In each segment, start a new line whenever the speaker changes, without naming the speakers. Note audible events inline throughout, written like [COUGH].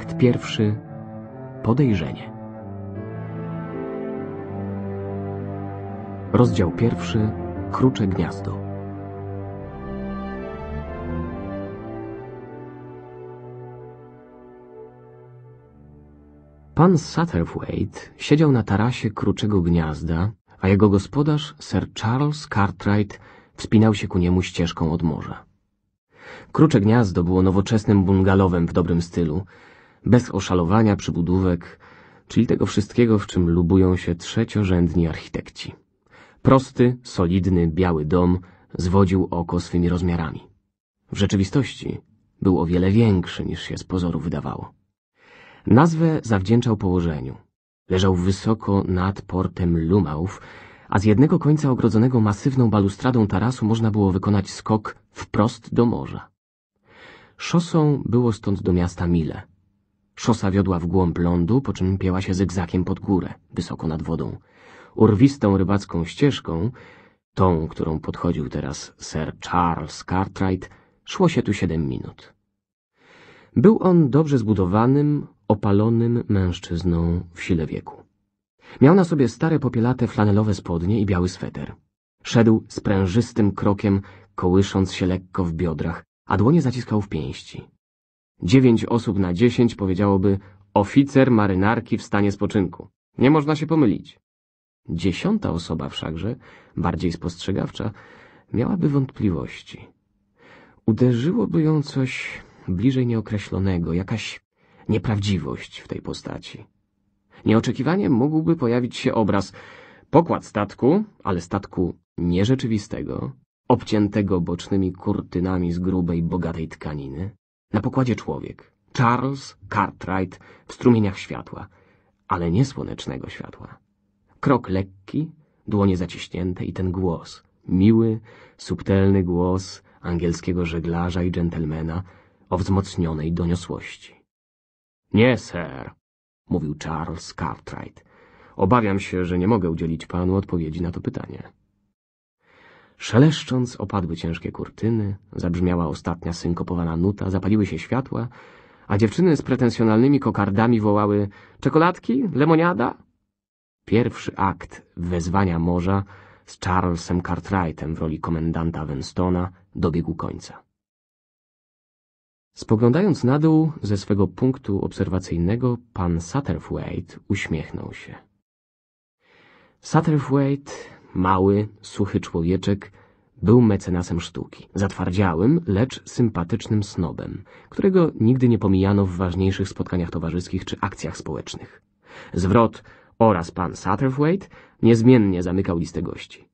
Akt pierwszy. Podejrzenie. Rozdział pierwszy. Krucze gniazdo. Pan Satterthwaite siedział na tarasie kruczego gniazda, a jego gospodarz, Sir Charles Cartwright, wspinał się ku niemu ścieżką od morza. Krucze gniazdo było nowoczesnym bungalowem w dobrym stylu, bez oszalowania przybudówek, czyli tego wszystkiego, w czym lubują się trzeciorzędni architekci. Prosty, solidny, biały dom zwodził oko swymi rozmiarami. W rzeczywistości był o wiele większy niż się z pozoru wydawało. Nazwę zawdzięczał położeniu. Leżał wysoko nad portem Lumałów, a z jednego końca ogrodzonego masywną balustradą tarasu można było wykonać skok wprost do morza. Szosą było stąd do miasta mile – Szosa wiodła w głąb lądu, po czym pięła się zygzakiem pod górę, wysoko nad wodą. Urwistą rybacką ścieżką, tą, którą podchodził teraz Sir Charles Cartwright, szło się tu siedem minut. Był on dobrze zbudowanym, opalonym mężczyzną w sile wieku. Miał na sobie stare popielate flanelowe spodnie i biały sweter. Szedł sprężystym krokiem, kołysząc się lekko w biodrach, a dłonie zaciskał w pięści. Dziewięć osób na dziesięć powiedziałoby oficer marynarki w stanie spoczynku. Nie można się pomylić. Dziesiąta osoba wszakże, bardziej spostrzegawcza, miałaby wątpliwości. Uderzyłoby ją coś bliżej nieokreślonego, jakaś nieprawdziwość w tej postaci. Nieoczekiwanie mógłby pojawić się obraz pokład statku, ale statku nierzeczywistego, obciętego bocznymi kurtynami z grubej, bogatej tkaniny, na pokładzie człowiek. Charles Cartwright w strumieniach światła, ale nie słonecznego światła. Krok lekki, dłonie zaciśnięte i ten głos, miły, subtelny głos angielskiego żeglarza i dżentelmena o wzmocnionej doniosłości. Nie, sir, mówił Charles Cartwright. Obawiam się, że nie mogę udzielić panu odpowiedzi na to pytanie. Szeleszcząc opadły ciężkie kurtyny, zabrzmiała ostatnia synkopowana nuta, zapaliły się światła, a dziewczyny z pretensjonalnymi kokardami wołały Czekoladki? Lemoniada? Pierwszy akt wezwania morza z Charlesem Cartwrightem w roli komendanta Winstona dobiegł końca. Spoglądając na dół ze swego punktu obserwacyjnego, pan Satterthwaite uśmiechnął się. Satterthwaite Mały, suchy człowieczek był mecenasem sztuki, zatwardziałym, lecz sympatycznym snobem, którego nigdy nie pomijano w ważniejszych spotkaniach towarzyskich czy akcjach społecznych. Zwrot oraz pan Satterthwaite niezmiennie zamykał listę gości.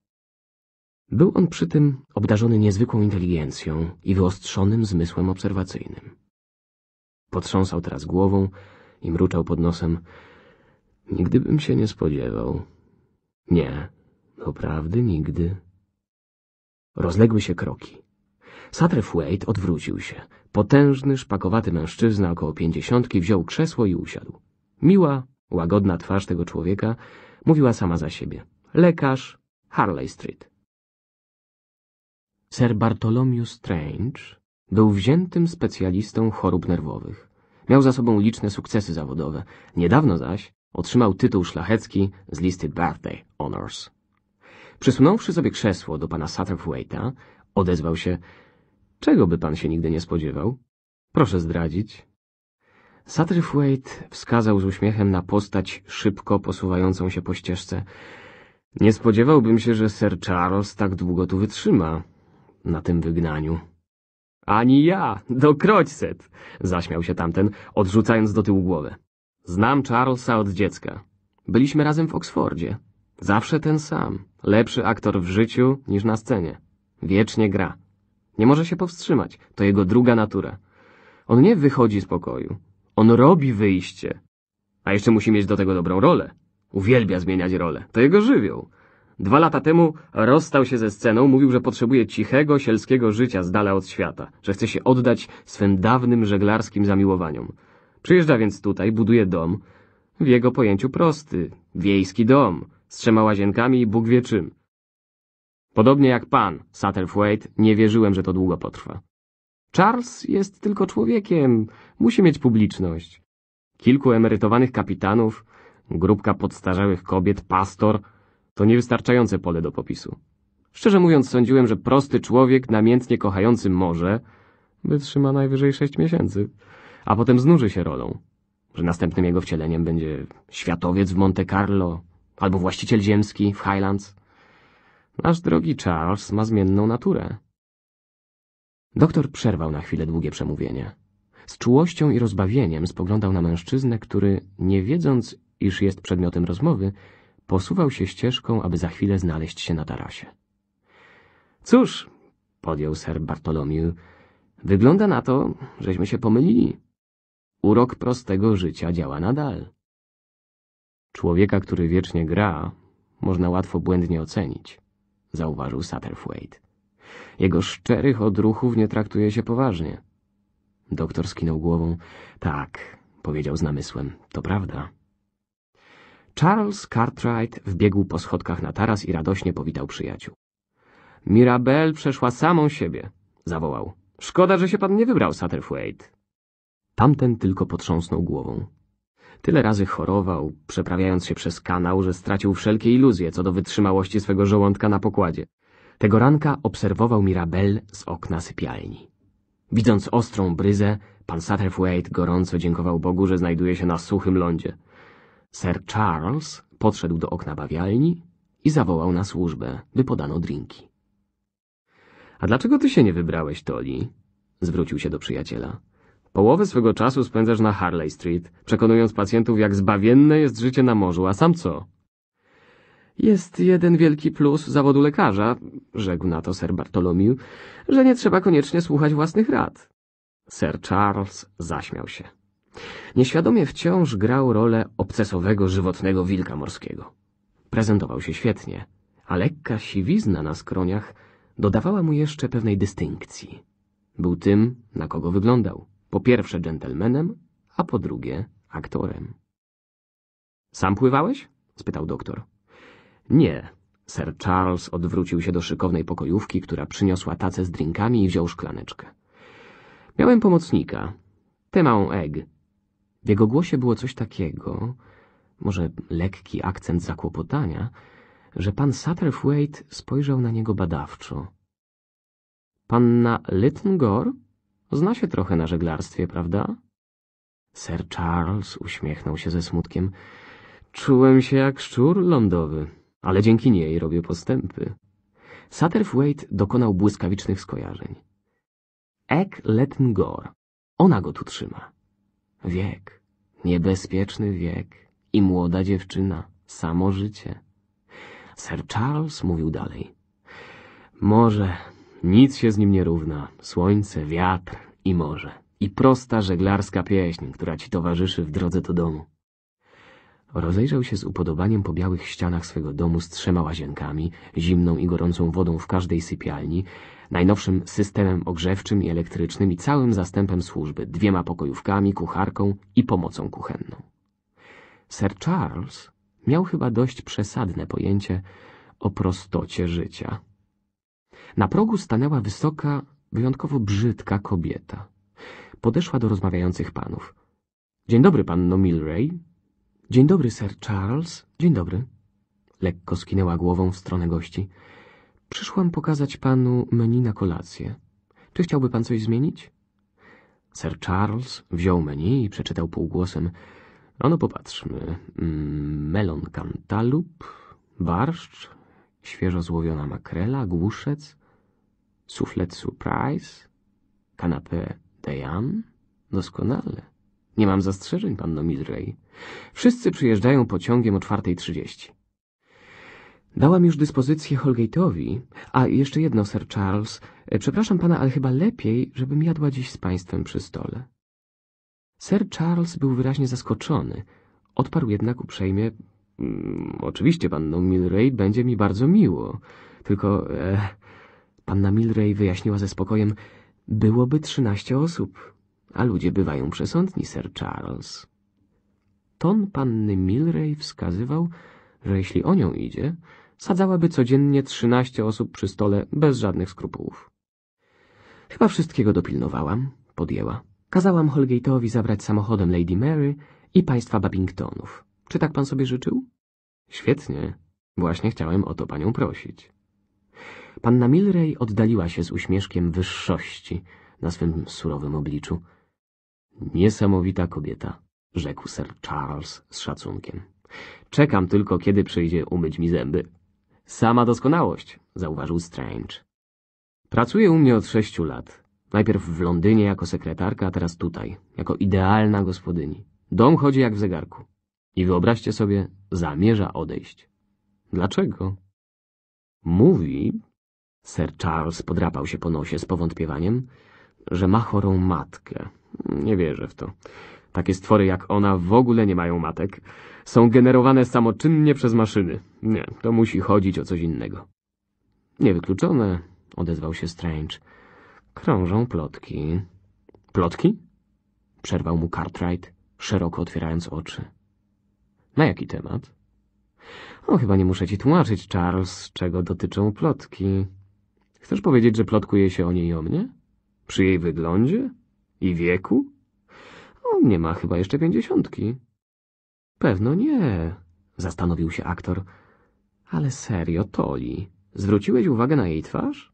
Był on przy tym obdarzony niezwykłą inteligencją i wyostrzonym zmysłem obserwacyjnym. Potrząsał teraz głową i mruczał pod nosem. Nigdy bym się nie spodziewał. Nie, Doprawdy nigdy. Rozległy się kroki. Satref Wade odwrócił się. Potężny, szpakowaty mężczyzna około pięćdziesiątki wziął krzesło i usiadł. Miła, łagodna twarz tego człowieka mówiła sama za siebie. Lekarz, Harley Street. Sir Bartholomew Strange był wziętym specjalistą chorób nerwowych. Miał za sobą liczne sukcesy zawodowe. Niedawno zaś otrzymał tytuł szlachecki z listy Birthday Honors. Przysunąwszy sobie krzesło do pana Satterthwaite'a, odezwał się — Czego by pan się nigdy nie spodziewał? Proszę zdradzić. Satterthwaite wskazał z uśmiechem na postać szybko posuwającą się po ścieżce. Nie spodziewałbym się, że Sir Charles tak długo tu wytrzyma na tym wygnaniu. Ani ja, do kroćset, zaśmiał się tamten, odrzucając do tyłu głowę. Znam Charlesa od dziecka. Byliśmy razem w Oksfordzie. Zawsze ten sam, lepszy aktor w życiu niż na scenie. Wiecznie gra. Nie może się powstrzymać, to jego druga natura. On nie wychodzi z pokoju, on robi wyjście. A jeszcze musi mieć do tego dobrą rolę. Uwielbia zmieniać rolę, to jego żywioł. Dwa lata temu rozstał się ze sceną, mówił, że potrzebuje cichego, sielskiego życia z dala od świata, że chce się oddać swym dawnym żeglarskim zamiłowaniom. Przyjeżdża więc tutaj, buduje dom, w jego pojęciu prosty, wiejski dom, z trzema łazienkami i Bóg wie czym. Podobnie jak pan, Satterthwaite, nie wierzyłem, że to długo potrwa. Charles jest tylko człowiekiem, musi mieć publiczność. Kilku emerytowanych kapitanów, grupka podstarzałych kobiet, pastor, to niewystarczające pole do popisu. Szczerze mówiąc, sądziłem, że prosty człowiek, namiętnie kochający morze, wytrzyma najwyżej sześć miesięcy, a potem znuży się rolą, że następnym jego wcieleniem będzie światowiec w Monte Carlo, albo właściciel ziemski w Highlands. Nasz drogi Charles ma zmienną naturę. Doktor przerwał na chwilę długie przemówienie. Z czułością i rozbawieniem spoglądał na mężczyznę, który, nie wiedząc, iż jest przedmiotem rozmowy, posuwał się ścieżką, aby za chwilę znaleźć się na tarasie. Cóż, podjął ser Bartolomiu, wygląda na to, żeśmy się pomylili. Urok prostego życia działa nadal. Człowieka, który wiecznie gra, można łatwo błędnie ocenić, zauważył Satterthwaite. Jego szczerych odruchów nie traktuje się poważnie. Doktor skinął głową. Tak, powiedział z namysłem, to prawda. Charles Cartwright wbiegł po schodkach na taras i radośnie powitał przyjaciół. Mirabel przeszła samą siebie, zawołał. Szkoda, że się pan nie wybrał, Satterthwaite. Tamten tylko potrząsnął głową. Tyle razy chorował, przeprawiając się przez kanał, że stracił wszelkie iluzje co do wytrzymałości swego żołądka na pokładzie. Tego ranka obserwował Mirabel z okna sypialni. Widząc ostrą bryzę, pan Satterthwaite gorąco dziękował Bogu, że znajduje się na suchym lądzie. Sir Charles podszedł do okna bawialni i zawołał na służbę, by podano drinki. — A dlaczego ty się nie wybrałeś, Toli? — zwrócił się do przyjaciela. Połowę swego czasu spędzasz na Harley Street, przekonując pacjentów, jak zbawienne jest życie na morzu, a sam co? Jest jeden wielki plus zawodu lekarza, rzekł na to Sir Bartolomiu, że nie trzeba koniecznie słuchać własnych rad. Sir Charles zaśmiał się. Nieświadomie wciąż grał rolę obcesowego żywotnego wilka morskiego. Prezentował się świetnie, a lekka siwizna na skroniach dodawała mu jeszcze pewnej dystynkcji. Był tym, na kogo wyglądał. Po pierwsze dżentelmenem, a po drugie aktorem. Sam pływałeś? spytał doktor. Nie. Sir Charles odwrócił się do szykownej pokojówki, która przyniosła tacę z drinkami i wziął szklaneczkę. Miałem pomocnika, małą Egg. W jego głosie było coś takiego, może lekki akcent zakłopotania, że pan Satterthwaite spojrzał na niego badawczo. — Panna Lytton Gore? Zna się trochę na żeglarstwie, prawda? Sir Charles uśmiechnął się ze smutkiem. Czułem się jak szczur lądowy, ale dzięki niej robię postępy. Satterthwaite dokonał błyskawicznych skojarzeń. Ek Letngor. Ona go tu trzyma. Wiek, niebezpieczny wiek i młoda dziewczyna, samo życie. Sir Charles mówił dalej. Może nic się z nim nie równa. Słońce, wiatr i morze. I prosta żeglarska pieśń, która ci towarzyszy w drodze do domu. Rozejrzał się z upodobaniem po białych ścianach swego domu z trzema łazienkami, zimną i gorącą wodą w każdej sypialni, najnowszym systemem ogrzewczym i elektrycznym i całym zastępem służby, dwiema pokojówkami, kucharką i pomocą kuchenną. Sir Charles miał chyba dość przesadne pojęcie o prostocie życia. Na progu stanęła wysoka, wyjątkowo brzydka kobieta. Podeszła do rozmawiających panów. Dzień dobry, panno Milray. Dzień dobry, sir Charles. Dzień dobry. Lekko skinęła głową w stronę gości. Przyszłam pokazać panu menu na kolację. Czy chciałby pan coś zmienić? Sir Charles wziął menu i przeczytał półgłosem. Ano popatrzmy. Mm, melon cantaloup, barszcz, świeżo złowiona makrela, głuszec, Suflet surprise? Kanapę Dejam? Doskonale. Nie mam zastrzeżeń, panno Milrey. Wszyscy przyjeżdżają pociągiem o 4.30. Dałam już dyspozycję Holgate'owi. A, jeszcze jedno, Sir Charles. Przepraszam pana, ale chyba lepiej, żebym jadła dziś z państwem przy stole. Sir Charles był wyraźnie zaskoczony. Odparł jednak uprzejmie... Mm, oczywiście, panno Milrey, będzie mi bardzo miło. Tylko... E, Panna Milrej wyjaśniła ze spokojem, byłoby trzynaście osób, a ludzie bywają przesądni, Sir Charles. Ton panny Milrej wskazywał, że jeśli o nią idzie, sadzałaby codziennie trzynaście osób przy stole bez żadnych skrupułów. Chyba wszystkiego dopilnowałam, podjęła. Kazałam Holgate'owi zabrać samochodem Lady Mary i państwa Babingtonów. Czy tak pan sobie życzył? Świetnie. Właśnie chciałem o to panią prosić. Panna Milrej oddaliła się z uśmieszkiem wyższości na swym surowym obliczu. Niesamowita kobieta, rzekł Sir Charles z szacunkiem. Czekam tylko, kiedy przyjdzie umyć mi zęby. Sama doskonałość, zauważył Strange. Pracuje u mnie od sześciu lat. Najpierw w Londynie jako sekretarka, a teraz tutaj, jako idealna gospodyni. Dom chodzi jak w zegarku. I wyobraźcie sobie, zamierza odejść. Dlaczego? Mówi, Sir Charles podrapał się po nosie z powątpiewaniem, że ma chorą matkę. Nie wierzę w to. Takie stwory jak ona w ogóle nie mają matek. Są generowane samoczynnie przez maszyny. Nie, to musi chodzić o coś innego. Niewykluczone, odezwał się Strange. Krążą plotki. Plotki? Przerwał mu Cartwright, szeroko otwierając oczy. Na jaki temat? O, chyba nie muszę ci tłumaczyć, Charles, czego dotyczą plotki. Chcesz powiedzieć, że plotkuje się o niej i o mnie? Przy jej wyglądzie? I wieku? O, nie ma chyba jeszcze pięćdziesiątki. Pewno nie, zastanowił się aktor. Ale serio, Toli, zwróciłeś uwagę na jej twarz?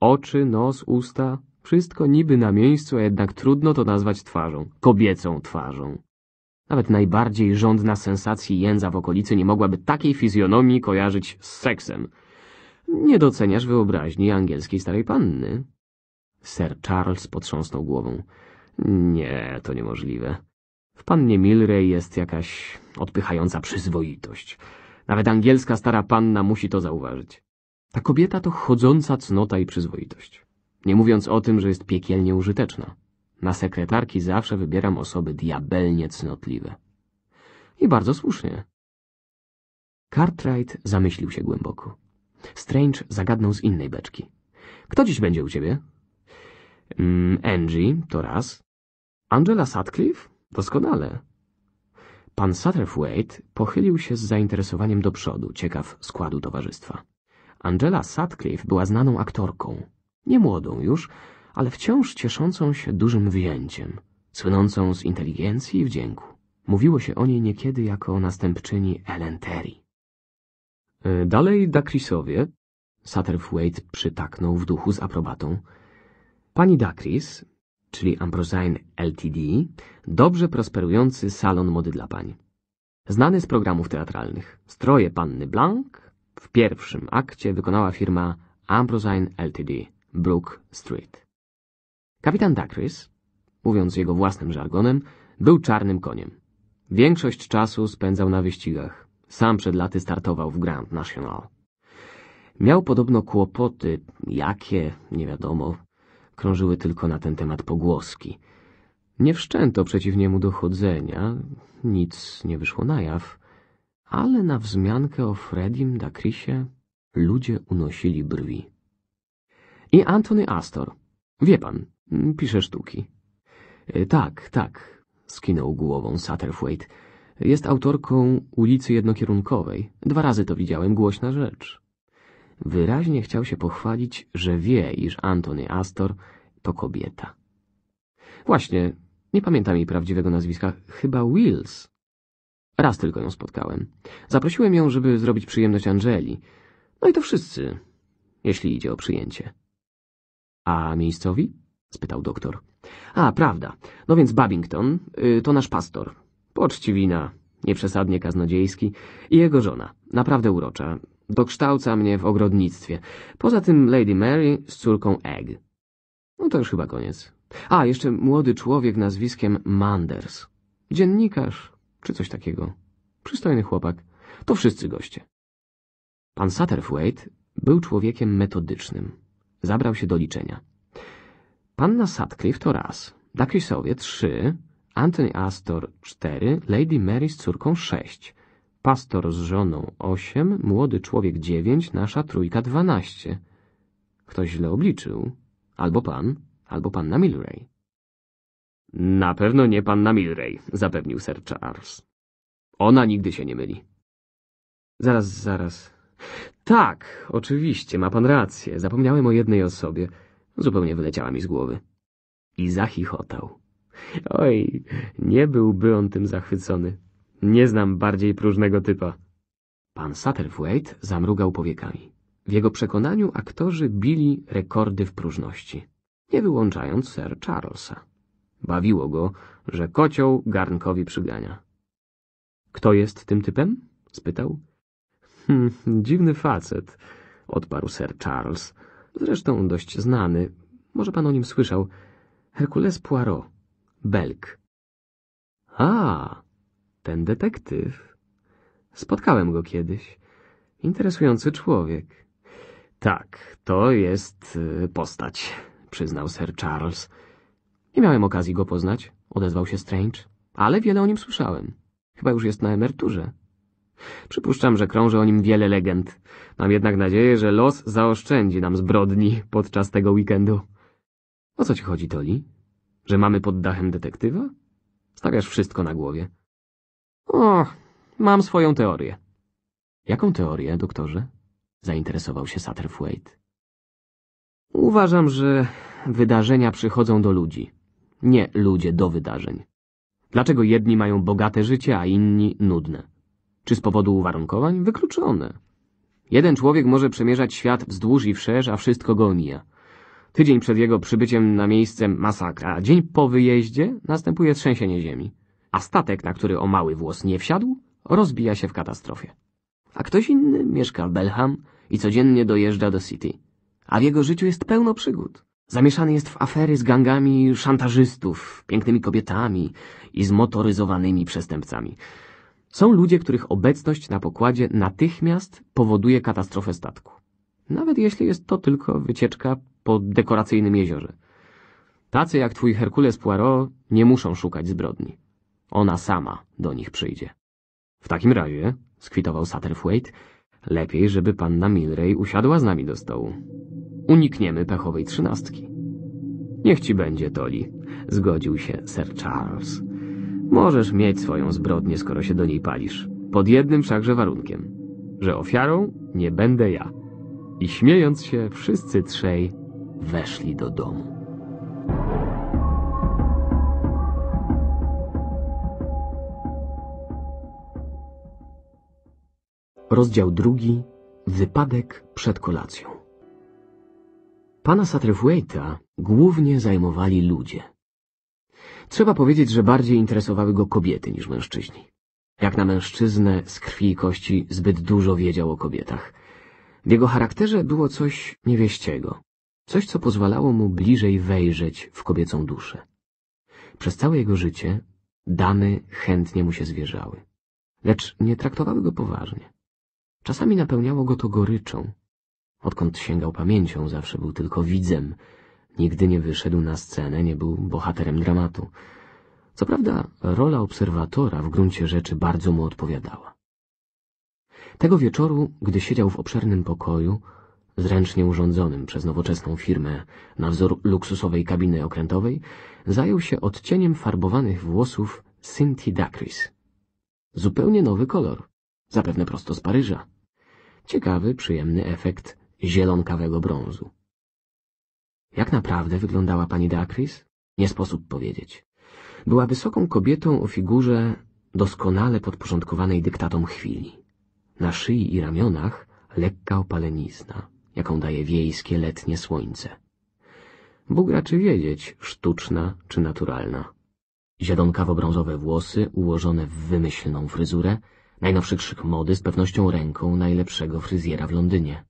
Oczy, nos, usta, wszystko niby na miejscu, a jednak trudno to nazwać twarzą, kobiecą twarzą. Nawet najbardziej żądna sensacji jędza w okolicy nie mogłaby takiej fizjonomii kojarzyć z seksem – nie doceniasz wyobraźni angielskiej starej panny. Sir Charles potrząsnął głową. Nie, to niemożliwe. W pannie Milrej jest jakaś odpychająca przyzwoitość. Nawet angielska stara panna musi to zauważyć. Ta kobieta to chodząca cnota i przyzwoitość. Nie mówiąc o tym, że jest piekielnie użyteczna. Na sekretarki zawsze wybieram osoby diabelnie cnotliwe. I bardzo słusznie. Cartwright zamyślił się głęboko. Strange zagadnął z innej beczki. Kto dziś będzie u ciebie? Mm, Angie, to raz. Angela Sutcliffe? Doskonale. Pan Satterthwaite pochylił się z zainteresowaniem do przodu, ciekaw składu towarzystwa. Angela Sutcliffe była znaną aktorką. Nie młodą już, ale wciąż cieszącą się dużym wyjęciem, słynącą z inteligencji i wdzięku. Mówiło się o niej niekiedy jako następczyni Ellen Terry. E, dalej Dakrisowie. Satterthwaite przytaknął w duchu z aprobatą. Pani Dakris, czyli Ambrosine LTD, dobrze prosperujący salon mody dla pań. Znany z programów teatralnych. Stroje panny Blanc w pierwszym akcie wykonała firma Ambrosine LTD, Brook Street. Kapitan Dakris, mówiąc jego własnym żargonem, był czarnym koniem. Większość czasu spędzał na wyścigach. Sam przed laty startował w Grand National. Miał podobno kłopoty, jakie, nie wiadomo, krążyły tylko na ten temat pogłoski. Nie wszczęto przeciw niemu dochodzenia, nic nie wyszło na jaw, ale na wzmiankę o Fredim Dakrisie ludzie unosili brwi. I Antony Astor. Wie pan, pisze sztuki. E, tak, tak, skinął głową Satterthwaite. Jest autorką ulicy jednokierunkowej. Dwa razy to widziałem, głośna rzecz. Wyraźnie chciał się pochwalić, że wie, iż Antony Astor to kobieta. Właśnie, nie pamiętam jej prawdziwego nazwiska, chyba Wills. Raz tylko ją spotkałem. Zaprosiłem ją, żeby zrobić przyjemność Angeli. No i to wszyscy, jeśli idzie o przyjęcie. A miejscowi? spytał doktor. A, prawda. No więc Babington, y, to nasz pastor, wina, nieprzesadnie kaznodziejski i jego żona, naprawdę urocza. Dokształca mnie w ogrodnictwie. Poza tym Lady Mary z córką Egg. No to już chyba koniec. A, jeszcze młody człowiek nazwiskiem Manders. Dziennikarz, czy coś takiego. Przystojny chłopak. To wszyscy goście. Pan Satterthwaite był człowiekiem metodycznym. Zabrał się do liczenia. Panna Sutcliffe to raz, Dakisowie trzy, Antony Astor 4, Lady Mary z córką 6, pastor z żoną 8, młody człowiek 9, nasza trójka 12. Ktoś źle obliczył. Albo pan, albo panna Milray. Na pewno nie panna Milray, zapewnił Sir Charles. Ona nigdy się nie myli. Zaraz, zaraz. Tak, oczywiście, ma pan rację. Zapomniałem o jednej osobie. Zupełnie wyleciała mi z głowy. I zachichotał. Oj, nie byłby on tym zachwycony. Nie znam bardziej próżnego typa. Pan Satterthwaite zamrugał powiekami. W jego przekonaniu aktorzy bili rekordy w próżności, nie wyłączając Sir Charlesa. Bawiło go, że kocioł garnkowi przygania. Kto jest tym typem? spytał. Hm, dziwny facet, odparł Sir Charles. Zresztą dość znany. Może pan o nim słyszał. Herkules Poirot. Belk. A, ten detektyw. Spotkałem go kiedyś. Interesujący człowiek. Tak, to jest y, postać, przyznał Sir Charles. Nie miałem okazji go poznać, odezwał się Strange, ale wiele o nim słyszałem. Chyba już jest na emeryturze. Przypuszczam, że krąży o nim wiele legend. Mam jednak nadzieję, że los zaoszczędzi nam zbrodni podczas tego weekendu. O co ci chodzi, Toli? Że mamy pod dachem detektywa? Stawiasz wszystko na głowie. O, mam swoją teorię. Jaką teorię, doktorze? Zainteresował się Satterthwaite. Uważam, że wydarzenia przychodzą do ludzi. Nie ludzie do wydarzeń. Dlaczego jedni mają bogate życie, a inni nudne? Czy z powodu uwarunkowań? Wykluczone. Jeden człowiek może przemierzać świat wzdłuż i wszerz, a wszystko go omija. Tydzień przed jego przybyciem na miejsce masakra, a dzień po wyjeździe następuje trzęsienie ziemi, a statek, na który o mały włos nie wsiadł, rozbija się w katastrofie. A ktoś inny mieszka w Belham i codziennie dojeżdża do City. A w jego życiu jest pełno przygód. Zamieszany jest w afery z gangami szantażystów, pięknymi kobietami i zmotoryzowanymi przestępcami. Są ludzie, których obecność na pokładzie natychmiast powoduje katastrofę statku. Nawet jeśli jest to tylko wycieczka po dekoracyjnym jeziorze. Tacy jak twój Herkules Poirot nie muszą szukać zbrodni. Ona sama do nich przyjdzie. W takim razie, skwitował Satterthwaite, lepiej, żeby panna Milray usiadła z nami do stołu. Unikniemy pechowej trzynastki. Niech ci będzie, Toli, zgodził się Sir Charles. Możesz mieć swoją zbrodnię, skoro się do niej palisz. Pod jednym wszakże warunkiem, że ofiarą nie będę ja. I śmiejąc się, wszyscy trzej weszli do domu. Rozdział drugi. Wypadek przed kolacją. Pana Satterthwaite'a głównie zajmowali ludzie. Trzeba powiedzieć, że bardziej interesowały go kobiety niż mężczyźni. Jak na mężczyznę z krwi i kości zbyt dużo wiedział o kobietach. W jego charakterze było coś niewieściego. Coś, co pozwalało mu bliżej wejrzeć w kobiecą duszę. Przez całe jego życie damy chętnie mu się zwierzały, lecz nie traktowały go poważnie. Czasami napełniało go to goryczą. Odkąd sięgał pamięcią, zawsze był tylko widzem. Nigdy nie wyszedł na scenę, nie był bohaterem dramatu. Co prawda, rola obserwatora w gruncie rzeczy bardzo mu odpowiadała. Tego wieczoru, gdy siedział w obszernym pokoju, zręcznie urządzonym przez nowoczesną firmę na wzór luksusowej kabiny okrętowej, zajął się odcieniem farbowanych włosów Cynthia Dacris. Zupełnie nowy kolor, zapewne prosto z Paryża. Ciekawy, przyjemny efekt zielonkawego brązu. Jak naprawdę wyglądała pani Dacris? Nie sposób powiedzieć. Była wysoką kobietą o figurze doskonale podporządkowanej dyktatom chwili. Na szyi i ramionach lekka opalenizna jaką daje wiejskie letnie słońce. Bóg raczy wiedzieć, sztuczna czy naturalna. Ziadonkawo-brązowe włosy ułożone w wymyślną fryzurę, najnowszy krzyk mody z pewnością ręką najlepszego fryzjera w Londynie.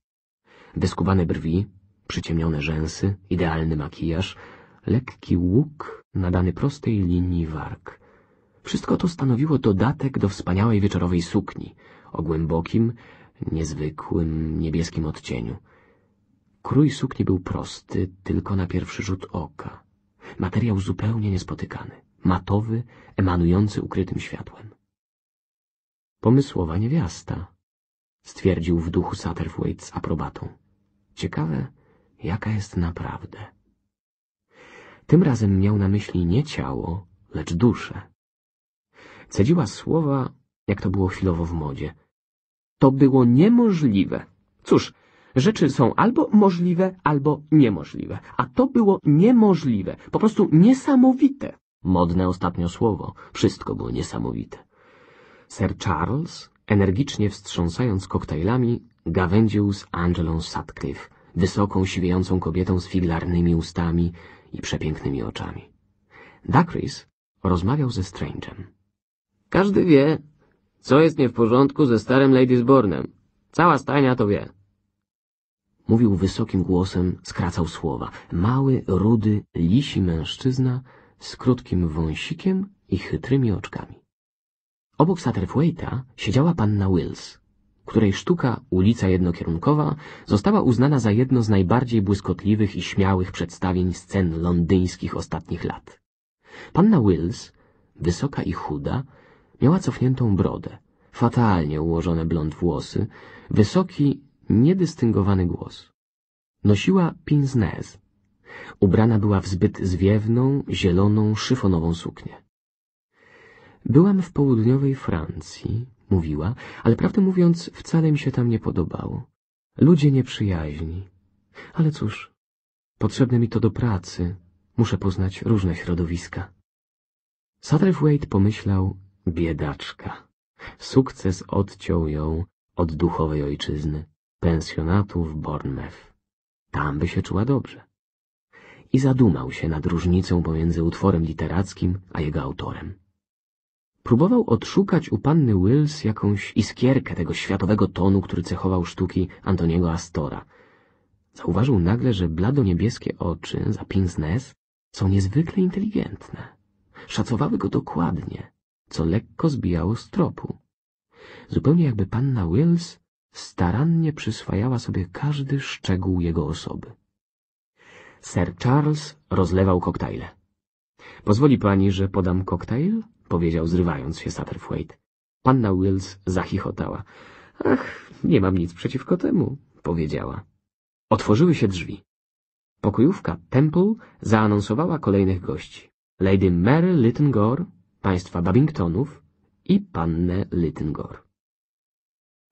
Wyskuwane brwi, przyciemnione rzęsy, idealny makijaż, lekki łuk nadany prostej linii warg. Wszystko to stanowiło dodatek do wspaniałej wieczorowej sukni o głębokim, niezwykłym niebieskim odcieniu. Krój sukni był prosty, tylko na pierwszy rzut oka. Materiał zupełnie niespotykany, matowy, emanujący ukrytym światłem. Pomysłowa niewiasta, stwierdził w duchu Satterthwaite z aprobatą. Ciekawe, jaka jest naprawdę. Tym razem miał na myśli nie ciało, lecz duszę. Cedziła słowa, jak to było chwilowo w modzie. To było niemożliwe. Cóż, Rzeczy są albo możliwe, albo niemożliwe. A to było niemożliwe, po prostu niesamowite. Modne ostatnio słowo. Wszystko było niesamowite. Sir Charles, energicznie wstrząsając koktajlami, gawędził z Angelą Sutcliffe, wysoką, siwiejącą kobietą z figlarnymi ustami i przepięknymi oczami. Dacris rozmawiał ze Strange'em. Każdy wie, co jest nie w porządku ze starym Ladysbornem. Cała stajnia to wie. Mówił wysokim głosem, skracał słowa. Mały, rudy, lisi mężczyzna z krótkim wąsikiem i chytrymi oczkami. Obok Satterthwaite'a siedziała panna Wills, której sztuka Ulica Jednokierunkowa została uznana za jedno z najbardziej błyskotliwych i śmiałych przedstawień scen londyńskich ostatnich lat. Panna Wills, wysoka i chuda, miała cofniętą brodę, fatalnie ułożone blond włosy, wysoki, niedystyngowany głos. Nosiła pinznez. Ubrana była w zbyt zwiewną, zieloną, szyfonową suknię. Byłam w południowej Francji, mówiła, ale prawdę mówiąc wcale mi się tam nie podobało. Ludzie nieprzyjaźni. Ale cóż, potrzebne mi to do pracy. Muszę poznać różne środowiska. Satterthwaite pomyślał, biedaczka. Sukces odciął ją od duchowej ojczyzny pensjonatu w Bournemouth. Tam by się czuła dobrze. I zadumał się nad różnicą pomiędzy utworem literackim a jego autorem. Próbował odszukać u panny Wills jakąś iskierkę tego światowego tonu, który cechował sztuki Antoniego Astora. Zauważył nagle, że blado-niebieskie oczy za pinsnes są niezwykle inteligentne. Szacowały go dokładnie, co lekko zbijało z tropu. Zupełnie jakby panna Wills starannie przyswajała sobie każdy szczegół jego osoby. Sir Charles rozlewał koktajle. Pozwoli pani, że podam koktajl? powiedział zrywając się Satterthwaite. Panna Wills zachichotała. Ach, nie mam nic przeciwko temu, powiedziała. Otworzyły się drzwi. Pokojówka Temple zaanonsowała kolejnych gości. Lady Mary Gore, państwa Babingtonów i pannę Lyttingor.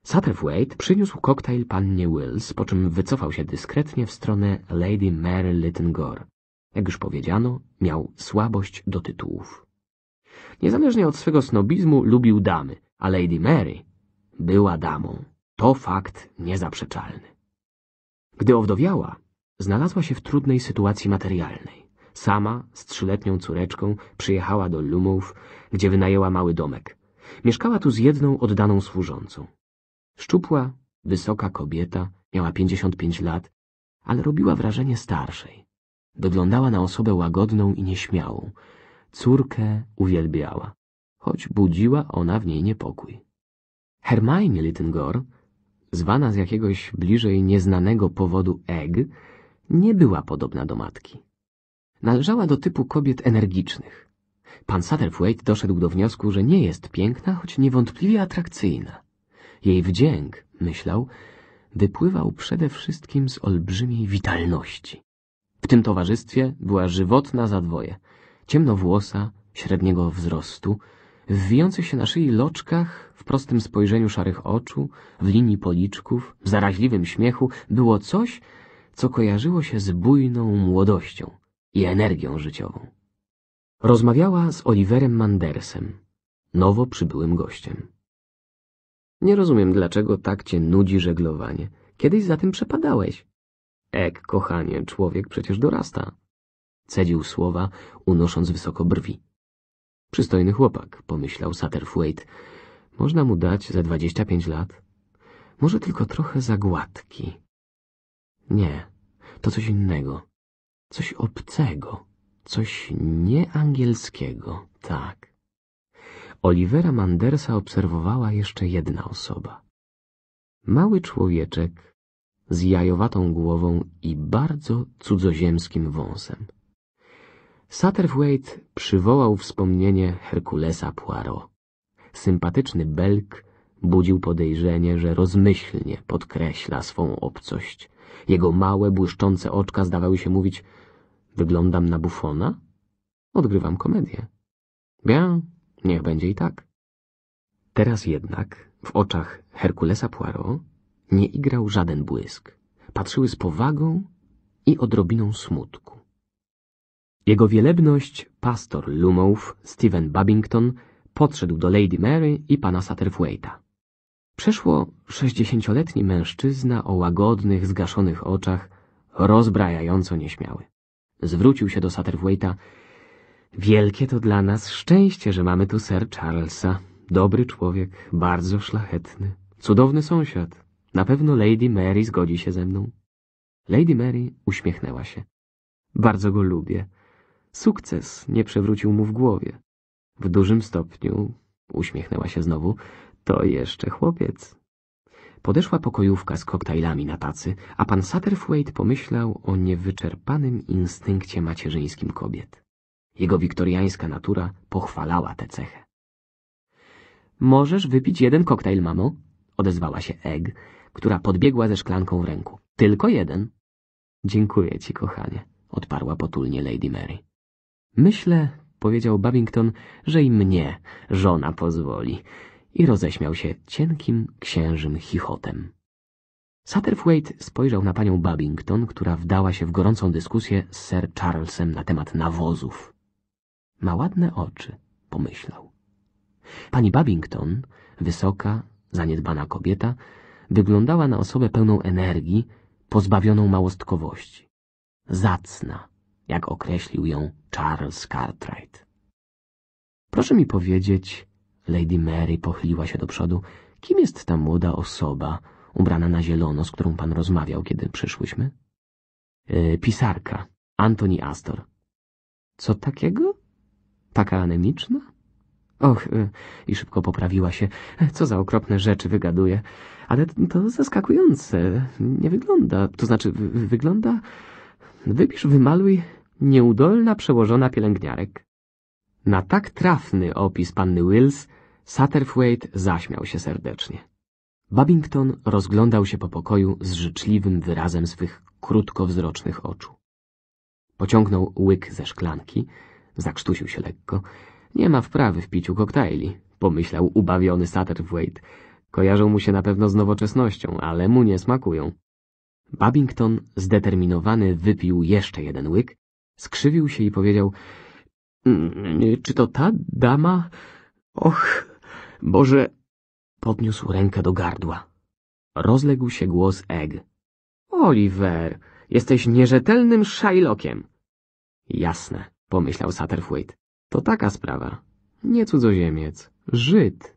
Satterthwaite przyniósł koktajl pannie Wills, po czym wycofał się dyskretnie w stronę Lady Mary Lyttingor. Jak już powiedziano, miał słabość do tytułów. Niezależnie od swego snobizmu lubił damy, a Lady Mary była damą. To fakt niezaprzeczalny. Gdy owdowiała, znalazła się w trudnej sytuacji materialnej. Sama, z trzyletnią córeczką, przyjechała do Lumów, gdzie wynajęła mały domek. Mieszkała tu z jedną oddaną służącą. Szczupła, wysoka kobieta, miała pięćdziesiąt pięć lat, ale robiła wrażenie starszej. Doglądała na osobę łagodną i nieśmiałą. Córkę uwielbiała, choć budziła ona w niej niepokój. Hermione Littengor, zwana z jakiegoś bliżej nieznanego powodu Egg, nie była podobna do matki. Należała do typu kobiet energicznych. Pan Satterthwaite doszedł do wniosku, że nie jest piękna, choć niewątpliwie atrakcyjna. Jej wdzięk, myślał, wypływał przede wszystkim z olbrzymiej witalności. W tym towarzystwie była żywotna za dwoje. Ciemnowłosa, średniego wzrostu, w wijących się na szyi loczkach, w prostym spojrzeniu szarych oczu, w linii policzków, w zaraźliwym śmiechu było coś, co kojarzyło się z bujną młodością i energią życiową. Rozmawiała z Oliverem Mandersem, nowo przybyłym gościem. Nie rozumiem, dlaczego tak cię nudzi żeglowanie. Kiedyś za tym przepadałeś. Ek, kochanie, człowiek przecież dorasta. Cedził słowa, unosząc wysoko brwi. Przystojny chłopak, pomyślał Satterthwaite. Można mu dać za dwadzieścia pięć lat. Może tylko trochę za gładki. Nie, to coś innego. Coś obcego. Coś nieangielskiego, tak. Olivera Mandersa obserwowała jeszcze jedna osoba. Mały człowieczek z jajowatą głową i bardzo cudzoziemskim wąsem. Satterthwaite przywołał wspomnienie Herkulesa Poirot. Sympatyczny Belk budził podejrzenie, że rozmyślnie podkreśla swą obcość. Jego małe, błyszczące oczka zdawały się mówić Wyglądam na bufona? Odgrywam komedię. Bien, Niech będzie i tak. Teraz jednak w oczach Herkulesa Poirot nie igrał żaden błysk. Patrzyły z powagą i odrobiną smutku. Jego wielebność, pastor Lumów, Stephen Babington, podszedł do Lady Mary i pana Satterthwaite'a. Przeszło sześćdziesięcioletni mężczyzna o łagodnych, zgaszonych oczach, rozbrajająco nieśmiały. Zwrócił się do Satterthwaite'a Wielkie to dla nas szczęście, że mamy tu Sir Charlesa. Dobry człowiek, bardzo szlachetny. Cudowny sąsiad. Na pewno Lady Mary zgodzi się ze mną. Lady Mary uśmiechnęła się. Bardzo go lubię. Sukces nie przewrócił mu w głowie. W dużym stopniu, uśmiechnęła się znowu, to jeszcze chłopiec. Podeszła pokojówka z koktajlami na tacy, a pan Satterthwaite pomyślał o niewyczerpanym instynkcie macierzyńskim kobiet. Jego wiktoriańska natura pochwalała tę cechę. Możesz wypić jeden koktajl, mamo? odezwała się Egg, która podbiegła ze szklanką w ręku. Tylko jeden. Dziękuję ci, kochanie, odparła potulnie Lady Mary. Myślę, powiedział Babington, że i mnie żona pozwoli i roześmiał się cienkim, księżym chichotem. Satterthwaite spojrzał na panią Babington, która wdała się w gorącą dyskusję z Sir Charlesem na temat nawozów. Ma ładne oczy, pomyślał. Pani Babington, wysoka, zaniedbana kobieta, wyglądała na osobę pełną energii, pozbawioną małostkowości. Zacna, jak określił ją Charles Cartwright. Proszę mi powiedzieć, Lady Mary pochyliła się do przodu, kim jest ta młoda osoba, ubrana na zielono, z którą pan rozmawiał, kiedy przyszłyśmy? Yy, pisarka, Antoni Astor. Co takiego? Taka anemiczna? Och, y, i szybko poprawiła się. Co za okropne rzeczy wygaduje. Ale to zaskakujące. Nie wygląda, to znaczy wygląda... Wypisz, wymaluj nieudolna przełożona pielęgniarek. Na tak trafny opis panny Wills Satterthwaite zaśmiał się serdecznie. Babington rozglądał się po pokoju z życzliwym wyrazem swych krótkowzrocznych oczu. Pociągnął łyk ze szklanki, Zakrztusił się lekko. Nie ma wprawy w piciu koktajli, pomyślał ubawiony Satterthwaite. Kojarzą mu się na pewno z nowoczesnością, ale mu nie smakują. Babington, zdeterminowany, wypił jeszcze jeden łyk, skrzywił się i powiedział mm, Czy to ta dama? Och, Boże! Podniósł rękę do gardła. Rozległ się głos Egg. Oliver, jesteś nierzetelnym szajlokiem. Jasne pomyślał Satterthwaite. To taka sprawa. Nie cudzoziemiec, Żyd.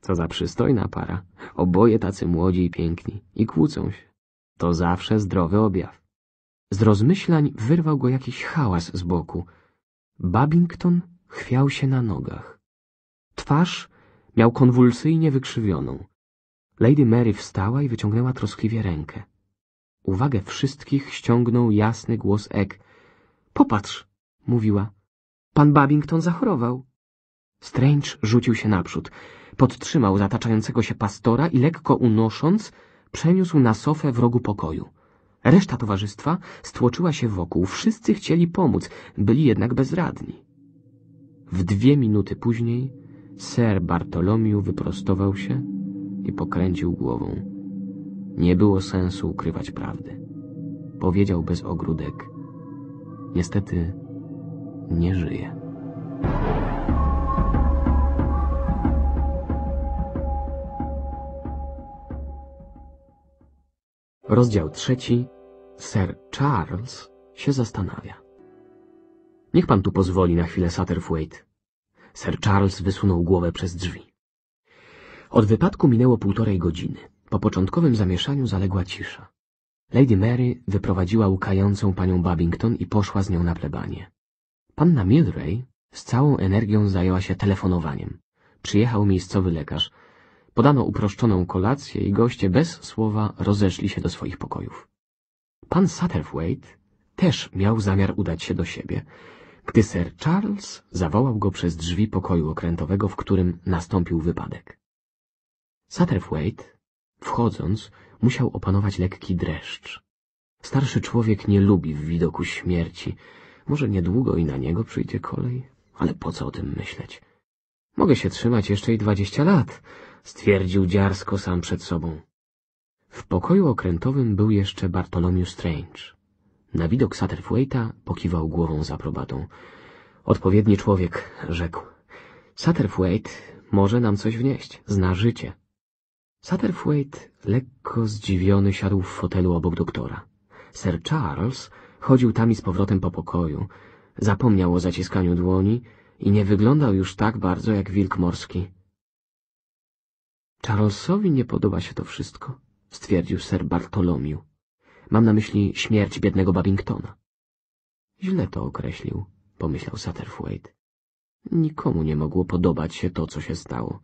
Co za przystojna para. Oboje tacy młodzi i piękni. I kłócą się. To zawsze zdrowy objaw. Z rozmyślań wyrwał go jakiś hałas z boku. Babington chwiał się na nogach. Twarz miał konwulsyjnie wykrzywioną. Lady Mary wstała i wyciągnęła troskliwie rękę. Uwagę wszystkich ściągnął jasny głos Ek. Popatrz! mówiła. Pan Babington zachorował. Strange rzucił się naprzód. Podtrzymał zataczającego się pastora i lekko unosząc, przeniósł na sofę w rogu pokoju. Reszta towarzystwa stłoczyła się wokół. Wszyscy chcieli pomóc, byli jednak bezradni. W dwie minuty później ser Bartolomiu wyprostował się i pokręcił głową. Nie było sensu ukrywać prawdy. Powiedział bez ogródek. Niestety nie żyje. Rozdział trzeci. Sir Charles się zastanawia. Niech pan tu pozwoli na chwilę Satterthwaite. Sir Charles wysunął głowę przez drzwi. Od wypadku minęło półtorej godziny. Po początkowym zamieszaniu zaległa cisza. Lady Mary wyprowadziła łkającą panią Babington i poszła z nią na plebanie. Panna Milray z całą energią zajęła się telefonowaniem. Przyjechał miejscowy lekarz. Podano uproszczoną kolację i goście bez słowa rozeszli się do swoich pokojów. Pan Satterthwaite też miał zamiar udać się do siebie, gdy Sir Charles zawołał go przez drzwi pokoju okrętowego, w którym nastąpił wypadek. Satterthwaite, wchodząc, musiał opanować lekki dreszcz. Starszy człowiek nie lubi w widoku śmierci, może niedługo i na niego przyjdzie kolej, ale po co o tym myśleć? Mogę się trzymać jeszcze i dwadzieścia lat, stwierdził dziarsko sam przed sobą. W pokoju okrętowym był jeszcze Bartolomew Strange. Na widok Satterthwaite'a pokiwał głową z aprobatą. Odpowiedni człowiek, rzekł. Satterthwaite może nam coś wnieść, zna życie. Satterthwaite, lekko zdziwiony, siadł w fotelu obok doktora. Sir Charles Chodził tam i z powrotem po pokoju. Zapomniał o zaciskaniu dłoni i nie wyglądał już tak bardzo jak wilk morski. Charlesowi nie podoba się to wszystko, stwierdził Sir Bartolomiu. Mam na myśli śmierć biednego Babingtona. Źle to określił, pomyślał Satterthwaite. Nikomu nie mogło podobać się to, co się stało.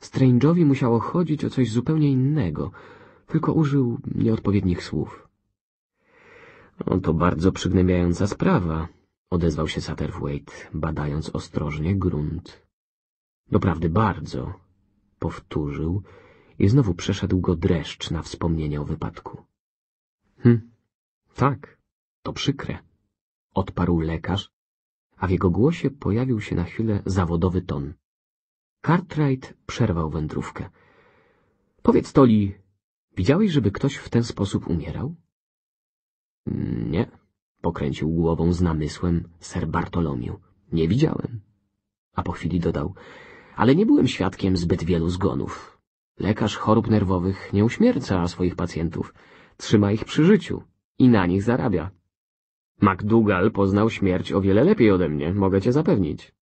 Strange'owi musiało chodzić o coś zupełnie innego, tylko użył nieodpowiednich słów. To bardzo przygnębiająca sprawa, odezwał się Satterthwaite, badając ostrożnie grunt. Doprawdy bardzo, powtórzył i znowu przeszedł go dreszcz na wspomnienie o wypadku. Hm, tak, to przykre, odparł lekarz, a w jego głosie pojawił się na chwilę zawodowy ton. Cartwright przerwał wędrówkę. Powiedz, Toli, widziałeś, żeby ktoś w ten sposób umierał? — Nie — pokręcił głową z namysłem ser Bartolomiu. — Nie widziałem. A po chwili dodał — ale nie byłem świadkiem zbyt wielu zgonów. Lekarz chorób nerwowych nie uśmierca swoich pacjentów, trzyma ich przy życiu i na nich zarabia. MacDougall poznał śmierć o wiele lepiej ode mnie, mogę cię zapewnić.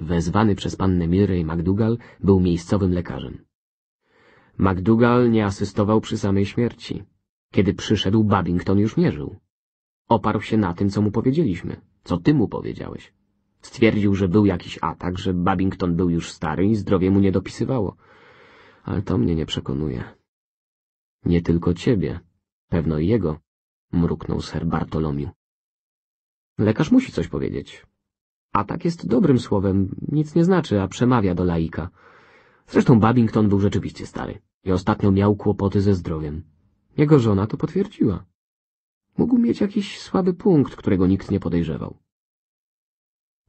Wezwany przez pannę Milrej MacDougall był miejscowym lekarzem. MacDougall nie asystował przy samej śmierci. Kiedy przyszedł, Babington już nie żył. Oparł się na tym, co mu powiedzieliśmy. Co ty mu powiedziałeś? Stwierdził, że był jakiś atak, że Babington był już stary i zdrowie mu nie dopisywało. Ale to mnie nie przekonuje. Nie tylko ciebie. Pewno i jego, mruknął ser Bartolomiu. Lekarz musi coś powiedzieć. Atak jest dobrym słowem, nic nie znaczy, a przemawia do laika. Zresztą Babington był rzeczywiście stary i ostatnio miał kłopoty ze zdrowiem. Jego żona to potwierdziła. Mógł mieć jakiś słaby punkt, którego nikt nie podejrzewał.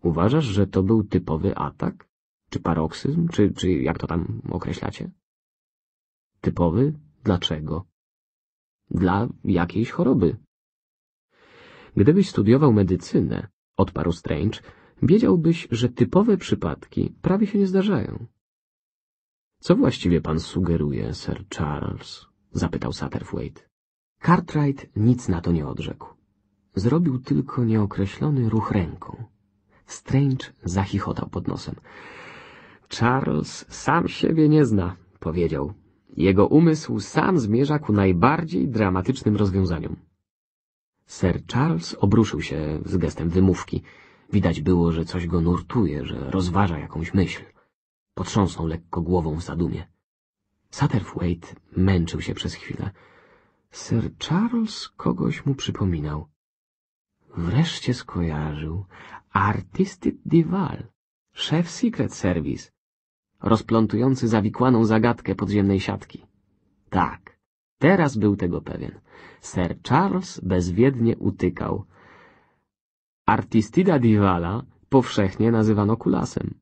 Uważasz, że to był typowy atak? Czy paroksyzm? Czy, czy jak to tam określacie? Typowy? Dlaczego? Dla jakiejś choroby. Gdybyś studiował medycynę, odparł Strange, wiedziałbyś, że typowe przypadki prawie się nie zdarzają. Co właściwie pan sugeruje, Sir Charles? zapytał Satterthwaite. Cartwright nic na to nie odrzekł. Zrobił tylko nieokreślony ruch ręką. Strange zachichotał pod nosem. Charles sam siebie nie zna, powiedział. Jego umysł sam zmierza ku najbardziej dramatycznym rozwiązaniom. Sir Charles obruszył się z gestem wymówki. Widać było, że coś go nurtuje, że rozważa jakąś myśl. Potrząsnął lekko głową w zadumie. Satterthwaite męczył się przez chwilę. Sir Charles kogoś mu przypominał. Wreszcie skojarzył. Artisty Dival, szef Secret Service, rozplątujący zawikłaną zagadkę podziemnej siatki. Tak, teraz był tego pewien. Sir Charles bezwiednie utykał. Artistida Divala powszechnie nazywano kulasem.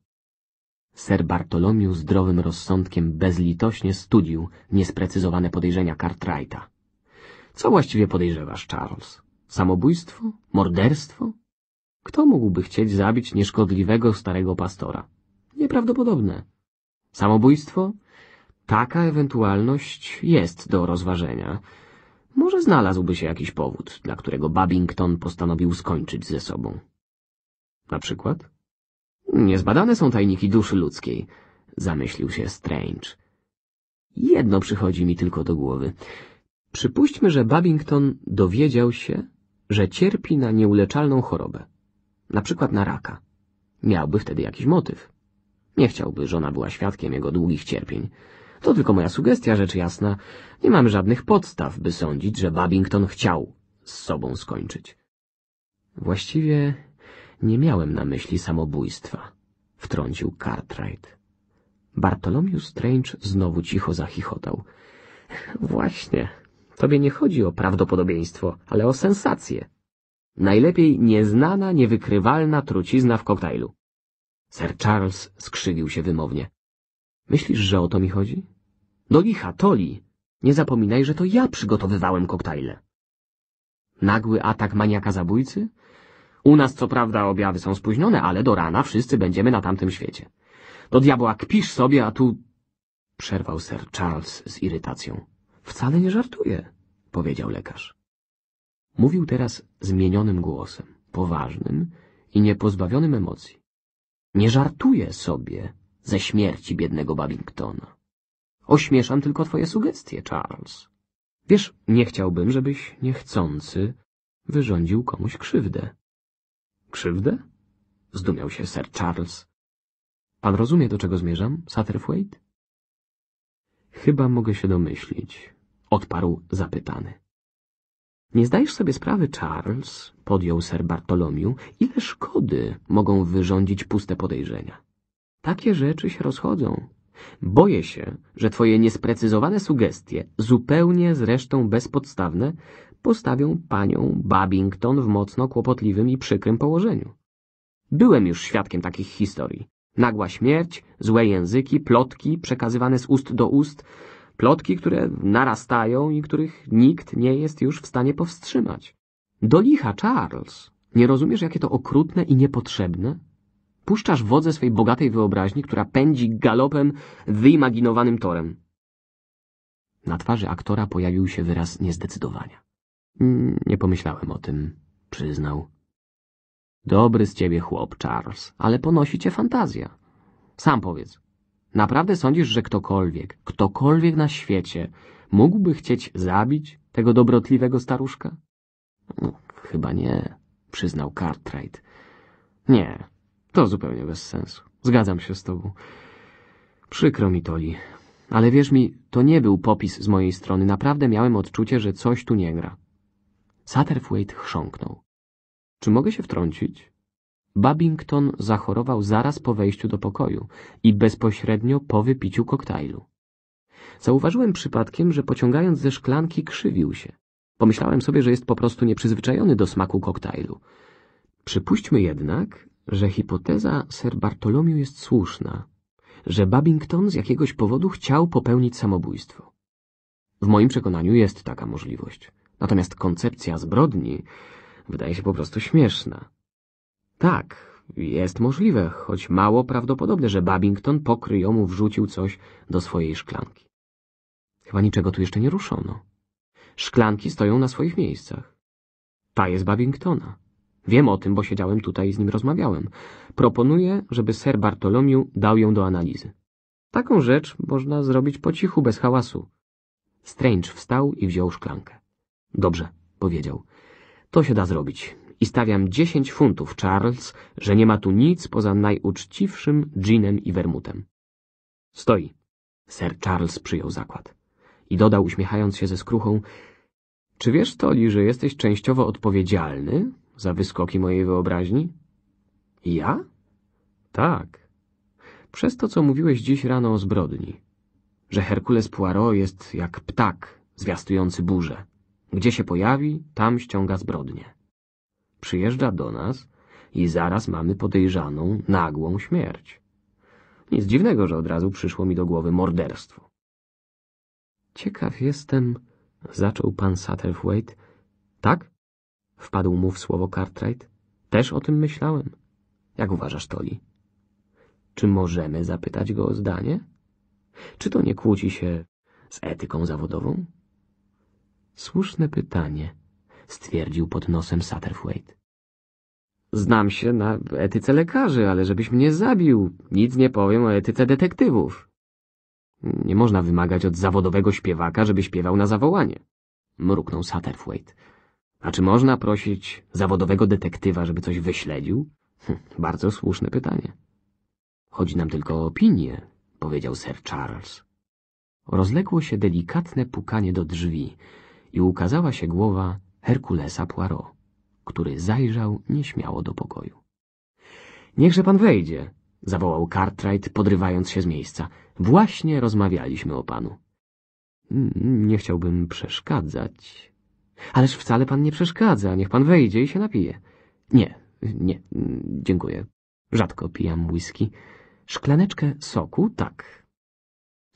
Ser Bartolomiu zdrowym rozsądkiem bezlitośnie studił niesprecyzowane podejrzenia Cartwrighta. Co właściwie podejrzewasz, Charles? Samobójstwo? Morderstwo? Kto mógłby chcieć zabić nieszkodliwego starego pastora? Nieprawdopodobne. Samobójstwo? Taka ewentualność jest do rozważenia. Może znalazłby się jakiś powód, dla którego Babington postanowił skończyć ze sobą. Na przykład? Niezbadane są tajniki duszy ludzkiej, zamyślił się Strange. Jedno przychodzi mi tylko do głowy. Przypuśćmy, że Babington dowiedział się, że cierpi na nieuleczalną chorobę, na przykład na raka. Miałby wtedy jakiś motyw. Nie chciałby, żona była świadkiem jego długich cierpień. To tylko moja sugestia, rzecz jasna. Nie mamy żadnych podstaw, by sądzić, że Babington chciał z sobą skończyć. Właściwie nie miałem na myśli samobójstwa, wtrącił Cartwright. Bartolomius Strange znowu cicho zachichotał. Właśnie. Tobie nie chodzi o prawdopodobieństwo, ale o sensację. Najlepiej nieznana, niewykrywalna trucizna w koktajlu. Sir Charles skrzywił się wymownie. Myślisz, że o to mi chodzi? Do licha, Toli! Nie zapominaj, że to ja przygotowywałem koktajle. Nagły atak maniaka zabójcy? U nas co prawda objawy są spóźnione, ale do rana wszyscy będziemy na tamtym świecie. Do diabła kpisz sobie, a tu... Przerwał Sir Charles z irytacją. Wcale nie żartuję, powiedział lekarz. Mówił teraz zmienionym głosem, poważnym i niepozbawionym emocji. Nie żartuję sobie ze śmierci biednego Babingtona. Ośmieszam tylko twoje sugestie, Charles. Wiesz, nie chciałbym, żebyś niechcący wyrządził komuś krzywdę. Krzywdę? Zdumiał się Sir Charles. Pan rozumie, do czego zmierzam, Satterthwaite? Chyba mogę się domyślić, odparł zapytany. Nie zdajesz sobie sprawy, Charles, podjął Sir Bartolomiu, ile szkody mogą wyrządzić puste podejrzenia. Takie rzeczy się rozchodzą. Boję się, że twoje niesprecyzowane sugestie, zupełnie zresztą bezpodstawne, postawią panią Babington w mocno kłopotliwym i przykrym położeniu. Byłem już świadkiem takich historii. Nagła śmierć, złe języki, plotki przekazywane z ust do ust, plotki, które narastają i których nikt nie jest już w stanie powstrzymać. Do licha, Charles! Nie rozumiesz, jakie to okrutne i niepotrzebne? Puszczasz wodze swej bogatej wyobraźni, która pędzi galopem wyimaginowanym torem. Na twarzy aktora pojawił się wyraz niezdecydowania. Mm, nie pomyślałem o tym, przyznał. Dobry z ciebie chłop, Charles, ale ponosi cię fantazja. Sam powiedz, naprawdę sądzisz, że ktokolwiek, ktokolwiek na świecie mógłby chcieć zabić tego dobrotliwego staruszka? No, chyba nie, przyznał Cartwright. Nie, to zupełnie bez sensu. Zgadzam się z tobą. Przykro mi, Toli, ale wierz mi, to nie był popis z mojej strony. Naprawdę miałem odczucie, że coś tu nie gra. Satterthwaite chrząknął. Czy mogę się wtrącić? Babington zachorował zaraz po wejściu do pokoju i bezpośrednio po wypiciu koktajlu. Zauważyłem przypadkiem, że pociągając ze szklanki krzywił się. Pomyślałem sobie, że jest po prostu nieprzyzwyczajony do smaku koktajlu. Przypuśćmy jednak, że hipoteza Sir Bartolomiu jest słuszna, że Babington z jakiegoś powodu chciał popełnić samobójstwo. W moim przekonaniu jest taka możliwość. Natomiast koncepcja zbrodni wydaje się po prostu śmieszna. Tak, jest możliwe, choć mało prawdopodobne, że Babington po kryjomu wrzucił coś do swojej szklanki. Chyba niczego tu jeszcze nie ruszono. Szklanki stoją na swoich miejscach. Ta jest Babingtona. Wiem o tym, bo siedziałem tutaj i z nim rozmawiałem. Proponuję, żeby ser Bartolomiu dał ją do analizy. Taką rzecz można zrobić po cichu, bez hałasu. Strange wstał i wziął szklankę. Dobrze, powiedział. To się da zrobić. I stawiam dziesięć funtów, Charles, że nie ma tu nic poza najuczciwszym ginem i wermutem. Stoi. Sir Charles przyjął zakład. I dodał, uśmiechając się ze skruchą, czy wiesz, Toli, że jesteś częściowo odpowiedzialny za wyskoki mojej wyobraźni? Ja? Tak. Przez to, co mówiłeś dziś rano o zbrodni. Że Herkules Poirot jest jak ptak zwiastujący burzę. Gdzie się pojawi, tam ściąga zbrodnie. Przyjeżdża do nas i zaraz mamy podejrzaną, nagłą śmierć. Nic dziwnego, że od razu przyszło mi do głowy morderstwo. Ciekaw jestem, zaczął pan Satterthwaite. Tak? Wpadł mu w słowo Cartwright. Też o tym myślałem. Jak uważasz, Toli? Czy możemy zapytać go o zdanie? Czy to nie kłóci się z etyką zawodową? Słuszne pytanie, stwierdził pod nosem Satterthwaite. Znam się na etyce lekarzy, ale żebyś mnie zabił, nic nie powiem o etyce detektywów. Nie można wymagać od zawodowego śpiewaka, żeby śpiewał na zawołanie, mruknął Satterthwaite. A czy można prosić zawodowego detektywa, żeby coś wyśledził? Hm, bardzo słuszne pytanie. Chodzi nam tylko o opinię, powiedział Sir Charles. Rozległo się delikatne pukanie do drzwi i ukazała się głowa Herkulesa Poirot, który zajrzał nieśmiało do pokoju. Niechże pan wejdzie, zawołał Cartwright, podrywając się z miejsca. Właśnie rozmawialiśmy o panu. Mm, nie chciałbym przeszkadzać. Ależ wcale pan nie przeszkadza, niech pan wejdzie i się napije. Nie, nie, mm, dziękuję. Rzadko pijam whisky. Szklaneczkę soku, tak,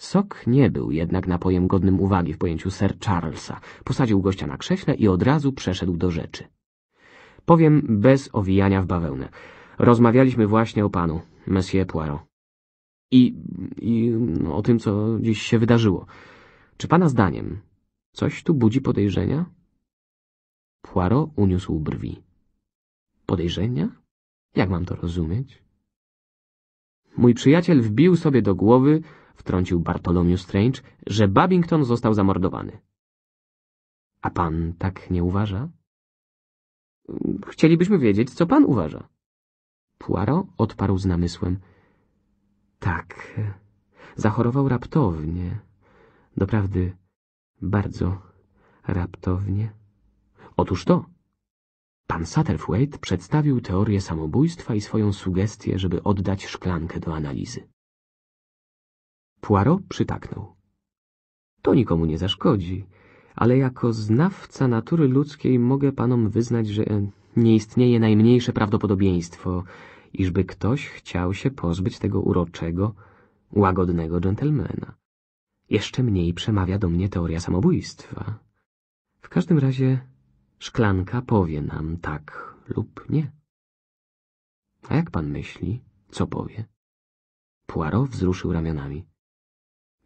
Sok nie był jednak napojem godnym uwagi w pojęciu Sir Charlesa. Posadził gościa na krześle i od razu przeszedł do rzeczy. Powiem bez owijania w bawełnę. Rozmawialiśmy właśnie o panu, Monsieur Poirot. I, i no, o tym, co dziś się wydarzyło. Czy pana zdaniem coś tu budzi podejrzenia? Poirot uniósł brwi. Podejrzenia? Jak mam to rozumieć? Mój przyjaciel wbił sobie do głowy, wtrącił Bartholomew Strange, że Babington został zamordowany. A pan tak nie uważa? Chcielibyśmy wiedzieć, co pan uważa. Poirot odparł z namysłem. Tak, zachorował raptownie. Doprawdy, bardzo raptownie. Otóż to. Pan Satterthwaite przedstawił teorię samobójstwa i swoją sugestię, żeby oddać szklankę do analizy. Poirot przytaknął. To nikomu nie zaszkodzi, ale jako znawca natury ludzkiej mogę panom wyznać, że nie istnieje najmniejsze prawdopodobieństwo, iżby ktoś chciał się pozbyć tego uroczego, łagodnego dżentelmena. Jeszcze mniej przemawia do mnie teoria samobójstwa. W każdym razie szklanka powie nam tak lub nie. A jak pan myśli, co powie? Poirot wzruszył ramionami.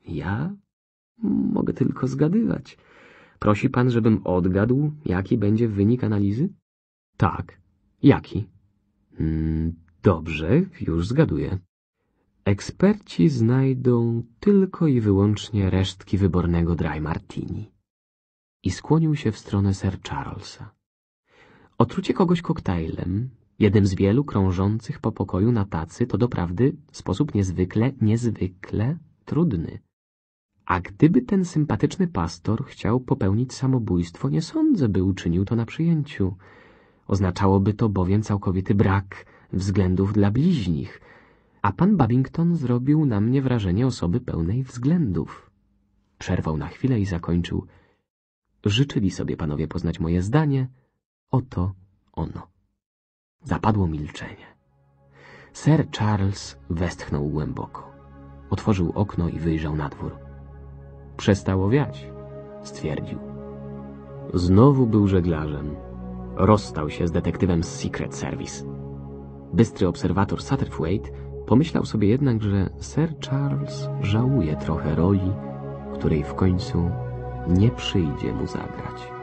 Ja? Mogę tylko zgadywać. Prosi pan, żebym odgadł, jaki będzie wynik analizy? Tak. Jaki? Mm, dobrze, już zgaduję. Eksperci znajdą tylko i wyłącznie resztki wybornego dry martini. I skłonił się w stronę Sir Charlesa. Otrucie kogoś koktajlem, jednym z wielu krążących po pokoju na tacy, to doprawdy sposób niezwykle, niezwykle trudny. A gdyby ten sympatyczny pastor chciał popełnić samobójstwo, nie sądzę, by uczynił to na przyjęciu. Oznaczałoby to bowiem całkowity brak względów dla bliźnich, a pan Babington zrobił na mnie wrażenie osoby pełnej względów. Przerwał na chwilę i zakończył. Życzyli sobie panowie poznać moje zdanie. Oto ono. Zapadło milczenie. Sir Charles westchnął głęboko. Otworzył okno i wyjrzał na dwór. Przestało wiać, stwierdził. Znowu był żeglarzem. Rozstał się z detektywem z Secret Service. Bystry obserwator Satterthwaite pomyślał sobie jednak, że Sir Charles żałuje trochę roli, której w końcu nie przyjdzie mu zagrać.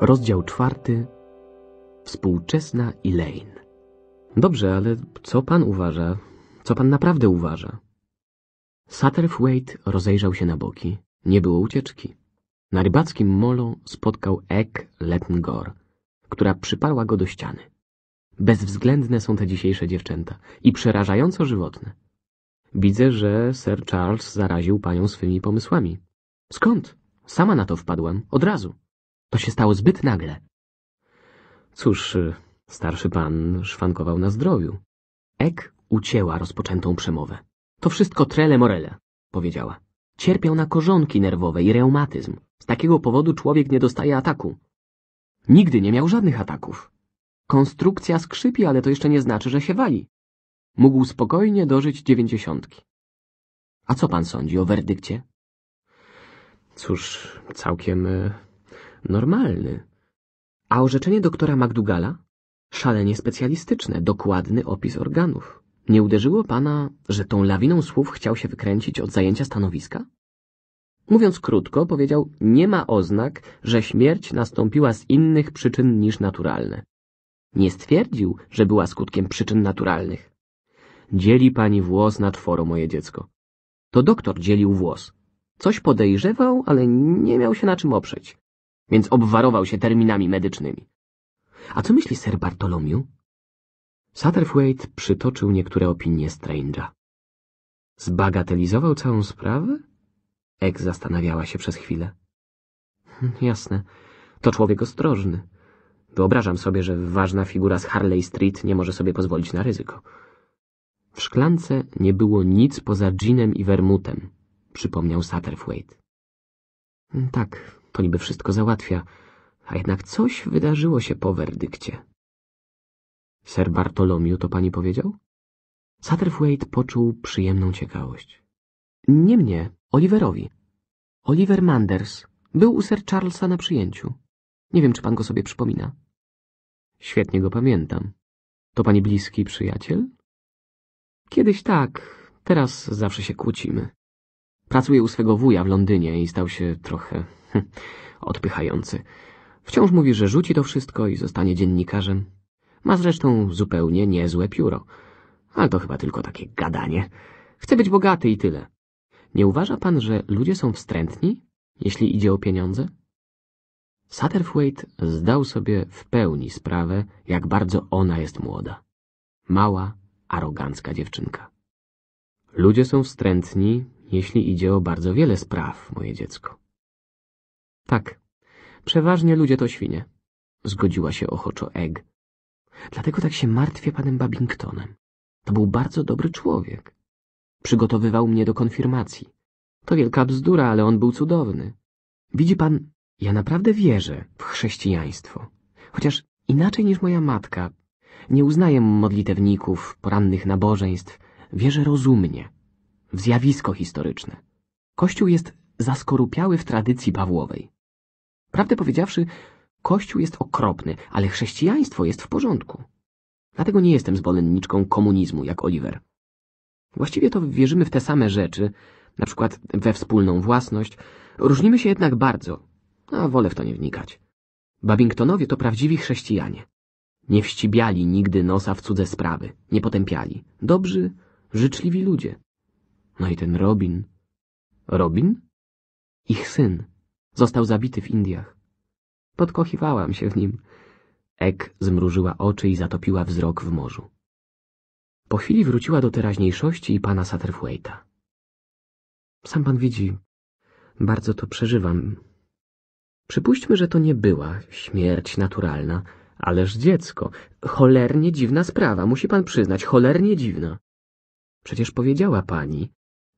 Rozdział czwarty. Współczesna Elaine. Dobrze, ale co pan uważa? Co pan naprawdę uważa? Satterthwaite rozejrzał się na boki. Nie było ucieczki. Na rybackim molo spotkał Ek Lettengor, która przyparła go do ściany. Bezwzględne są te dzisiejsze dziewczęta i przerażająco żywotne. Widzę, że Sir Charles zaraził panią swymi pomysłami. Skąd? Sama na to wpadłam, od razu. To się stało zbyt nagle. Cóż, y, starszy pan szwankował na zdrowiu. Ek ucięła rozpoczętą przemowę. To wszystko trele morele, powiedziała. Cierpiał na korzonki nerwowe i reumatyzm. Z takiego powodu człowiek nie dostaje ataku. Nigdy nie miał żadnych ataków. Konstrukcja skrzypi, ale to jeszcze nie znaczy, że się wali. Mógł spokojnie dożyć dziewięćdziesiątki. A co pan sądzi o werdykcie? Cóż, całkiem... Y, normalny. A orzeczenie doktora MacDougalla? Szalenie specjalistyczne, dokładny opis organów. Nie uderzyło pana, że tą lawiną słów chciał się wykręcić od zajęcia stanowiska? Mówiąc krótko, powiedział, nie ma oznak, że śmierć nastąpiła z innych przyczyn niż naturalne. Nie stwierdził, że była skutkiem przyczyn naturalnych. Dzieli pani włos na czworo, moje dziecko. To doktor dzielił włos. Coś podejrzewał, ale nie miał się na czym oprzeć więc obwarował się terminami medycznymi. A co myśli ser Bartolomiu? Satterthwaite przytoczył niektóre opinie Strange'a. Zbagatelizował całą sprawę? Ek zastanawiała się przez chwilę. Hm, jasne, to człowiek ostrożny. Wyobrażam sobie, że ważna figura z Harley Street nie może sobie pozwolić na ryzyko. W szklance nie było nic poza ginem i wermutem, przypomniał Satterthwaite. Tak, to niby wszystko załatwia, a jednak coś wydarzyło się po werdykcie. Ser Bartolomiu to pani powiedział? Satterthwaite poczuł przyjemną ciekawość. Nie mnie, Oliverowi. Oliver Manders był u Sir Charlesa na przyjęciu. Nie wiem, czy pan go sobie przypomina. Świetnie go pamiętam. To pani bliski przyjaciel? Kiedyś tak, teraz zawsze się kłócimy. Pracuje u swego wuja w Londynie i stał się trochę hm, odpychający. Wciąż mówi, że rzuci to wszystko i zostanie dziennikarzem. Ma zresztą zupełnie niezłe pióro. Ale to chyba tylko takie gadanie. Chce być bogaty i tyle. Nie uważa pan, że ludzie są wstrętni, jeśli idzie o pieniądze? Satterthwaite zdał sobie w pełni sprawę, jak bardzo ona jest młoda. Mała, arogancka dziewczynka. Ludzie są wstrętni, jeśli idzie o bardzo wiele spraw, moje dziecko. Tak, przeważnie ludzie to świnie, zgodziła się ochoczo Egg. Dlatego tak się martwię panem Babingtonem. To był bardzo dobry człowiek. Przygotowywał mnie do konfirmacji. To wielka bzdura, ale on był cudowny. Widzi pan, ja naprawdę wierzę w chrześcijaństwo. Chociaż inaczej niż moja matka. Nie uznaję modlitewników, porannych nabożeństw. Wierzę rozumnie w zjawisko historyczne. Kościół jest zaskorupiały w tradycji Pawłowej. Prawdę powiedziawszy, Kościół jest okropny, ale chrześcijaństwo jest w porządku. Dlatego nie jestem zwolenniczką komunizmu, jak Oliver. Właściwie to wierzymy w te same rzeczy, na przykład we wspólną własność, różnimy się jednak bardzo, a wolę w to nie wnikać. Babingtonowie to prawdziwi chrześcijanie. Nie wścibiali nigdy nosa w cudze sprawy, nie potępiali. Dobrzy, życzliwi ludzie. No i ten Robin. Robin? Ich syn. Został zabity w Indiach. Podkochiwałam się w nim. Ek zmrużyła oczy i zatopiła wzrok w morzu. Po chwili wróciła do teraźniejszości i pana Satterfwaita. Sam pan widzi, bardzo to przeżywam. Przypuśćmy, że to nie była śmierć naturalna, ależ dziecko. Cholernie dziwna sprawa, musi pan przyznać, cholernie dziwna. Przecież powiedziała pani,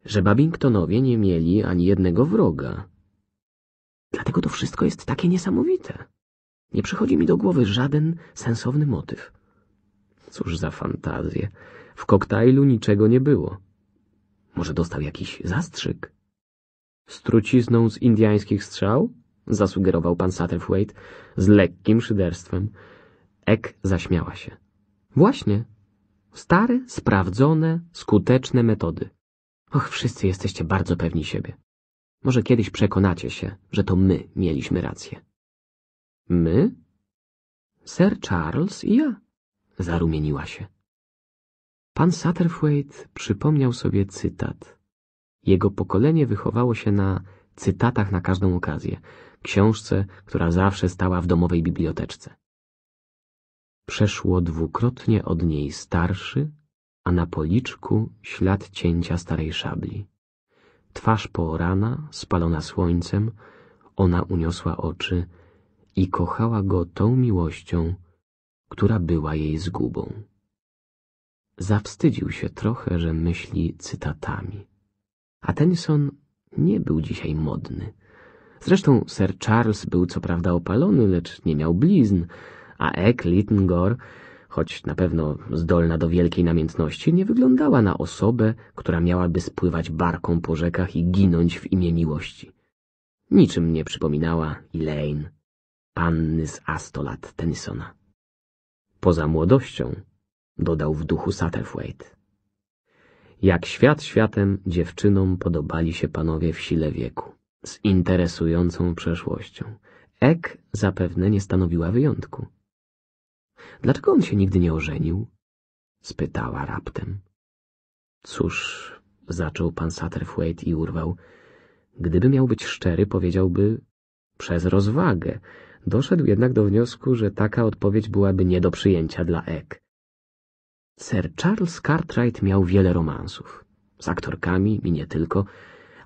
że Babingtonowie nie mieli ani jednego wroga. Dlatego to wszystko jest takie niesamowite. Nie przychodzi mi do głowy żaden sensowny motyw. Cóż za fantazje. W koktajlu niczego nie było. Może dostał jakiś zastrzyk? Z trucizną z indiańskich strzał? Zasugerował pan Satterthwaite z lekkim szyderstwem. Ek zaśmiała się. Właśnie. Stare, sprawdzone, skuteczne metody. Och, wszyscy jesteście bardzo pewni siebie. Może kiedyś przekonacie się, że to my mieliśmy rację. My? Sir Charles i ja. Zarumieniła się. Pan Satterthwaite przypomniał sobie cytat. Jego pokolenie wychowało się na cytatach na każdą okazję, książce, która zawsze stała w domowej biblioteczce. Przeszło dwukrotnie od niej starszy, a na policzku ślad cięcia starej szabli. Twarz poorana, spalona słońcem, ona uniosła oczy i kochała go tą miłością, która była jej zgubą. Zawstydził się trochę, że myśli cytatami. A Attenson nie był dzisiaj modny. Zresztą Sir Charles był co prawda opalony, lecz nie miał blizn, a Eck Littengor choć na pewno zdolna do wielkiej namiętności, nie wyglądała na osobę, która miałaby spływać barką po rzekach i ginąć w imię miłości. Niczym nie przypominała Elaine, panny z Astolat Tennysona. Poza młodością, dodał w duchu Satterthwaite. Jak świat światem, dziewczynom podobali się panowie w sile wieku, z interesującą przeszłością. Ek zapewne nie stanowiła wyjątku. Dlaczego on się nigdy nie ożenił? spytała raptem. Cóż, zaczął pan Satterthwaite i urwał. Gdyby miał być szczery, powiedziałby przez rozwagę. Doszedł jednak do wniosku, że taka odpowiedź byłaby nie do przyjęcia dla Ek. Sir Charles Cartwright miał wiele romansów. Z aktorkami i nie tylko,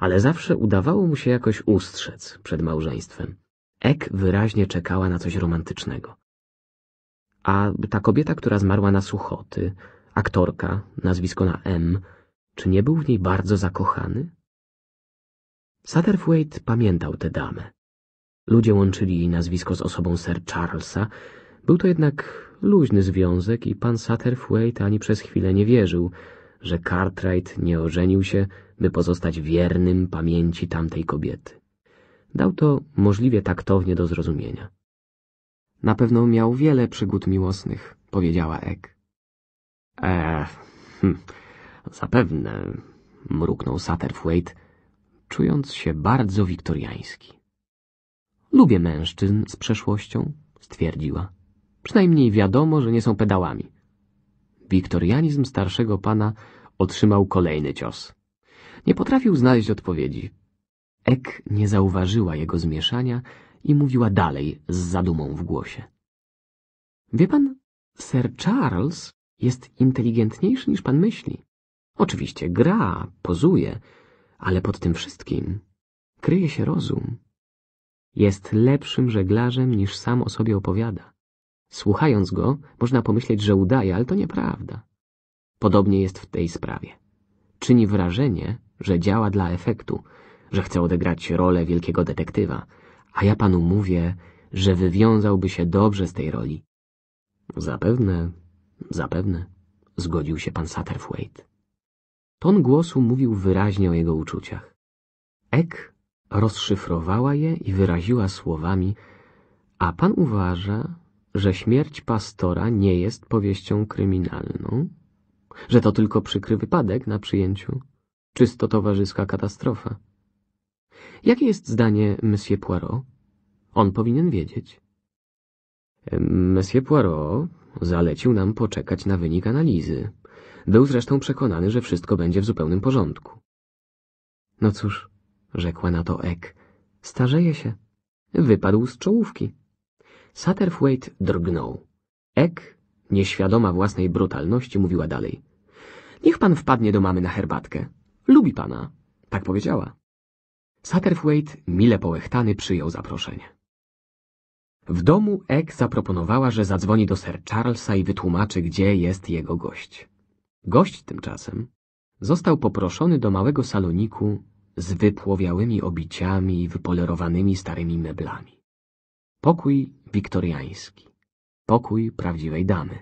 ale zawsze udawało mu się jakoś ustrzec przed małżeństwem. Ek wyraźnie czekała na coś romantycznego. A ta kobieta, która zmarła na suchoty, aktorka, nazwisko na M, czy nie był w niej bardzo zakochany? Satterthwaite pamiętał tę damę. Ludzie łączyli jej nazwisko z osobą Sir Charlesa. Był to jednak luźny związek i pan Satterthwaite ani przez chwilę nie wierzył, że Cartwright nie ożenił się, by pozostać wiernym pamięci tamtej kobiety. Dał to możliwie taktownie do zrozumienia. Na pewno miał wiele przygód miłosnych, powiedziała Ek. Eee, hm, zapewne, mruknął Satterthwaite, czując się bardzo wiktoriański. Lubię mężczyzn z przeszłością, stwierdziła. Przynajmniej wiadomo, że nie są pedałami. Wiktorianizm starszego pana otrzymał kolejny cios. Nie potrafił znaleźć odpowiedzi. Ek nie zauważyła jego zmieszania i mówiła dalej z zadumą w głosie. Wie pan, Sir Charles jest inteligentniejszy niż pan myśli. Oczywiście gra, pozuje, ale pod tym wszystkim kryje się rozum. Jest lepszym żeglarzem niż sam o sobie opowiada. Słuchając go, można pomyśleć, że udaje, ale to nieprawda. Podobnie jest w tej sprawie. Czyni wrażenie, że działa dla efektu, że chce odegrać rolę wielkiego detektywa, a ja panu mówię, że wywiązałby się dobrze z tej roli. Zapewne, zapewne, zgodził się pan Satterthwaite. Ton głosu mówił wyraźnie o jego uczuciach. Ek rozszyfrowała je i wyraziła słowami A pan uważa, że śmierć pastora nie jest powieścią kryminalną? Że to tylko przykry wypadek na przyjęciu? Czysto towarzyska katastrofa? Jakie jest zdanie Monsieur Poirot? On powinien wiedzieć. Monsieur Poirot zalecił nam poczekać na wynik analizy. Był zresztą przekonany, że wszystko będzie w zupełnym porządku. No cóż, rzekła na to Ek, starzeje się. Wypadł z czołówki. Satterthwaite drgnął. Ek, nieświadoma własnej brutalności, mówiła dalej. Niech pan wpadnie do mamy na herbatkę. Lubi pana. Tak powiedziała. Satterthwaite, mile połechtany, przyjął zaproszenie. W domu Ek zaproponowała, że zadzwoni do Sir Charlesa i wytłumaczy, gdzie jest jego gość. Gość tymczasem został poproszony do małego saloniku z wypłowiałymi obiciami i wypolerowanymi starymi meblami. Pokój wiktoriański. Pokój prawdziwej damy,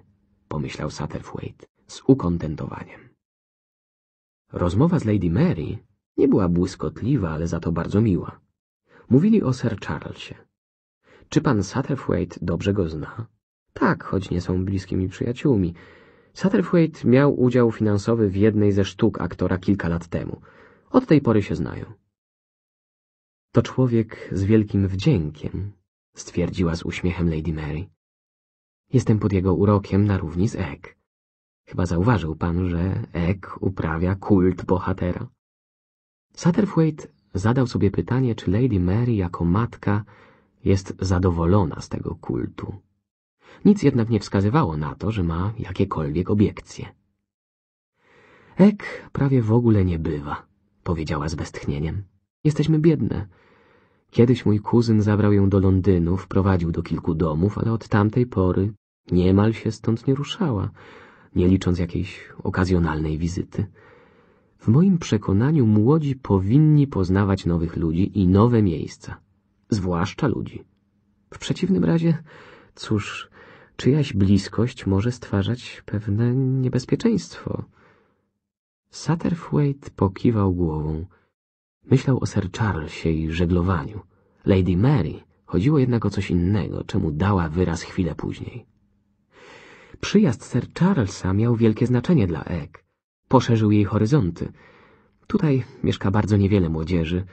pomyślał Satterthwaite z ukontentowaniem. Rozmowa z Lady Mary nie była błyskotliwa, ale za to bardzo miła. Mówili o Sir Charlesie. Czy pan Satterthwaite dobrze go zna? Tak, choć nie są bliskimi przyjaciółmi. Satterthwaite miał udział finansowy w jednej ze sztuk aktora kilka lat temu. Od tej pory się znają. To człowiek z wielkim wdziękiem, stwierdziła z uśmiechem Lady Mary. Jestem pod jego urokiem na równi z Egg. Chyba zauważył pan, że Egg uprawia kult bohatera. Satterthwaite zadał sobie pytanie, czy Lady Mary jako matka jest zadowolona z tego kultu. Nic jednak nie wskazywało na to, że ma jakiekolwiek obiekcje. Ek prawie w ogóle nie bywa, powiedziała z westchnieniem. Jesteśmy biedne. Kiedyś mój kuzyn zabrał ją do Londynu, wprowadził do kilku domów, ale od tamtej pory niemal się stąd nie ruszała, nie licząc jakiejś okazjonalnej wizyty. W moim przekonaniu młodzi powinni poznawać nowych ludzi i nowe miejsca, zwłaszcza ludzi. W przeciwnym razie, cóż, czyjaś bliskość może stwarzać pewne niebezpieczeństwo. Satterthwaite pokiwał głową. Myślał o Sir Charlesie i żeglowaniu. Lady Mary chodziło jednak o coś innego, czemu dała wyraz chwilę później. Przyjazd Sir Charlesa miał wielkie znaczenie dla Egg. Poszerzył jej horyzonty. Tutaj mieszka bardzo niewiele młodzieży,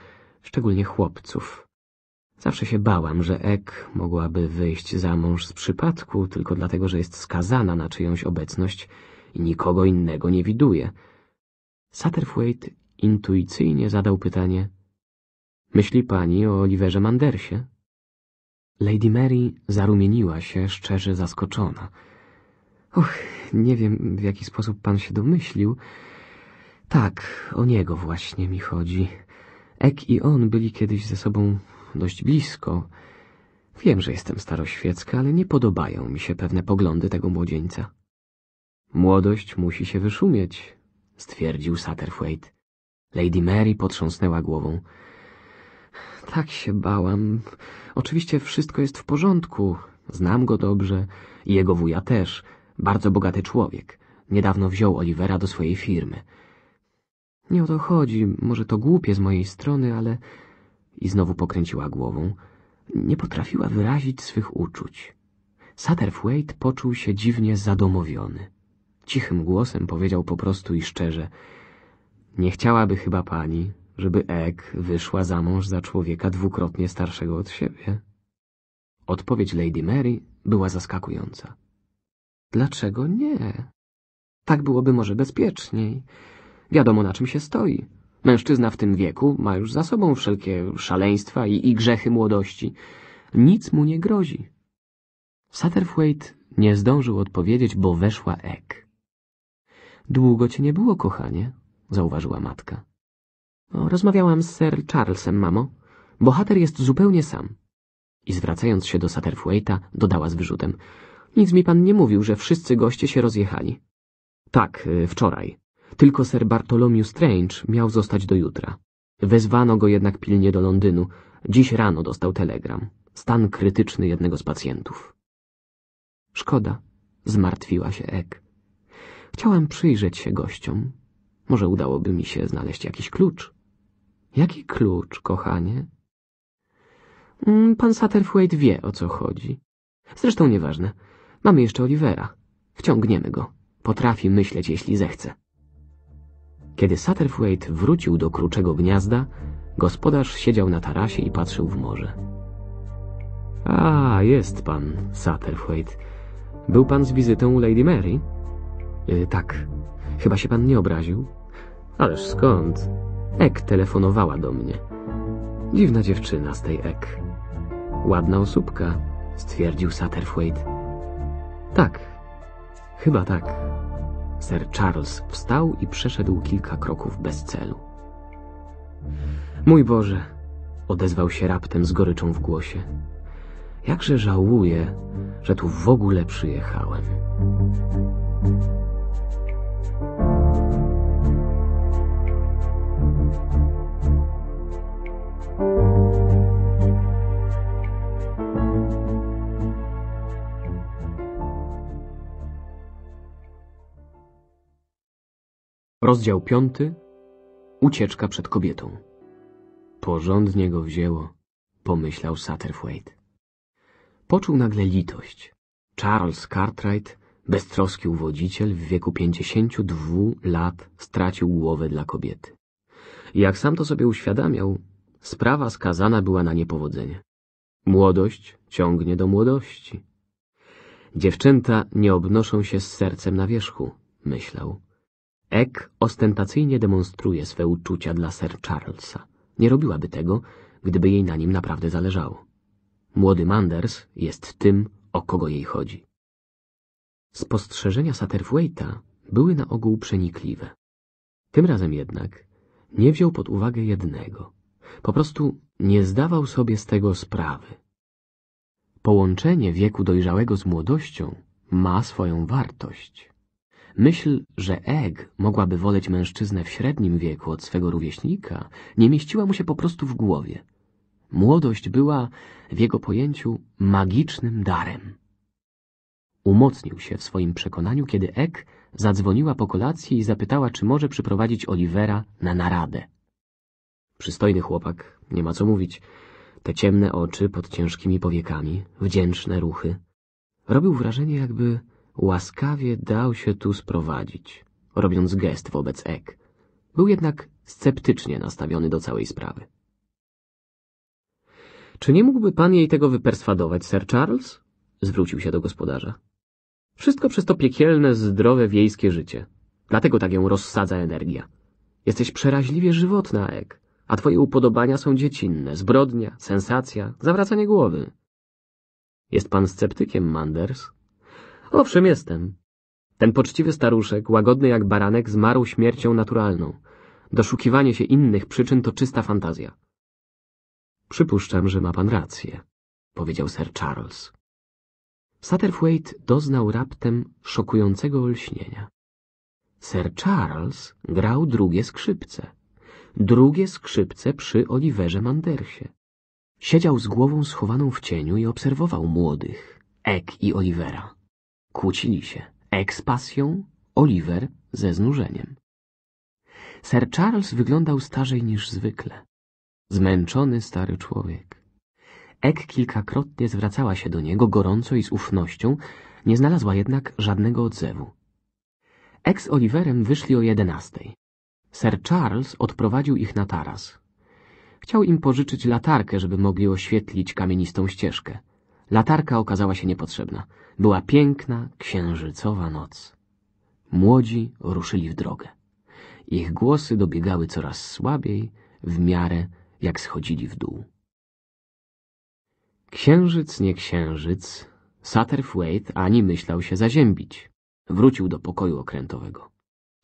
szczególnie chłopców. Zawsze się bałam, że Ek mogłaby wyjść za mąż z przypadku tylko dlatego, że jest skazana na czyjąś obecność i nikogo innego nie widuje. Satterthwaite intuicyjnie zadał pytanie. Myśli pani o Oliverze Mandersie? Lady Mary zarumieniła się, szczerze zaskoczona. Och, nie wiem, w jaki sposób pan się domyślił. Tak, o niego właśnie mi chodzi. Ek i on byli kiedyś ze sobą dość blisko. Wiem, że jestem staroświecka, ale nie podobają mi się pewne poglądy tego młodzieńca. Młodość musi się wyszumieć, stwierdził Satterthwaite. Lady Mary potrząsnęła głową. Tak się bałam. Oczywiście wszystko jest w porządku. Znam go dobrze i jego wuja też bardzo bogaty człowiek. Niedawno wziął Olivera do swojej firmy. Nie o to chodzi, może to głupie z mojej strony, ale... I znowu pokręciła głową. Nie potrafiła wyrazić swych uczuć. Satterthwaite poczuł się dziwnie zadomowiony. Cichym głosem powiedział po prostu i szczerze. Nie chciałaby chyba pani, żeby Ek wyszła za mąż za człowieka dwukrotnie starszego od siebie. Odpowiedź Lady Mary była zaskakująca. Dlaczego nie? Tak byłoby może bezpieczniej. Wiadomo, na czym się stoi. Mężczyzna w tym wieku ma już za sobą wszelkie szaleństwa i, i grzechy młodości. Nic mu nie grozi. Satterthwaite nie zdążył odpowiedzieć, bo weszła Ek. Długo cię nie było, kochanie, zauważyła matka. No, rozmawiałam z Sir Charlesem, mamo. Bohater jest zupełnie sam. I zwracając się do Satterthwaite'a, dodała z wyrzutem. Nic mi pan nie mówił, że wszyscy goście się rozjechali. Tak, e, wczoraj. Tylko Sir Bartholomew Strange miał zostać do jutra. Wezwano go jednak pilnie do Londynu. Dziś rano dostał telegram. Stan krytyczny jednego z pacjentów. Szkoda, zmartwiła się Ek. Chciałem przyjrzeć się gościom. Może udałoby mi się znaleźć jakiś klucz. Jaki klucz, kochanie? Mm, pan Satterthwaite wie, o co chodzi. Zresztą nieważne. Mamy jeszcze Olivera. Wciągniemy go. Potrafi myśleć, jeśli zechce. Kiedy Satterthwaite wrócił do kruczego gniazda, gospodarz siedział na tarasie i patrzył w morze. A, jest pan, Satterthwaite. Był pan z wizytą u Lady Mary? Y, tak. Chyba się pan nie obraził? Ależ skąd? Ek telefonowała do mnie. Dziwna dziewczyna z tej Ek. Ładna osóbka, stwierdził Satterthwaite. Tak, chyba tak. Sir Charles wstał i przeszedł kilka kroków bez celu. Mój Boże, odezwał się raptem z goryczą w głosie. Jakże żałuję, że tu w ogóle przyjechałem. thank you Rozdział piąty. Ucieczka przed kobietą. Porządnie go wzięło, pomyślał Satterthwaite. Poczuł nagle litość. Charles Cartwright, beztroski uwodziciel w wieku pięćdziesięciu dwóch lat, stracił głowę dla kobiety. Jak sam to sobie uświadamiał, sprawa skazana była na niepowodzenie. Młodość ciągnie do młodości. Dziewczęta nie obnoszą się z sercem na wierzchu, myślał Ek ostentacyjnie demonstruje swe uczucia dla Sir Charlesa. Nie robiłaby tego, gdyby jej na nim naprawdę zależało. Młody Manders jest tym, o kogo jej chodzi. Spostrzeżenia Satterthwaite'a były na ogół przenikliwe. Tym razem jednak nie wziął pod uwagę jednego. Po prostu nie zdawał sobie z tego sprawy. Połączenie wieku dojrzałego z młodością ma swoją wartość. Myśl, że Egg mogłaby woleć mężczyznę w średnim wieku od swego rówieśnika, nie mieściła mu się po prostu w głowie. Młodość była, w jego pojęciu, magicznym darem. Umocnił się w swoim przekonaniu, kiedy Egg zadzwoniła po kolacji i zapytała, czy może przyprowadzić Olivera na naradę. Przystojny chłopak, nie ma co mówić. Te ciemne oczy pod ciężkimi powiekami, wdzięczne ruchy. Robił wrażenie, jakby łaskawie dał się tu sprowadzić, robiąc gest wobec Ek. Był jednak sceptycznie nastawiony do całej sprawy. Czy nie mógłby pan jej tego wyperswadować, Sir Charles? Zwrócił się do gospodarza. Wszystko przez to piekielne, zdrowe wiejskie życie. Dlatego tak ją rozsadza energia. Jesteś przeraźliwie żywotna, Ek, a twoje upodobania są dziecinne. Zbrodnia, sensacja, zawracanie głowy. Jest pan sceptykiem, Manders? Owszem, jestem. Ten poczciwy staruszek, łagodny jak baranek, zmarł śmiercią naturalną. Doszukiwanie się innych przyczyn to czysta fantazja. Przypuszczam, że ma pan rację, powiedział Sir Charles. Satterthwaite doznał raptem szokującego olśnienia. Sir Charles grał drugie skrzypce. Drugie skrzypce przy Oliverze Mandersie. Siedział z głową schowaną w cieniu i obserwował młodych, Ek i Olivera. Kłócili się. Ex z pasją, Oliver ze znużeniem. Sir Charles wyglądał starzej niż zwykle. Zmęczony stary człowiek. Ek kilkakrotnie zwracała się do niego gorąco i z ufnością, nie znalazła jednak żadnego odzewu. Ek z Oliverem wyszli o jedenastej. Sir Charles odprowadził ich na taras. Chciał im pożyczyć latarkę, żeby mogli oświetlić kamienistą ścieżkę. Latarka okazała się niepotrzebna. Była piękna, księżycowa noc. Młodzi ruszyli w drogę. Ich głosy dobiegały coraz słabiej, w miarę jak schodzili w dół. Księżyc nie księżyc, Satterthwaite ani myślał się zaziębić. Wrócił do pokoju okrętowego.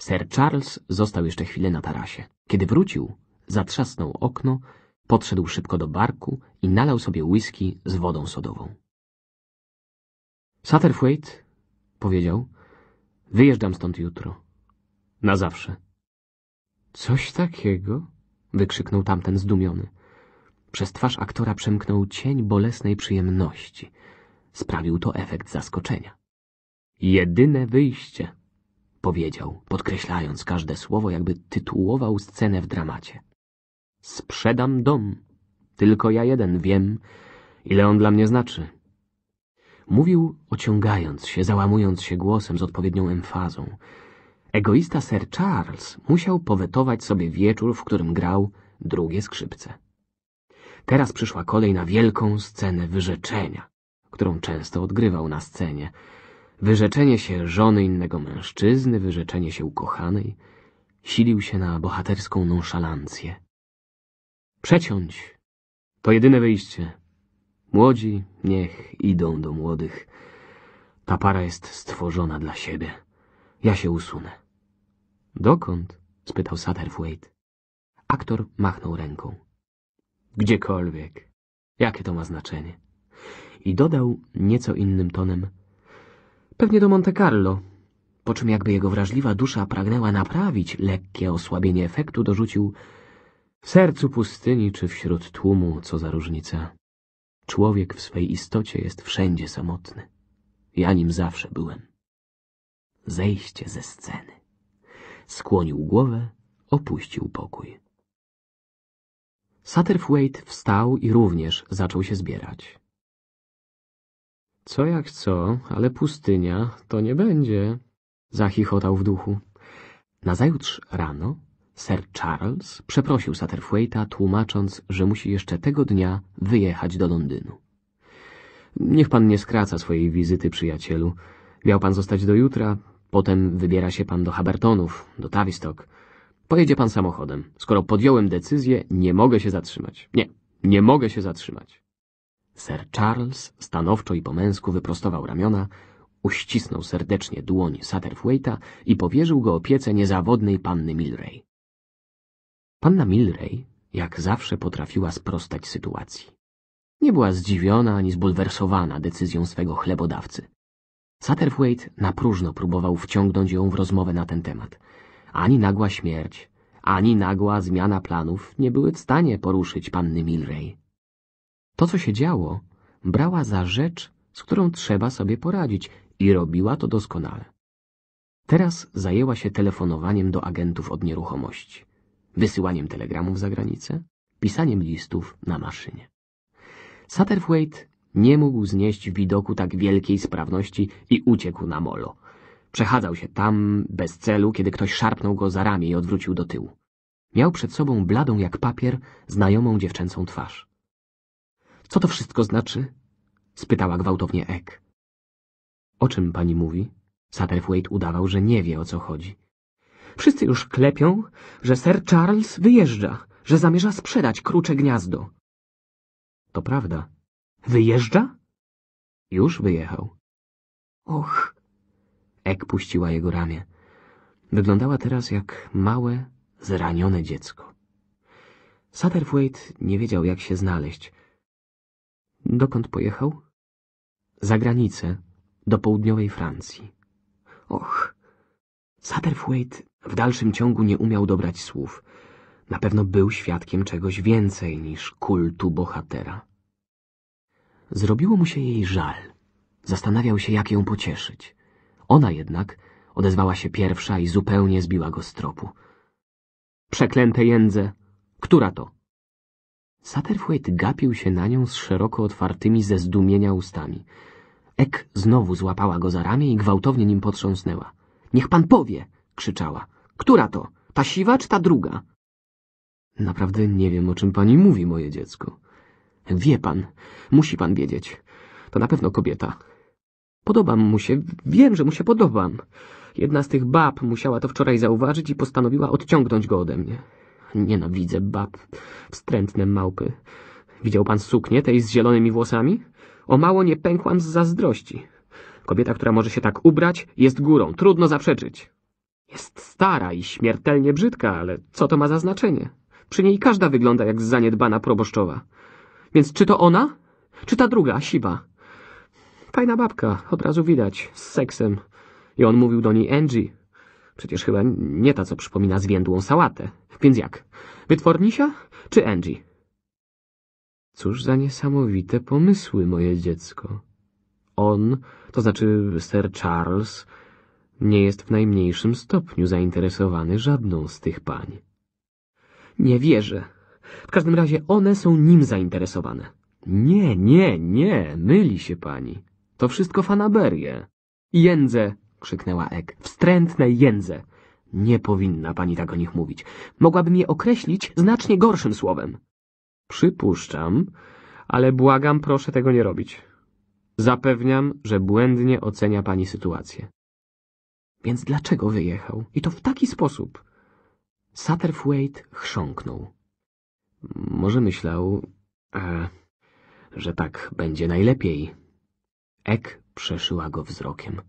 Sir Charles został jeszcze chwilę na tarasie. Kiedy wrócił, zatrzasnął okno, podszedł szybko do barku i nalał sobie whisky z wodą sodową. Satterthwaite, powiedział, wyjeżdżam stąd jutro. Na zawsze. Coś takiego? wykrzyknął tamten zdumiony. Przez twarz aktora przemknął cień bolesnej przyjemności. Sprawił to efekt zaskoczenia. Jedyne wyjście, powiedział, podkreślając każde słowo, jakby tytułował scenę w dramacie. Sprzedam dom. Tylko ja jeden wiem, ile on dla mnie znaczy. Mówił ociągając się, załamując się głosem z odpowiednią emfazą. Egoista Sir Charles musiał powetować sobie wieczór, w którym grał drugie skrzypce. Teraz przyszła kolej na wielką scenę wyrzeczenia, którą często odgrywał na scenie. Wyrzeczenie się żony innego mężczyzny, wyrzeczenie się ukochanej. Silił się na bohaterską nonszalancję. Przeciąć. To jedyne wyjście. Młodzi niech idą do młodych. Ta para jest stworzona dla siebie. Ja się usunę. Dokąd? spytał Satterthwaite. Aktor machnął ręką. Gdziekolwiek. Jakie to ma znaczenie? I dodał nieco innym tonem. Pewnie do Monte Carlo. Po czym jakby jego wrażliwa dusza pragnęła naprawić lekkie osłabienie efektu, dorzucił w sercu pustyni czy wśród tłumu, co za różnica. Człowiek w swej istocie jest wszędzie samotny. Ja nim zawsze byłem. Zejście ze sceny. Skłonił głowę, opuścił pokój. Satterthwaite wstał i również zaczął się zbierać. Co jak co, ale pustynia to nie będzie, zachichotał w duchu. Nazajutrz rano Sir Charles przeprosił Satterthwaite'a, tłumacząc, że musi jeszcze tego dnia wyjechać do Londynu. Niech pan nie skraca swojej wizyty, przyjacielu. Miał pan zostać do jutra, potem wybiera się pan do Habertonów, do Tavistock. Pojedzie pan samochodem. Skoro podjąłem decyzję, nie mogę się zatrzymać. Nie, nie mogę się zatrzymać. Sir Charles stanowczo i po męsku wyprostował ramiona, uścisnął serdecznie dłoń Satterthwaite'a i powierzył go opiece niezawodnej panny Milray. Panna Milrej, jak zawsze, potrafiła sprostać sytuacji. Nie była zdziwiona ani zbulwersowana decyzją swego chlebodawcy. Satterthwaite napróżno próbował wciągnąć ją w rozmowę na ten temat. Ani nagła śmierć, ani nagła zmiana planów nie były w stanie poruszyć panny Milrej. To, co się działo, brała za rzecz, z którą trzeba sobie poradzić i robiła to doskonale. Teraz zajęła się telefonowaniem do agentów od nieruchomości wysyłaniem telegramów za granicę, pisaniem listów na maszynie. Satterthwaite nie mógł znieść widoku tak wielkiej sprawności i uciekł na molo. Przechadzał się tam bez celu, kiedy ktoś szarpnął go za ramię i odwrócił do tyłu. Miał przed sobą bladą jak papier znajomą dziewczęcą twarz. — Co to wszystko znaczy? — spytała gwałtownie Ek. — O czym pani mówi? Satterthwaite udawał, że nie wie, o co chodzi. Wszyscy już klepią, że Sir Charles wyjeżdża, że zamierza sprzedać krucze gniazdo. To prawda. Wyjeżdża? Już wyjechał. Och. Ek puściła jego ramię. Wyglądała teraz jak małe, zranione dziecko. Satterthwaite nie wiedział, jak się znaleźć. Dokąd pojechał? Za granicę, do południowej Francji. Och, Satterthwaite w dalszym ciągu nie umiał dobrać słów. Na pewno był świadkiem czegoś więcej niż kultu bohatera. Zrobiło mu się jej żal. Zastanawiał się, jak ją pocieszyć. Ona jednak odezwała się pierwsza i zupełnie zbiła go z tropu. Przeklęte jędze! Która to? Satterthwaite gapił się na nią z szeroko otwartymi ze zdumienia ustami. Ek znowu złapała go za ramię i gwałtownie nim potrząsnęła. Niech pan powie! krzyczała. Która to? Ta siwa czy ta druga? Naprawdę nie wiem, o czym pani mówi, moje dziecko. Wie pan, musi pan wiedzieć. To na pewno kobieta. Podobam mu się, wiem, że mu się podobam. Jedna z tych bab musiała to wczoraj zauważyć i postanowiła odciągnąć go ode mnie. Nienawidzę bab, wstrętne małpy. Widział pan suknię tej z zielonymi włosami? O mało nie pękłam z zazdrości. Kobieta, która może się tak ubrać, jest górą, trudno zaprzeczyć. Jest stara i śmiertelnie brzydka, ale co to ma za znaczenie? Przy niej każda wygląda jak zaniedbana proboszczowa. Więc czy to ona? Czy ta druga, siba? Fajna babka, od razu widać, z seksem. I on mówił do niej Angie. Przecież chyba nie ta, co przypomina zwiędłą sałatę. Więc jak? Wytwornisia czy Angie? Cóż za niesamowite pomysły, moje dziecko. On, to znaczy Sir Charles, nie jest w najmniejszym stopniu zainteresowany żadną z tych pań. Nie wierzę. W każdym razie one są nim zainteresowane. Nie, nie, nie, myli się pani. To wszystko fanaberie. Jędze, krzyknęła Ek, wstrętne jędze. Nie powinna pani tak o nich mówić. Mogłabym je określić znacznie gorszym słowem. Przypuszczam, ale błagam, proszę tego nie robić. Zapewniam, że błędnie ocenia pani sytuację. Więc dlaczego wyjechał? I to w taki sposób. Satterthwaite chrząknął. Może myślał, e, że tak będzie najlepiej. Ek przeszyła go wzrokiem.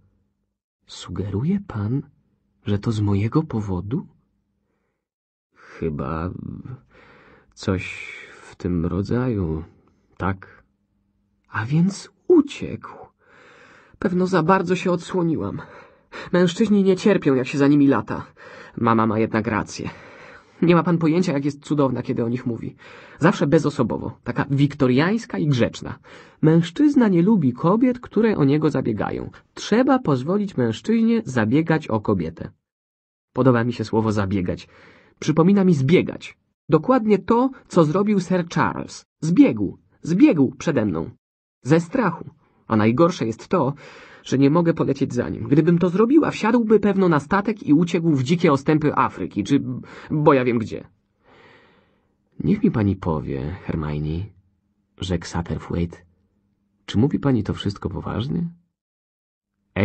Sugeruje pan, że to z mojego powodu? Chyba coś w tym rodzaju, tak. A więc uciekł. Pewno za bardzo się odsłoniłam. Mężczyźni nie cierpią, jak się za nimi lata. Mama ma jednak rację. Nie ma pan pojęcia, jak jest cudowna, kiedy o nich mówi. Zawsze bezosobowo, taka wiktoriańska i grzeczna. Mężczyzna nie lubi kobiet, które o niego zabiegają. Trzeba pozwolić mężczyźnie zabiegać o kobietę. Podoba mi się słowo zabiegać. Przypomina mi zbiegać. Dokładnie to, co zrobił Sir Charles. Zbiegł, zbiegł przede mną. Ze strachu. A najgorsze jest to, że nie mogę polecieć za nim. Gdybym to zrobiła, wsiadłby pewno na statek i uciekł w dzikie ostępy Afryki, czy bo ja wiem gdzie. Niech mi pani powie, Hermione, rzekł Satterthwaite, czy mówi pani to wszystko poważnie?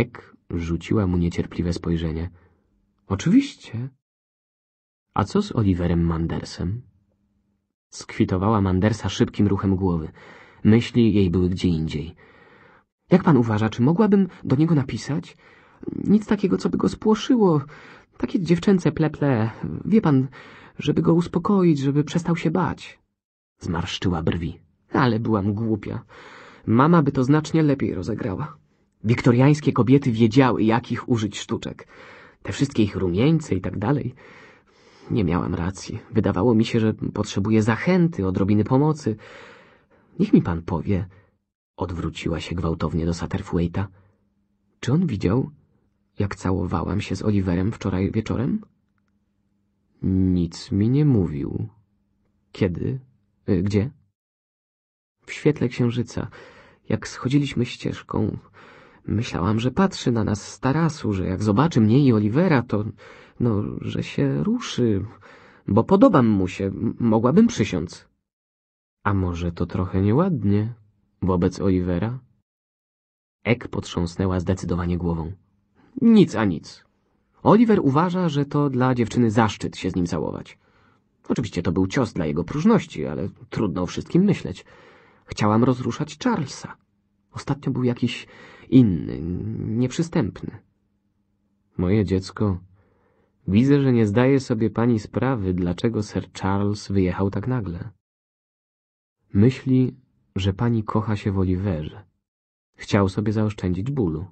Ek rzuciła mu niecierpliwe spojrzenie. Oczywiście. A co z Oliverem Mandersem? Skwitowała Mandersa szybkim ruchem głowy. Myśli jej były gdzie indziej. Jak pan uważa, czy mogłabym do niego napisać? Nic takiego, co by go spłoszyło. Takie dziewczęce pleple. Wie pan, żeby go uspokoić, żeby przestał się bać. Zmarszczyła brwi. Ale byłam głupia. Mama by to znacznie lepiej rozegrała. Wiktoriańskie kobiety wiedziały, jakich użyć sztuczek. Te wszystkie ich rumieńce i tak dalej. Nie miałam racji. Wydawało mi się, że potrzebuję zachęty, odrobiny pomocy. Niech mi pan powie... Odwróciła się gwałtownie do Satterthwaite'a. Czy on widział, jak całowałam się z Oliverem wczoraj wieczorem? Nic mi nie mówił. Kiedy? Y, gdzie? W świetle księżyca. Jak schodziliśmy ścieżką, myślałam, że patrzy na nas z tarasu, że jak zobaczy mnie i Olivera, to no, że się ruszy, bo podobam mu się, mogłabym przysiąc. A może to trochę nieładnie, Wobec Olivera? Ek potrząsnęła zdecydowanie głową. Nic a nic. Oliver uważa, że to dla dziewczyny zaszczyt się z nim całować. Oczywiście to był cios dla jego próżności, ale trudno o wszystkim myśleć. Chciałam rozruszać Charlesa. Ostatnio był jakiś inny, nieprzystępny. Moje dziecko, widzę, że nie zdaje sobie pani sprawy, dlaczego Sir Charles wyjechał tak nagle. Myśli że pani kocha się w Oliverze. Chciał sobie zaoszczędzić bólu.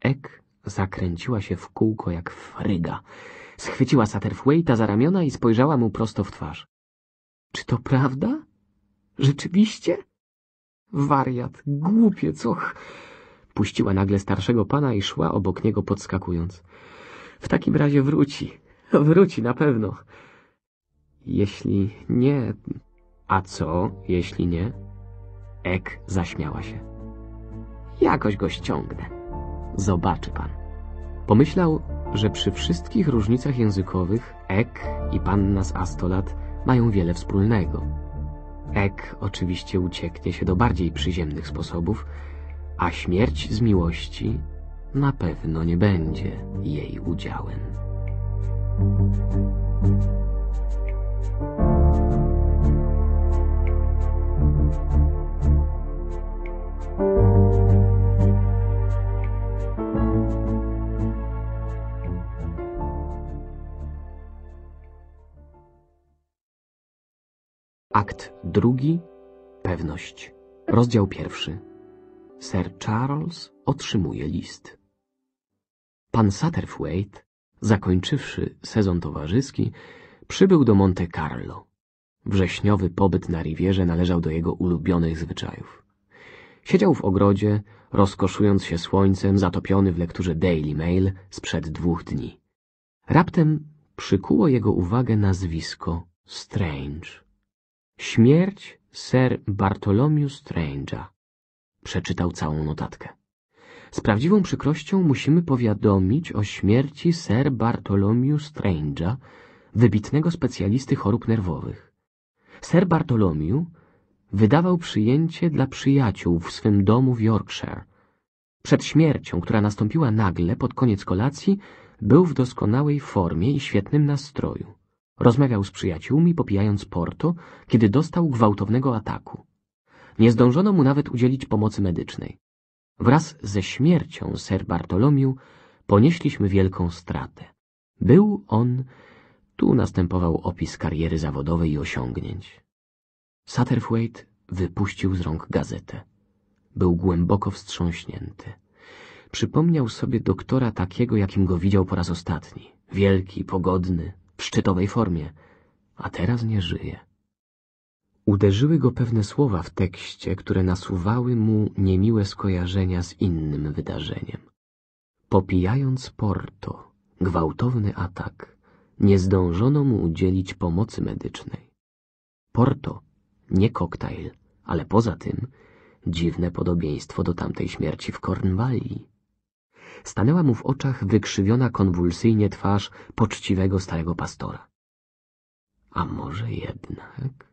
Ek zakręciła się w kółko jak fryga. Schwyciła Satterthwaite'a za ramiona i spojrzała mu prosto w twarz. Czy to prawda? Rzeczywiście? Wariat, głupiec, och! Puściła nagle starszego pana i szła obok niego podskakując. W takim razie wróci. Wróci na pewno. Jeśli nie, a co, jeśli nie? Ek zaśmiała się. Jakoś go ściągnę. Zobaczy pan. Pomyślał, że przy wszystkich różnicach językowych Ek i panna z Astolat mają wiele wspólnego. Ek oczywiście ucieknie się do bardziej przyziemnych sposobów, a śmierć z miłości na pewno nie będzie jej udziałem. Akt drugi Pewność. Rozdział pierwszy. Sir Charles otrzymuje list. Pan Satterthwaite, zakończywszy sezon towarzyski, przybył do Monte Carlo. Wrześniowy pobyt na Rivierze należał do jego ulubionych zwyczajów. Siedział w ogrodzie, rozkoszując się słońcem, zatopiony w lekturze Daily Mail sprzed dwóch dni. Raptem przykuło jego uwagę nazwisko Strange. Śmierć Sir Bartolomew Strange'a. Przeczytał całą notatkę. Z prawdziwą przykrością musimy powiadomić o śmierci Sir Bartolomew Strange'a, wybitnego specjalisty chorób nerwowych. Sir Bartolomew wydawał przyjęcie dla przyjaciół w swym domu w Yorkshire. Przed śmiercią, która nastąpiła nagle pod koniec kolacji, był w doskonałej formie i świetnym nastroju. Rozmawiał z przyjaciółmi, popijając porto, kiedy dostał gwałtownego ataku. Nie zdążono mu nawet udzielić pomocy medycznej. Wraz ze śmiercią ser Bartolomiu ponieśliśmy wielką stratę. Był on... Tu następował opis kariery zawodowej i osiągnięć. Satterthwaite wypuścił z rąk gazetę. Był głęboko wstrząśnięty. Przypomniał sobie doktora takiego, jakim go widział po raz ostatni. Wielki, pogodny, w szczytowej formie. A teraz nie żyje. Uderzyły go pewne słowa w tekście, które nasuwały mu niemiłe skojarzenia z innym wydarzeniem. Popijając Porto, gwałtowny atak, nie zdążono mu udzielić pomocy medycznej. Porto nie koktajl, ale poza tym dziwne podobieństwo do tamtej śmierci w Kornwalii. Stanęła mu w oczach wykrzywiona konwulsyjnie twarz poczciwego starego pastora. A może jednak...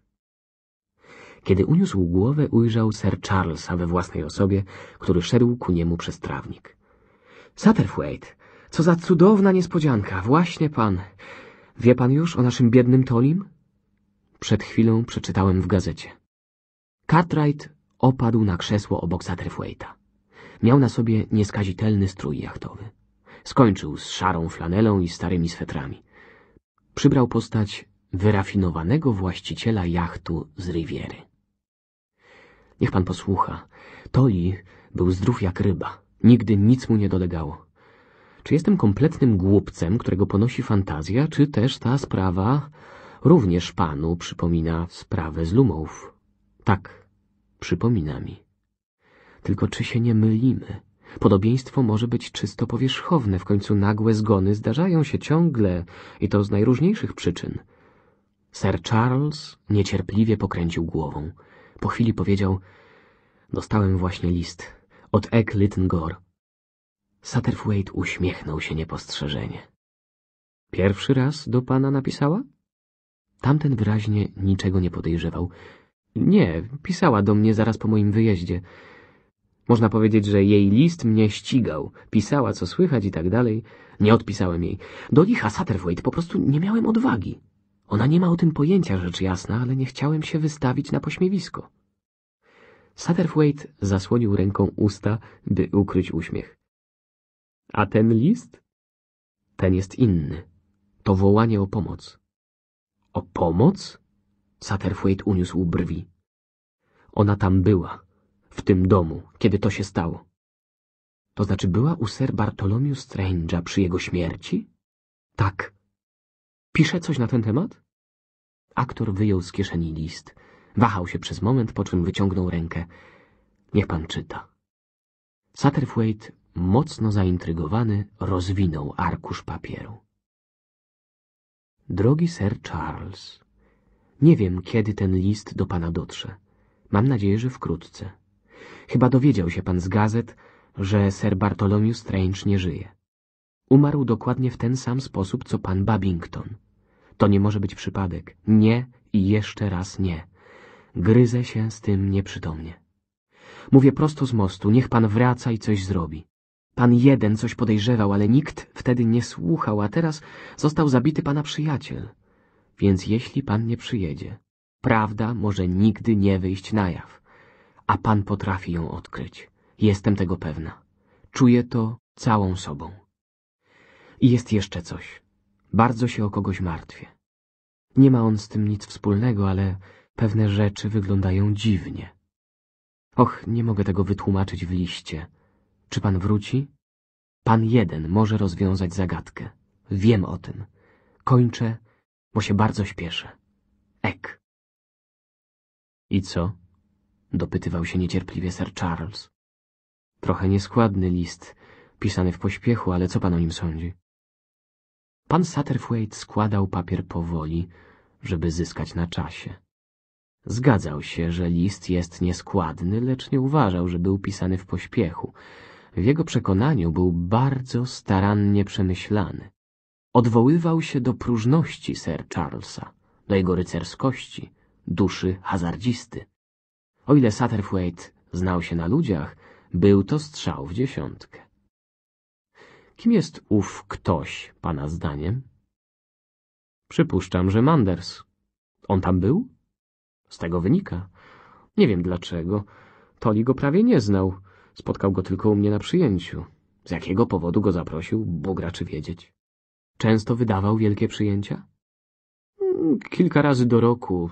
Kiedy uniósł głowę, ujrzał Sir Charlesa we własnej osobie, który szedł ku niemu przez trawnik. Satterthwaite, co za cudowna niespodzianka, właśnie pan. Wie pan już o naszym biednym Tolim? przed chwilą przeczytałem w gazecie. Cartwright opadł na krzesło obok Satterthwaite'a. Miał na sobie nieskazitelny strój jachtowy. Skończył z szarą flanelą i starymi swetrami. Przybrał postać wyrafinowanego właściciela jachtu z Riviery. Niech pan posłucha. Toli był zdrów jak ryba. Nigdy nic mu nie dolegało. Czy jestem kompletnym głupcem, którego ponosi fantazja, czy też ta sprawa również panu przypomina sprawę z Lumów. Tak, przypomina mi. Tylko czy się nie mylimy? Podobieństwo może być czysto powierzchowne, w końcu nagłe zgony zdarzają się ciągle i to z najróżniejszych przyczyn. Sir Charles niecierpliwie pokręcił głową. Po chwili powiedział: Dostałem właśnie list od Ek Lytton Gore. Satterthwaite uśmiechnął się niepostrzeżenie. Pierwszy raz do pana napisała? Tamten wyraźnie niczego nie podejrzewał. Nie, pisała do mnie zaraz po moim wyjeździe. Można powiedzieć, że jej list mnie ścigał. Pisała, co słychać i tak dalej. Nie odpisałem jej. Do licha, Satterthwaite, po prostu nie miałem odwagi. Ona nie ma o tym pojęcia, rzecz jasna, ale nie chciałem się wystawić na pośmiewisko. Satterthwaite zasłonił ręką usta, by ukryć uśmiech. A ten list? Ten jest inny. To wołanie o pomoc. O pomoc? Satterthwaite uniósł brwi. Ona tam była, w tym domu, kiedy to się stało. To znaczy była u Sir Bartolomew Strange'a przy jego śmierci? Tak. Pisze coś na ten temat? Aktor wyjął z kieszeni list. Wahał się przez moment, po czym wyciągnął rękę. Niech pan czyta. Satterthwaite, mocno zaintrygowany, rozwinął arkusz papieru. Drogi Sir Charles, nie wiem, kiedy ten list do pana dotrze. Mam nadzieję, że wkrótce. Chyba dowiedział się pan z gazet, że Sir Bartholomew Strange nie żyje. Umarł dokładnie w ten sam sposób, co pan Babington. To nie może być przypadek. Nie i jeszcze raz nie. Gryzę się z tym nieprzytomnie. Mówię prosto z mostu, niech pan wraca i coś zrobi. Pan jeden coś podejrzewał, ale nikt wtedy nie słuchał, a teraz został zabity pana przyjaciel. Więc jeśli pan nie przyjedzie, prawda może nigdy nie wyjść na jaw, a pan potrafi ją odkryć. Jestem tego pewna. Czuję to całą sobą. I jest jeszcze coś. Bardzo się o kogoś martwię. Nie ma on z tym nic wspólnego, ale pewne rzeczy wyglądają dziwnie. Och, nie mogę tego wytłumaczyć w liście. Czy pan wróci? Pan jeden może rozwiązać zagadkę. Wiem o tym. Kończę, bo się bardzo śpieszę. Ek. I co? Dopytywał się niecierpliwie Sir Charles. Trochę nieskładny list, pisany w pośpiechu, ale co pan o nim sądzi? Pan Satterthwaite składał papier powoli, żeby zyskać na czasie. Zgadzał się, że list jest nieskładny, lecz nie uważał, że był pisany w pośpiechu w jego przekonaniu był bardzo starannie przemyślany. Odwoływał się do próżności Sir Charlesa, do jego rycerskości, duszy hazardzisty. O ile Satterthwaite znał się na ludziach, był to strzał w dziesiątkę. Kim jest ów ktoś, pana zdaniem? Przypuszczam, że Manders. On tam był? Z tego wynika. Nie wiem dlaczego. Toli go prawie nie znał. Spotkał go tylko u mnie na przyjęciu. Z jakiego powodu go zaprosił, Bóg raczy wiedzieć. Często wydawał wielkie przyjęcia? Mm, kilka razy do roku,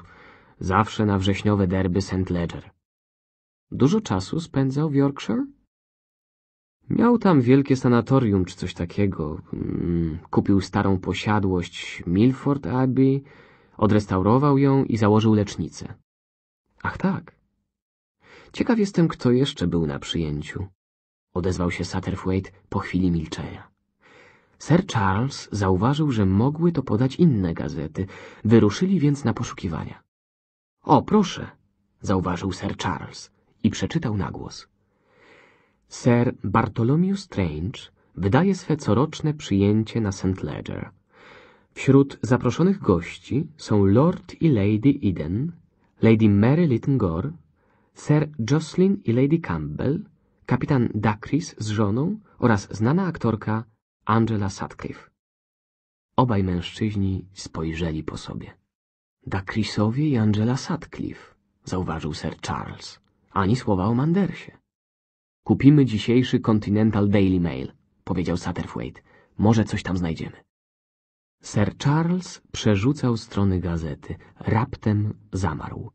zawsze na wrześniowe derby St. Ledger. Dużo czasu spędzał w Yorkshire? Miał tam wielkie sanatorium czy coś takiego. Mm, kupił starą posiadłość Milford Abbey, odrestaurował ją i założył lecznicę. Ach tak. Ciekaw jestem, kto jeszcze był na przyjęciu. Odezwał się Satterthwaite po chwili milczenia. Sir Charles zauważył, że mogły to podać inne gazety. Wyruszyli więc na poszukiwania. O, proszę, zauważył Sir Charles i przeczytał na głos. Sir Bartholomew Strange wydaje swe coroczne przyjęcie na St. Ledger. Wśród zaproszonych gości są Lord i Lady Eden, Lady Mary Lytton Gore, Sir Jocelyn i Lady Campbell, kapitan Dacris z żoną oraz znana aktorka Angela Sutcliffe. Obaj mężczyźni spojrzeli po sobie. Dacrisowie i Angela Sutcliffe, zauważył Sir Charles. Ani słowa o Mandersie. Kupimy dzisiejszy Continental Daily Mail, powiedział Satterthwaite. Może coś tam znajdziemy. Sir Charles przerzucał strony gazety. Raptem zamarł.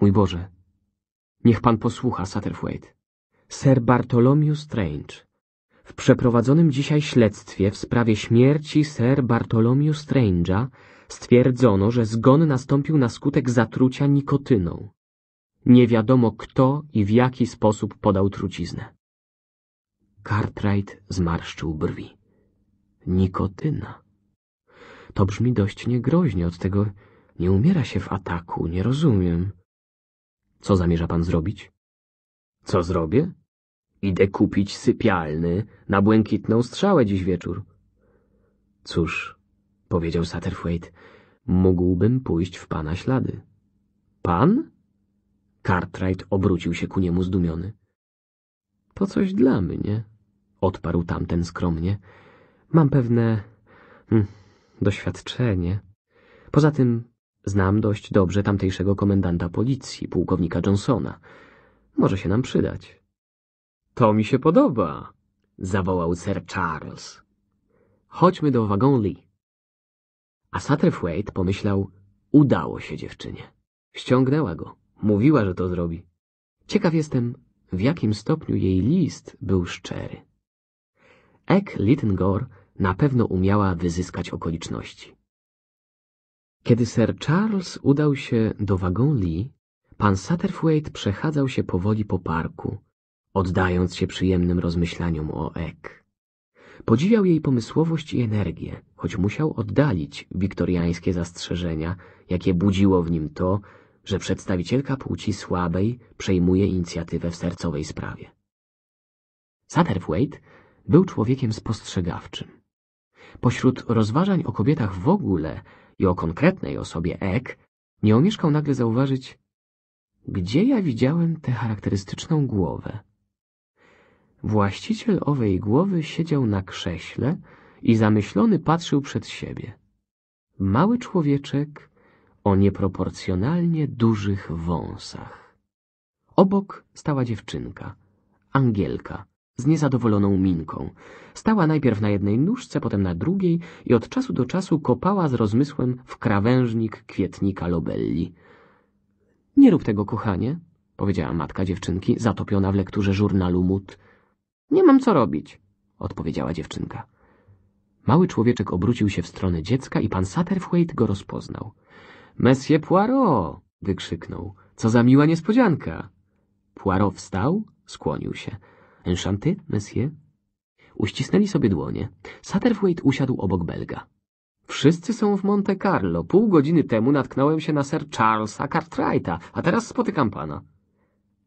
Mój Boże, Niech pan posłucha, Satterthwaite. Sir Bartholomew Strange. W przeprowadzonym dzisiaj śledztwie w sprawie śmierci Sir Bartholomew Strange'a stwierdzono, że zgon nastąpił na skutek zatrucia nikotyną. Nie wiadomo kto i w jaki sposób podał truciznę. Cartwright zmarszczył brwi. Nikotyna. To brzmi dość niegroźnie, od tego nie umiera się w ataku, nie rozumiem. Co zamierza pan zrobić? Co zrobię? Idę kupić sypialny na błękitną strzałę dziś wieczór. Cóż, powiedział Satterthwaite, mógłbym pójść w pana ślady. Pan? Cartwright obrócił się ku niemu zdumiony. To coś dla mnie, odparł tamten skromnie. Mam pewne hm, doświadczenie. Poza tym Znam dość dobrze tamtejszego komendanta policji, pułkownika Johnsona. Może się nam przydać. To mi się podoba, zawołał Sir Charles. Chodźmy do wagon Lee. A Satterthwaite pomyślał, udało się dziewczynie. Ściągnęła go, mówiła, że to zrobi. Ciekaw jestem, w jakim stopniu jej list był szczery. Ek Littengor na pewno umiała wyzyskać okoliczności. Kiedy Sir Charles udał się do Lee, pan Satterthwaite przechadzał się powoli po parku, oddając się przyjemnym rozmyślaniom o Ek. Podziwiał jej pomysłowość i energię, choć musiał oddalić wiktoriańskie zastrzeżenia, jakie budziło w nim to, że przedstawicielka płci słabej przejmuje inicjatywę w sercowej sprawie. Satterthwaite był człowiekiem spostrzegawczym. Pośród rozważań o kobietach w ogóle i o konkretnej osobie Ek, nie omieszkał nagle zauważyć, gdzie ja widziałem tę charakterystyczną głowę. Właściciel owej głowy siedział na krześle i zamyślony patrzył przed siebie. Mały człowieczek o nieproporcjonalnie dużych wąsach. Obok stała dziewczynka, Angielka, z niezadowoloną minką. Stała najpierw na jednej nóżce, potem na drugiej i od czasu do czasu kopała z rozmysłem w krawężnik kwietnika Lobelli. — Nie rób tego, kochanie — powiedziała matka dziewczynki, zatopiona w lekturze żurnalu Mut. — Nie mam co robić — odpowiedziała dziewczynka. Mały człowieczek obrócił się w stronę dziecka i pan Satterthwaite go rozpoznał. — Monsieur Poirot! — wykrzyknął. — Co za miła niespodzianka! Poirot wstał, skłonił się — Enchanté, monsieur? Uścisnęli sobie dłonie. Satterthwaite usiadł obok Belga. Wszyscy są w Monte Carlo. Pół godziny temu natknąłem się na Sir Charlesa Cartwrighta, a teraz spotykam pana.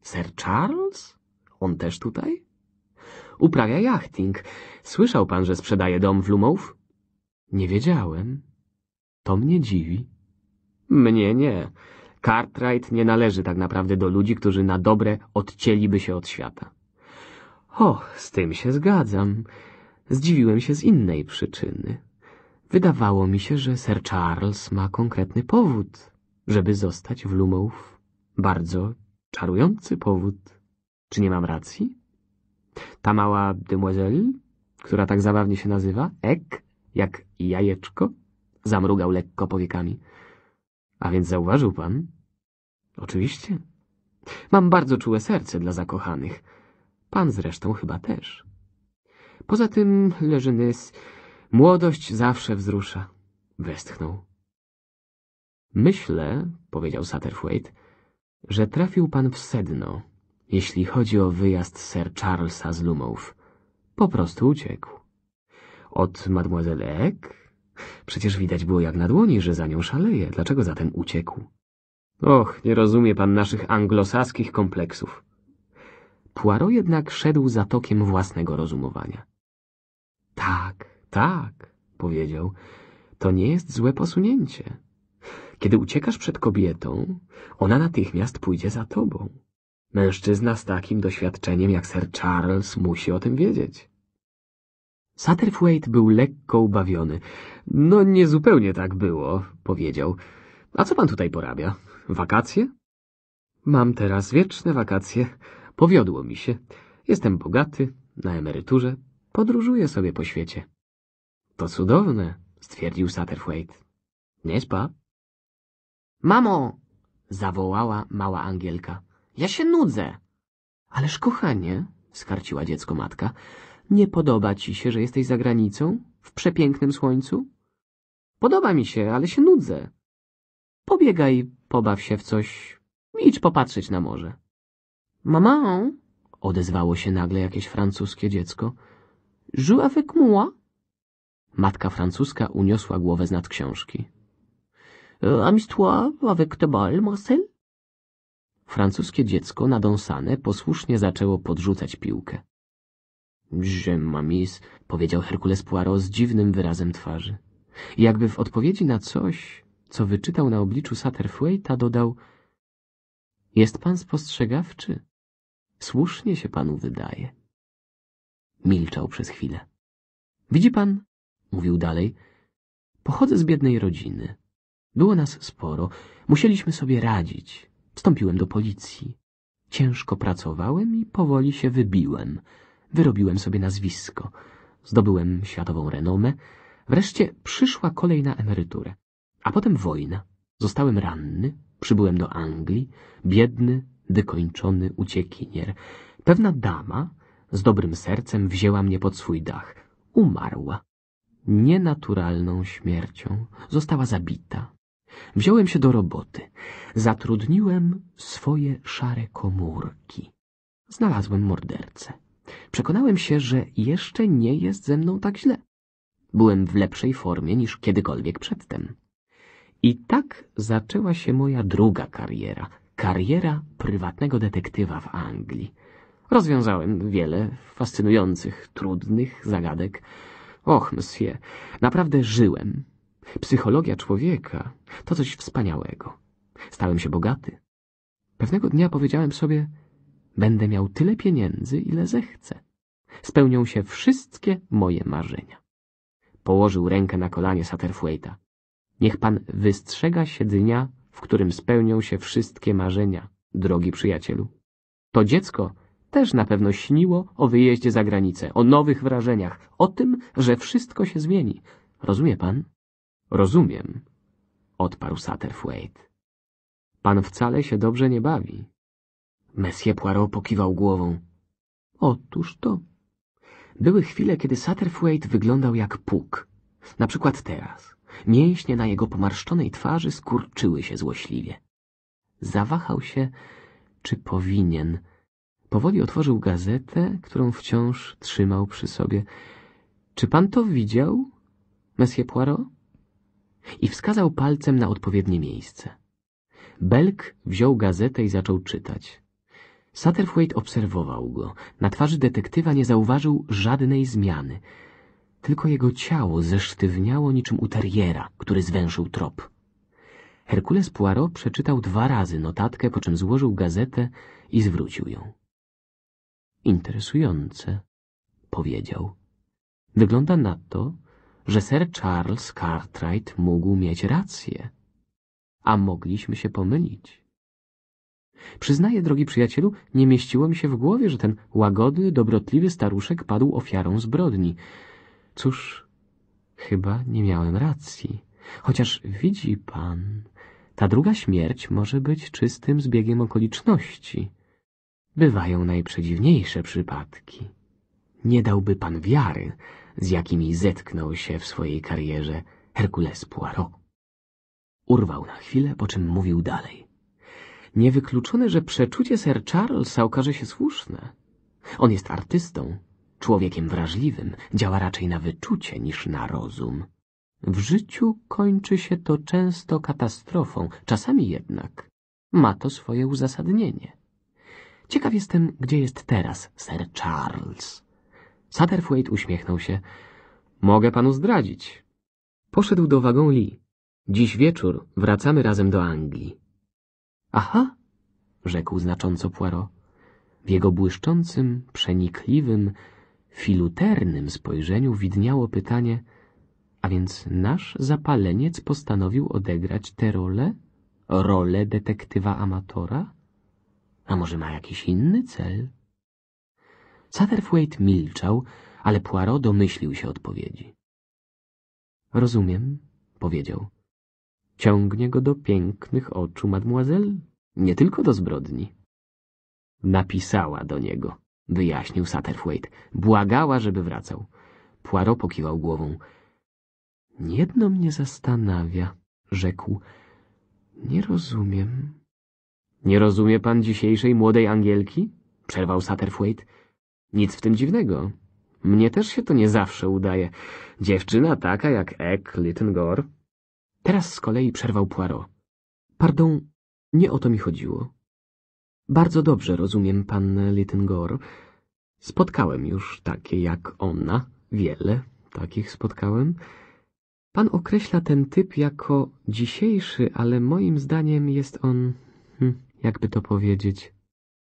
Sir Charles? On też tutaj? Uprawia jachting. Słyszał pan, że sprzedaje dom w Lumów? Nie wiedziałem. To mnie dziwi. Mnie nie. Cartwright nie należy tak naprawdę do ludzi, którzy na dobre odcięliby się od świata. Och, z tym się zgadzam. Zdziwiłem się z innej przyczyny. Wydawało mi się, że Sir Charles ma konkretny powód, żeby zostać w Lumów. Bardzo czarujący powód. Czy nie mam racji? Ta mała demoiselle, która tak zabawnie się nazywa, ek, jak jajeczko, zamrugał lekko powiekami. A więc zauważył pan? Oczywiście. Mam bardzo czułe serce dla zakochanych. Pan zresztą chyba też. Poza tym, Leżynys, młodość zawsze wzrusza. Westchnął. Myślę, powiedział Satterthwaite, że trafił pan w sedno, jeśli chodzi o wyjazd Sir Charlesa z Lumów. Po prostu uciekł. Od mademoiselle Eck? Przecież widać było jak na dłoni, że za nią szaleje. Dlaczego zatem uciekł? Och, nie rozumie pan naszych anglosaskich kompleksów. Poirot jednak szedł za tokiem własnego rozumowania. Tak, tak, powiedział, to nie jest złe posunięcie. Kiedy uciekasz przed kobietą, ona natychmiast pójdzie za tobą. Mężczyzna z takim doświadczeniem jak Sir Charles musi o tym wiedzieć. Satterthwaite był lekko ubawiony. No nie zupełnie tak było, powiedział. A co pan tutaj porabia? Wakacje? Mam teraz wieczne wakacje. Powiodło mi się. Jestem bogaty, na emeryturze, podróżuję sobie po świecie. To cudowne, stwierdził Satterthwaite. Nie spa? Mamo! zawołała mała Angielka. Ja się nudzę. Ależ kochanie, skarciła dziecko matka, nie podoba ci się, że jesteś za granicą, w przepięknym słońcu? Podoba mi się, ale się nudzę. Pobiegaj, pobaw się w coś, idź popatrzeć na morze. Maman, odezwało się nagle jakieś francuskie dziecko. Joue avec moi? Matka francuska uniosła głowę z nad książki. E, Amis-toi avec ta balle, Marcel? Francuskie dziecko, nadąsane, posłusznie zaczęło podrzucać piłkę. Że mamis, powiedział Herkules Poirot z dziwnym wyrazem twarzy. Jakby w odpowiedzi na coś, co wyczytał na obliczu Satterthwaite'a, dodał Jest pan spostrzegawczy. Słusznie się panu wydaje. Milczał przez chwilę. Widzi pan, mówił dalej, pochodzę z biednej rodziny. Było nas sporo, musieliśmy sobie radzić. Wstąpiłem do policji. Ciężko pracowałem i powoli się wybiłem. Wyrobiłem sobie nazwisko. Zdobyłem światową renomę. Wreszcie przyszła kolej na emeryturę. A potem wojna. Zostałem ranny, przybyłem do Anglii, biedny, wykończony uciekinier. Pewna dama z dobrym sercem wzięła mnie pod swój dach. Umarła. Nienaturalną śmiercią. Została zabita. Wziąłem się do roboty. Zatrudniłem swoje szare komórki. Znalazłem mordercę. Przekonałem się, że jeszcze nie jest ze mną tak źle. Byłem w lepszej formie niż kiedykolwiek przedtem. I tak zaczęła się moja druga kariera – Kariera prywatnego detektywa w Anglii. Rozwiązałem wiele fascynujących, trudnych zagadek. Och, monsieur, naprawdę żyłem. Psychologia człowieka to coś wspaniałego. Stałem się bogaty. Pewnego dnia powiedziałem sobie, będę miał tyle pieniędzy, ile zechcę. Spełnią się wszystkie moje marzenia. Położył rękę na kolanie Satterthwaite'a. Niech pan wystrzega się dnia w którym spełnią się wszystkie marzenia, drogi przyjacielu. To dziecko też na pewno śniło o wyjeździe za granicę, o nowych wrażeniach, o tym, że wszystko się zmieni. Rozumie pan? Rozumiem, odparł Satterthwaite. Pan wcale się dobrze nie bawi. Messie Poirot pokiwał głową. Otóż to. Były chwile, kiedy Satterthwaite wyglądał jak puk. Na przykład teraz. Mięśnie na jego pomarszczonej twarzy skurczyły się złośliwie. Zawahał się, czy powinien. Powoli otworzył gazetę, którą wciąż trzymał przy sobie. Czy pan to widział, Monsieur Poirot? I wskazał palcem na odpowiednie miejsce. Belk wziął gazetę i zaczął czytać. Satterthwaite obserwował go. Na twarzy detektywa nie zauważył żadnej zmiany – tylko jego ciało zesztywniało niczym u teriera, który zwęszył trop. Herkules Poirot przeczytał dwa razy notatkę, po czym złożył gazetę i zwrócił ją. Interesujące, powiedział. Wygląda na to, że Sir Charles Cartwright mógł mieć rację, a mogliśmy się pomylić. Przyznaję, drogi przyjacielu, nie mieściło mi się w głowie, że ten łagodny, dobrotliwy staruszek padł ofiarą zbrodni. Cóż, chyba nie miałem racji. Chociaż widzi pan, ta druga śmierć może być czystym zbiegiem okoliczności. Bywają najprzedziwniejsze przypadki. Nie dałby pan wiary, z jakimi zetknął się w swojej karierze Herkules Poirot. Urwał na chwilę, po czym mówił dalej. Niewykluczone, że przeczucie Sir Charlesa okaże się słuszne. On jest artystą, człowiekiem wrażliwym działa raczej na wyczucie niż na rozum. W życiu kończy się to często katastrofą, czasami jednak ma to swoje uzasadnienie. Ciekaw jestem, gdzie jest teraz Sir Charles. Satterthwaite uśmiechnął się. Mogę panu zdradzić. Poszedł do wagon Lee. Dziś wieczór wracamy razem do Anglii. Aha, rzekł znacząco Poirot. W jego błyszczącym, przenikliwym, filuternym spojrzeniu widniało pytanie, a więc nasz zapaleniec postanowił odegrać tę rolę? Rolę detektywa amatora? A może ma jakiś inny cel? Satterthwaite milczał, ale Poirot domyślił się odpowiedzi. Rozumiem, powiedział. Ciągnie go do pięknych oczu mademoiselle, nie tylko do zbrodni. Napisała do niego wyjaśnił Satterthwaite. Błagała, żeby wracał. Poirot pokiwał głową. Jedno mnie zastanawia, rzekł. Nie rozumiem. Nie rozumie pan dzisiejszej młodej Angielki? Przerwał Satterthwaite. Nic w tym dziwnego. Mnie też się to nie zawsze udaje. Dziewczyna taka jak Ek Littengor. Teraz z kolei przerwał Poirot. Pardon, nie o to mi chodziło. Bardzo dobrze rozumiem pannę Littengoor. Spotkałem już takie jak ona, wiele takich spotkałem. Pan określa ten typ jako dzisiejszy, ale moim zdaniem jest on, hm, jakby to powiedzieć,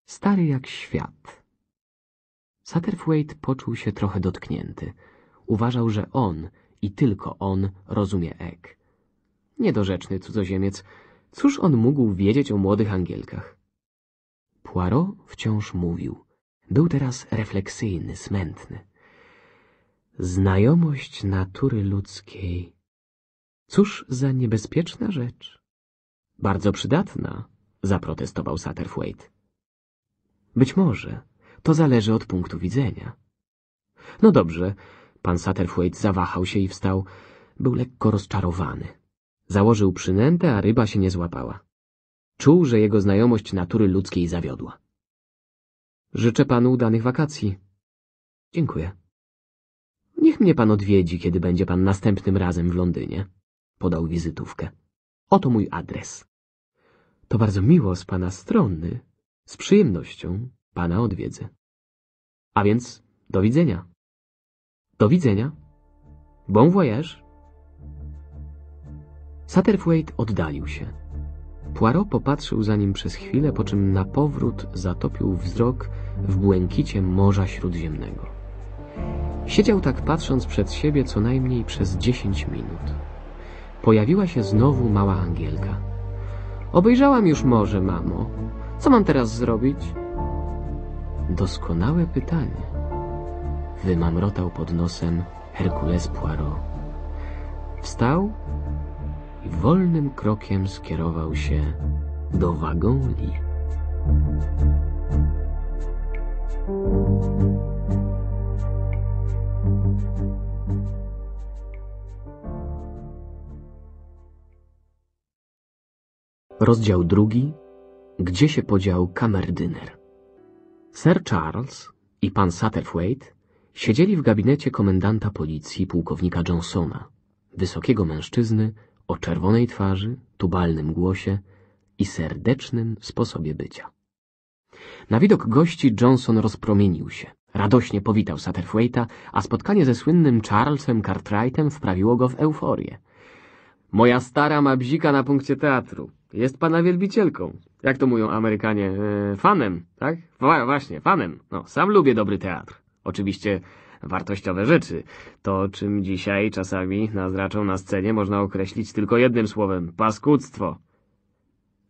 stary jak świat. Satterthwaite poczuł się trochę dotknięty. Uważał, że on i tylko on rozumie Ek. Niedorzeczny cudzoziemiec. Cóż on mógł wiedzieć o młodych Angielkach? Poirot wciąż mówił. Był teraz refleksyjny, smętny. Znajomość natury ludzkiej. Cóż za niebezpieczna rzecz. Bardzo przydatna, zaprotestował Satterthwaite. Być może. To zależy od punktu widzenia. No dobrze. Pan Satterthwaite zawahał się i wstał. Był lekko rozczarowany. Założył przynętę, a ryba się nie złapała. Czuł, że jego znajomość natury ludzkiej zawiodła. Życzę panu udanych wakacji. Dziękuję. Niech mnie pan odwiedzi, kiedy będzie pan następnym razem w Londynie. Podał wizytówkę. Oto mój adres. To bardzo miło z pana strony. Z przyjemnością pana odwiedzę. A więc do widzenia. Do widzenia. Bon voyage. Satterthwaite oddalił się. Poirot popatrzył za nim przez chwilę, po czym na powrót zatopił wzrok w błękicie Morza Śródziemnego. Siedział tak patrząc przed siebie co najmniej przez dziesięć minut. Pojawiła się znowu mała Angielka. Obejrzałam już morze, mamo. Co mam teraz zrobić? Doskonałe pytanie. Wymamrotał pod nosem Herkules Poirot. Wstał i wolnym krokiem skierował się do wagoli. Rozdział drugi. Gdzie się podział kamerdyner? Sir Charles i pan Satterthwaite siedzieli w gabinecie komendanta policji pułkownika Johnsona, wysokiego mężczyzny o czerwonej twarzy, tubalnym głosie i serdecznym sposobie bycia. Na widok gości Johnson rozpromienił się. Radośnie powitał Satterthwaite'a, a spotkanie ze słynnym Charlesem Cartwrightem wprawiło go w euforię. Moja stara ma bzika na punkcie teatru. Jest pana wielbicielką. Jak to mówią Amerykanie? E, fanem, tak? właśnie, fanem. No, sam lubię dobry teatr. Oczywiście wartościowe rzeczy. To, czym dzisiaj czasami nazraczą na scenie, można określić tylko jednym słowem – paskudztwo.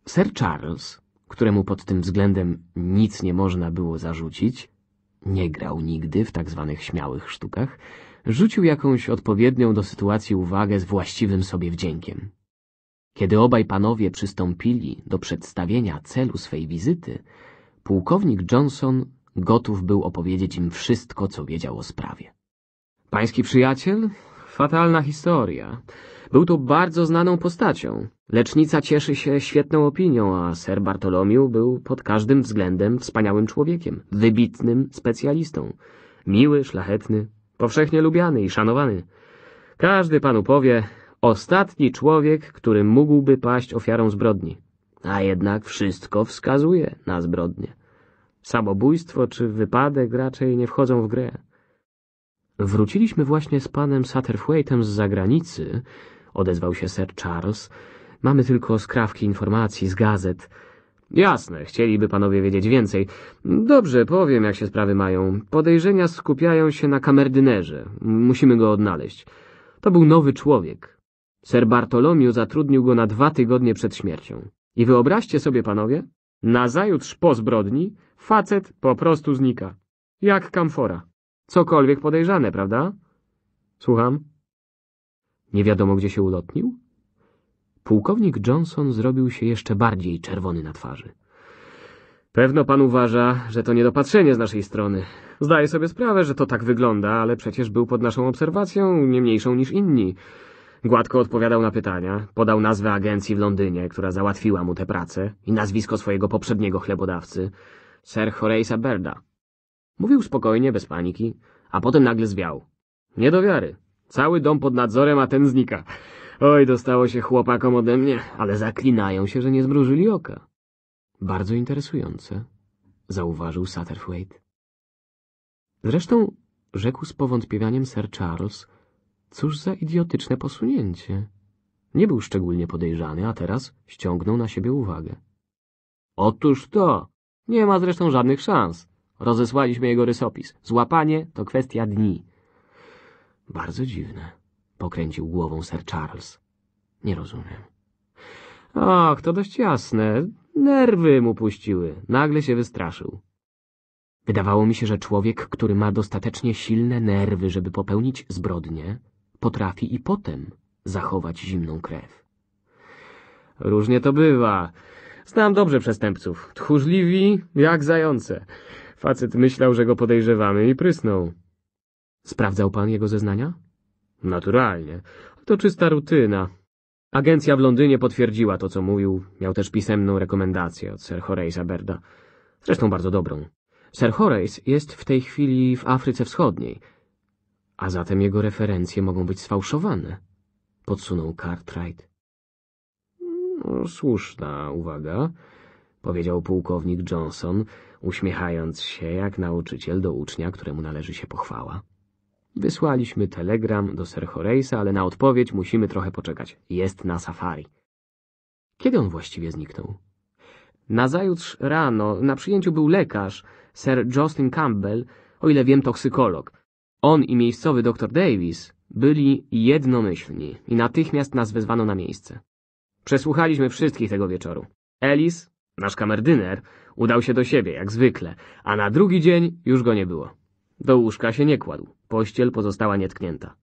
Sir Charles, któremu pod tym względem nic nie można było zarzucić, nie grał nigdy w tak zwanych śmiałych sztukach, rzucił jakąś odpowiednią do sytuacji uwagę z właściwym sobie wdziękiem. Kiedy obaj panowie przystąpili do przedstawienia celu swej wizyty, pułkownik Johnson Gotów był opowiedzieć im wszystko, co wiedział o sprawie. Pański przyjaciel? Fatalna historia. Był to bardzo znaną postacią. Lecznica cieszy się świetną opinią, a ser Bartolomiu był pod każdym względem wspaniałym człowiekiem, wybitnym specjalistą. Miły, szlachetny, powszechnie lubiany i szanowany. Każdy panu powie, ostatni człowiek, który mógłby paść ofiarą zbrodni. A jednak wszystko wskazuje na zbrodnię. Samobójstwo czy wypadek raczej nie wchodzą w grę. Wróciliśmy właśnie z panem Satterthwaitem z zagranicy, odezwał się Sir Charles. Mamy tylko skrawki informacji z gazet. Jasne, chcieliby panowie wiedzieć więcej. Dobrze, powiem, jak się sprawy mają. Podejrzenia skupiają się na kamerdynerze. Musimy go odnaleźć. To był nowy człowiek. Ser Bartolomiu zatrudnił go na dwa tygodnie przed śmiercią. I wyobraźcie sobie, panowie, nazajutrz po zbrodni Facet po prostu znika. Jak kamfora. Cokolwiek podejrzane, prawda? Słucham. Nie wiadomo, gdzie się ulotnił? Pułkownik Johnson zrobił się jeszcze bardziej czerwony na twarzy. Pewno pan uważa, że to niedopatrzenie z naszej strony. Zdaję sobie sprawę, że to tak wygląda, ale przecież był pod naszą obserwacją, nie mniejszą niż inni. Gładko odpowiadał na pytania, podał nazwę agencji w Londynie, która załatwiła mu tę pracę i nazwisko swojego poprzedniego chlebodawcy. Sir Horace'a Berda. Mówił spokojnie, bez paniki, a potem nagle zwiał. Nie do wiary. Cały dom pod nadzorem, a ten znika. Oj, dostało się chłopakom ode mnie, ale zaklinają się, że nie zmrużyli oka. Bardzo interesujące, zauważył Satterthwaite. Zresztą, rzekł z powątpiewaniem Sir Charles, cóż za idiotyczne posunięcie. Nie był szczególnie podejrzany, a teraz ściągnął na siebie uwagę. Otóż to, nie ma zresztą żadnych szans. Rozesłaliśmy jego rysopis. Złapanie to kwestia dni. Bardzo dziwne, pokręcił głową Sir Charles. Nie rozumiem. Och, to dość jasne. Nerwy mu puściły. Nagle się wystraszył. Wydawało mi się, że człowiek, który ma dostatecznie silne nerwy, żeby popełnić zbrodnię, potrafi i potem zachować zimną krew. Różnie to bywa. Znam dobrze przestępców. Tchórzliwi jak zające. Facet myślał, że go podejrzewamy i prysnął. Sprawdzał pan jego zeznania? Naturalnie. To czysta rutyna. Agencja w Londynie potwierdziła to, co mówił. Miał też pisemną rekomendację od Sir Horace'a Berda. Zresztą bardzo dobrą. Sir Horace jest w tej chwili w Afryce Wschodniej, a zatem jego referencje mogą być sfałszowane. Podsunął Cartwright. No, słuszna uwaga, powiedział pułkownik Johnson, uśmiechając się jak nauczyciel do ucznia, któremu należy się pochwała. Wysłaliśmy telegram do Sir Horace'a, ale na odpowiedź musimy trochę poczekać. Jest na safari. Kiedy on właściwie zniknął? Nazajutrz rano na przyjęciu był lekarz, Sir Justin Campbell, o ile wiem toksykolog. On i miejscowy dr Davis byli jednomyślni i natychmiast nas wezwano na miejsce. Przesłuchaliśmy wszystkich tego wieczoru. Ellis, nasz kamerdyner, udał się do siebie, jak zwykle, a na drugi dzień już go nie było. Do łóżka się nie kładł, pościel pozostała nietknięta.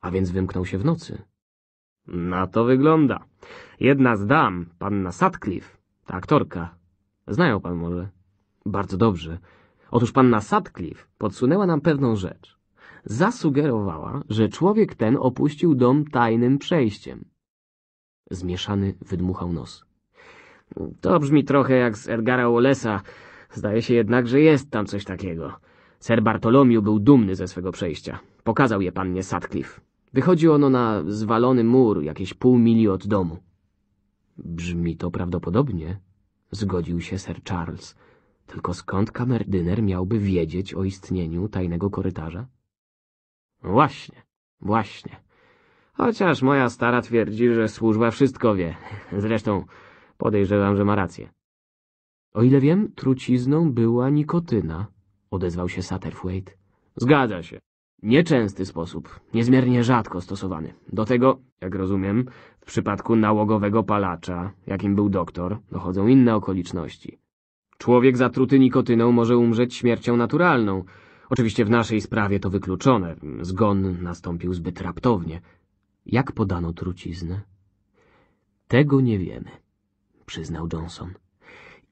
A więc wymknął się w nocy. Na to wygląda. Jedna z dam, panna Sutcliffe, ta aktorka. Znają pan może? Bardzo dobrze. Otóż panna Sutcliffe podsunęła nam pewną rzecz. Zasugerowała, że człowiek ten opuścił dom tajnym przejściem. Zmieszany wydmuchał nos. To brzmi trochę jak z Edgara Wallace'a. Zdaje się jednak, że jest tam coś takiego. Ser Bartolomiu był dumny ze swego przejścia. Pokazał je pannie Sutcliffe. Wychodzi ono na zwalony mur, jakieś pół mili od domu. Brzmi to prawdopodobnie, zgodził się Sir Charles. Tylko skąd kamerdyner miałby wiedzieć o istnieniu tajnego korytarza? Właśnie, właśnie. Chociaż moja stara twierdzi, że służba wszystko wie. [LAUGHS] Zresztą podejrzewam, że ma rację. O ile wiem, trucizną była nikotyna, odezwał się Satterthwaite. Zgadza się. Nieczęsty sposób, niezmiernie rzadko stosowany. Do tego, jak rozumiem, w przypadku nałogowego palacza, jakim był doktor, dochodzą inne okoliczności. Człowiek zatruty nikotyną może umrzeć śmiercią naturalną. Oczywiście w naszej sprawie to wykluczone. Zgon nastąpił zbyt raptownie. Jak podano truciznę? Tego nie wiemy, przyznał Johnson.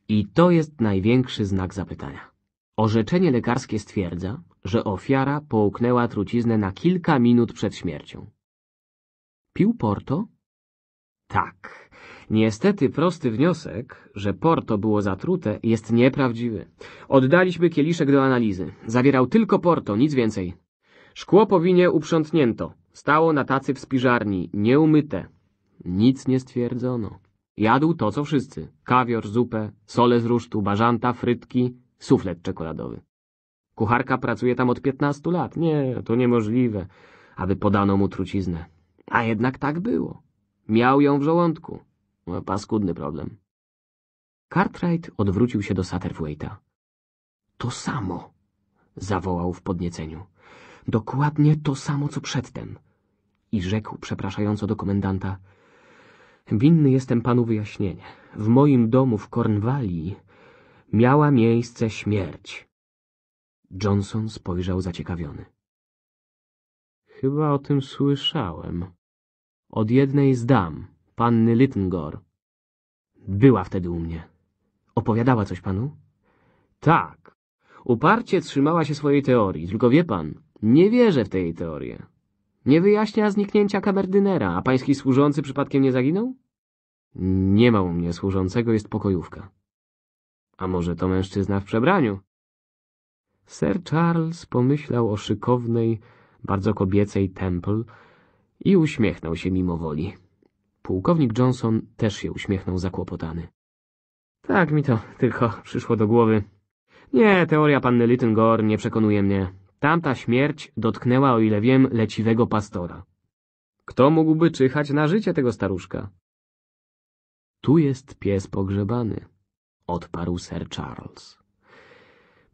I to jest największy znak zapytania. Orzeczenie lekarskie stwierdza, że ofiara połknęła truciznę na kilka minut przed śmiercią. Pił Porto? Tak. Niestety prosty wniosek, że Porto było zatrute, jest nieprawdziwy. Oddaliśmy kieliszek do analizy. Zawierał tylko Porto, nic więcej. Szkło powinie uprzątnięto. Stało na tacy w spiżarni, nieumyte. Nic nie stwierdzono. Jadł to, co wszyscy. Kawior, zupę, sole z rusztu, bażanta, frytki, suflet czekoladowy. Kucharka pracuje tam od piętnastu lat. Nie, to niemożliwe, aby podano mu truciznę. A jednak tak było. Miał ją w żołądku. No, paskudny problem. Cartwright odwrócił się do Satterthwaite'a. To samo, zawołał w podnieceniu. Dokładnie to samo, co przedtem. I rzekł przepraszająco do komendanta. Winny jestem panu wyjaśnienie. W moim domu w Kornwalii miała miejsce śmierć. Johnson spojrzał zaciekawiony. Chyba o tym słyszałem. Od jednej z dam, panny Littengor. Była wtedy u mnie. Opowiadała coś panu? Tak. Uparcie trzymała się swojej teorii, tylko wie pan, nie wierzę w tej teorię. Nie wyjaśnia zniknięcia kamerdynera, a pański służący przypadkiem nie zaginął? Nie ma u mnie służącego, jest pokojówka. A może to mężczyzna w przebraniu? Sir Charles pomyślał o szykownej, bardzo kobiecej Temple i uśmiechnął się mimo woli. Pułkownik Johnson też się uśmiechnął zakłopotany. Tak mi to tylko przyszło do głowy. Nie, teoria panny Gore nie przekonuje mnie. Tamta śmierć dotknęła, o ile wiem, leciwego pastora. Kto mógłby czyhać na życie tego staruszka? Tu jest pies pogrzebany, odparł Sir Charles.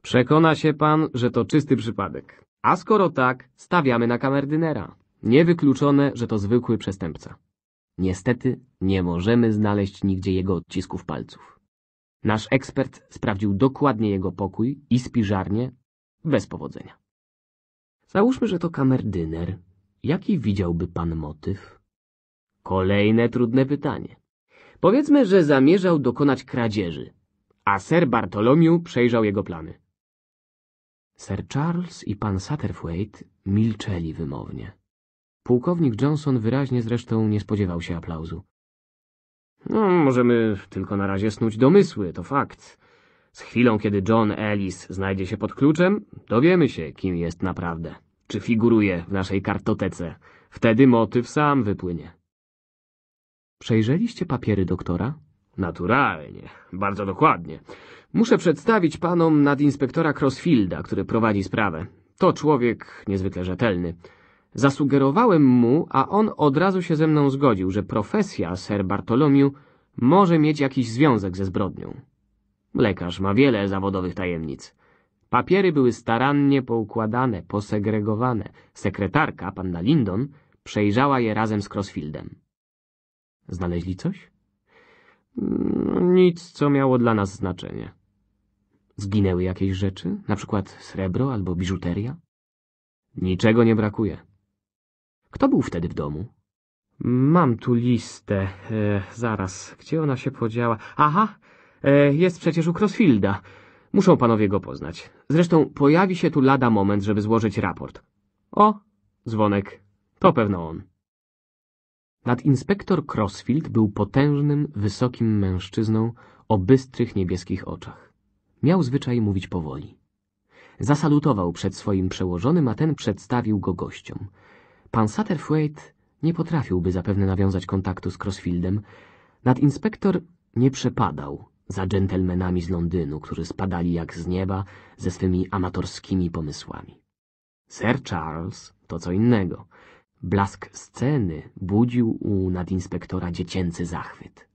Przekona się pan, że to czysty przypadek. A skoro tak, stawiamy na kamerdynera. Niewykluczone, że to zwykły przestępca. Niestety, nie możemy znaleźć nigdzie jego odcisków palców. Nasz ekspert sprawdził dokładnie jego pokój i spiżarnię bez powodzenia. Załóżmy, że to kamerdyner. Jaki widziałby pan motyw? Kolejne trudne pytanie. Powiedzmy, że zamierzał dokonać kradzieży, a ser Bartolomiu przejrzał jego plany. Sir Charles i pan Satterthwaite milczeli wymownie. Pułkownik Johnson wyraźnie zresztą nie spodziewał się aplauzu. No, możemy tylko na razie snuć domysły, to fakt. Z chwilą, kiedy John Ellis znajdzie się pod kluczem, dowiemy się, kim jest naprawdę. Czy figuruje w naszej kartotece. Wtedy motyw sam wypłynie. Przejrzeliście papiery doktora? Naturalnie, bardzo dokładnie. Muszę przedstawić panom nadinspektora Crossfielda, który prowadzi sprawę. To człowiek niezwykle rzetelny. Zasugerowałem mu, a on od razu się ze mną zgodził, że profesja Sir Bartolomiu może mieć jakiś związek ze zbrodnią. Lekarz ma wiele zawodowych tajemnic. Papiery były starannie poukładane, posegregowane. Sekretarka, panna Lindon, przejrzała je razem z Crossfieldem. Znaleźli coś? No, nic, co miało dla nas znaczenie. Zginęły jakieś rzeczy? Na przykład srebro albo biżuteria? Niczego nie brakuje. Kto był wtedy w domu? Mam tu listę. E, zaraz, gdzie ona się podziała? Aha, E, jest przecież u Crossfielda. Muszą panowie go poznać. Zresztą pojawi się tu lada moment, żeby złożyć raport. O, dzwonek. To pewno on. Nadinspektor Crossfield był potężnym, wysokim mężczyzną o bystrych niebieskich oczach. Miał zwyczaj mówić powoli. Zasalutował przed swoim przełożonym, a ten przedstawił go gościom. Pan Satterthwaite nie potrafiłby zapewne nawiązać kontaktu z Crossfieldem. Nadinspektor nie przepadał za dżentelmenami z Londynu, którzy spadali jak z nieba ze swymi amatorskimi pomysłami. Sir Charles to co innego. Blask sceny budził u nadinspektora dziecięcy zachwyt.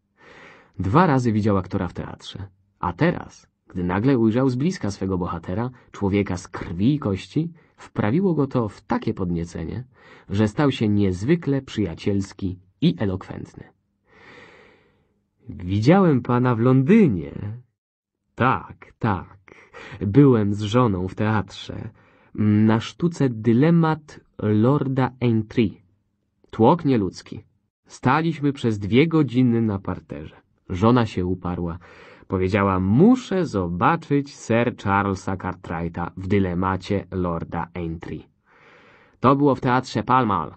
Dwa razy widział aktora w teatrze, a teraz, gdy nagle ujrzał z bliska swego bohatera, człowieka z krwi i kości, wprawiło go to w takie podniecenie, że stał się niezwykle przyjacielski i elokwentny. Widziałem pana w Londynie. Tak, tak. Byłem z żoną w teatrze. Na sztuce dylemat Lorda Aintree. Tłok nieludzki. Staliśmy przez dwie godziny na parterze. Żona się uparła. Powiedziała, muszę zobaczyć Sir Charlesa Cartwrighta w dylemacie Lorda Aintree. To było w teatrze Palmal.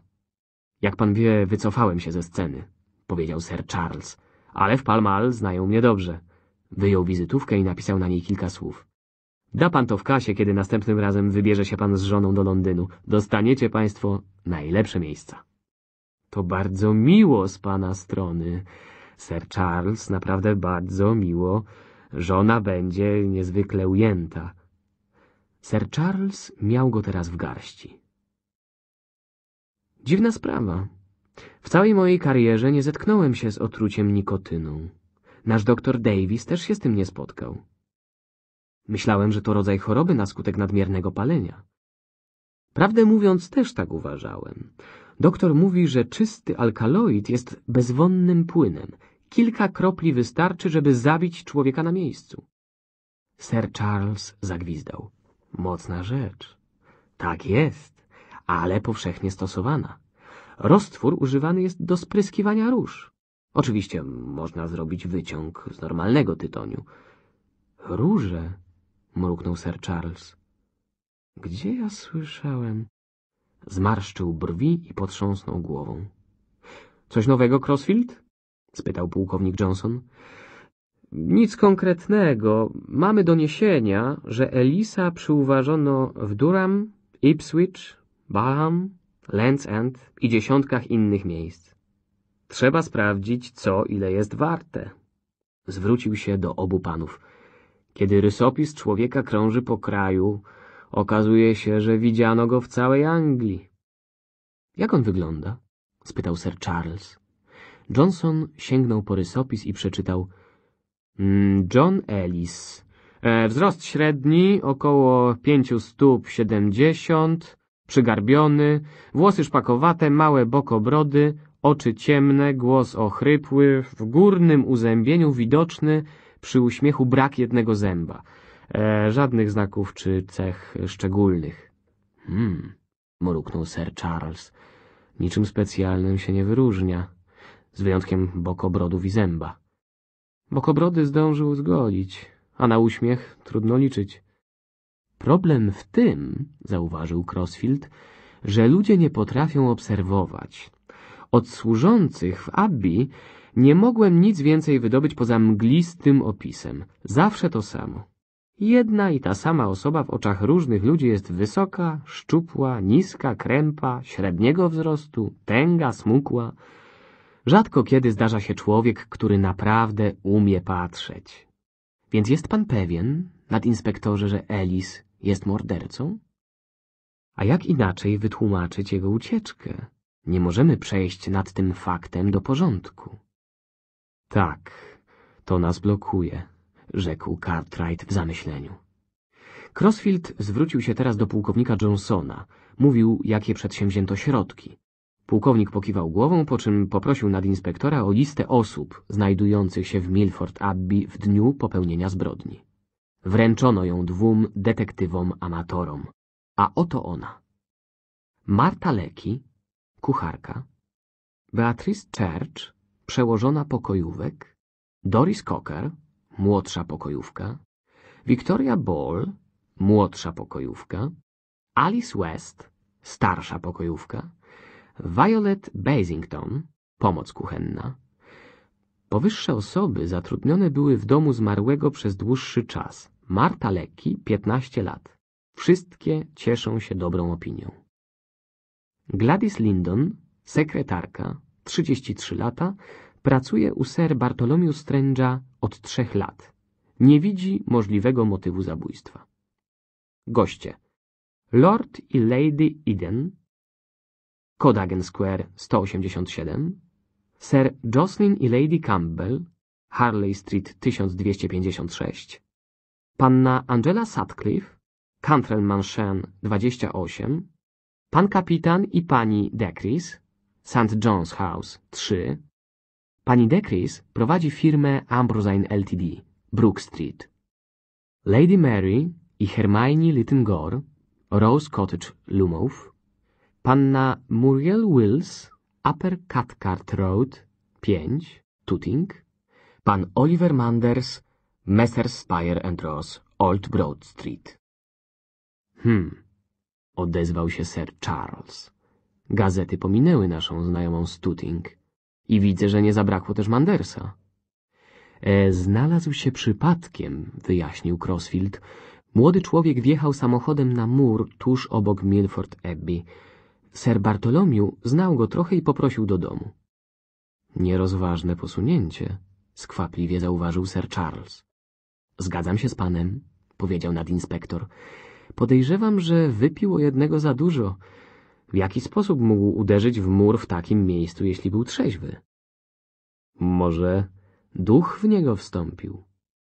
Jak pan wie, wycofałem się ze sceny, powiedział Sir Charles ale w Palmal znają mnie dobrze. Wyjął wizytówkę i napisał na niej kilka słów. Da pan to w kasie, kiedy następnym razem wybierze się pan z żoną do Londynu. Dostaniecie państwo najlepsze miejsca. To bardzo miło z pana strony. Sir Charles, naprawdę bardzo miło. Żona będzie niezwykle ujęta. Sir Charles miał go teraz w garści. Dziwna sprawa. W całej mojej karierze nie zetknąłem się z otruciem nikotyną. Nasz doktor Davis też się z tym nie spotkał. Myślałem, że to rodzaj choroby na skutek nadmiernego palenia. Prawdę mówiąc, też tak uważałem. Doktor mówi, że czysty alkaloid jest bezwonnym płynem. Kilka kropli wystarczy, żeby zabić człowieka na miejscu. Sir Charles zagwizdał. Mocna rzecz. Tak jest, ale powszechnie stosowana. Roztwór używany jest do spryskiwania róż. Oczywiście można zrobić wyciąg z normalnego tytoniu. Róże, mruknął Sir Charles. Gdzie ja słyszałem? Zmarszczył brwi i potrząsnął głową. Coś nowego, Crossfield? spytał pułkownik Johnson. Nic konkretnego. Mamy doniesienia, że Elisa przyuważono w Durham, Ipswich, Baham Land's End i dziesiątkach innych miejsc. Trzeba sprawdzić, co ile jest warte. Zwrócił się do obu panów. Kiedy rysopis człowieka krąży po kraju, okazuje się, że widziano go w całej Anglii. Jak on wygląda? spytał Sir Charles. Johnson sięgnął po rysopis i przeczytał mm, John Ellis. E, wzrost średni około 5 stóp 70, przygarbiony, włosy szpakowate, małe bokobrody, oczy ciemne, głos ochrypły, w górnym uzębieniu widoczny przy uśmiechu brak jednego zęba. E, żadnych znaków czy cech szczególnych. Hmm, mruknął Sir Charles. Niczym specjalnym się nie wyróżnia, z wyjątkiem bokobrodów i zęba. Bokobrody zdążył zgodzić, a na uśmiech trudno liczyć. Problem w tym, zauważył Crossfield, że ludzie nie potrafią obserwować. Od służących w Abbey nie mogłem nic więcej wydobyć poza mglistym opisem. Zawsze to samo. Jedna i ta sama osoba w oczach różnych ludzi jest wysoka, szczupła, niska, krępa, średniego wzrostu, tęga, smukła. Rzadko kiedy zdarza się człowiek, który naprawdę umie patrzeć. Więc jest pan pewien, nadinspektorze, że Elis jest mordercą? A jak inaczej wytłumaczyć jego ucieczkę? Nie możemy przejść nad tym faktem do porządku. Tak, to nas blokuje, rzekł Cartwright w zamyśleniu. Crossfield zwrócił się teraz do pułkownika Johnsona. Mówił, jakie przedsięwzięto środki. Pułkownik pokiwał głową, po czym poprosił nadinspektora o listę osób znajdujących się w Milford Abbey w dniu popełnienia zbrodni. Wręczono ją dwóm detektywom amatorom. A oto ona. Marta Leki, kucharka, Beatrice Church, przełożona pokojówek, Doris Cocker, młodsza pokojówka, Victoria Ball, młodsza pokojówka, Alice West, starsza pokojówka, Violet Basington, pomoc kuchenna. Powyższe osoby zatrudnione były w domu zmarłego przez dłuższy czas. Marta Lekki, 15 lat. Wszystkie cieszą się dobrą opinią. Gladys Lindon, sekretarka, 33 lata, pracuje u Sir Bartolomiu Strange'a od trzech lat. Nie widzi możliwego motywu zabójstwa. Goście. Lord i Lady Eden, Codagen Square 187, Sir Jocelyn i Lady Campbell, Harley Street 1256, panna Angela Sutcliffe, Cantrell Mansion 28, pan kapitan i pani Decris, St. John's House 3. Pani Decris prowadzi firmę Ambrosine Ltd. Brook Street. Lady Mary i Hermione Lytton-Gore, Rose Cottage Lumów, panna Muriel Wills, Upper Cathcart Road 5, Tooting, pan Oliver Manders, Messrs Spire and Ross, Old Broad Street. Hm, odezwał się Sir Charles. Gazety pominęły naszą znajomą Stuting i widzę, że nie zabrakło też Mandersa. E, znalazł się przypadkiem, wyjaśnił Crossfield. Młody człowiek wjechał samochodem na mur tuż obok Milford Abbey. Sir Bartolomiu znał go trochę i poprosił do domu. Nierozważne posunięcie, skwapliwie zauważył Sir Charles. Zgadzam się z panem, powiedział nadinspektor. Podejrzewam, że wypiło jednego za dużo. W jaki sposób mógł uderzyć w mur w takim miejscu, jeśli był trzeźwy? Może duch w niego wstąpił,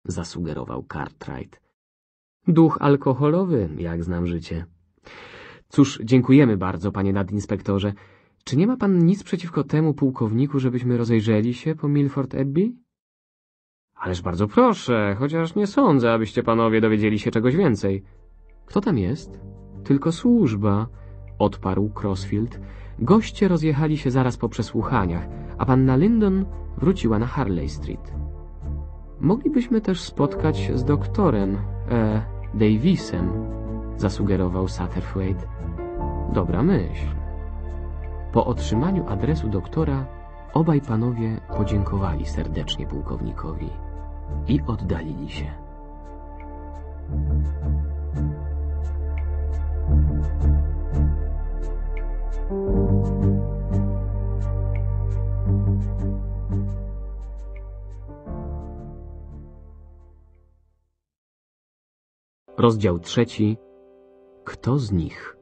zasugerował Cartwright. Duch alkoholowy, jak znam życie. Cóż, dziękujemy bardzo, panie nadinspektorze. Czy nie ma pan nic przeciwko temu pułkowniku, żebyśmy rozejrzeli się po Milford Abbey? Ależ bardzo proszę, chociaż nie sądzę, abyście panowie dowiedzieli się czegoś więcej. Kto tam jest? Tylko służba, odparł Crossfield. Goście rozjechali się zaraz po przesłuchaniach, a panna Lyndon wróciła na Harley Street. Moglibyśmy też spotkać z doktorem, e, Davisem, zasugerował Satterthwaite. Dobra myśl. Po otrzymaniu adresu doktora obaj panowie podziękowali serdecznie pułkownikowi i oddalili się. Rozdział trzeci. Kto z nich?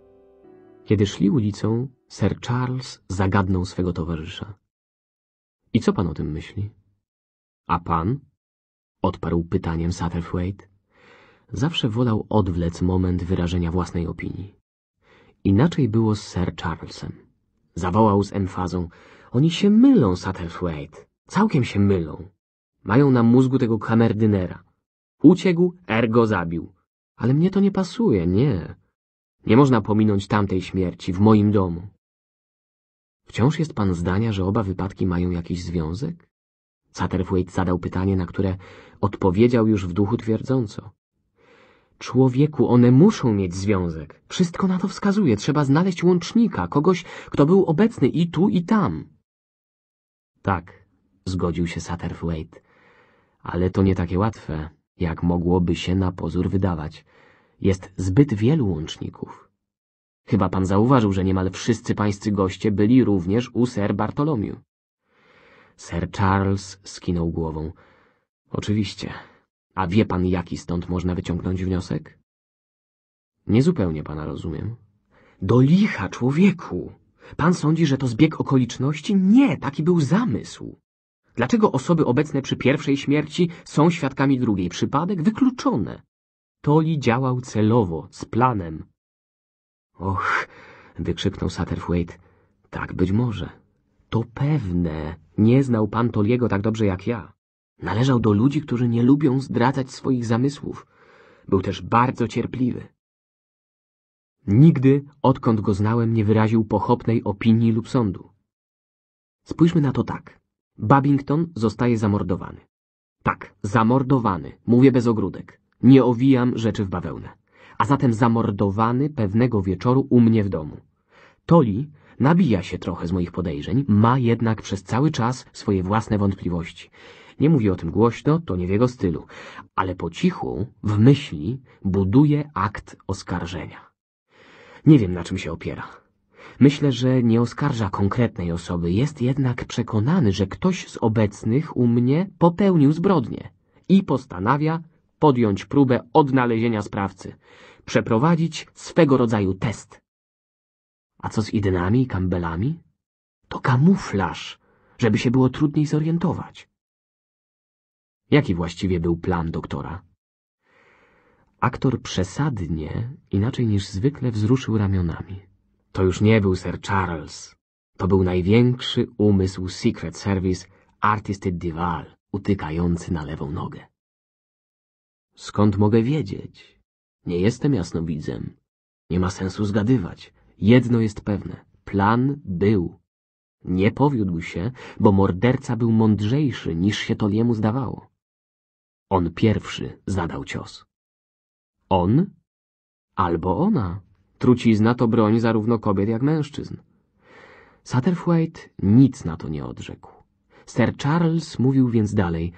Kiedy szli ulicą, Sir Charles zagadnął swego towarzysza. I co pan o tym myśli? A pan? Odparł pytaniem Satterthwaite. Zawsze wolał odwlec moment wyrażenia własnej opinii. Inaczej było z Sir Charlesem. Zawołał z emfazą. Oni się mylą, Satterthwaite. Całkiem się mylą. Mają na mózgu tego kamerdynera. Uciekł, ergo zabił. Ale mnie to nie pasuje, nie. Nie można pominąć tamtej śmierci w moim domu. Wciąż jest pan zdania, że oba wypadki mają jakiś związek? Satterthwaite zadał pytanie, na które Odpowiedział już w duchu twierdząco. Człowieku, one muszą mieć związek. Wszystko na to wskazuje. Trzeba znaleźć łącznika, kogoś, kto był obecny i tu, i tam. Tak, zgodził się Satterthwaite. Ale to nie takie łatwe, jak mogłoby się na pozór wydawać. Jest zbyt wielu łączników. Chyba pan zauważył, że niemal wszyscy pańscy goście byli również u Sir Bartolomiu. Sir Charles skinął głową. Oczywiście. A wie pan, jaki stąd można wyciągnąć wniosek? Niezupełnie pana rozumiem. Do licha, człowieku! Pan sądzi, że to zbieg okoliczności? Nie, taki był zamysł. Dlaczego osoby obecne przy pierwszej śmierci są świadkami drugiej? Przypadek? Wykluczone. Toli działał celowo, z planem. Och, wykrzyknął Satterthwaite. Tak być może. To pewne. Nie znał pan Toliego tak dobrze jak ja. Należał do ludzi, którzy nie lubią zdradzać swoich zamysłów. Był też bardzo cierpliwy. Nigdy, odkąd go znałem, nie wyraził pochopnej opinii lub sądu. Spójrzmy na to tak. Babington zostaje zamordowany. Tak, zamordowany, mówię bez ogródek. Nie owijam rzeczy w bawełnę. A zatem zamordowany pewnego wieczoru u mnie w domu. Toli nabija się trochę z moich podejrzeń, ma jednak przez cały czas swoje własne wątpliwości nie mówi o tym głośno, to nie w jego stylu, ale po cichu, w myśli, buduje akt oskarżenia. Nie wiem, na czym się opiera. Myślę, że nie oskarża konkretnej osoby, jest jednak przekonany, że ktoś z obecnych u mnie popełnił zbrodnię i postanawia podjąć próbę odnalezienia sprawcy, przeprowadzić swego rodzaju test. A co z Idynami i Campbellami? To kamuflaż, żeby się było trudniej zorientować. Jaki właściwie był plan doktora? Aktor przesadnie, inaczej niż zwykle, wzruszył ramionami. To już nie był Sir Charles. To był największy umysł Secret Service artysty Dival, utykający na lewą nogę. Skąd mogę wiedzieć? Nie jestem jasnowidzem. Nie ma sensu zgadywać. Jedno jest pewne. Plan był. Nie powiódł się, bo morderca był mądrzejszy niż się to jemu zdawało. On pierwszy zadał cios. On albo ona. Trucizna to broń zarówno kobiet jak mężczyzn. Satterthwaite nic na to nie odrzekł. Sir Charles mówił więc dalej.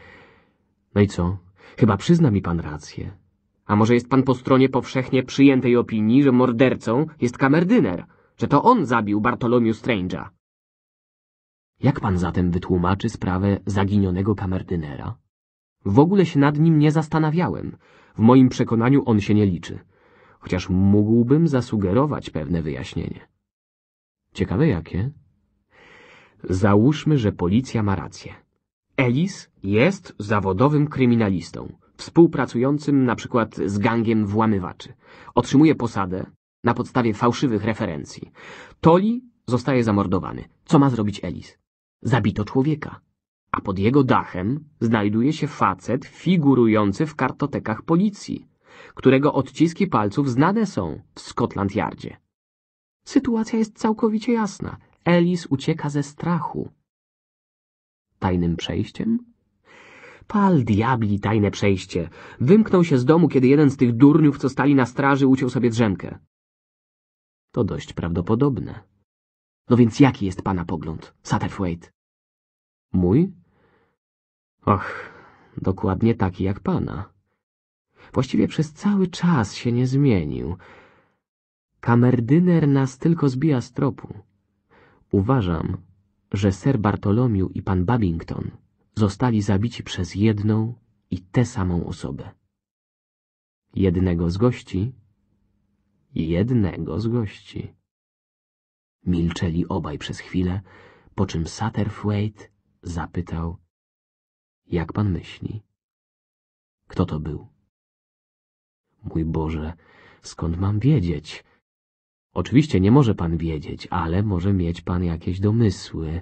No i co? Chyba przyzna mi pan rację. A może jest pan po stronie powszechnie przyjętej opinii, że mordercą jest kamerdyner, że to on zabił Bartolomiu Strange'a? Jak pan zatem wytłumaczy sprawę zaginionego kamerdynera? W ogóle się nad nim nie zastanawiałem. W moim przekonaniu on się nie liczy. Chociaż mógłbym zasugerować pewne wyjaśnienie. Ciekawe jakie? Załóżmy, że policja ma rację. Ellis jest zawodowym kryminalistą, współpracującym na przykład z gangiem włamywaczy. Otrzymuje posadę na podstawie fałszywych referencji. Toli zostaje zamordowany. Co ma zrobić Ellis? Zabito człowieka a pod jego dachem znajduje się facet figurujący w kartotekach policji, którego odciski palców znane są w Scotland Yardzie. Sytuacja jest całkowicie jasna. Ellis ucieka ze strachu. Tajnym przejściem? Pal diabli tajne przejście. Wymknął się z domu, kiedy jeden z tych durniów, co stali na straży, uciął sobie drzemkę. To dość prawdopodobne. No więc jaki jest pana pogląd, Satterthwaite? Mój? Och, dokładnie taki jak pana. Właściwie przez cały czas się nie zmienił. Kamerdyner nas tylko zbija z tropu. Uważam, że ser Bartolomiu i pan Babington zostali zabici przez jedną i tę samą osobę. Jednego z gości jednego z gości. Milczeli obaj przez chwilę, po czym Satterthwaite zapytał jak pan myśli? Kto to był? Mój Boże, skąd mam wiedzieć? Oczywiście nie może pan wiedzieć, ale może mieć pan jakieś domysły.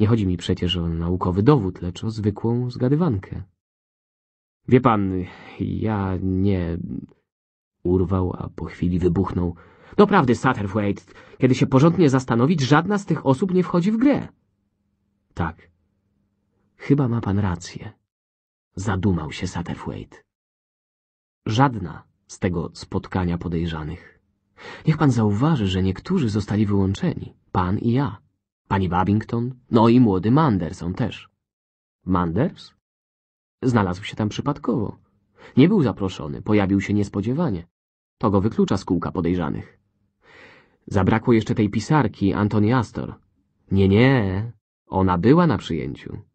Nie chodzi mi przecież o naukowy dowód, lecz o zwykłą zgadywankę. Wie pan, ja nie... Urwał, a po chwili wybuchnął. Doprawdy, Satterthwaite, kiedy się porządnie zastanowić, żadna z tych osób nie wchodzi w grę. Tak, Chyba ma pan rację. Zadumał się Satterthwaite. Żadna z tego spotkania podejrzanych. Niech pan zauważy, że niektórzy zostali wyłączeni. Pan i ja. Pani Babington, no i młody Manderson też. Manders? Znalazł się tam przypadkowo. Nie był zaproszony, pojawił się niespodziewanie. To go wyklucza z kółka podejrzanych. Zabrakło jeszcze tej pisarki, Antoni Astor. Nie, nie, ona była na przyjęciu.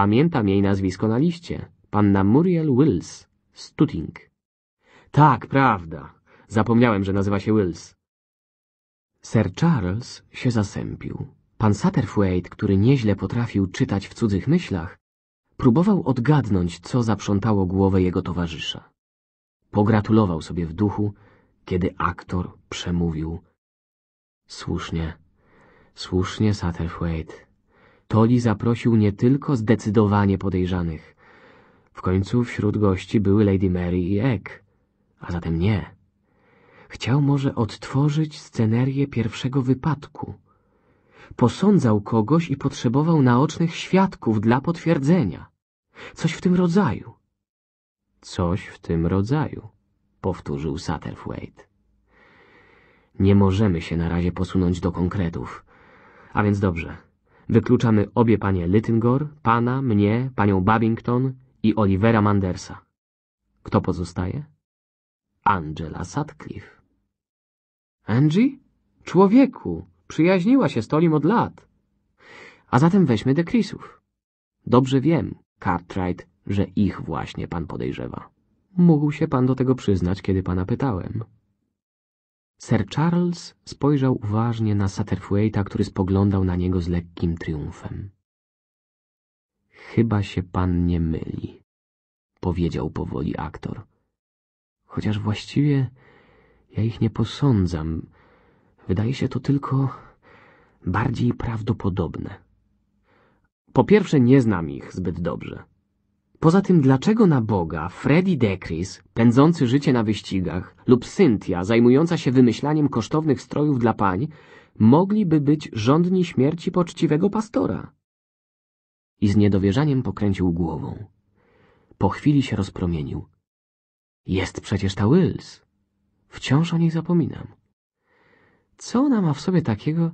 Pamiętam jej nazwisko na liście. Panna Muriel Wills, Stutting. Tak, prawda. Zapomniałem, że nazywa się Wills. Sir Charles się zasępił. Pan Satterthwaite, który nieźle potrafił czytać w cudzych myślach, próbował odgadnąć, co zaprzątało głowę jego towarzysza. Pogratulował sobie w duchu, kiedy aktor przemówił. Słusznie, słusznie, Satterthwaite. Toli zaprosił nie tylko zdecydowanie podejrzanych. W końcu wśród gości były Lady Mary i Egg, a zatem nie. Chciał może odtworzyć scenerię pierwszego wypadku. Posądzał kogoś i potrzebował naocznych świadków dla potwierdzenia. Coś w tym rodzaju. Coś w tym rodzaju, powtórzył Satterthwaite. Nie możemy się na razie posunąć do konkretów. A więc dobrze. Wykluczamy obie panie Lyttingor, pana, mnie, panią Babington i Olivera Mandersa. Kto pozostaje? Angela Sutcliffe. Angie? Człowieku, przyjaźniła się z Tolim od lat. A zatem weźmy Dekrisów. Dobrze wiem, Cartwright, że ich właśnie pan podejrzewa. Mógł się pan do tego przyznać, kiedy pana pytałem. Sir Charles spojrzał uważnie na Satterthwaite'a, który spoglądał na niego z lekkim triumfem. Chyba się pan nie myli, powiedział powoli aktor. Chociaż właściwie ja ich nie posądzam. Wydaje się to tylko bardziej prawdopodobne. Po pierwsze, nie znam ich zbyt dobrze. Poza tym dlaczego na Boga Freddy Decris, pędzący życie na wyścigach, lub Cynthia, zajmująca się wymyślaniem kosztownych strojów dla pań, mogliby być żądni śmierci poczciwego pastora? I z niedowierzaniem pokręcił głową. Po chwili się rozpromienił. Jest przecież ta Wills. Wciąż o niej zapominam. Co ona ma w sobie takiego,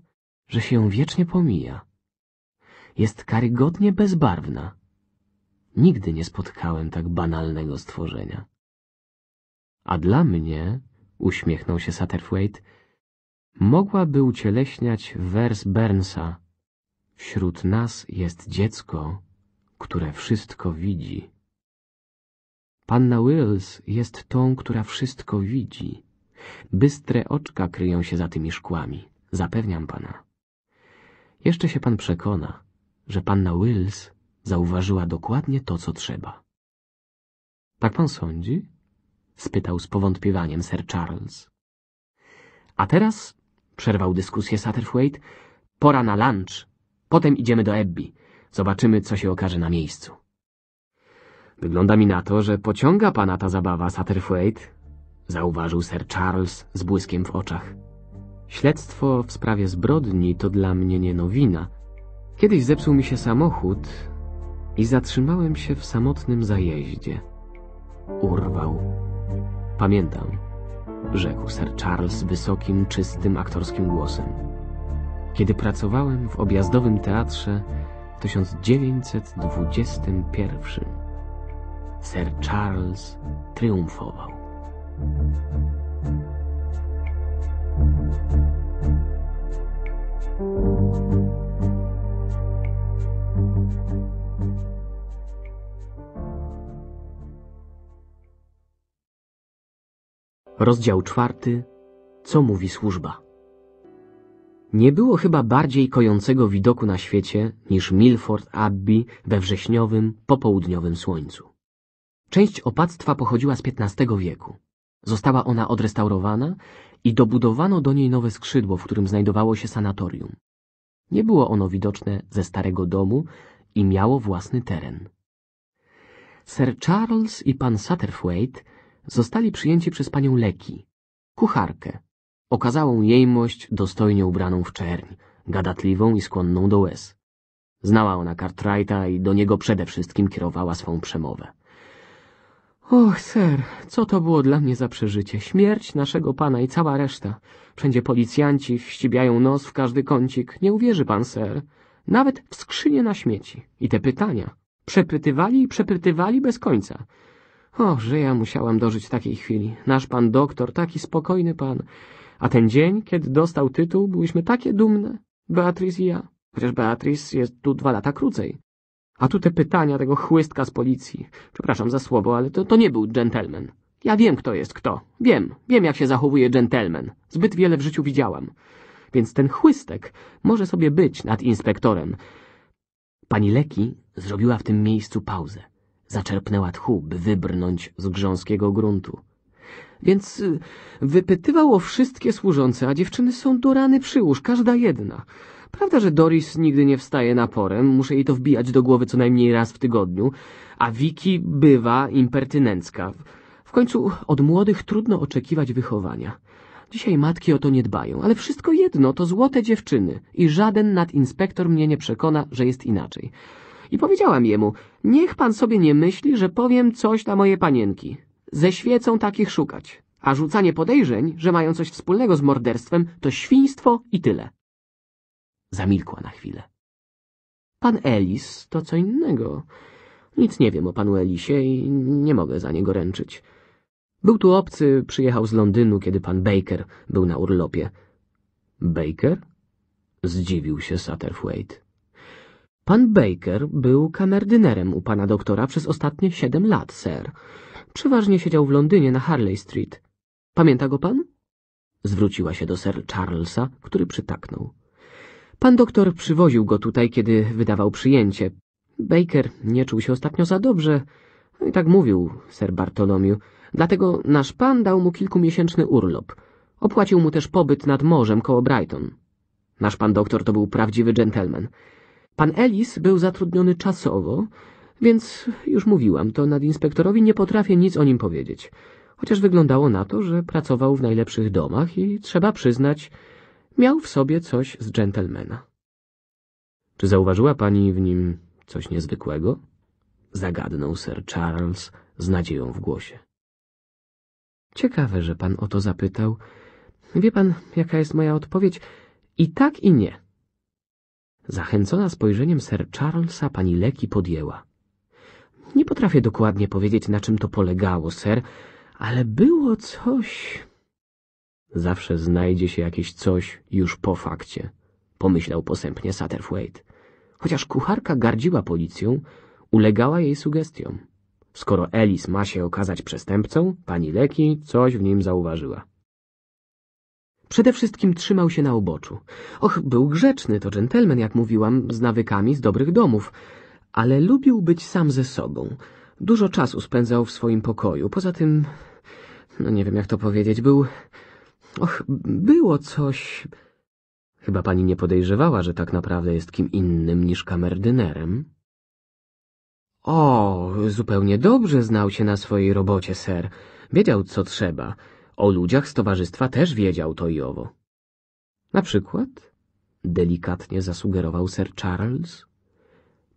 że się ją wiecznie pomija? Jest karygodnie bezbarwna Nigdy nie spotkałem tak banalnego stworzenia. A dla mnie, uśmiechnął się Satterthwaite, mogłaby ucieleśniać wers Bernsa. Wśród nas jest dziecko, które wszystko widzi. Panna Wills jest tą, która wszystko widzi. Bystre oczka kryją się za tymi szkłami, zapewniam pana. Jeszcze się pan przekona, że panna Wills zauważyła dokładnie to, co trzeba. Tak pan sądzi? spytał z powątpiewaniem Sir Charles. A teraz, przerwał dyskusję Satterthwaite, pora na lunch. Potem idziemy do Abbey. Zobaczymy, co się okaże na miejscu. Wygląda mi na to, że pociąga pana ta zabawa, Satterthwaite, zauważył Sir Charles z błyskiem w oczach. Śledztwo w sprawie zbrodni to dla mnie nie nowina. Kiedyś zepsuł mi się samochód, i zatrzymałem się w samotnym zajeździe. Urwał. Pamiętam, rzekł Sir Charles wysokim, czystym, aktorskim głosem. Kiedy pracowałem w objazdowym teatrze w 1921, Sir Charles triumfował. Thank you. Rozdział czwarty. Co mówi służba? Nie było chyba bardziej kojącego widoku na świecie niż Milford Abbey we wrześniowym, popołudniowym słońcu. Część opactwa pochodziła z XV wieku. Została ona odrestaurowana i dobudowano do niej nowe skrzydło, w którym znajdowało się sanatorium. Nie było ono widoczne ze starego domu i miało własny teren. Sir Charles i pan Satterthwaite zostali przyjęci przez panią Leki, kucharkę, okazałą jejmość dostojnie ubraną w czerń, gadatliwą i skłonną do łez. Znała ona Cartwrighta i do niego przede wszystkim kierowała swą przemowę. Och, ser, co to było dla mnie za przeżycie? Śmierć naszego pana i cała reszta. Wszędzie policjanci wścibiają nos w każdy kącik. Nie uwierzy pan, ser. Nawet w skrzynie na śmieci. I te pytania. Przepytywali i przepytywali bez końca. O, że ja musiałam dożyć takiej chwili. Nasz pan doktor, taki spokojny pan. A ten dzień, kiedy dostał tytuł, byłyśmy takie dumne. Beatrice i ja. Chociaż Beatrice jest tu dwa lata krócej. A tu te pytania tego chłystka z policji. Przepraszam za słowo, ale to, to nie był dżentelmen. Ja wiem, kto jest kto. Wiem, wiem, jak się zachowuje dżentelmen. Zbyt wiele w życiu widziałam. Więc ten chłystek może sobie być nad inspektorem. Pani Leki zrobiła w tym miejscu pauzę. Zaczerpnęła tchu, by wybrnąć z grząskiego gruntu. Więc y, wypytywał o wszystkie służące, a dziewczyny są do rany przyłóż, każda jedna. Prawda, że Doris nigdy nie wstaje na porę, muszę jej to wbijać do głowy co najmniej raz w tygodniu, a Wiki bywa impertynencka. W końcu od młodych trudno oczekiwać wychowania. Dzisiaj matki o to nie dbają, ale wszystko jedno, to złote dziewczyny i żaden nadinspektor mnie nie przekona, że jest inaczej i powiedziałam jemu, niech pan sobie nie myśli, że powiem coś na moje panienki. Ze świecą takich szukać. A rzucanie podejrzeń, że mają coś wspólnego z morderstwem, to świństwo i tyle. Zamilkła na chwilę. Pan Elis to co innego. Nic nie wiem o panu Elisie i nie mogę za niego ręczyć. Był tu obcy, przyjechał z Londynu, kiedy pan Baker był na urlopie. Baker? Zdziwił się Satterthwaite. Pan Baker był kamerdynerem u pana doktora przez ostatnie siedem lat, ser. Przeważnie siedział w Londynie na Harley Street. Pamięta go pan? Zwróciła się do ser Charlesa, który przytaknął. Pan doktor przywoził go tutaj, kiedy wydawał przyjęcie. Baker nie czuł się ostatnio za dobrze. No i tak mówił ser Bartolomiu. Dlatego nasz pan dał mu kilkumiesięczny urlop. Opłacił mu też pobyt nad morzem koło Brighton. Nasz pan doktor to był prawdziwy dżentelmen. Pan Ellis był zatrudniony czasowo, więc już mówiłam to nadinspektorowi, nie potrafię nic o nim powiedzieć. Chociaż wyglądało na to, że pracował w najlepszych domach i trzeba przyznać, miał w sobie coś z dżentelmena. Czy zauważyła pani w nim coś niezwykłego? Zagadnął Sir Charles z nadzieją w głosie. Ciekawe, że pan o to zapytał. Wie pan, jaka jest moja odpowiedź? I tak, i nie. Zachęcona spojrzeniem Sir Charlesa pani Leki podjęła. Nie potrafię dokładnie powiedzieć, na czym to polegało, ser, ale było coś... Zawsze znajdzie się jakieś coś już po fakcie, pomyślał posępnie Satterthwaite. Chociaż kucharka gardziła policją, ulegała jej sugestiom. Skoro Elis ma się okazać przestępcą, pani Leki coś w nim zauważyła. Przede wszystkim trzymał się na uboczu. Och, był grzeczny, to dżentelmen, jak mówiłam, z nawykami z dobrych domów, ale lubił być sam ze sobą. Dużo czasu spędzał w swoim pokoju. Poza tym, no nie wiem jak to powiedzieć, był... Och, było coś... Chyba pani nie podejrzewała, że tak naprawdę jest kim innym niż kamerdynerem? O, zupełnie dobrze znał się na swojej robocie, ser. Wiedział, co trzeba. O ludziach z towarzystwa też wiedział to i owo. Na przykład, delikatnie zasugerował Sir Charles,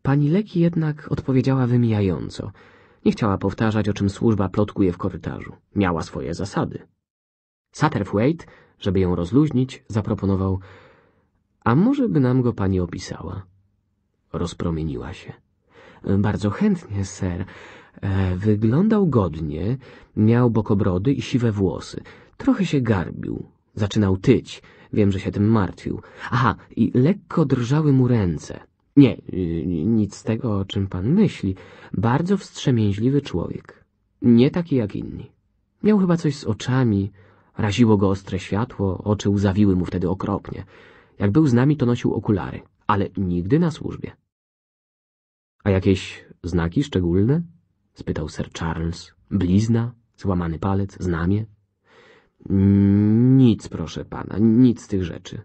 pani Leki jednak odpowiedziała wymijająco. Nie chciała powtarzać, o czym służba plotkuje w korytarzu. Miała swoje zasady. Satterthwaite, żeby ją rozluźnić, zaproponował a może by nam go pani opisała? Rozpromieniła się. Bardzo chętnie, ser. E, wyglądał godnie, miał bokobrody i siwe włosy. Trochę się garbił. Zaczynał tyć. Wiem, że się tym martwił. Aha, i lekko drżały mu ręce. Nie, y, nic z tego, o czym pan myśli. Bardzo wstrzemięźliwy człowiek. Nie taki jak inni. Miał chyba coś z oczami. Raziło go ostre światło, oczy łzawiły mu wtedy okropnie. Jak był z nami, to nosił okulary, ale nigdy na służbie. A jakieś znaki szczególne? spytał Sir Charles. Blizna? Złamany palec? Znamie? Nic, proszę pana, nic z tych rzeczy.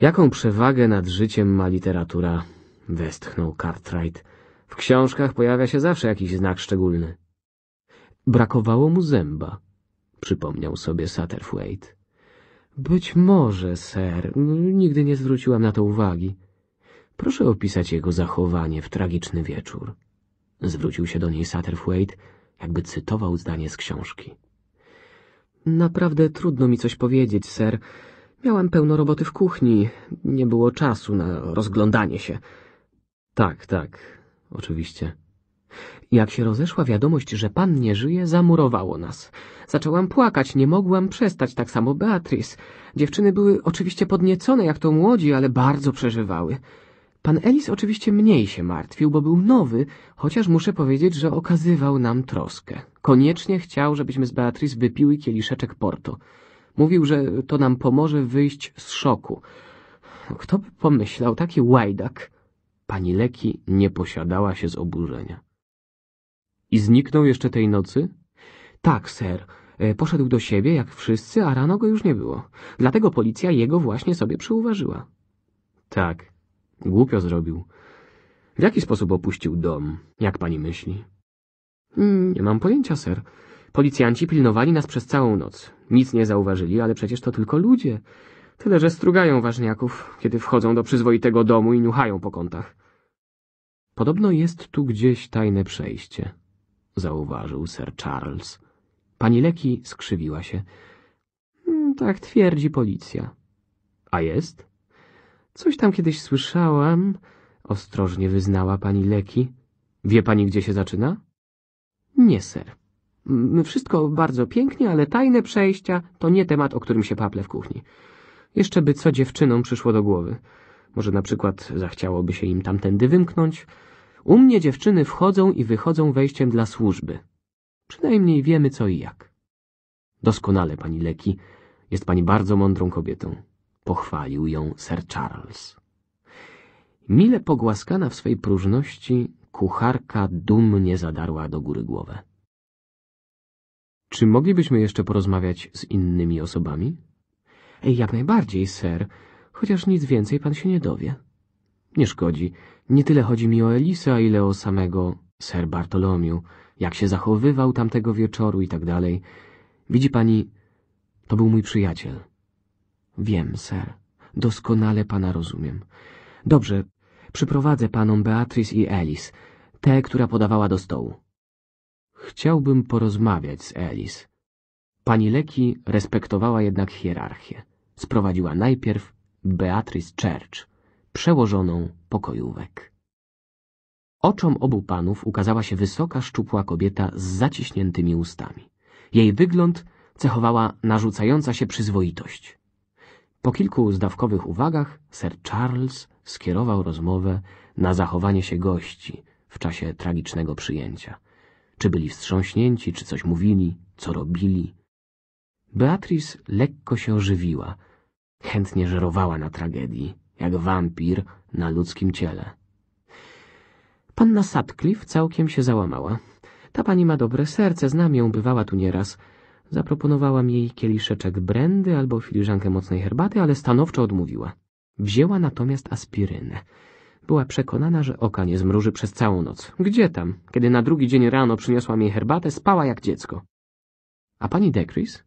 Jaką przewagę nad życiem ma literatura? Westchnął Cartwright. W książkach pojawia się zawsze jakiś znak szczególny. Brakowało mu zęba, przypomniał sobie Satterthwaite. Być może, ser. Nigdy nie zwróciłam na to uwagi. Proszę opisać jego zachowanie w tragiczny wieczór. Zwrócił się do niej Satterthwaite, jakby cytował zdanie z książki. Naprawdę trudno mi coś powiedzieć, ser. Miałam pełno roboty w kuchni. Nie było czasu na rozglądanie się. Tak, tak, oczywiście. Jak się rozeszła wiadomość, że pan nie żyje, zamurowało nas. Zaczęłam płakać, nie mogłam przestać, tak samo Beatrice. Dziewczyny były oczywiście podniecone jak to młodzi, ale bardzo przeżywały. Pan Ellis oczywiście mniej się martwił, bo był nowy, chociaż muszę powiedzieć, że okazywał nam troskę. Koniecznie chciał, żebyśmy z Beatrice wypiły kieliszeczek portu. Mówił, że to nam pomoże wyjść z szoku. Kto by pomyślał, taki łajdak? Pani Leki nie posiadała się z oburzenia. I zniknął jeszcze tej nocy? Tak, ser. E, poszedł do siebie, jak wszyscy, a rano go już nie było. Dlatego policja jego właśnie sobie przyuważyła. Tak, Głupio zrobił. W jaki sposób opuścił dom, jak pani myśli? Hmm, nie mam pojęcia, ser. Policjanci pilnowali nas przez całą noc. Nic nie zauważyli, ale przecież to tylko ludzie. Tyle, że strugają ważniaków, kiedy wchodzą do przyzwoitego domu i niuchają po kątach. Podobno jest tu gdzieś tajne przejście, zauważył Sir Charles. Pani Leki skrzywiła się. Hmm, tak twierdzi policja. A jest? Coś tam kiedyś słyszałam, ostrożnie wyznała pani Leki. Wie pani, gdzie się zaczyna? Nie, ser. Wszystko bardzo pięknie, ale tajne przejścia to nie temat, o którym się paple w kuchni. Jeszcze by co dziewczynom przyszło do głowy. Może na przykład zachciałoby się im tamtędy wymknąć. U mnie dziewczyny wchodzą i wychodzą wejściem dla służby. Przynajmniej wiemy co i jak. Doskonale, pani Leki. Jest pani bardzo mądrą kobietą pochwalił ją Sir Charles. Mile pogłaskana w swej próżności, kucharka dumnie zadarła do góry głowę. Czy moglibyśmy jeszcze porozmawiać z innymi osobami? Jak najbardziej, ser, chociaż nic więcej pan się nie dowie. Nie szkodzi. Nie tyle chodzi mi o Elisa, ile o samego ser Bartolomiu, jak się zachowywał tamtego wieczoru i tak dalej. Widzi pani, to był mój przyjaciel. Wiem, ser. Doskonale pana rozumiem. Dobrze, przyprowadzę panom Beatrice i Elis, tę, która podawała do stołu. Chciałbym porozmawiać z Elis. Pani Leki respektowała jednak hierarchię. Sprowadziła najpierw Beatrice Church, przełożoną pokojówek. Oczom obu panów ukazała się wysoka, szczupła kobieta z zaciśniętymi ustami. Jej wygląd cechowała narzucająca się przyzwoitość. Po kilku zdawkowych uwagach Sir Charles skierował rozmowę na zachowanie się gości w czasie tragicznego przyjęcia. Czy byli wstrząśnięci, czy coś mówili, co robili. Beatrice lekko się ożywiła. Chętnie żerowała na tragedii, jak wampir na ludzkim ciele. Panna Sutcliffe całkiem się załamała. Ta pani ma dobre serce, znam ją, bywała tu nieraz. Zaproponowałam jej kieliszeczek brandy albo filiżankę mocnej herbaty, ale stanowczo odmówiła. Wzięła natomiast aspirynę. Była przekonana, że oka nie zmruży przez całą noc. Gdzie tam? Kiedy na drugi dzień rano przyniosłam jej herbatę, spała jak dziecko. A pani Dekris?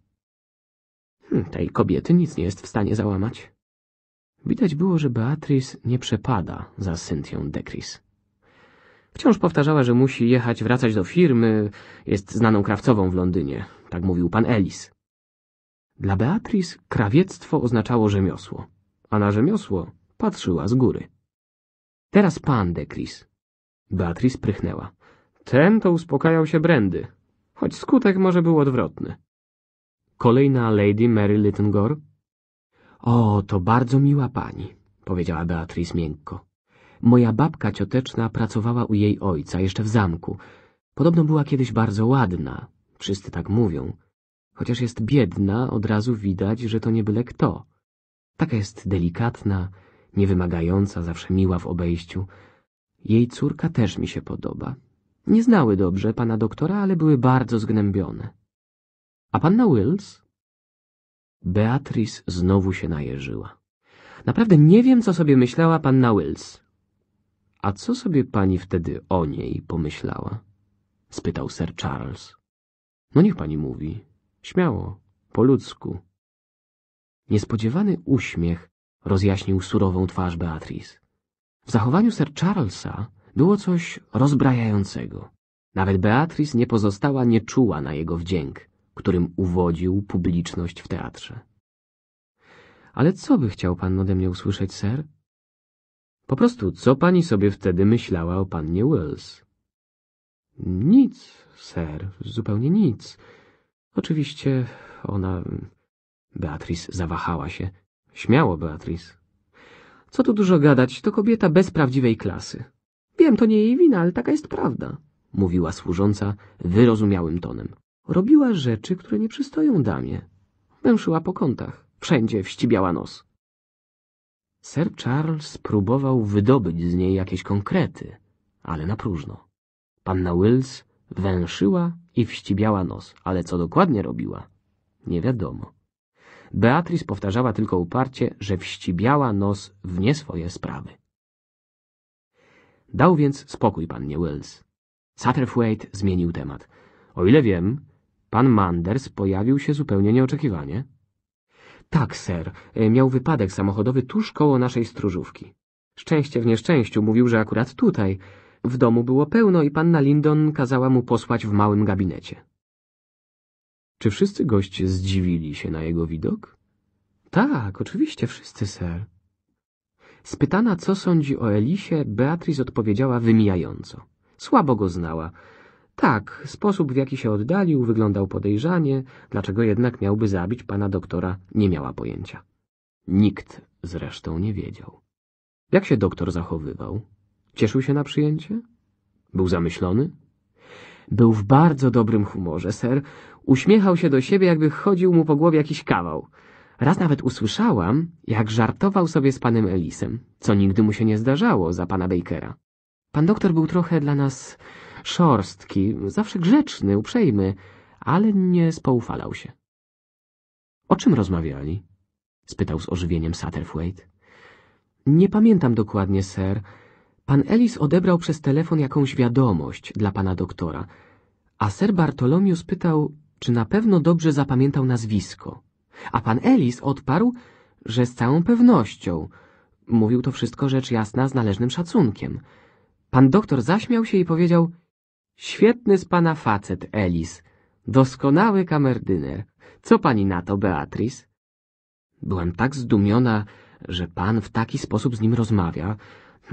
Hm, tej kobiety nic nie jest w stanie załamać. Widać było, że Beatrice nie przepada za Cynthią Dekris. Wciąż powtarzała, że musi jechać wracać do firmy, jest znaną krawcową w Londynie, tak mówił pan Ellis. Dla Beatriz krawiectwo oznaczało rzemiosło, a na rzemiosło patrzyła z góry. Teraz pan, de Chris. Beatrice prychnęła. Ten to uspokajał się Brandy. choć skutek może był odwrotny. Kolejna lady Mary Littengore? O, to bardzo miła pani, powiedziała Beatrice miękko. Moja babka cioteczna pracowała u jej ojca, jeszcze w zamku. Podobno była kiedyś bardzo ładna, wszyscy tak mówią. Chociaż jest biedna, od razu widać, że to nie byle kto. Taka jest delikatna, niewymagająca, zawsze miła w obejściu. Jej córka też mi się podoba. Nie znały dobrze pana doktora, ale były bardzo zgnębione. A panna Wills? Beatrice znowu się najeżyła. Naprawdę nie wiem, co sobie myślała panna Wills. A co sobie pani wtedy o niej pomyślała? spytał Sir Charles. No niech pani mówi. Śmiało, po ludzku. Niespodziewany uśmiech rozjaśnił surową twarz Beatrice. W zachowaniu Sir Charlesa było coś rozbrajającego. Nawet Beatrice nie pozostała nieczuła na jego wdzięk, którym uwodził publiczność w teatrze. Ale co by chciał pan ode mnie usłyszeć, ser? Po prostu, co pani sobie wtedy myślała o pannie Wills? Nic, ser, zupełnie nic. Oczywiście ona... Beatrice zawahała się. Śmiało, Beatrice. Co tu dużo gadać, to kobieta bez prawdziwej klasy. Wiem, to nie jej wina, ale taka jest prawda, mówiła służąca wyrozumiałym tonem. Robiła rzeczy, które nie przystoją damie. Męszyła po kątach, wszędzie wścibiała nos. Sir Charles próbował wydobyć z niej jakieś konkrety, ale na próżno. Panna Wills węszyła i wścibiała nos, ale co dokładnie robiła, nie wiadomo. Beatrice powtarzała tylko uparcie, że wścibiała nos w nie swoje sprawy. Dał więc spokój pannie Wills. Satterthwaite zmienił temat. O ile wiem, pan Manders pojawił się zupełnie nieoczekiwanie. Tak, ser. E, miał wypadek samochodowy tuż koło naszej stróżówki. Szczęście w nieszczęściu mówił, że akurat tutaj. W domu było pełno i panna Lindon kazała mu posłać w małym gabinecie. Czy wszyscy goście zdziwili się na jego widok? Tak, oczywiście wszyscy, ser. Spytana, co sądzi o Elisie, Beatrice odpowiedziała wymijająco. Słabo go znała. Tak, sposób w jaki się oddalił wyglądał podejrzanie, dlaczego jednak miałby zabić pana doktora nie miała pojęcia. Nikt zresztą nie wiedział. Jak się doktor zachowywał? Cieszył się na przyjęcie? Był zamyślony? Był w bardzo dobrym humorze, ser. Uśmiechał się do siebie, jakby chodził mu po głowie jakiś kawał. Raz nawet usłyszałam, jak żartował sobie z panem Elisem, co nigdy mu się nie zdarzało za pana Bakera. Pan doktor był trochę dla nas Szorstki, zawsze grzeczny, uprzejmy, ale nie spoufalał się. O czym rozmawiali? spytał z ożywieniem Satterthwaite. Nie pamiętam dokładnie, ser. Pan Ellis odebrał przez telefon jakąś wiadomość dla pana doktora, a ser Bartolomiu spytał, czy na pewno dobrze zapamiętał nazwisko. A pan Ellis odparł, że z całą pewnością. Mówił to wszystko rzecz jasna z należnym szacunkiem. Pan doktor zaśmiał się i powiedział Świetny z pana facet, Elis. Doskonały kamerdyner. Co pani na to, Beatrice? Byłam tak zdumiona, że pan w taki sposób z nim rozmawia,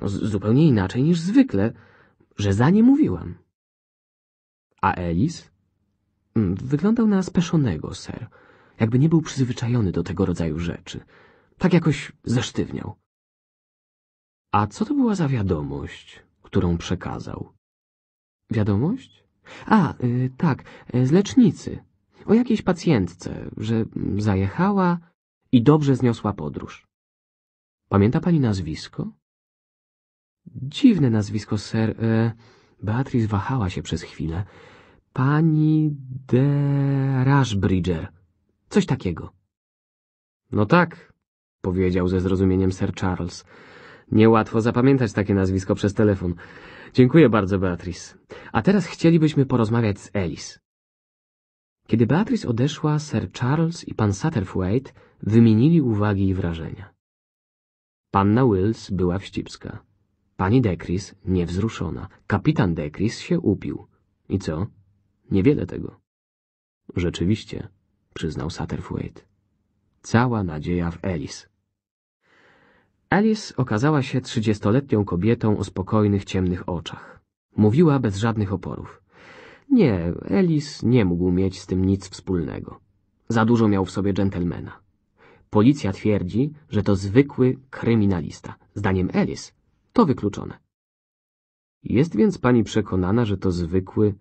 no, zupełnie inaczej niż zwykle, że za nie mówiłam. A Elis? Mm, wyglądał na speszonego, ser, jakby nie był przyzwyczajony do tego rodzaju rzeczy. Tak jakoś zesztywniał. A co to była za wiadomość, którą przekazał? Wiadomość? A, y, tak, y, z lecznicy. O jakiejś pacjentce, że zajechała i dobrze zniosła podróż. Pamięta pani nazwisko? Dziwne nazwisko, ser. E, Beatrice wahała się przez chwilę. Pani de Rashbridger. Coś takiego. No tak, powiedział ze zrozumieniem Sir Charles. Niełatwo zapamiętać takie nazwisko przez telefon. Dziękuję bardzo, Beatrice. A teraz chcielibyśmy porozmawiać z Alice. Kiedy Beatrice odeszła, Sir Charles i pan Satterthwaite wymienili uwagi i wrażenia. Panna Wills była wścibska. Pani Dekris niewzruszona. Kapitan Dekris się upił. I co? Niewiele tego. Rzeczywiście, przyznał Satterthwaite. Cała nadzieja w Alice. Alice okazała się trzydziestoletnią kobietą o spokojnych, ciemnych oczach. Mówiła bez żadnych oporów. Nie, Alice nie mógł mieć z tym nic wspólnego. Za dużo miał w sobie dżentelmena. Policja twierdzi, że to zwykły kryminalista. Zdaniem Ellis to wykluczone. Jest więc pani przekonana, że to zwykły,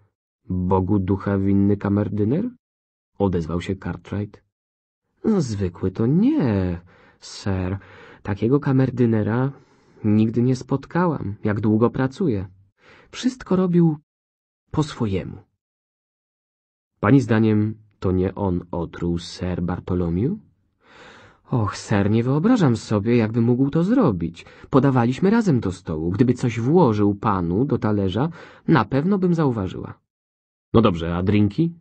Bogu ducha winny kamerdyner? Odezwał się Cartwright. No, zwykły to nie, sir. Takiego kamerdynera nigdy nie spotkałam, jak długo pracuje. Wszystko robił po swojemu. Pani zdaniem to nie on otruł ser Bartolomiu? Och, ser, nie wyobrażam sobie, jakby mógł to zrobić. Podawaliśmy razem do stołu. Gdyby coś włożył panu do talerza, na pewno bym zauważyła. No dobrze, a drinki?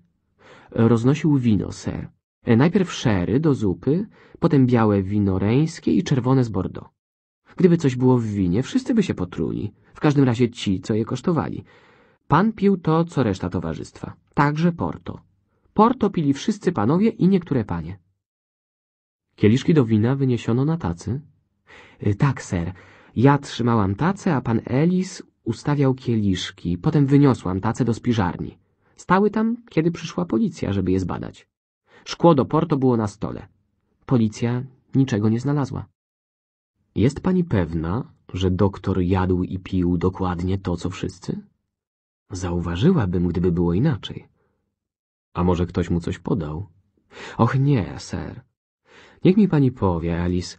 Roznosił wino, ser. E, najpierw szery do zupy, potem białe wino reńskie i czerwone z Bordeaux. Gdyby coś było w winie, wszyscy by się potruli, w każdym razie ci, co je kosztowali. Pan pił to, co reszta towarzystwa, także porto. Porto pili wszyscy panowie i niektóre panie. Kieliszki do wina wyniesiono na tacy. E, tak, ser. Ja trzymałam tacę, a pan Elis ustawiał kieliszki. Potem wyniosłam tacę do spiżarni. Stały tam, kiedy przyszła policja, żeby je zbadać. Szkło do porto było na stole. Policja niczego nie znalazła. Jest pani pewna, że doktor jadł i pił dokładnie to, co wszyscy? Zauważyłabym, gdyby było inaczej. A może ktoś mu coś podał? Och nie, ser. Niech mi pani powie, Alice,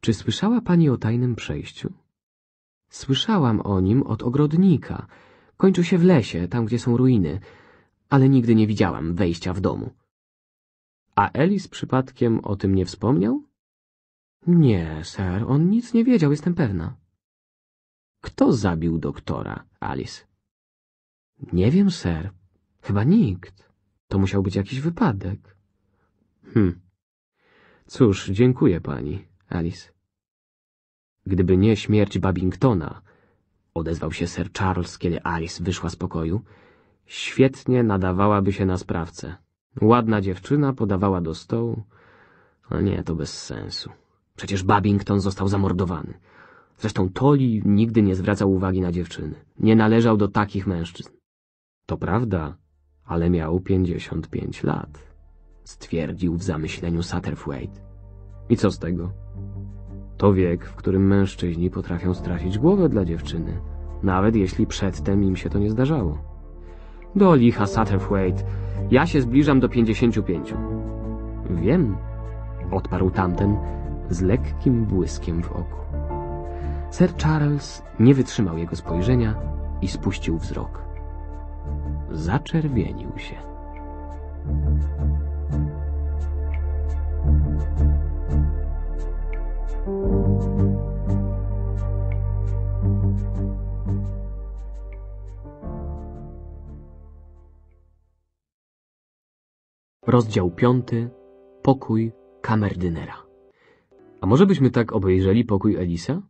czy słyszała pani o tajnym przejściu? Słyszałam o nim od ogrodnika. Kończył się w lesie, tam gdzie są ruiny, ale nigdy nie widziałam wejścia w domu. A Elis przypadkiem o tym nie wspomniał? Nie, ser, on nic nie wiedział, jestem pewna. Kto zabił doktora, Alice? Nie wiem, ser. Chyba nikt. To musiał być jakiś wypadek. Hm. Cóż, dziękuję pani, Alice. Gdyby nie śmierć Babingtona, odezwał się Sir Charles, kiedy Alice wyszła z pokoju, świetnie nadawałaby się na sprawcę. Ładna dziewczyna podawała do stołu. A nie, to bez sensu. Przecież Babington został zamordowany. Zresztą Toli nigdy nie zwracał uwagi na dziewczyny. Nie należał do takich mężczyzn. To prawda, ale miał pięćdziesiąt pięć lat, stwierdził w zamyśleniu Satterthwaite. I co z tego? To wiek, w którym mężczyźni potrafią stracić głowę dla dziewczyny, nawet jeśli przedtem im się to nie zdarzało. Do licha, Satterthwaite. Ja się zbliżam do pięćdziesięciu pięciu. Wiem, odparł tamten z lekkim błyskiem w oku. Sir Charles nie wytrzymał jego spojrzenia i spuścił wzrok. Zaczerwienił się. Rozdział piąty. Pokój kamerdynera. A może byśmy tak obejrzeli pokój Elisa?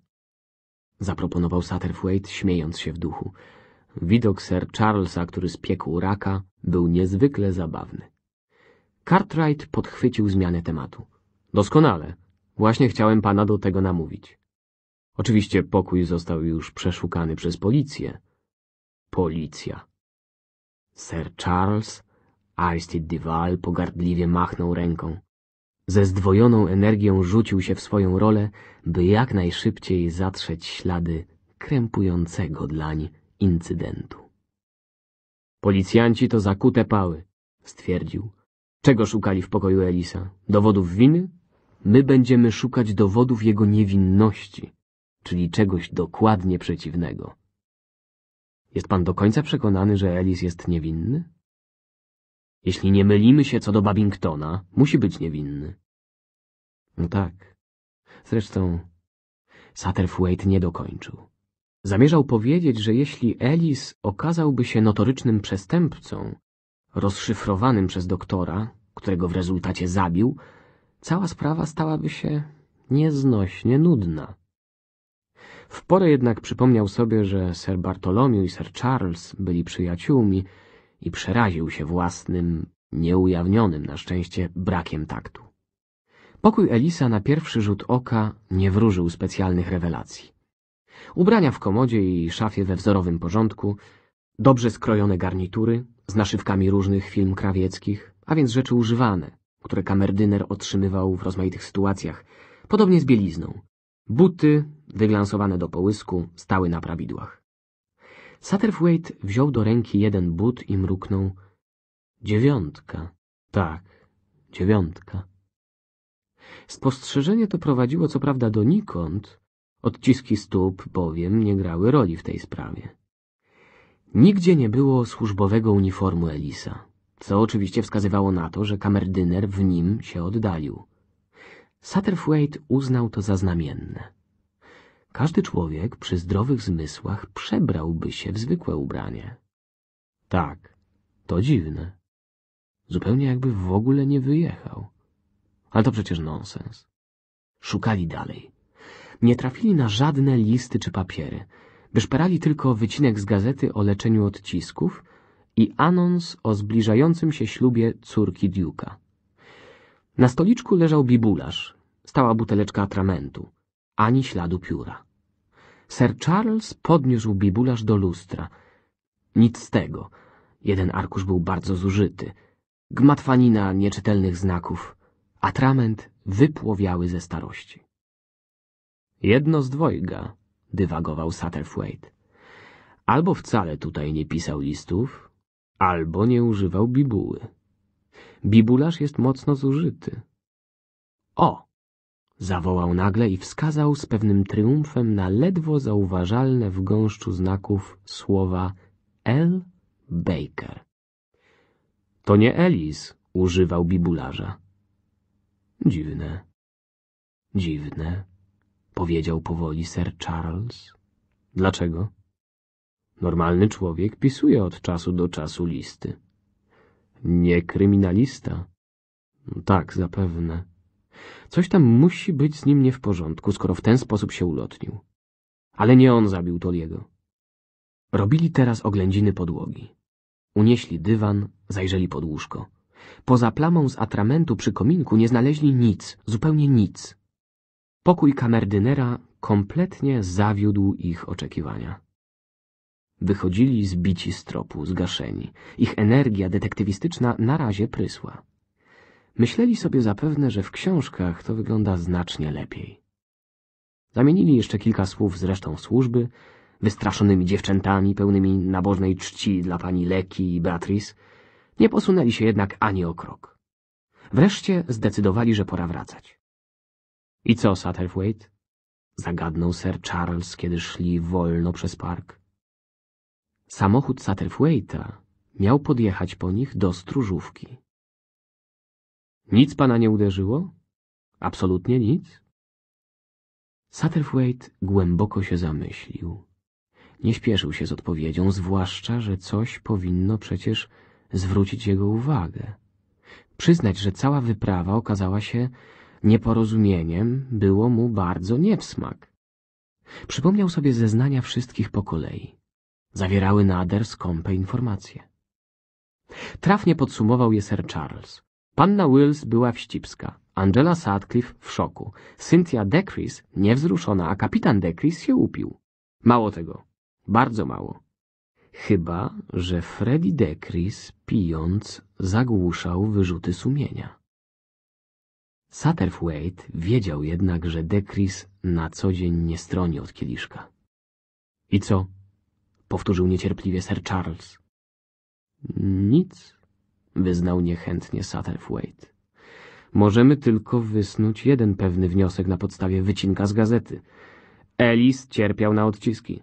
Zaproponował Satterthwaite, śmiejąc się w duchu. Widok Sir Charlesa, który spiekł raka, był niezwykle zabawny. Cartwright podchwycił zmianę tematu. Doskonale. Właśnie chciałem pana do tego namówić. Oczywiście pokój został już przeszukany przez policję. Policja. Sir Charles Aristide Duval pogardliwie machnął ręką. Ze zdwojoną energią rzucił się w swoją rolę, by jak najszybciej zatrzeć ślady krępującego dlań incydentu. Policjanci to zakute pały, stwierdził. Czego szukali w pokoju Elisa? Dowodów winy? My będziemy szukać dowodów jego niewinności, czyli czegoś dokładnie przeciwnego. Jest pan do końca przekonany, że Elis jest niewinny? Jeśli nie mylimy się co do Babingtona, musi być niewinny. No tak. Zresztą Satterthwaite nie dokończył. Zamierzał powiedzieć, że jeśli Ellis okazałby się notorycznym przestępcą, rozszyfrowanym przez doktora, którego w rezultacie zabił, cała sprawa stałaby się nieznośnie nudna. W porę jednak przypomniał sobie, że Sir Bartolomew i Sir Charles byli przyjaciółmi i przeraził się własnym, nieujawnionym na szczęście brakiem taktu. Pokój Elisa na pierwszy rzut oka nie wróżył specjalnych rewelacji. Ubrania w komodzie i szafie we wzorowym porządku, dobrze skrojone garnitury z naszywkami różnych film krawieckich, a więc rzeczy używane, które kamerdyner otrzymywał w rozmaitych sytuacjach, podobnie z bielizną. Buty, wyglansowane do połysku, stały na prawidłach. Satterthwaite wziął do ręki jeden but i mruknął. Dziewiątka. Tak, dziewiątka. Spostrzeżenie to prowadziło co prawda donikąd, odciski stóp bowiem nie grały roli w tej sprawie. Nigdzie nie było służbowego uniformu Elisa, co oczywiście wskazywało na to, że kamerdyner w nim się oddalił. Satterthwaite uznał to za znamienne. Każdy człowiek przy zdrowych zmysłach przebrałby się w zwykłe ubranie. Tak, to dziwne. Zupełnie jakby w ogóle nie wyjechał. Ale to przecież nonsens. Szukali dalej. Nie trafili na żadne listy czy papiery. Wyszperali tylko wycinek z gazety o leczeniu odcisków i anons o zbliżającym się ślubie córki Duke'a. Na stoliczku leżał bibularz, stała buteleczka atramentu ani śladu pióra. Sir Charles podniósł bibularz do lustra. Nic z tego. Jeden arkusz był bardzo zużyty. Gmatwanina nieczytelnych znaków, atrament wypłowiały ze starości. Jedno z dwojga, dywagował Satterthwaite. Albo wcale tutaj nie pisał listów, albo nie używał bibuły. Bibularz jest mocno zużyty. O! Zawołał nagle i wskazał z pewnym triumfem na ledwo zauważalne w gąszczu znaków słowa L. Baker. To nie Elis, używał bibularza. Dziwne. Dziwne, powiedział powoli Sir Charles. Dlaczego? Normalny człowiek pisuje od czasu do czasu listy. Nie kryminalista. Tak, zapewne. Coś tam musi być z nim nie w porządku, skoro w ten sposób się ulotnił. Ale nie on zabił Toliego. Robili teraz oględziny podłogi. Unieśli dywan, zajrzeli pod łóżko. Poza plamą z atramentu przy kominku nie znaleźli nic, zupełnie nic. Pokój kamerdynera kompletnie zawiódł ich oczekiwania. Wychodzili zbici z tropu, zgaszeni. Ich energia detektywistyczna na razie prysła. Myśleli sobie zapewne, że w książkach to wygląda znacznie lepiej. Zamienili jeszcze kilka słów z resztą służby, wystraszonymi dziewczętami pełnymi nabożnej czci dla pani Leki i Beatrice, nie posunęli się jednak ani o krok. Wreszcie zdecydowali, że pora wracać. I co, Satterthwaite? Zagadnął Sir Charles, kiedy szli wolno przez park. Samochód Satterthwaite'a miał podjechać po nich do stróżówki. Nic pana nie uderzyło? Absolutnie nic? Satterthwaite głęboko się zamyślił. Nie śpieszył się z odpowiedzią, zwłaszcza, że coś powinno przecież zwrócić jego uwagę. Przyznać, że cała wyprawa okazała się nieporozumieniem, było mu bardzo niewsmak. Przypomniał sobie zeznania wszystkich po kolei. Zawierały nader skąpe informacje. Trafnie podsumował je Sir Charles. Panna Wills była wścibska, Angela Sutcliffe w szoku, Cynthia Decris niewzruszona, a kapitan Decris się upił. Mało tego, bardzo mało. Chyba, że Freddy Decris, pijąc, zagłuszał wyrzuty sumienia. Satterthwaite wiedział jednak, że Decris na co dzień nie stroni od kieliszka. I co? Powtórzył niecierpliwie Sir Charles. Nic wyznał niechętnie Satterthwaite. Możemy tylko wysnuć jeden pewny wniosek na podstawie wycinka z gazety. Ellis cierpiał na odciski.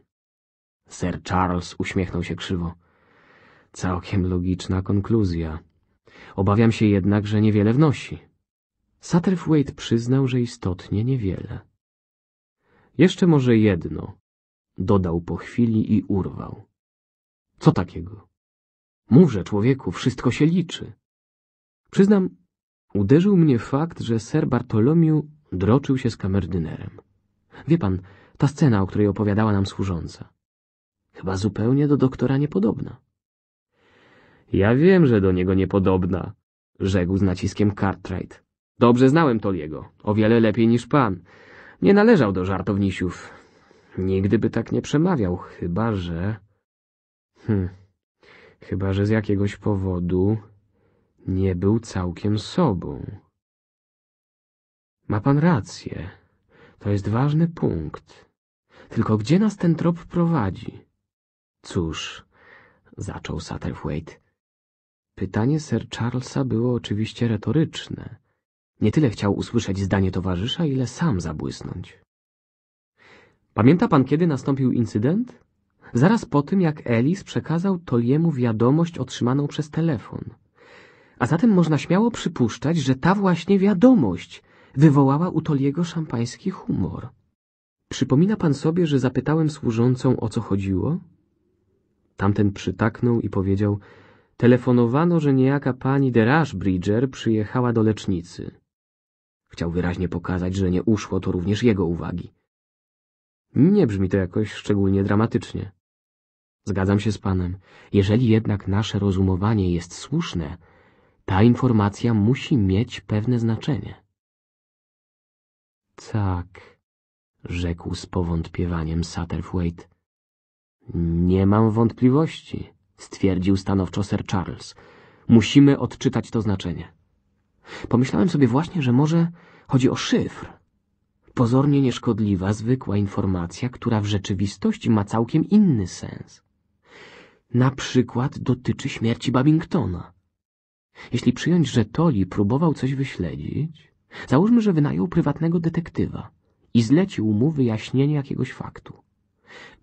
Sir Charles uśmiechnął się krzywo. Całkiem logiczna konkluzja. Obawiam się jednak, że niewiele wnosi. Satterthwaite przyznał, że istotnie niewiele. Jeszcze może jedno, dodał po chwili i urwał. Co takiego? Mówże, człowieku, wszystko się liczy. Przyznam, uderzył mnie fakt, że ser Bartolomiu droczył się z kamerdynerem. Wie pan, ta scena, o której opowiadała nam służąca. Chyba zupełnie do doktora niepodobna. Ja wiem, że do niego niepodobna, rzekł z naciskiem Cartwright. Dobrze znałem Toliego, o wiele lepiej niż pan. Nie należał do żartownisiów. Nigdy by tak nie przemawiał, chyba że... Hmm chyba że z jakiegoś powodu nie był całkiem sobą. Ma pan rację. To jest ważny punkt. Tylko gdzie nas ten trop prowadzi? Cóż, zaczął Satterthwaite. Pytanie Sir Charlesa było oczywiście retoryczne. Nie tyle chciał usłyszeć zdanie towarzysza, ile sam zabłysnąć. Pamięta pan, kiedy nastąpił incydent? zaraz po tym, jak Elis przekazał Toliemu wiadomość otrzymaną przez telefon. A zatem można śmiało przypuszczać, że ta właśnie wiadomość wywołała u Toliego szampański humor. Przypomina pan sobie, że zapytałem służącą, o co chodziło? Tamten przytaknął i powiedział, telefonowano, że niejaka pani de Bridger przyjechała do lecznicy. Chciał wyraźnie pokazać, że nie uszło to również jego uwagi. Nie brzmi to jakoś szczególnie dramatycznie. Zgadzam się z Panem. Jeżeli jednak nasze rozumowanie jest słuszne, ta informacja musi mieć pewne znaczenie. Tak, rzekł z powątpiewaniem Satterthwaite. Nie mam wątpliwości, stwierdził stanowczo Sir Charles. Musimy odczytać to znaczenie. Pomyślałem sobie właśnie, że może chodzi o szyfr. Pozornie nieszkodliwa, zwykła informacja, która w rzeczywistości ma całkiem inny sens na przykład dotyczy śmierci Babingtona. Jeśli przyjąć, że Toli próbował coś wyśledzić, załóżmy, że wynajął prywatnego detektywa i zlecił mu wyjaśnienie jakiegoś faktu.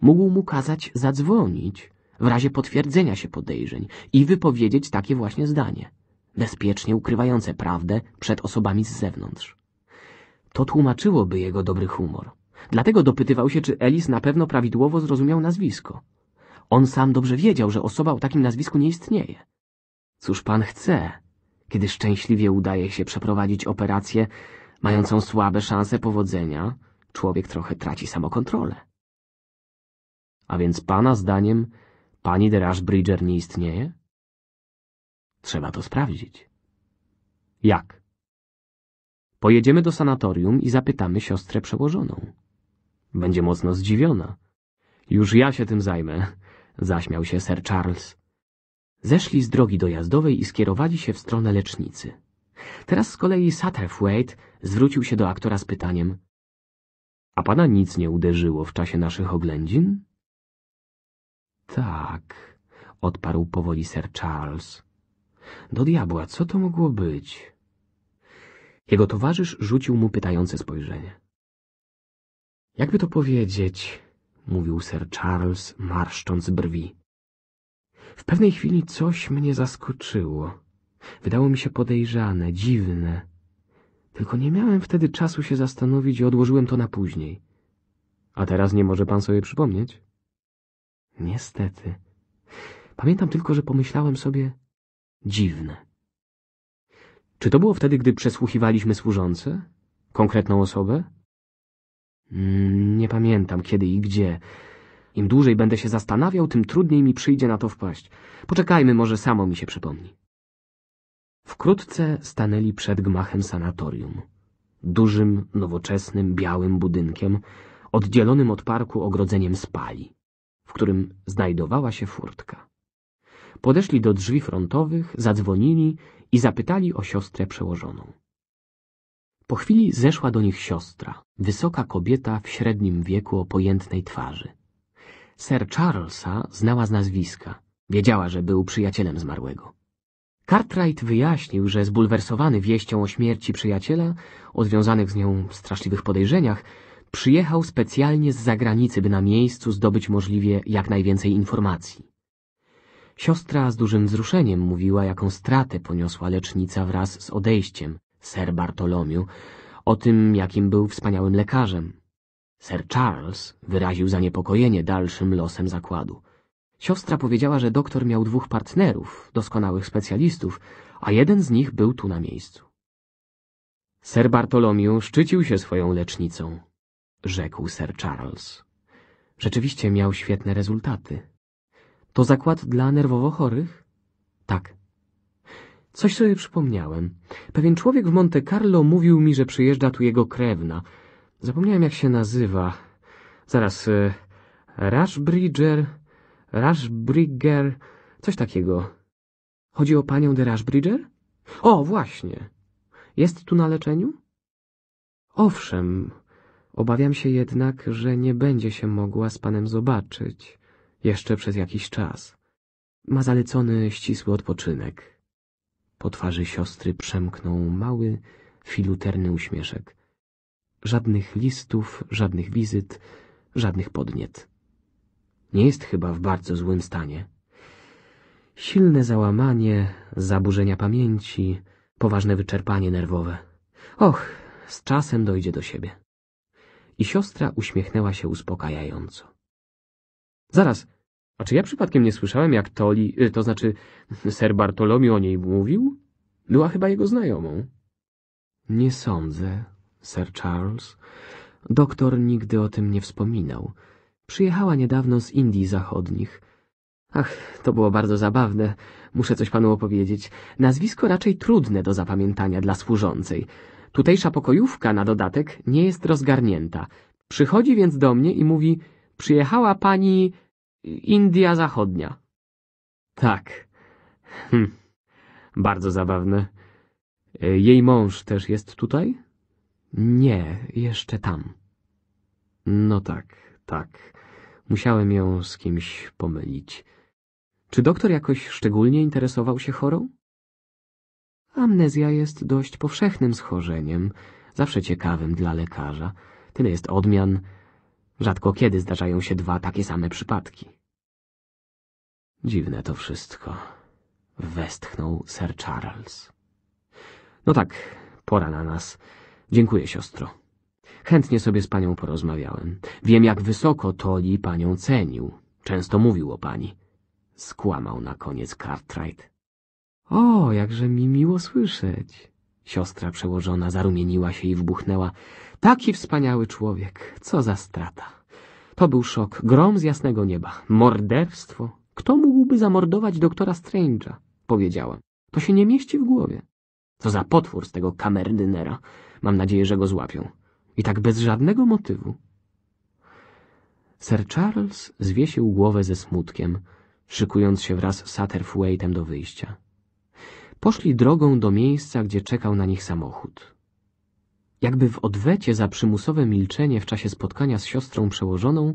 Mógł mu kazać zadzwonić w razie potwierdzenia się podejrzeń i wypowiedzieć takie właśnie zdanie, bezpiecznie ukrywające prawdę przed osobami z zewnątrz. To tłumaczyłoby jego dobry humor. Dlatego dopytywał się, czy Elis na pewno prawidłowo zrozumiał nazwisko. On sam dobrze wiedział, że osoba o takim nazwisku nie istnieje. Cóż pan chce, kiedy szczęśliwie udaje się przeprowadzić operację mającą słabe szanse powodzenia, człowiek trochę traci samokontrolę. A więc pana zdaniem pani Derash Bridger nie istnieje? Trzeba to sprawdzić. Jak? Pojedziemy do sanatorium i zapytamy siostrę przełożoną. Będzie mocno zdziwiona. Już ja się tym zajmę zaśmiał się Sir Charles. Zeszli z drogi dojazdowej i skierowali się w stronę lecznicy. Teraz z kolei Satterthwaite zwrócił się do aktora z pytaniem A pana nic nie uderzyło w czasie naszych oględzin? Tak, odparł powoli Sir Charles. Do diabła, co to mogło być? Jego towarzysz rzucił mu pytające spojrzenie. Jakby to powiedzieć, mówił Sir Charles, marszcząc brwi. W pewnej chwili coś mnie zaskoczyło. Wydało mi się podejrzane, dziwne. Tylko nie miałem wtedy czasu się zastanowić i odłożyłem to na później. A teraz nie może pan sobie przypomnieć? Niestety. Pamiętam tylko, że pomyślałem sobie dziwne. Czy to było wtedy, gdy przesłuchiwaliśmy służące? Konkretną osobę? Mm, nie pamiętam kiedy i gdzie. Im dłużej będę się zastanawiał, tym trudniej mi przyjdzie na to wpaść. Poczekajmy, może samo mi się przypomni. Wkrótce stanęli przed gmachem sanatorium. Dużym, nowoczesnym, białym budynkiem, oddzielonym od parku ogrodzeniem spali, w którym znajdowała się furtka. Podeszli do drzwi frontowych, zadzwonili i zapytali o siostrę przełożoną. Po chwili zeszła do nich siostra, wysoka kobieta w średnim wieku o pojętnej twarzy. Sir Charlesa znała z nazwiska. Wiedziała, że był przyjacielem zmarłego. Cartwright wyjaśnił, że zbulwersowany wieścią o śmierci przyjaciela, o związanych z nią straszliwych podejrzeniach, przyjechał specjalnie z zagranicy, by na miejscu zdobyć możliwie jak najwięcej informacji. Siostra z dużym wzruszeniem mówiła, jaką stratę poniosła lecznica wraz z odejściem Sir Bartolomiu, o tym, jakim był wspaniałym lekarzem. Sir Charles wyraził zaniepokojenie dalszym losem zakładu. Siostra powiedziała, że doktor miał dwóch partnerów, doskonałych specjalistów, a jeden z nich był tu na miejscu. Sir Bartolomiu szczycił się swoją lecznicą, rzekł Sir Charles. Rzeczywiście miał świetne rezultaty. To zakład dla nerwowo chorych? Tak. Coś sobie przypomniałem. Pewien człowiek w Monte Carlo mówił mi, że przyjeżdża tu jego krewna. Zapomniałem, jak się nazywa. Zaraz, y, e, Rushbridger, Rushbrigger, coś takiego. Chodzi o panią de Rushbridger? O, właśnie. Jest tu na leczeniu? Owszem, obawiam się jednak, że nie będzie się mogła z panem zobaczyć jeszcze przez jakiś czas. Ma zalecony ścisły odpoczynek. Po twarzy siostry przemknął mały, filuterny uśmieszek. Żadnych listów, żadnych wizyt, żadnych podniet. Nie jest chyba w bardzo złym stanie. Silne załamanie, zaburzenia pamięci, poważne wyczerpanie nerwowe. Och, z czasem dojdzie do siebie. I siostra uśmiechnęła się uspokajająco. Zaraz, a czy ja przypadkiem nie słyszałem, jak Toli, y, to znaczy ser Bartolomio o niej mówił? Była chyba jego znajomą. Nie sądzę, Sir Charles. Doktor nigdy o tym nie wspominał. Przyjechała niedawno z Indii Zachodnich. Ach, to było bardzo zabawne. Muszę coś panu opowiedzieć. Nazwisko raczej trudne do zapamiętania dla służącej. Tutejsza pokojówka, na dodatek, nie jest rozgarnięta. Przychodzi więc do mnie i mówi, przyjechała pani India Zachodnia. Tak. Hm. Bardzo zabawne. E, jej mąż też jest tutaj? Nie, jeszcze tam. No tak, tak. Musiałem ją z kimś pomylić. Czy doktor jakoś szczególnie interesował się chorą? Amnezja jest dość powszechnym schorzeniem, zawsze ciekawym dla lekarza. Tyle jest odmian, Rzadko kiedy zdarzają się dwa takie same przypadki. Dziwne to wszystko. Westchnął Sir Charles. No tak, pora na nas. Dziękuję, siostro. Chętnie sobie z panią porozmawiałem. Wiem, jak wysoko Toli panią cenił. Często mówił o pani. Skłamał na koniec Cartwright. O, jakże mi miło słyszeć. Siostra przełożona zarumieniła się i wbuchnęła. Taki wspaniały człowiek, co za strata. To był szok, grom z jasnego nieba, morderstwo. Kto mógłby zamordować doktora Strange'a? Powiedziałem. To się nie mieści w głowie. Co za potwór z tego kamerdynera. Mam nadzieję, że go złapią. I tak bez żadnego motywu. Sir Charles zwiesił głowę ze smutkiem, szykując się wraz z Satterthwaitem do wyjścia. Poszli drogą do miejsca, gdzie czekał na nich samochód. Jakby w odwecie za przymusowe milczenie w czasie spotkania z siostrą przełożoną,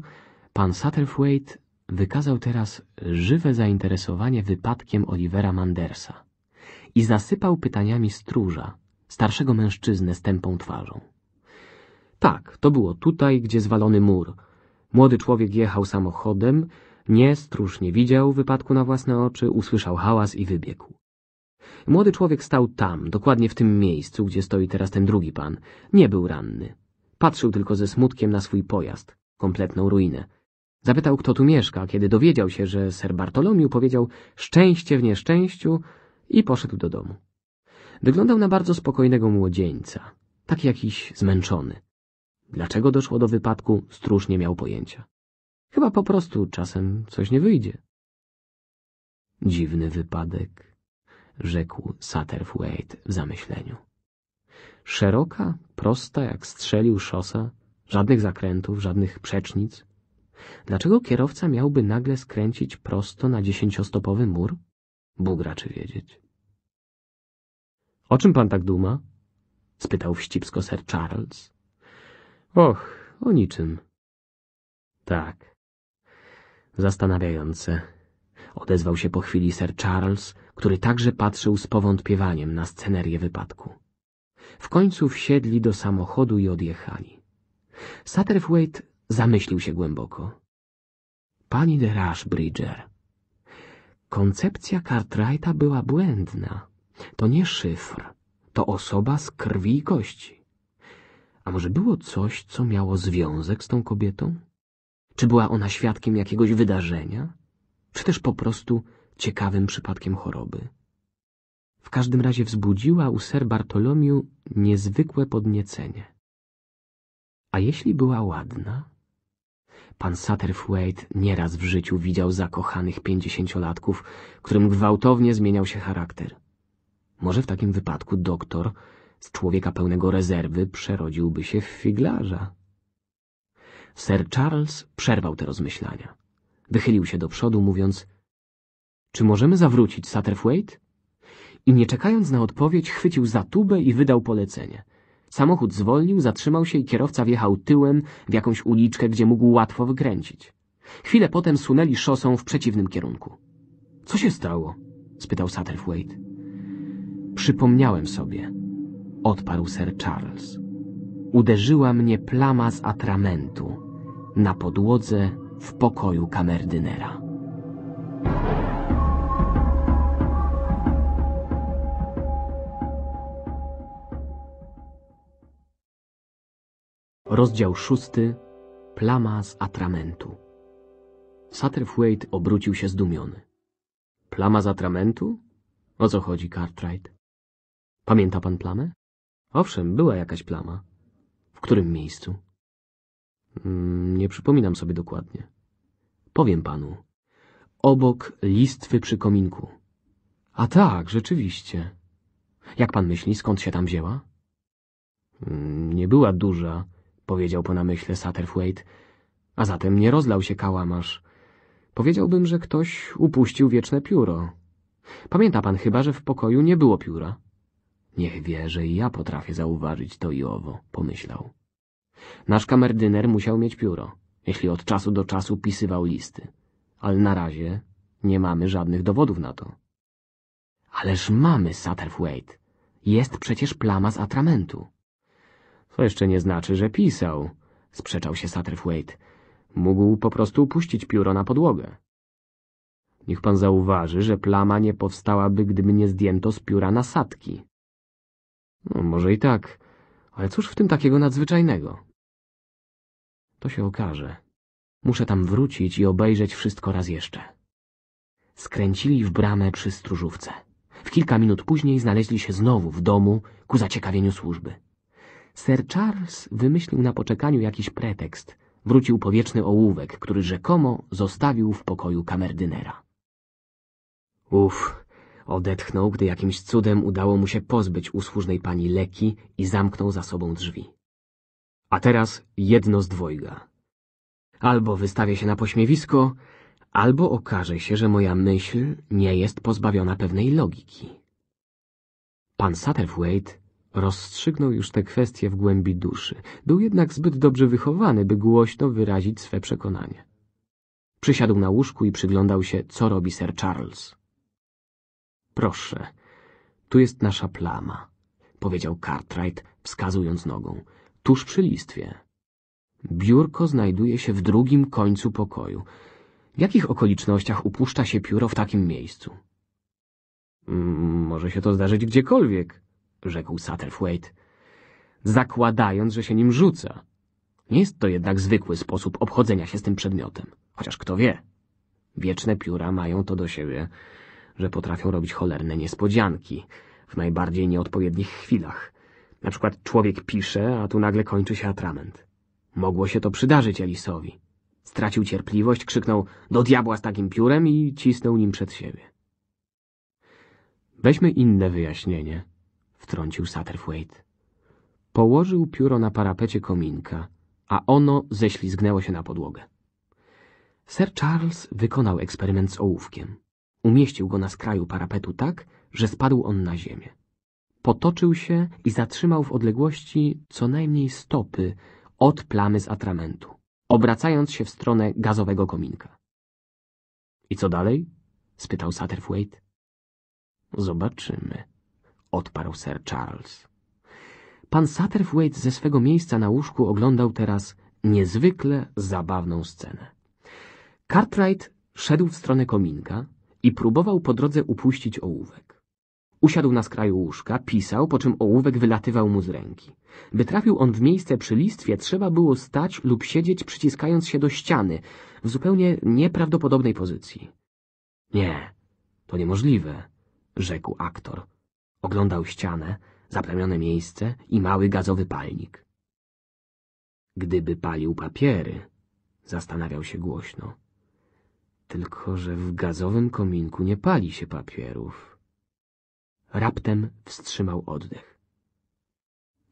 pan Satterthwaite wykazał teraz żywe zainteresowanie wypadkiem Olivera Mandersa i zasypał pytaniami stróża, starszego mężczyznę z tępą twarzą. Tak, to było tutaj, gdzie zwalony mur. Młody człowiek jechał samochodem, nie, stróż nie widział wypadku na własne oczy, usłyszał hałas i wybiegł. Młody człowiek stał tam, dokładnie w tym miejscu, gdzie stoi teraz ten drugi pan. Nie był ranny. Patrzył tylko ze smutkiem na swój pojazd, kompletną ruinę. Zapytał, kto tu mieszka, kiedy dowiedział się, że ser Bartolomiu powiedział szczęście w nieszczęściu i poszedł do domu. Wyglądał na bardzo spokojnego młodzieńca, tak jakiś zmęczony. Dlaczego doszło do wypadku, stróż nie miał pojęcia. Chyba po prostu czasem coś nie wyjdzie. Dziwny wypadek rzekł Wade w zamyśleniu. Szeroka, prosta jak strzelił szosa, żadnych zakrętów, żadnych przecznic. Dlaczego kierowca miałby nagle skręcić prosto na dziesięciostopowy mur? Bóg raczy wiedzieć. O czym pan tak duma? spytał wścibsko Sir Charles. Och, o niczym. Tak. Zastanawiające. Odezwał się po chwili Sir Charles, który także patrzył z powątpiewaniem na scenerię wypadku. W końcu wsiedli do samochodu i odjechali. Satterthwaite zamyślił się głęboko. Pani de Bridger. koncepcja Cartwrighta była błędna. To nie szyfr, to osoba z krwi i kości. A może było coś, co miało związek z tą kobietą? Czy była ona świadkiem jakiegoś wydarzenia? Czy też po prostu ciekawym przypadkiem choroby. W każdym razie wzbudziła u ser Bartolomiu niezwykłe podniecenie. A jeśli była ładna? Pan Satterthwaite nieraz w życiu widział zakochanych pięćdziesięciolatków, którym gwałtownie zmieniał się charakter. Może w takim wypadku doktor z człowieka pełnego rezerwy przerodziłby się w figlarza. Sir Charles przerwał te rozmyślania. Wychylił się do przodu, mówiąc czy możemy zawrócić, Satterthwaite? I nie czekając na odpowiedź, chwycił za tubę i wydał polecenie. Samochód zwolnił, zatrzymał się i kierowca wjechał tyłem w jakąś uliczkę, gdzie mógł łatwo wykręcić. Chwilę potem sunęli szosą w przeciwnym kierunku. Co się stało? spytał Satterthwaite. Przypomniałem sobie, odparł Sir Charles. Uderzyła mnie plama z atramentu na podłodze w pokoju kamerdynera. Rozdział szósty. Plama z atramentu. Satterthwaite obrócił się zdumiony. Plama z atramentu? O co chodzi, Cartwright? Pamięta pan plamę? Owszem, była jakaś plama. W którym miejscu? Mm, nie przypominam sobie dokładnie. Powiem panu. Obok listwy przy kominku. A tak, rzeczywiście. Jak pan myśli, skąd się tam wzięła? Mm, nie była duża powiedział po namyśle Satterthwaite, a zatem nie rozlał się kałamarz. Powiedziałbym, że ktoś upuścił wieczne pióro. Pamięta pan chyba, że w pokoju nie było pióra? Niech wie, że i ja potrafię zauważyć to i owo, pomyślał. Nasz kamerdyner musiał mieć pióro, jeśli od czasu do czasu pisywał listy. Ale na razie nie mamy żadnych dowodów na to. Ależ mamy, Satterthwaite. Jest przecież plama z atramentu. To jeszcze nie znaczy, że pisał, sprzeczał się Satterthwaite. Mógł po prostu upuścić pióro na podłogę. Niech pan zauważy, że plama nie powstałaby, gdyby nie zdjęto z pióra nasadki. No, może i tak, ale cóż w tym takiego nadzwyczajnego? To się okaże. Muszę tam wrócić i obejrzeć wszystko raz jeszcze. Skręcili w bramę przy stróżówce. W kilka minut później znaleźli się znowu w domu ku zaciekawieniu służby. Sir Charles wymyślił na poczekaniu jakiś pretekst. Wrócił powietrzny ołówek, który rzekomo zostawił w pokoju kamerdynera. Uf, odetchnął, gdy jakimś cudem udało mu się pozbyć usłużnej pani leki i zamknął za sobą drzwi. A teraz jedno z dwojga. Albo wystawię się na pośmiewisko, albo okaże się, że moja myśl nie jest pozbawiona pewnej logiki. Pan Satterthwaite Rozstrzygnął już tę kwestię w głębi duszy. Był jednak zbyt dobrze wychowany, by głośno wyrazić swe przekonanie. Przysiadł na łóżku i przyglądał się, co robi Sir Charles. Proszę, tu jest nasza plama, powiedział Cartwright, wskazując nogą, tuż przy listwie. Biurko znajduje się w drugim końcu pokoju. W jakich okolicznościach upuszcza się pióro w takim miejscu? Mm, może się to zdarzyć gdziekolwiek, rzekł Satterthwaite, zakładając, że się nim rzuca. Nie jest to jednak zwykły sposób obchodzenia się z tym przedmiotem, chociaż kto wie. Wieczne pióra mają to do siebie, że potrafią robić cholerne niespodzianki w najbardziej nieodpowiednich chwilach. Na przykład człowiek pisze, a tu nagle kończy się atrament. Mogło się to przydarzyć Elisowi. Stracił cierpliwość, krzyknął do diabła z takim piórem i cisnął nim przed siebie. Weźmy inne wyjaśnienie wtrącił Satterthwaite. Położył pióro na parapecie kominka, a ono ześlizgnęło się na podłogę. Sir Charles wykonał eksperyment z ołówkiem. Umieścił go na skraju parapetu tak, że spadł on na ziemię. Potoczył się i zatrzymał w odległości co najmniej stopy od plamy z atramentu, obracając się w stronę gazowego kominka. I co dalej? spytał Satterthwaite. Zobaczymy odparł Sir Charles. Pan Satterthwaite ze swego miejsca na łóżku oglądał teraz niezwykle zabawną scenę. Cartwright szedł w stronę kominka i próbował po drodze upuścić ołówek. Usiadł na skraju łóżka, pisał, po czym ołówek wylatywał mu z ręki. By trafił on w miejsce przy listwie, trzeba było stać lub siedzieć przyciskając się do ściany w zupełnie nieprawdopodobnej pozycji. Nie, to niemożliwe, rzekł aktor. Oglądał ścianę, zaplamione miejsce i mały gazowy palnik. Gdyby palił papiery, zastanawiał się głośno. Tylko, że w gazowym kominku nie pali się papierów. Raptem wstrzymał oddech.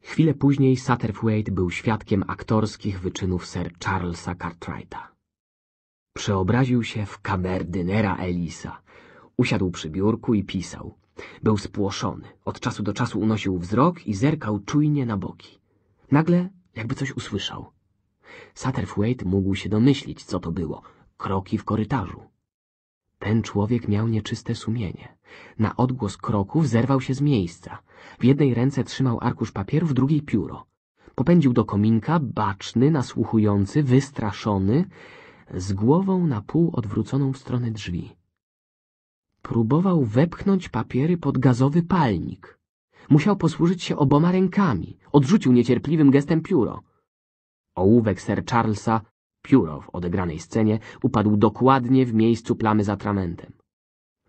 Chwilę później Satterthwaite był świadkiem aktorskich wyczynów Sir Charlesa Cartwrighta. Przeobraził się w kamerdynera Elisa. Usiadł przy biurku i pisał – był spłoszony. Od czasu do czasu unosił wzrok i zerkał czujnie na boki. Nagle jakby coś usłyszał. Satterthwaite mógł się domyślić, co to było. Kroki w korytarzu. Ten człowiek miał nieczyste sumienie. Na odgłos kroków zerwał się z miejsca. W jednej ręce trzymał arkusz papieru, w drugiej pióro. Popędził do kominka, baczny, nasłuchujący, wystraszony, z głową na pół odwróconą w stronę drzwi. Próbował wepchnąć papiery pod gazowy palnik. Musiał posłużyć się oboma rękami. Odrzucił niecierpliwym gestem pióro. Ołówek Sir Charlesa, pióro w odegranej scenie, upadł dokładnie w miejscu plamy z atramentem.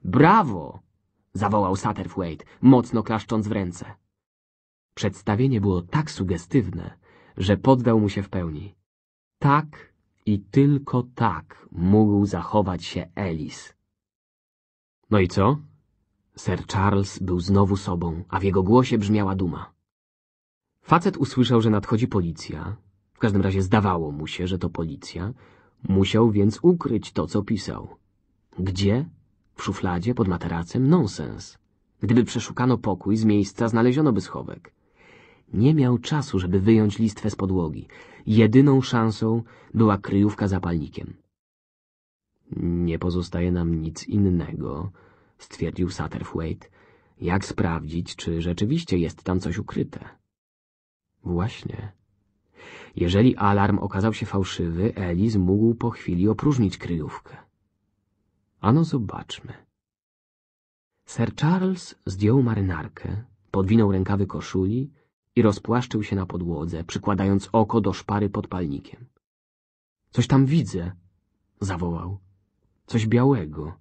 Brawo! zawołał Satterthwaite, mocno klaszcząc w ręce. Przedstawienie było tak sugestywne, że poddał mu się w pełni. Tak i tylko tak mógł zachować się Elis. No i co? Sir Charles był znowu sobą, a w jego głosie brzmiała duma. Facet usłyszał, że nadchodzi policja. W każdym razie zdawało mu się, że to policja. Musiał więc ukryć to, co pisał. Gdzie? W szufladzie, pod materacem? Nonsens. Gdyby przeszukano pokój, z miejsca znaleziono by schowek. Nie miał czasu, żeby wyjąć listwę z podłogi. Jedyną szansą była kryjówka zapalnikiem. Nie pozostaje nam nic innego, stwierdził Satterthwaite, jak sprawdzić, czy rzeczywiście jest tam coś ukryte. Właśnie. Jeżeli alarm okazał się fałszywy, Elis mógł po chwili opróżnić kryjówkę. Ano zobaczmy. Sir Charles zdjął marynarkę, podwinął rękawy koszuli i rozpłaszczył się na podłodze, przykładając oko do szpary pod palnikiem. — Coś tam widzę! — zawołał coś białego.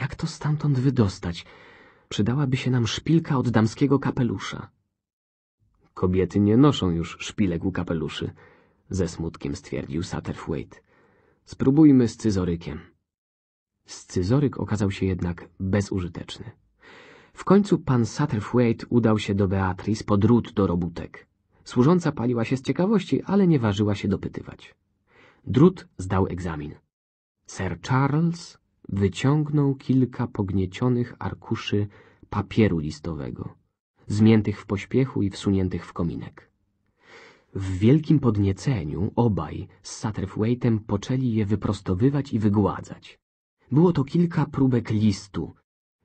Jak to stamtąd wydostać? Przydałaby się nam szpilka od damskiego kapelusza. Kobiety nie noszą już szpilek u kapeluszy, ze smutkiem stwierdził Satterthwaite. Spróbujmy scyzorykiem. Scyzoryk okazał się jednak bezużyteczny. W końcu pan Satterthwaite udał się do Beatrice po drut do robótek. Służąca paliła się z ciekawości, ale nie ważyła się dopytywać. Drut zdał egzamin. Sir Charles wyciągnął kilka pogniecionych arkuszy papieru listowego, zmiętych w pośpiechu i wsuniętych w kominek. W wielkim podnieceniu obaj z Satterthwaitem poczęli je wyprostowywać i wygładzać. Było to kilka próbek listu,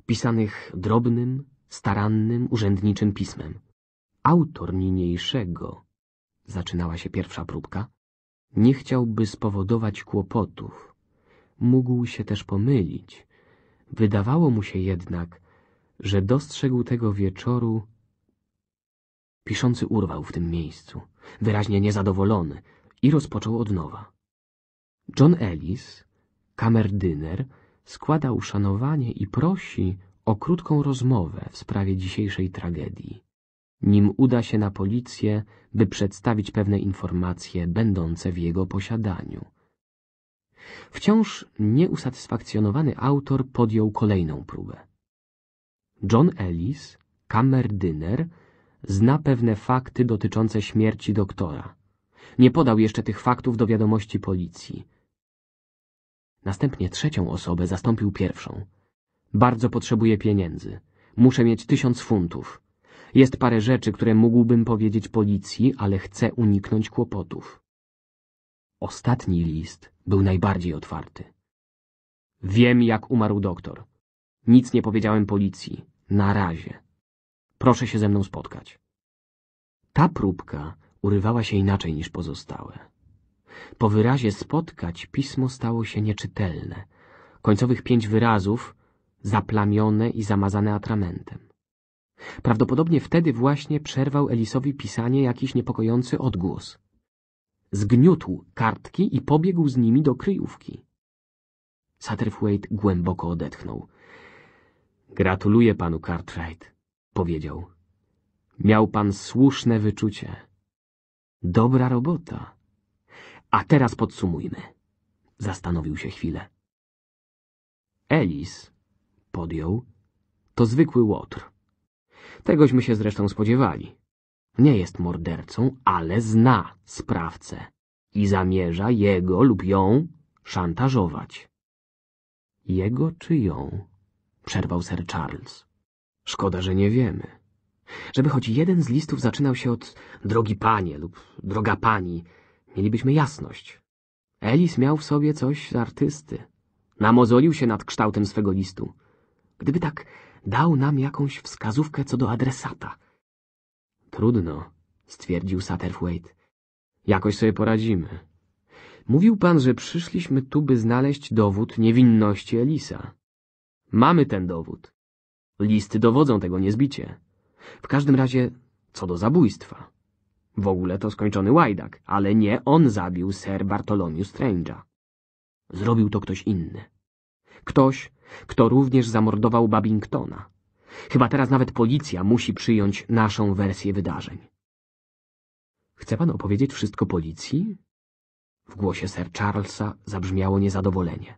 pisanych drobnym, starannym, urzędniczym pismem. Autor niniejszego, zaczynała się pierwsza próbka, nie chciałby spowodować kłopotów mógł się też pomylić. Wydawało mu się jednak, że dostrzegł tego wieczoru... Piszący urwał w tym miejscu, wyraźnie niezadowolony, i rozpoczął od nowa. John Ellis, kamerdyner, składa uszanowanie i prosi o krótką rozmowę w sprawie dzisiejszej tragedii, nim uda się na policję, by przedstawić pewne informacje będące w jego posiadaniu. Wciąż nieusatysfakcjonowany autor podjął kolejną próbę. John Ellis, kamerdyner, zna pewne fakty dotyczące śmierci doktora. Nie podał jeszcze tych faktów do wiadomości policji. Następnie trzecią osobę zastąpił pierwszą. Bardzo potrzebuję pieniędzy. Muszę mieć tysiąc funtów. Jest parę rzeczy, które mógłbym powiedzieć policji, ale chcę uniknąć kłopotów. Ostatni list był najbardziej otwarty. Wiem, jak umarł doktor. Nic nie powiedziałem policji. Na razie. Proszę się ze mną spotkać. Ta próbka urywała się inaczej niż pozostałe. Po wyrazie spotkać pismo stało się nieczytelne. Końcowych pięć wyrazów zaplamione i zamazane atramentem. Prawdopodobnie wtedy właśnie przerwał Elisowi pisanie jakiś niepokojący odgłos. Zgniótł kartki i pobiegł z nimi do kryjówki. Satterthwaite głęboko odetchnął. Gratuluję panu Cartwright, powiedział. Miał pan słuszne wyczucie. Dobra robota. A teraz podsumujmy. Zastanowił się chwilę. Elis, podjął, to zwykły łotr. Tegośmy się zresztą spodziewali. Nie jest mordercą, ale zna sprawcę i zamierza jego lub ją szantażować. Jego czy ją? Przerwał Sir Charles. Szkoda, że nie wiemy. Żeby choć jeden z listów zaczynał się od drogi panie lub droga pani, mielibyśmy jasność. Elis miał w sobie coś z artysty. Namozolił się nad kształtem swego listu. Gdyby tak dał nam jakąś wskazówkę co do adresata, Trudno, stwierdził Satterthwaite. Jakoś sobie poradzimy. Mówił pan, że przyszliśmy tu, by znaleźć dowód niewinności Elisa. Mamy ten dowód. Listy dowodzą tego niezbicie. W każdym razie, co do zabójstwa. W ogóle to skończony łajdak, ale nie on zabił Sir Bartolomew Strange'a. Zrobił to ktoś inny. Ktoś, kto również zamordował Babingtona. Chyba teraz nawet policja musi przyjąć naszą wersję wydarzeń. Chce pan opowiedzieć wszystko policji? W głosie Sir Charlesa zabrzmiało niezadowolenie.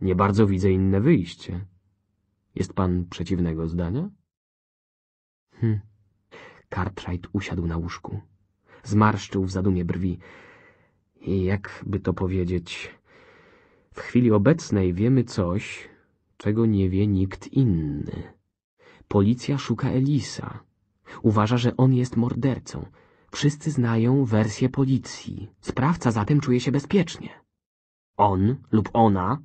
Nie bardzo widzę inne wyjście. Jest pan przeciwnego zdania? Hm. Cartwright usiadł na łóżku. Zmarszczył w zadumie brwi. I jakby to powiedzieć... W chwili obecnej wiemy coś, czego nie wie nikt inny. Policja szuka Elisa. Uważa, że on jest mordercą. Wszyscy znają wersję policji. Sprawca zatem czuje się bezpiecznie. On lub ona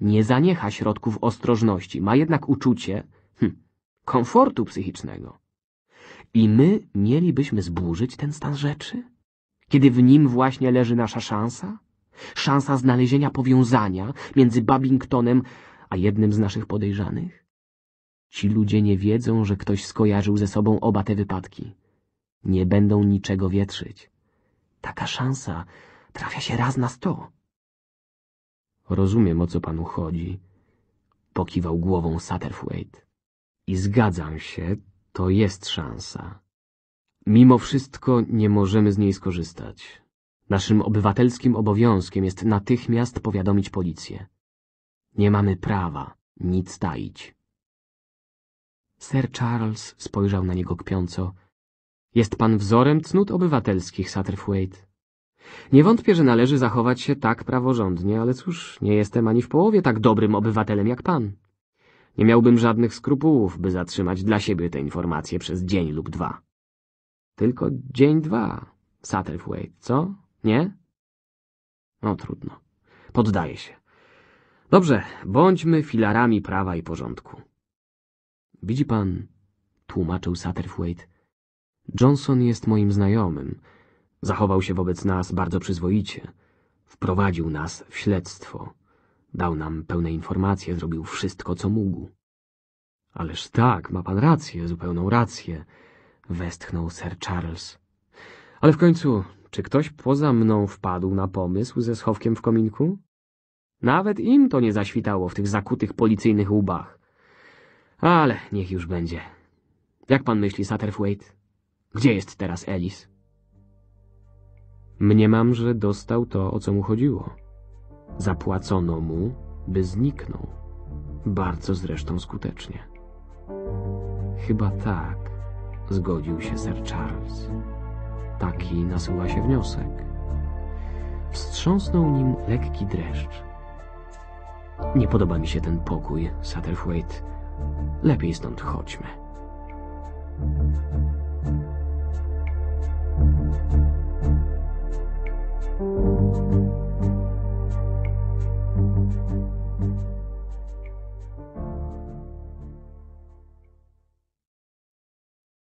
nie zaniecha środków ostrożności, ma jednak uczucie hm, komfortu psychicznego. I my mielibyśmy zburzyć ten stan rzeczy? Kiedy w nim właśnie leży nasza szansa? Szansa znalezienia powiązania między Babingtonem a jednym z naszych podejrzanych? Ci ludzie nie wiedzą, że ktoś skojarzył ze sobą oba te wypadki. Nie będą niczego wietrzyć. Taka szansa trafia się raz na sto. Rozumiem, o co panu chodzi. Pokiwał głową Satterthwaite. I zgadzam się, to jest szansa. Mimo wszystko nie możemy z niej skorzystać. Naszym obywatelskim obowiązkiem jest natychmiast powiadomić policję. Nie mamy prawa nic taić. Sir Charles spojrzał na niego kpiąco. Jest pan wzorem cnót obywatelskich, Satterthwaite. Nie wątpię, że należy zachować się tak praworządnie, ale cóż, nie jestem ani w połowie tak dobrym obywatelem jak pan. Nie miałbym żadnych skrupułów, by zatrzymać dla siebie te informacje przez dzień lub dwa. Tylko dzień, dwa, Satterthwaite, co? Nie? No trudno. Poddaję się. Dobrze, bądźmy filarami prawa i porządku. Widzi pan, tłumaczył Satterthwaite. Johnson jest moim znajomym. Zachował się wobec nas bardzo przyzwoicie. Wprowadził nas w śledztwo. Dał nam pełne informacje, zrobił wszystko, co mógł. Ależ tak, ma pan rację, zupełną rację, westchnął Sir Charles. Ale w końcu, czy ktoś poza mną wpadł na pomysł ze schowkiem w kominku? Nawet im to nie zaświtało w tych zakutych policyjnych łbach. Ale niech już będzie. Jak pan myśli, Satterthwaite? Gdzie jest teraz Ellis? Mniemam, że dostał to, o co mu chodziło. Zapłacono mu, by zniknął. Bardzo zresztą skutecznie. Chyba tak zgodził się Sir Charles. Taki nasuwa się wniosek. Wstrząsnął nim lekki dreszcz. Nie podoba mi się ten pokój, Satterthwaite. Lepiej stąd chodźmy.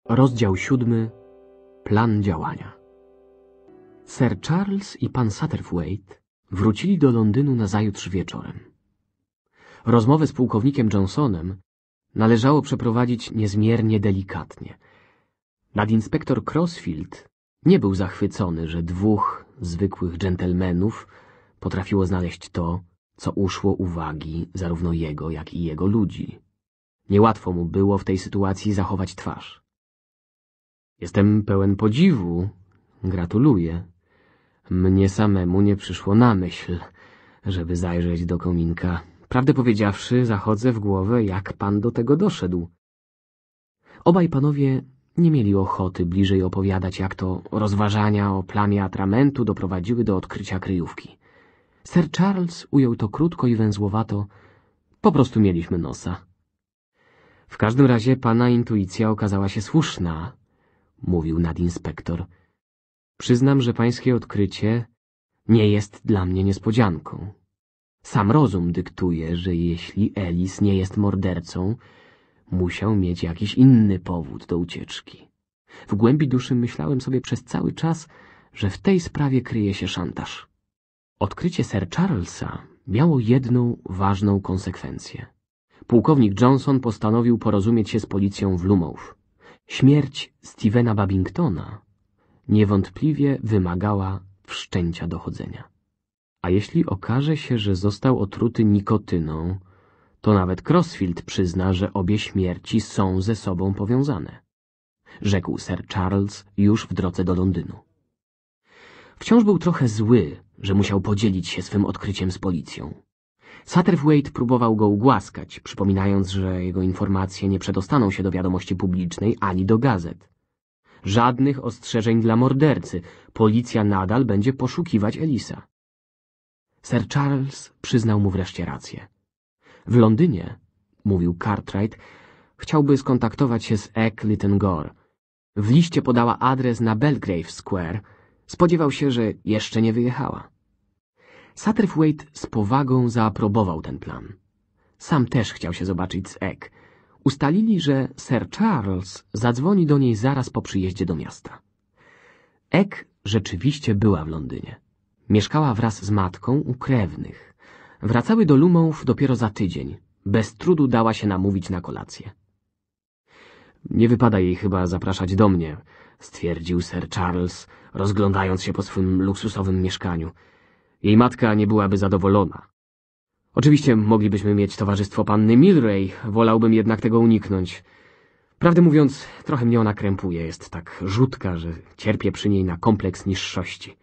Rozdział siódmy. Plan działania. Sir Charles i pan Satterthwaite wrócili do Londynu nazajutrz wieczorem. Rozmowę z pułkownikiem Johnsonem należało przeprowadzić niezmiernie delikatnie. Nadinspektor Crossfield nie był zachwycony, że dwóch zwykłych dżentelmenów potrafiło znaleźć to, co uszło uwagi zarówno jego, jak i jego ludzi. Niełatwo mu było w tej sytuacji zachować twarz. Jestem pełen podziwu. Gratuluję. Mnie samemu nie przyszło na myśl, żeby zajrzeć do kominka Prawdę powiedziawszy, zachodzę w głowę, jak pan do tego doszedł. Obaj panowie nie mieli ochoty bliżej opowiadać, jak to rozważania o plamie atramentu doprowadziły do odkrycia kryjówki. Sir Charles ujął to krótko i węzłowato. Po prostu mieliśmy nosa. W każdym razie pana intuicja okazała się słuszna, mówił nadinspektor. Przyznam, że pańskie odkrycie nie jest dla mnie niespodzianką. Sam rozum dyktuje, że jeśli Elis nie jest mordercą, musiał mieć jakiś inny powód do ucieczki. W głębi duszy myślałem sobie przez cały czas, że w tej sprawie kryje się szantaż. Odkrycie Sir Charlesa miało jedną ważną konsekwencję. Pułkownik Johnson postanowił porozumieć się z policją w Lumów. Śmierć Stevena Babingtona niewątpliwie wymagała wszczęcia dochodzenia. A jeśli okaże się, że został otruty nikotyną, to nawet Crossfield przyzna, że obie śmierci są ze sobą powiązane. Rzekł Sir Charles już w drodze do Londynu. Wciąż był trochę zły, że musiał podzielić się swym odkryciem z policją. Satterthwaite próbował go ugłaskać, przypominając, że jego informacje nie przedostaną się do wiadomości publicznej ani do gazet. Żadnych ostrzeżeń dla mordercy. Policja nadal będzie poszukiwać Elisa. Sir Charles przyznał mu wreszcie rację. W Londynie, mówił Cartwright, chciałby skontaktować się z Ecklyton Gore. W liście podała adres na Belgrave Square. Spodziewał się, że jeszcze nie wyjechała. Satterthwaite z powagą zaaprobował ten plan. Sam też chciał się zobaczyć z Eck. Ustalili, że Sir Charles zadzwoni do niej zaraz po przyjeździe do miasta. Eck rzeczywiście była w Londynie. Mieszkała wraz z matką u krewnych. Wracały do Lumów dopiero za tydzień. Bez trudu dała się namówić na kolację. Nie wypada jej chyba zapraszać do mnie, stwierdził Sir Charles, rozglądając się po swym luksusowym mieszkaniu. Jej matka nie byłaby zadowolona. Oczywiście moglibyśmy mieć towarzystwo panny Milray, wolałbym jednak tego uniknąć. Prawdę mówiąc, trochę mnie ona krępuje, jest tak rzutka, że cierpię przy niej na kompleks niższości.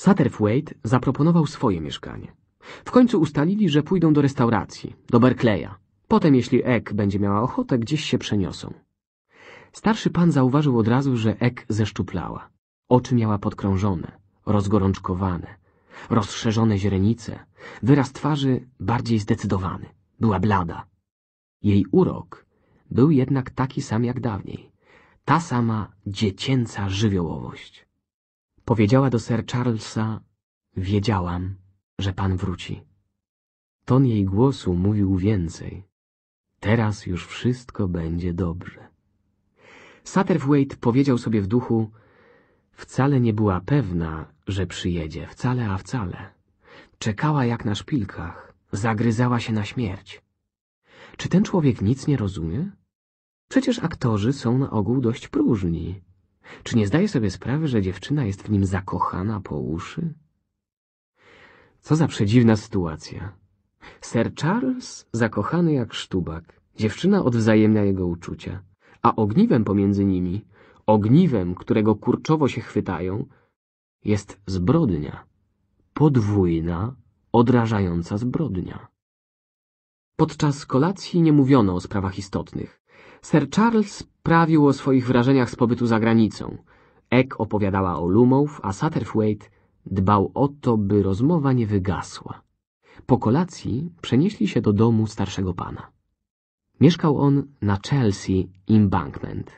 Satterthwaite zaproponował swoje mieszkanie. W końcu ustalili, że pójdą do restauracji, do Berkeley'a. Potem, jeśli Ek będzie miała ochotę, gdzieś się przeniosą. Starszy pan zauważył od razu, że Ek zeszczuplała. Oczy miała podkrążone, rozgorączkowane, rozszerzone źrenice, wyraz twarzy bardziej zdecydowany. Była blada. Jej urok był jednak taki sam jak dawniej. Ta sama dziecięca żywiołowość. Powiedziała do Sir Charlesa, wiedziałam, że pan wróci. Ton jej głosu mówił więcej. Teraz już wszystko będzie dobrze. Satterthwaite powiedział sobie w duchu, wcale nie była pewna, że przyjedzie, wcale a wcale. Czekała jak na szpilkach, zagryzała się na śmierć. Czy ten człowiek nic nie rozumie? Przecież aktorzy są na ogół dość próżni. Czy nie zdaje sobie sprawy, że dziewczyna jest w nim zakochana po uszy? Co za przedziwna sytuacja. Sir Charles zakochany jak sztubak, dziewczyna odwzajemnia jego uczucia, a ogniwem pomiędzy nimi, ogniwem, którego kurczowo się chwytają, jest zbrodnia. Podwójna, odrażająca zbrodnia. Podczas kolacji nie mówiono o sprawach istotnych. Sir Charles prawił o swoich wrażeniach z pobytu za granicą. Ek opowiadała o Lumów, a Satterthwaite dbał o to, by rozmowa nie wygasła. Po kolacji przenieśli się do domu starszego pana. Mieszkał on na Chelsea Embankment.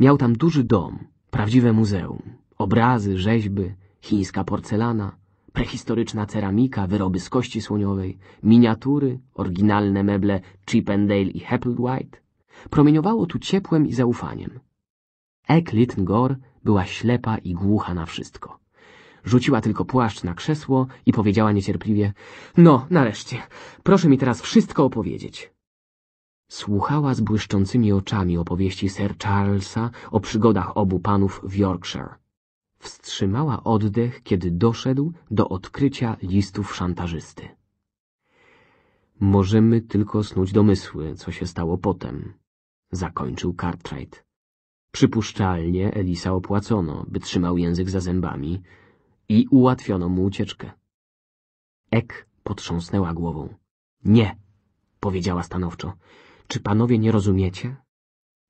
Miał tam duży dom, prawdziwe muzeum, obrazy, rzeźby, chińska porcelana, prehistoryczna ceramika, wyroby z kości słoniowej, miniatury, oryginalne meble Chippendale i Applewhite, Promieniowało tu ciepłem i zaufaniem. Eklitn Gore była ślepa i głucha na wszystko. Rzuciła tylko płaszcz na krzesło i powiedziała niecierpliwie — No, nareszcie, proszę mi teraz wszystko opowiedzieć. Słuchała z błyszczącymi oczami opowieści Sir Charlesa o przygodach obu panów w Yorkshire. Wstrzymała oddech, kiedy doszedł do odkrycia listów szantażysty. Możemy tylko snuć domysły, co się stało potem, zakończył Cartwright. Przypuszczalnie Elisa opłacono, by trzymał język za zębami i ułatwiono mu ucieczkę. Ek potrząsnęła głową. Nie, powiedziała stanowczo. Czy panowie nie rozumiecie?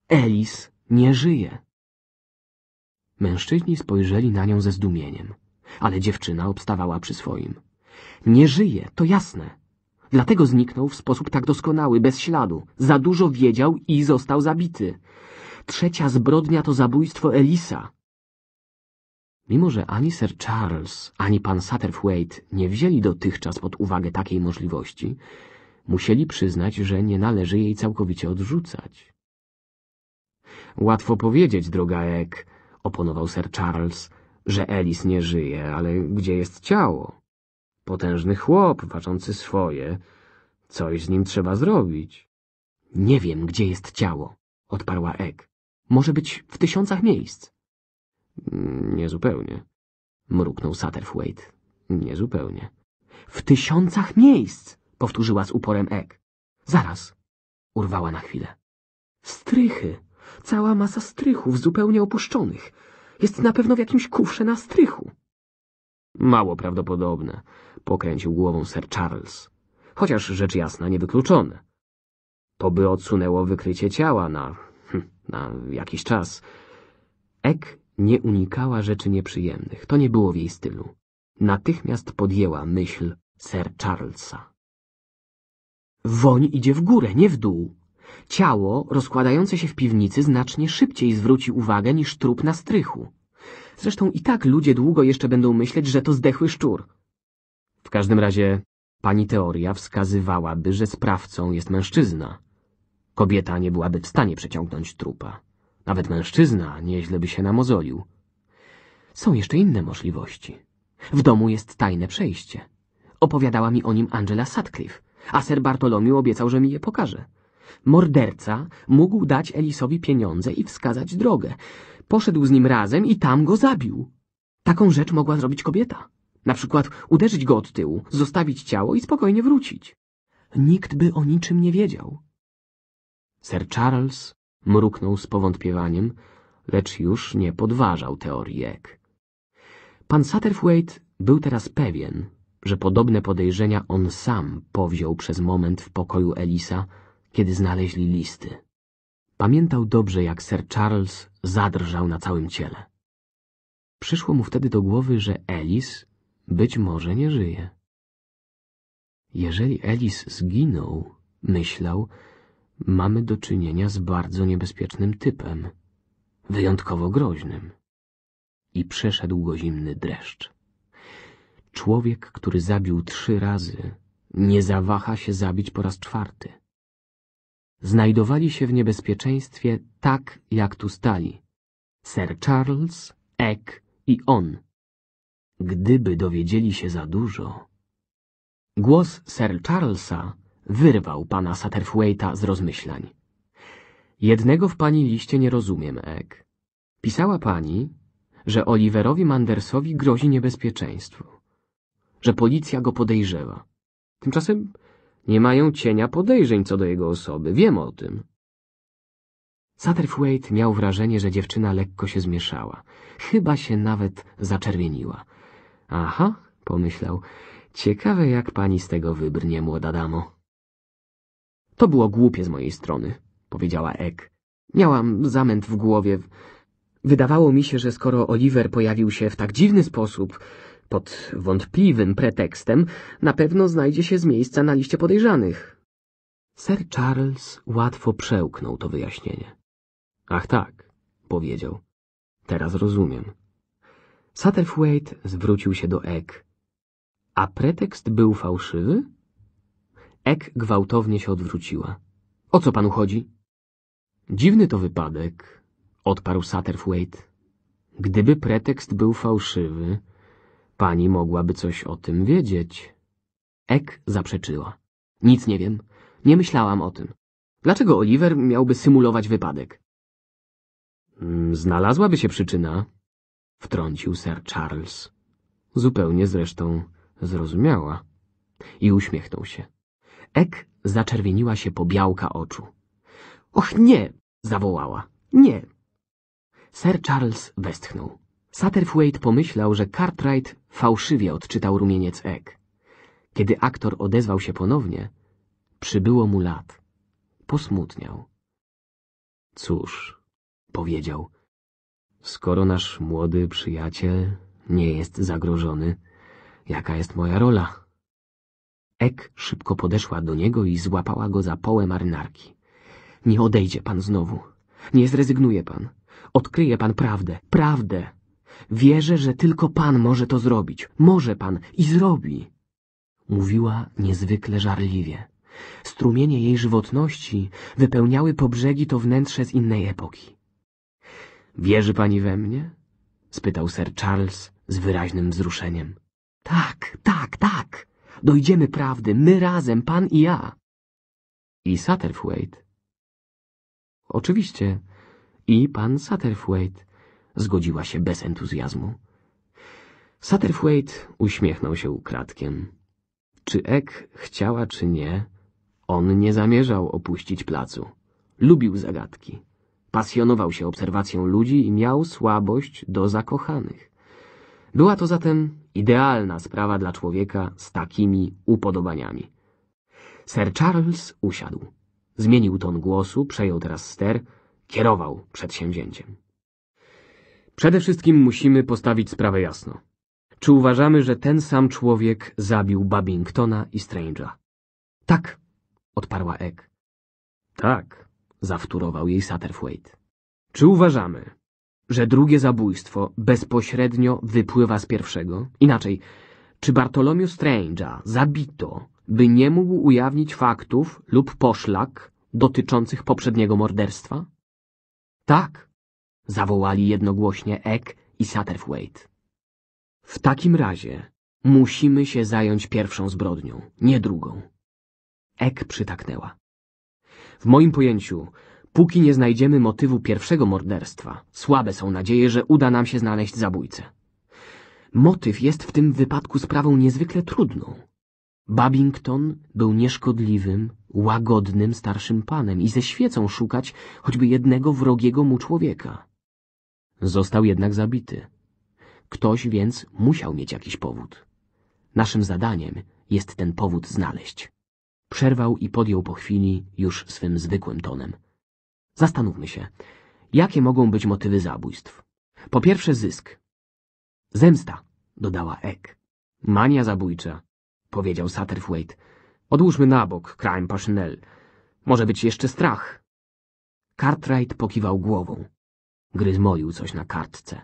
Elis nie żyje. Mężczyźni spojrzeli na nią ze zdumieniem, ale dziewczyna obstawała przy swoim. Nie żyje, to jasne, Dlatego zniknął w sposób tak doskonały, bez śladu. Za dużo wiedział i został zabity. Trzecia zbrodnia to zabójstwo Elisa. Mimo, że ani Sir Charles, ani pan Satterthwaite nie wzięli dotychczas pod uwagę takiej możliwości, musieli przyznać, że nie należy jej całkowicie odrzucać. Łatwo powiedzieć, droga Ek, oponował Sir Charles, że Elis nie żyje, ale gdzie jest ciało? Potężny chłop, ważący swoje. Coś z nim trzeba zrobić. Nie wiem, gdzie jest ciało, odparła Ek. Może być w tysiącach miejsc. Mm, Niezupełnie, mruknął Satterthwaite. Niezupełnie. W tysiącach miejsc, powtórzyła z uporem Ek. Zaraz, urwała na chwilę. Strychy, cała masa strychów zupełnie opuszczonych. Jest na pewno w jakimś kufrze na strychu. Mało prawdopodobne pokręcił głową Sir Charles. Chociaż rzecz jasna niewykluczone. To by odsunęło wykrycie ciała na... Hm, na jakiś czas. Ek nie unikała rzeczy nieprzyjemnych. To nie było w jej stylu. Natychmiast podjęła myśl Sir Charlesa. Woń idzie w górę, nie w dół. Ciało rozkładające się w piwnicy znacznie szybciej zwróci uwagę niż trup na strychu. Zresztą i tak ludzie długo jeszcze będą myśleć, że to zdechły szczur. W każdym razie pani teoria wskazywałaby, że sprawcą jest mężczyzna. Kobieta nie byłaby w stanie przeciągnąć trupa. Nawet mężczyzna nieźle by się namozolił. Są jeszcze inne możliwości. W domu jest tajne przejście. Opowiadała mi o nim Angela Sutcliffe, a ser Bartolomiu obiecał, że mi je pokaże. Morderca mógł dać Elisowi pieniądze i wskazać drogę. Poszedł z nim razem i tam go zabił. Taką rzecz mogła zrobić kobieta. Na przykład uderzyć go od tyłu, zostawić ciało i spokojnie wrócić. Nikt by o niczym nie wiedział. Sir Charles mruknął z powątpiewaniem, lecz już nie podważał teorii Ek. Pan Satterthwaite był teraz pewien, że podobne podejrzenia on sam powziął przez moment w pokoju Elisa, kiedy znaleźli listy. Pamiętał dobrze, jak Sir Charles zadrżał na całym ciele. Przyszło mu wtedy do głowy, że Ellis być może nie żyje. Jeżeli Elis zginął, myślał, mamy do czynienia z bardzo niebezpiecznym typem, wyjątkowo groźnym. I przeszedł go zimny dreszcz. Człowiek, który zabił trzy razy, nie zawaha się zabić po raz czwarty. Znajdowali się w niebezpieczeństwie tak, jak tu stali. Sir Charles, Eck i on – gdyby dowiedzieli się za dużo. Głos Sir Charlesa wyrwał pana Satterthwaite'a z rozmyślań. Jednego w pani liście nie rozumiem, Ek. Pisała pani, że Oliverowi Mandersowi grozi niebezpieczeństwo, że policja go podejrzewa. Tymczasem nie mają cienia podejrzeń co do jego osoby, wiem o tym. Satterthwaite miał wrażenie, że dziewczyna lekko się zmieszała. Chyba się nawet zaczerwieniła. Aha, pomyślał. Ciekawe, jak pani z tego wybrnie, młoda damo. To było głupie z mojej strony, powiedziała Ek. Miałam zamęt w głowie. Wydawało mi się, że skoro Oliver pojawił się w tak dziwny sposób, pod wątpliwym pretekstem, na pewno znajdzie się z miejsca na liście podejrzanych. Sir Charles łatwo przełknął to wyjaśnienie. Ach tak, powiedział. Teraz rozumiem. Satterthwaite zwrócił się do Ek. A pretekst był fałszywy? Ek gwałtownie się odwróciła. O co panu chodzi? Dziwny to wypadek, odparł Satterthwaite. Gdyby pretekst był fałszywy, pani mogłaby coś o tym wiedzieć. Ek zaprzeczyła. Nic nie wiem. Nie myślałam o tym. Dlaczego Oliver miałby symulować wypadek? Hmm, znalazłaby się przyczyna, wtrącił Sir Charles. Zupełnie zresztą zrozumiała. I uśmiechnął się. Ek zaczerwieniła się po białka oczu. Och nie! zawołała. Nie! Sir Charles westchnął. Satterthwaite pomyślał, że Cartwright fałszywie odczytał rumieniec Ek. Kiedy aktor odezwał się ponownie, przybyło mu lat. Posmutniał. Cóż, powiedział, Skoro nasz młody przyjaciel nie jest zagrożony, jaka jest moja rola? Ek szybko podeszła do niego i złapała go za połę marynarki. Nie odejdzie pan znowu. Nie zrezygnuje pan. Odkryje pan prawdę. Prawdę. Wierzę, że tylko pan może to zrobić. Może pan i zrobi. Mówiła niezwykle żarliwie. Strumienie jej żywotności wypełniały po brzegi to wnętrze z innej epoki. Wierzy pani we mnie? spytał Sir Charles z wyraźnym wzruszeniem. Tak, tak, tak. Dojdziemy prawdy, my razem, pan i ja. I Satterthwaite. Oczywiście. I pan Satterthwaite. Zgodziła się bez entuzjazmu. Satterthwaite uśmiechnął się ukradkiem. Czy Ek chciała, czy nie, on nie zamierzał opuścić placu. Lubił zagadki. Pasjonował się obserwacją ludzi i miał słabość do zakochanych. Była to zatem idealna sprawa dla człowieka z takimi upodobaniami. Sir Charles usiadł. Zmienił ton głosu, przejął teraz ster, kierował przedsięwzięciem. Przede wszystkim musimy postawić sprawę jasno. Czy uważamy, że ten sam człowiek zabił Babingtona i Strange'a? Tak, odparła Egg. Tak, zawtórował jej Satterthwaite. Czy uważamy, że drugie zabójstwo bezpośrednio wypływa z pierwszego? Inaczej, czy Bartolomiu Strange'a zabito, by nie mógł ujawnić faktów lub poszlak dotyczących poprzedniego morderstwa? Tak, zawołali jednogłośnie Eck i Satterthwaite. W takim razie musimy się zająć pierwszą zbrodnią, nie drugą. Ek przytaknęła. W moim pojęciu, póki nie znajdziemy motywu pierwszego morderstwa, słabe są nadzieje, że uda nam się znaleźć zabójcę. Motyw jest w tym wypadku sprawą niezwykle trudną. Babington był nieszkodliwym, łagodnym starszym panem i ze świecą szukać choćby jednego wrogiego mu człowieka. Został jednak zabity. Ktoś więc musiał mieć jakiś powód. Naszym zadaniem jest ten powód znaleźć. Przerwał i podjął po chwili już swym zwykłym tonem. Zastanówmy się, jakie mogą być motywy zabójstw. Po pierwsze zysk. Zemsta, dodała Ek. Mania zabójcza, powiedział Satterthwaite. Odłóżmy na bok crime passionnel. Może być jeszcze strach. Cartwright pokiwał głową. Gryzmoił coś na kartce.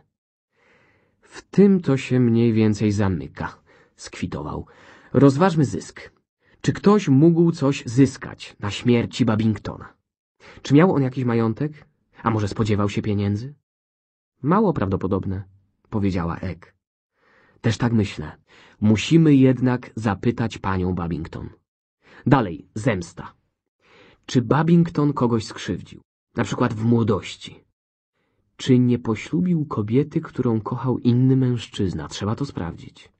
W tym to się mniej więcej zamyka, skwitował. Rozważmy zysk. Czy ktoś mógł coś zyskać na śmierci Babingtona? Czy miał on jakiś majątek? A może spodziewał się pieniędzy? Mało prawdopodobne, powiedziała Ek. Też tak myślę. Musimy jednak zapytać panią Babington. Dalej, zemsta. Czy Babington kogoś skrzywdził? Na przykład w młodości. Czy nie poślubił kobiety, którą kochał inny mężczyzna? Trzeba to sprawdzić.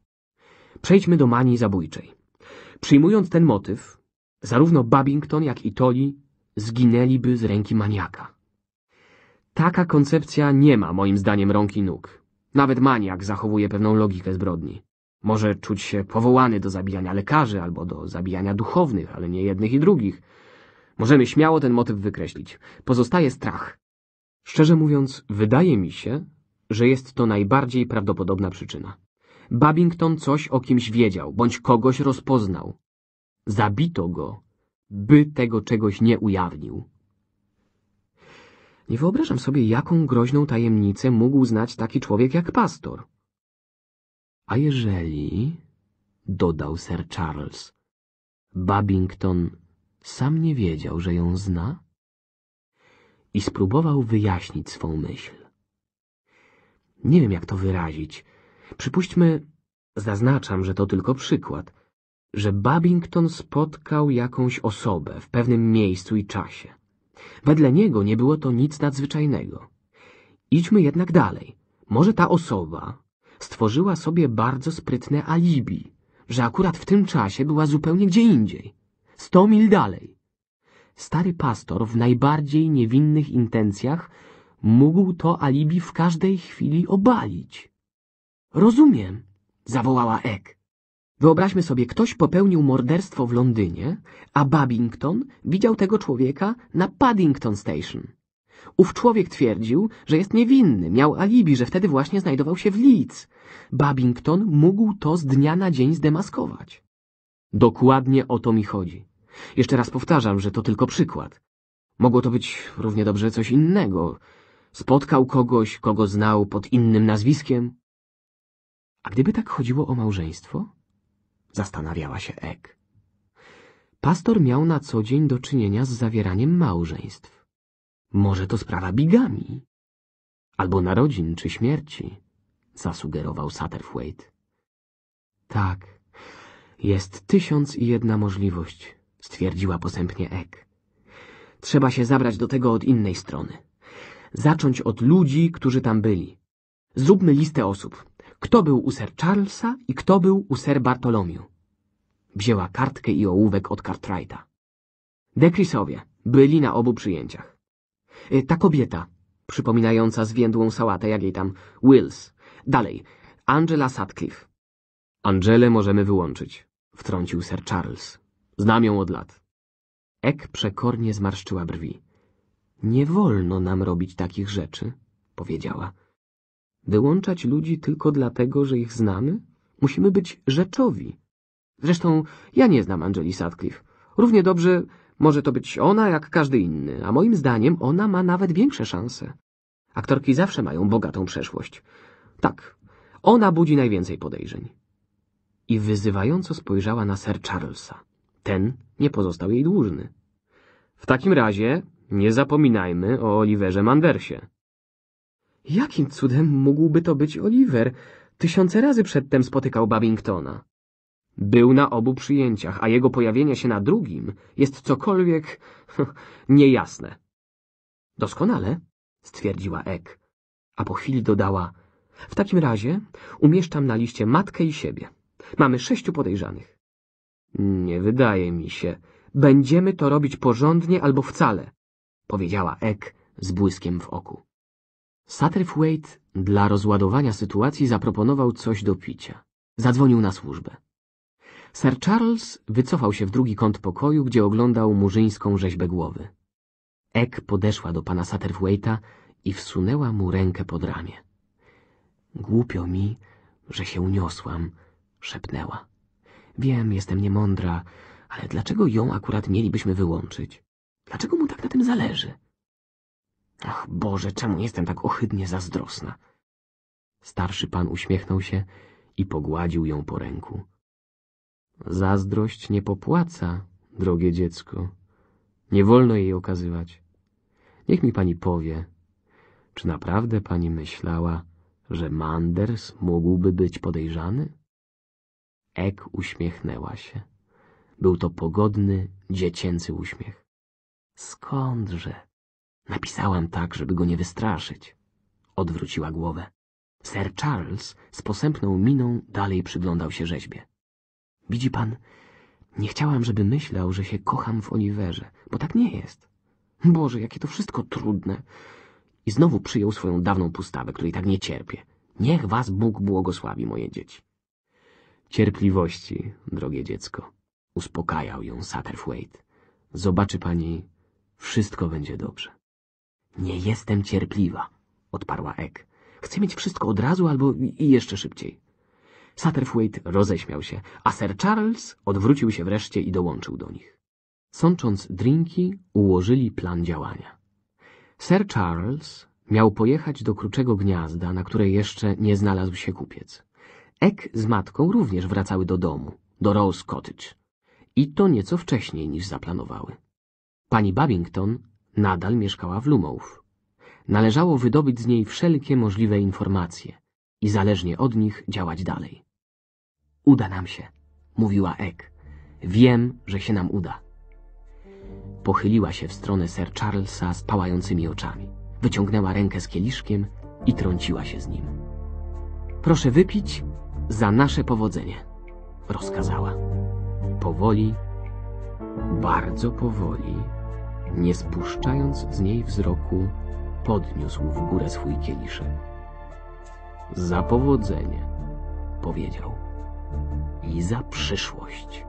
Przejdźmy do manii zabójczej. Przyjmując ten motyw, zarówno Babington, jak i Toli zginęliby z ręki maniaka. Taka koncepcja nie ma moim zdaniem rąk i nóg. Nawet maniak zachowuje pewną logikę zbrodni. Może czuć się powołany do zabijania lekarzy albo do zabijania duchownych, ale nie jednych i drugich. Możemy śmiało ten motyw wykreślić. Pozostaje strach. Szczerze mówiąc, wydaje mi się, że jest to najbardziej prawdopodobna przyczyna. Babington coś o kimś wiedział, bądź kogoś rozpoznał. Zabito go, by tego czegoś nie ujawnił. Nie wyobrażam sobie, jaką groźną tajemnicę mógł znać taki człowiek jak pastor. A jeżeli, dodał Sir Charles, Babington sam nie wiedział, że ją zna? I spróbował wyjaśnić swą myśl. Nie wiem, jak to wyrazić – Przypuśćmy, zaznaczam, że to tylko przykład, że Babington spotkał jakąś osobę w pewnym miejscu i czasie. Wedle niego nie było to nic nadzwyczajnego. Idźmy jednak dalej. Może ta osoba stworzyła sobie bardzo sprytne alibi, że akurat w tym czasie była zupełnie gdzie indziej, sto mil dalej. Stary pastor w najbardziej niewinnych intencjach mógł to alibi w każdej chwili obalić. Rozumiem, zawołała Ek. Wyobraźmy sobie, ktoś popełnił morderstwo w Londynie, a Babington widział tego człowieka na Paddington Station. Ów człowiek twierdził, że jest niewinny, miał alibi, że wtedy właśnie znajdował się w Leeds. Babington mógł to z dnia na dzień zdemaskować. Dokładnie o to mi chodzi. Jeszcze raz powtarzam, że to tylko przykład. Mogło to być równie dobrze coś innego. Spotkał kogoś, kogo znał pod innym nazwiskiem. A gdyby tak chodziło o małżeństwo? Zastanawiała się Ek. Pastor miał na co dzień do czynienia z zawieraniem małżeństw. Może to sprawa bigami? Albo narodzin czy śmierci? Zasugerował Satterthwaite. Tak, jest tysiąc i jedna możliwość, stwierdziła posępnie Ek. Trzeba się zabrać do tego od innej strony. Zacząć od ludzi, którzy tam byli. Zróbmy listę osób, kto był u Sir Charlesa i kto był u Sir Bartolomiu. Wzięła kartkę i ołówek od Cartwrighta. Dekrisowie byli na obu przyjęciach. E, ta kobieta, przypominająca zwiędłą sałatę, jak jej tam, Wills. Dalej, Angela Sutcliffe. Angelę możemy wyłączyć, wtrącił Sir Charles. Znam ją od lat. Ek przekornie zmarszczyła brwi. Nie wolno nam robić takich rzeczy, powiedziała. Wyłączać ludzi tylko dlatego, że ich znamy? Musimy być rzeczowi. Zresztą ja nie znam Angeli Sutcliffe. Równie dobrze może to być ona jak każdy inny, a moim zdaniem ona ma nawet większe szanse. Aktorki zawsze mają bogatą przeszłość. Tak, ona budzi najwięcej podejrzeń. I wyzywająco spojrzała na Sir Charlesa. Ten nie pozostał jej dłużny. W takim razie nie zapominajmy o Oliverze Mandersie. Jakim cudem mógłby to być Oliver? Tysiące razy przedtem spotykał Babingtona. Był na obu przyjęciach, a jego pojawienie się na drugim jest cokolwiek [LAUGHS] niejasne. Doskonale, stwierdziła Ek, a po chwili dodała w takim razie umieszczam na liście matkę i siebie. Mamy sześciu podejrzanych. Nie wydaje mi się. Będziemy to robić porządnie albo wcale, powiedziała Ek z błyskiem w oku. Satterthwaite dla rozładowania sytuacji zaproponował coś do picia. Zadzwonił na służbę. Sir Charles wycofał się w drugi kąt pokoju, gdzie oglądał murzyńską rzeźbę głowy. Ek podeszła do pana Satterthwaite'a i wsunęła mu rękę pod ramię. Głupio mi, że się uniosłam, szepnęła. Wiem, jestem niemądra, ale dlaczego ją akurat mielibyśmy wyłączyć? Dlaczego mu tak na tym zależy? Ach, Boże, czemu jestem tak ohydnie zazdrosna? Starszy pan uśmiechnął się i pogładził ją po ręku. Zazdrość nie popłaca, drogie dziecko. Nie wolno jej okazywać. Niech mi pani powie, czy naprawdę pani myślała, że Manders mógłby być podejrzany? Ek uśmiechnęła się. Był to pogodny, dziecięcy uśmiech. Skądże? Napisałam tak, żeby go nie wystraszyć. Odwróciła głowę. Sir Charles z posępną miną dalej przyglądał się rzeźbie. Widzi pan, nie chciałam, żeby myślał, że się kocham w Oliverze, bo tak nie jest. Boże, jakie to wszystko trudne. I znowu przyjął swoją dawną pustawę, której tak nie cierpię. Niech was Bóg błogosławi, moje dzieci. Cierpliwości, drogie dziecko, uspokajał ją Satterthwaite. Zobaczy pani, wszystko będzie dobrze. Nie jestem cierpliwa, odparła Ek. Chcę mieć wszystko od razu albo i jeszcze szybciej. Satterthwaite roześmiał się, a Sir Charles odwrócił się wreszcie i dołączył do nich. Sącząc drinki, ułożyli plan działania. Sir Charles miał pojechać do Kruczego Gniazda, na które jeszcze nie znalazł się kupiec. Ek z matką również wracały do domu, do Rose Cottage. I to nieco wcześniej niż zaplanowały. Pani Babington nadal mieszkała w Lumów. Należało wydobyć z niej wszelkie możliwe informacje i zależnie od nich działać dalej. Uda nam się, mówiła Ek. Wiem, że się nam uda. Pochyliła się w stronę Sir Charlesa z pałającymi oczami. Wyciągnęła rękę z kieliszkiem i trąciła się z nim. Proszę wypić za nasze powodzenie, rozkazała. Powoli, bardzo powoli nie spuszczając z niej wzroku, podniósł w górę swój kieliszek. Za powodzenie, powiedział, i za przyszłość.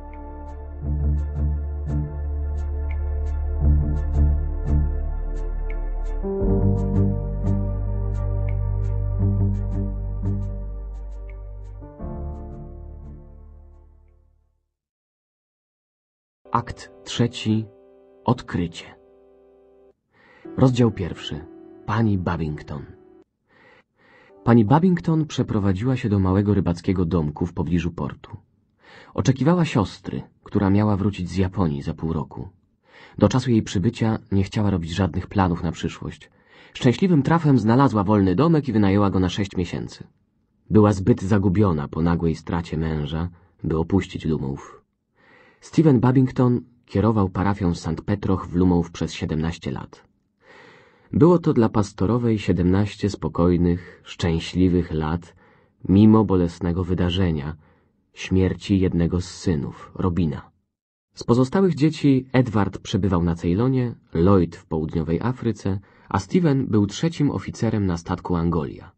Akt trzeci Odkrycie. Rozdział pierwszy. Pani Babington. Pani Babington przeprowadziła się do małego rybackiego domku w pobliżu portu. Oczekiwała siostry, która miała wrócić z Japonii za pół roku. Do czasu jej przybycia nie chciała robić żadnych planów na przyszłość. Szczęśliwym trafem znalazła wolny domek i wynajęła go na sześć miesięcy. Była zbyt zagubiona po nagłej stracie męża, by opuścić Lumów. Steven Babington kierował parafią Sant Petroch w Lumów przez 17 lat. Było to dla pastorowej 17 spokojnych, szczęśliwych lat, mimo bolesnego wydarzenia, śmierci jednego z synów, Robina. Z pozostałych dzieci Edward przebywał na Ceylonie, Lloyd w południowej Afryce, a Steven był trzecim oficerem na statku Angolia.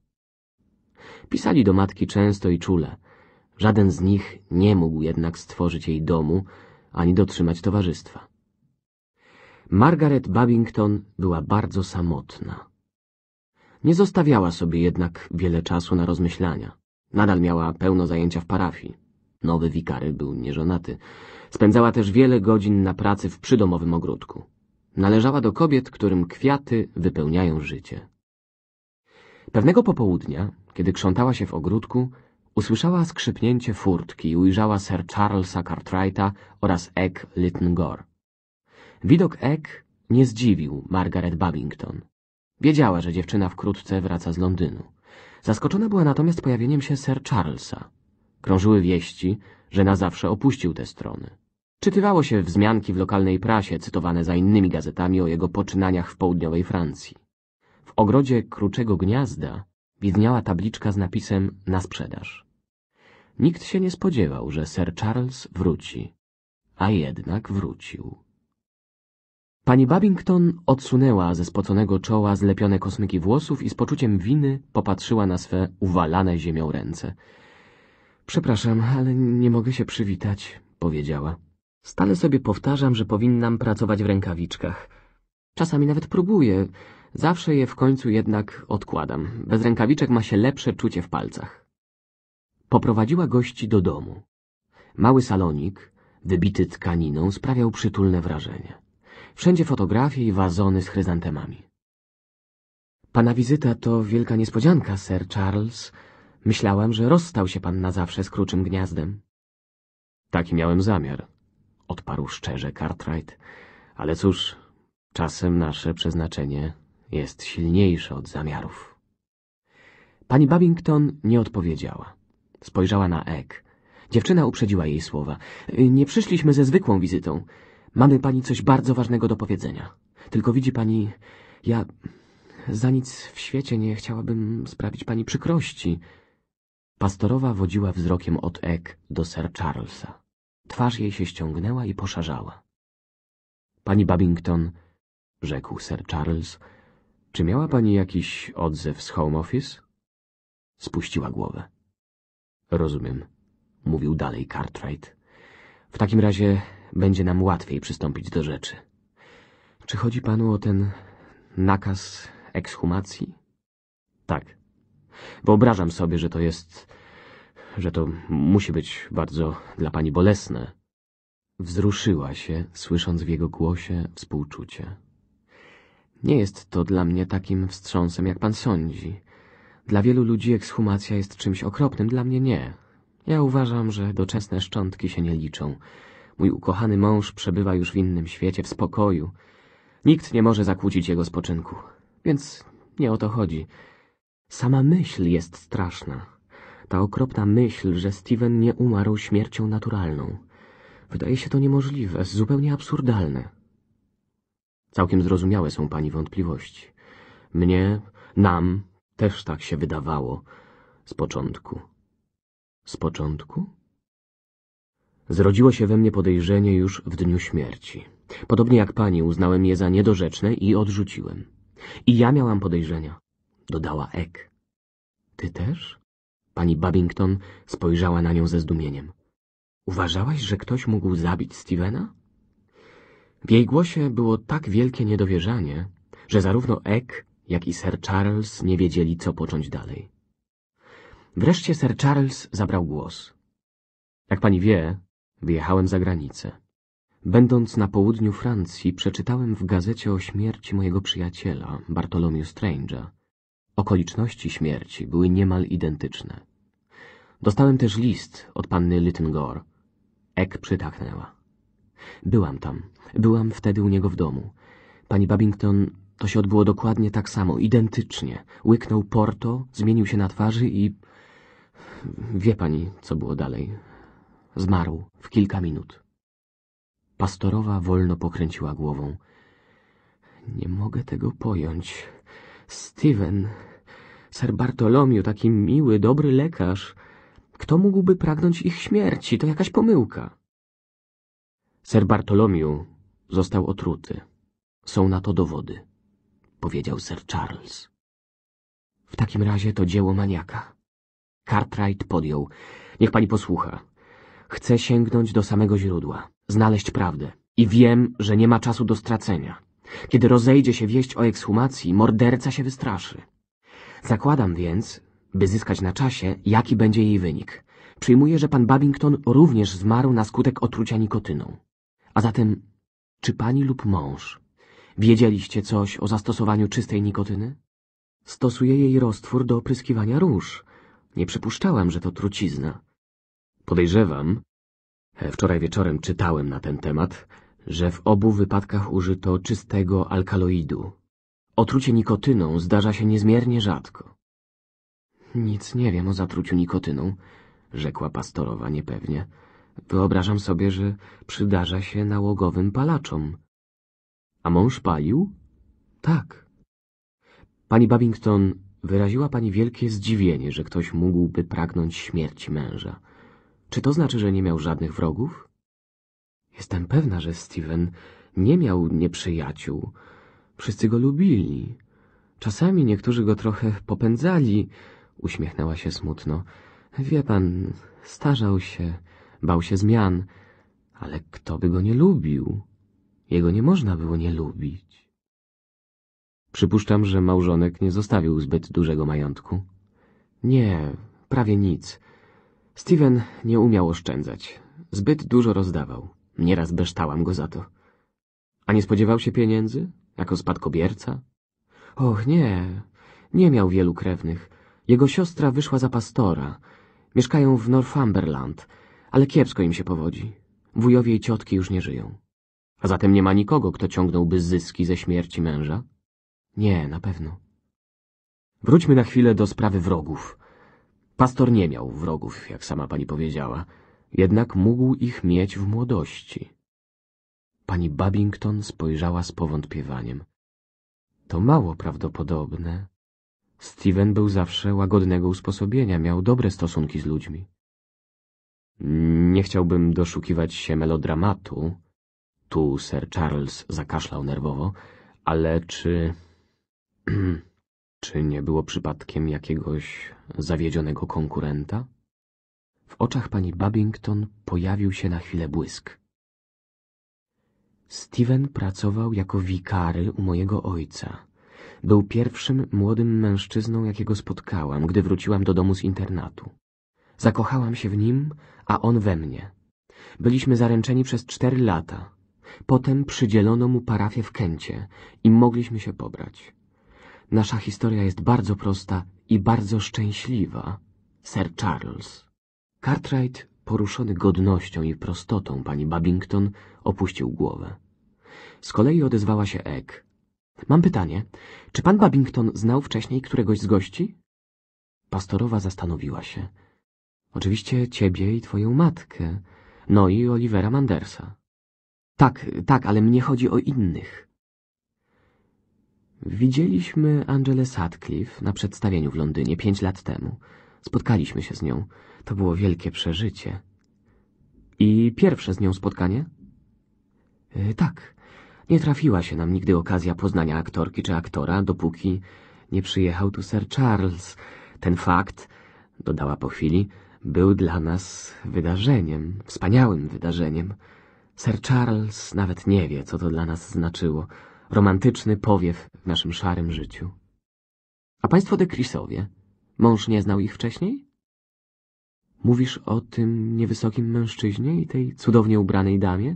Pisali do matki często i czule. Żaden z nich nie mógł jednak stworzyć jej domu, ani dotrzymać towarzystwa. Margaret Babington była bardzo samotna. Nie zostawiała sobie jednak wiele czasu na rozmyślania. Nadal miała pełno zajęcia w parafii. Nowy wikary był nieżonaty. Spędzała też wiele godzin na pracy w przydomowym ogródku. Należała do kobiet, którym kwiaty wypełniają życie. Pewnego popołudnia, kiedy krzątała się w ogródku, Usłyszała skrzypnięcie furtki i ujrzała Sir Charlesa Cartwrighta oraz Egg Lytton Gore. Widok Egg nie zdziwił Margaret Babington. Wiedziała, że dziewczyna wkrótce wraca z Londynu. Zaskoczona była natomiast pojawieniem się Sir Charlesa. Krążyły wieści, że na zawsze opuścił te strony. Czytywało się wzmianki w lokalnej prasie, cytowane za innymi gazetami o jego poczynaniach w południowej Francji. W ogrodzie Kruczego Gniazda widniała tabliczka z napisem na sprzedaż. Nikt się nie spodziewał, że Sir Charles wróci, a jednak wrócił. Pani Babington odsunęła ze spoconego czoła zlepione kosmyki włosów i z poczuciem winy popatrzyła na swe uwalane ziemią ręce. Przepraszam, ale nie mogę się przywitać, powiedziała. Stale sobie powtarzam, że powinnam pracować w rękawiczkach. Czasami nawet próbuję, zawsze je w końcu jednak odkładam. Bez rękawiczek ma się lepsze czucie w palcach. Poprowadziła gości do domu. Mały salonik, wybity tkaniną, sprawiał przytulne wrażenie. Wszędzie fotografie i wazony z chryzantemami. Pana wizyta to wielka niespodzianka, Sir Charles. Myślałem, że rozstał się pan na zawsze z kruczym gniazdem. Taki miałem zamiar, odparł szczerze Cartwright. Ale cóż, czasem nasze przeznaczenie jest silniejsze od zamiarów. Pani Babington nie odpowiedziała. Spojrzała na Ek. Dziewczyna uprzedziła jej słowa. Y, nie przyszliśmy ze zwykłą wizytą. Mamy pani coś bardzo ważnego do powiedzenia. Tylko widzi pani, ja za nic w świecie nie chciałabym sprawić pani przykrości. Pastorowa wodziła wzrokiem od Ek do Sir Charlesa. Twarz jej się ściągnęła i poszarzała. Pani Babington, rzekł Sir Charles, czy miała pani jakiś odzew z Home Office? Spuściła głowę. Rozumiem, mówił dalej Cartwright. W takim razie będzie nam łatwiej przystąpić do rzeczy. Czy chodzi panu o ten nakaz ekshumacji? Tak. Wyobrażam sobie, że to jest... że to musi być bardzo dla pani bolesne. Wzruszyła się, słysząc w jego głosie współczucie. Nie jest to dla mnie takim wstrząsem, jak pan sądzi. Dla wielu ludzi ekshumacja jest czymś okropnym, dla mnie nie. Ja uważam, że doczesne szczątki się nie liczą. Mój ukochany mąż przebywa już w innym świecie, w spokoju. Nikt nie może zakłócić jego spoczynku. Więc nie o to chodzi. Sama myśl jest straszna. Ta okropna myśl, że Steven nie umarł śmiercią naturalną. Wydaje się to niemożliwe, zupełnie absurdalne. Całkiem zrozumiałe są pani wątpliwości. Mnie, nam, też tak się wydawało. Z początku. Z początku? Zrodziło się we mnie podejrzenie już w dniu śmierci. Podobnie jak pani, uznałem je za niedorzeczne i odrzuciłem. I ja miałam podejrzenia. Dodała Ek. Ty też? Pani Babington spojrzała na nią ze zdumieniem. Uważałaś, że ktoś mógł zabić Stevena? W jej głosie było tak wielkie niedowierzanie, że zarówno Ek, jak i Sir Charles nie wiedzieli, co począć dalej. Wreszcie Sir Charles zabrał głos. Jak pani wie, wyjechałem za granicę. Będąc na południu Francji, przeczytałem w gazecie o śmierci mojego przyjaciela, Bartolomew Strange'a. Okoliczności śmierci były niemal identyczne. Dostałem też list od panny Lyttingor. Ek przytachnęła. Byłam tam. Byłam wtedy u niego w domu. Pani Babington to się odbyło dokładnie tak samo, identycznie. Łyknął porto, zmienił się na twarzy i... Wie pani, co było dalej. Zmarł w kilka minut. Pastorowa wolno pokręciła głową. Nie mogę tego pojąć. Steven, Sir Bartolomiu, taki miły, dobry lekarz. Kto mógłby pragnąć ich śmierci? To jakaś pomyłka. Sir Bartolomiu został otruty. Są na to dowody powiedział Sir Charles. W takim razie to dzieło maniaka. Cartwright podjął. Niech pani posłucha. Chcę sięgnąć do samego źródła, znaleźć prawdę. I wiem, że nie ma czasu do stracenia. Kiedy rozejdzie się wieść o ekshumacji, morderca się wystraszy. Zakładam więc, by zyskać na czasie, jaki będzie jej wynik. Przyjmuję, że pan Babington również zmarł na skutek otrucia nikotyną. A zatem, czy pani lub mąż Wiedzieliście coś o zastosowaniu czystej nikotyny? Stosuję jej roztwór do opryskiwania róż. Nie przypuszczałem, że to trucizna. Podejrzewam, wczoraj wieczorem czytałem na ten temat, że w obu wypadkach użyto czystego alkaloidu. Otrucie nikotyną zdarza się niezmiernie rzadko. Nic nie wiem o zatruciu nikotyną, rzekła pastorowa niepewnie. Wyobrażam sobie, że przydarza się nałogowym palaczom. A mąż palił? Tak. Pani Babington, wyraziła pani wielkie zdziwienie, że ktoś mógłby pragnąć śmierci męża. Czy to znaczy, że nie miał żadnych wrogów? Jestem pewna, że Steven nie miał nieprzyjaciół. Wszyscy go lubili. Czasami niektórzy go trochę popędzali, uśmiechnęła się smutno. Wie pan, starzał się, bał się zmian, ale kto by go nie lubił? Jego nie można było nie lubić. Przypuszczam, że małżonek nie zostawił zbyt dużego majątku. Nie, prawie nic. Steven nie umiał oszczędzać. Zbyt dużo rozdawał. Nieraz beształam go za to. A nie spodziewał się pieniędzy? Jako spadkobierca? Och, nie. Nie miał wielu krewnych. Jego siostra wyszła za pastora. Mieszkają w Northumberland, ale kiepsko im się powodzi. Wujowie i ciotki już nie żyją. A zatem nie ma nikogo, kto ciągnąłby zyski ze śmierci męża? Nie, na pewno. Wróćmy na chwilę do sprawy wrogów. Pastor nie miał wrogów, jak sama pani powiedziała, jednak mógł ich mieć w młodości. Pani Babington spojrzała z powątpiewaniem. To mało prawdopodobne. Steven był zawsze łagodnego usposobienia, miał dobre stosunki z ludźmi. Nie chciałbym doszukiwać się melodramatu, tu Sir Charles zakaszlał nerwowo, ale czy... [CLEARS THROAT] czy nie było przypadkiem jakiegoś zawiedzionego konkurenta? W oczach pani Babington pojawił się na chwilę błysk. Steven pracował jako wikary u mojego ojca. Był pierwszym młodym mężczyzną, jakiego spotkałam, gdy wróciłam do domu z internatu. Zakochałam się w nim, a on we mnie. Byliśmy zaręczeni przez cztery lata. Potem przydzielono mu parafię w Kęcie i mogliśmy się pobrać. Nasza historia jest bardzo prosta i bardzo szczęśliwa. Sir Charles. Cartwright, poruszony godnością i prostotą pani Babington, opuścił głowę. Z kolei odezwała się Egg. Mam pytanie. Czy pan Babington znał wcześniej któregoś z gości? Pastorowa zastanowiła się. Oczywiście ciebie i twoją matkę. No i Olivera Mandersa. Tak, tak, ale mnie chodzi o innych. Widzieliśmy Angelę Sutcliffe na przedstawieniu w Londynie pięć lat temu. Spotkaliśmy się z nią. To było wielkie przeżycie. I pierwsze z nią spotkanie? Yy, tak. Nie trafiła się nam nigdy okazja poznania aktorki czy aktora, dopóki nie przyjechał tu Sir Charles. Ten fakt, dodała po chwili, był dla nas wydarzeniem, wspaniałym wydarzeniem. Sir Charles nawet nie wie, co to dla nas znaczyło. Romantyczny powiew w naszym szarym życiu. A państwo de Crisowie? Mąż nie znał ich wcześniej? Mówisz o tym niewysokim mężczyźnie i tej cudownie ubranej damie?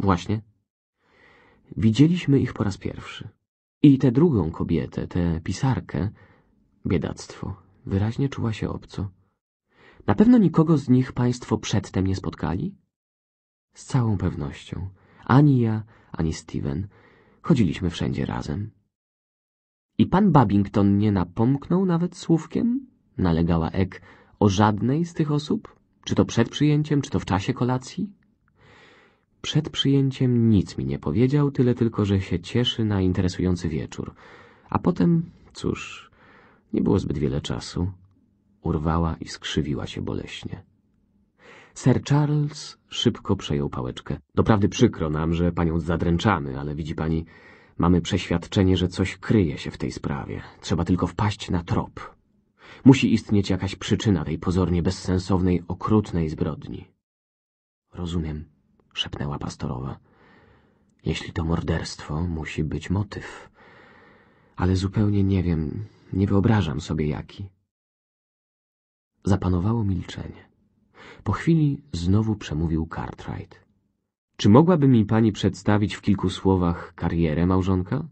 Właśnie. Widzieliśmy ich po raz pierwszy. I tę drugą kobietę, tę pisarkę. Biedactwo. Wyraźnie czuła się obco. Na pewno nikogo z nich państwo przedtem nie spotkali? Z całą pewnością. Ani ja, ani Steven. Chodziliśmy wszędzie razem. I pan Babington nie napomknął nawet słówkiem? Nalegała Ek o żadnej z tych osób? Czy to przed przyjęciem, czy to w czasie kolacji? Przed przyjęciem nic mi nie powiedział, tyle tylko, że się cieszy na interesujący wieczór. A potem, cóż, nie było zbyt wiele czasu. Urwała i skrzywiła się boleśnie. Sir Charles szybko przejął pałeczkę. Doprawdy przykro nam, że panią zadręczamy, ale widzi pani, mamy przeświadczenie, że coś kryje się w tej sprawie. Trzeba tylko wpaść na trop. Musi istnieć jakaś przyczyna tej pozornie bezsensownej, okrutnej zbrodni. Rozumiem, szepnęła pastorowa. Jeśli to morderstwo, musi być motyw. Ale zupełnie nie wiem, nie wyobrażam sobie jaki. Zapanowało milczenie. Po chwili znowu przemówił Cartwright. Czy mogłaby mi pani przedstawić w kilku słowach karierę małżonka?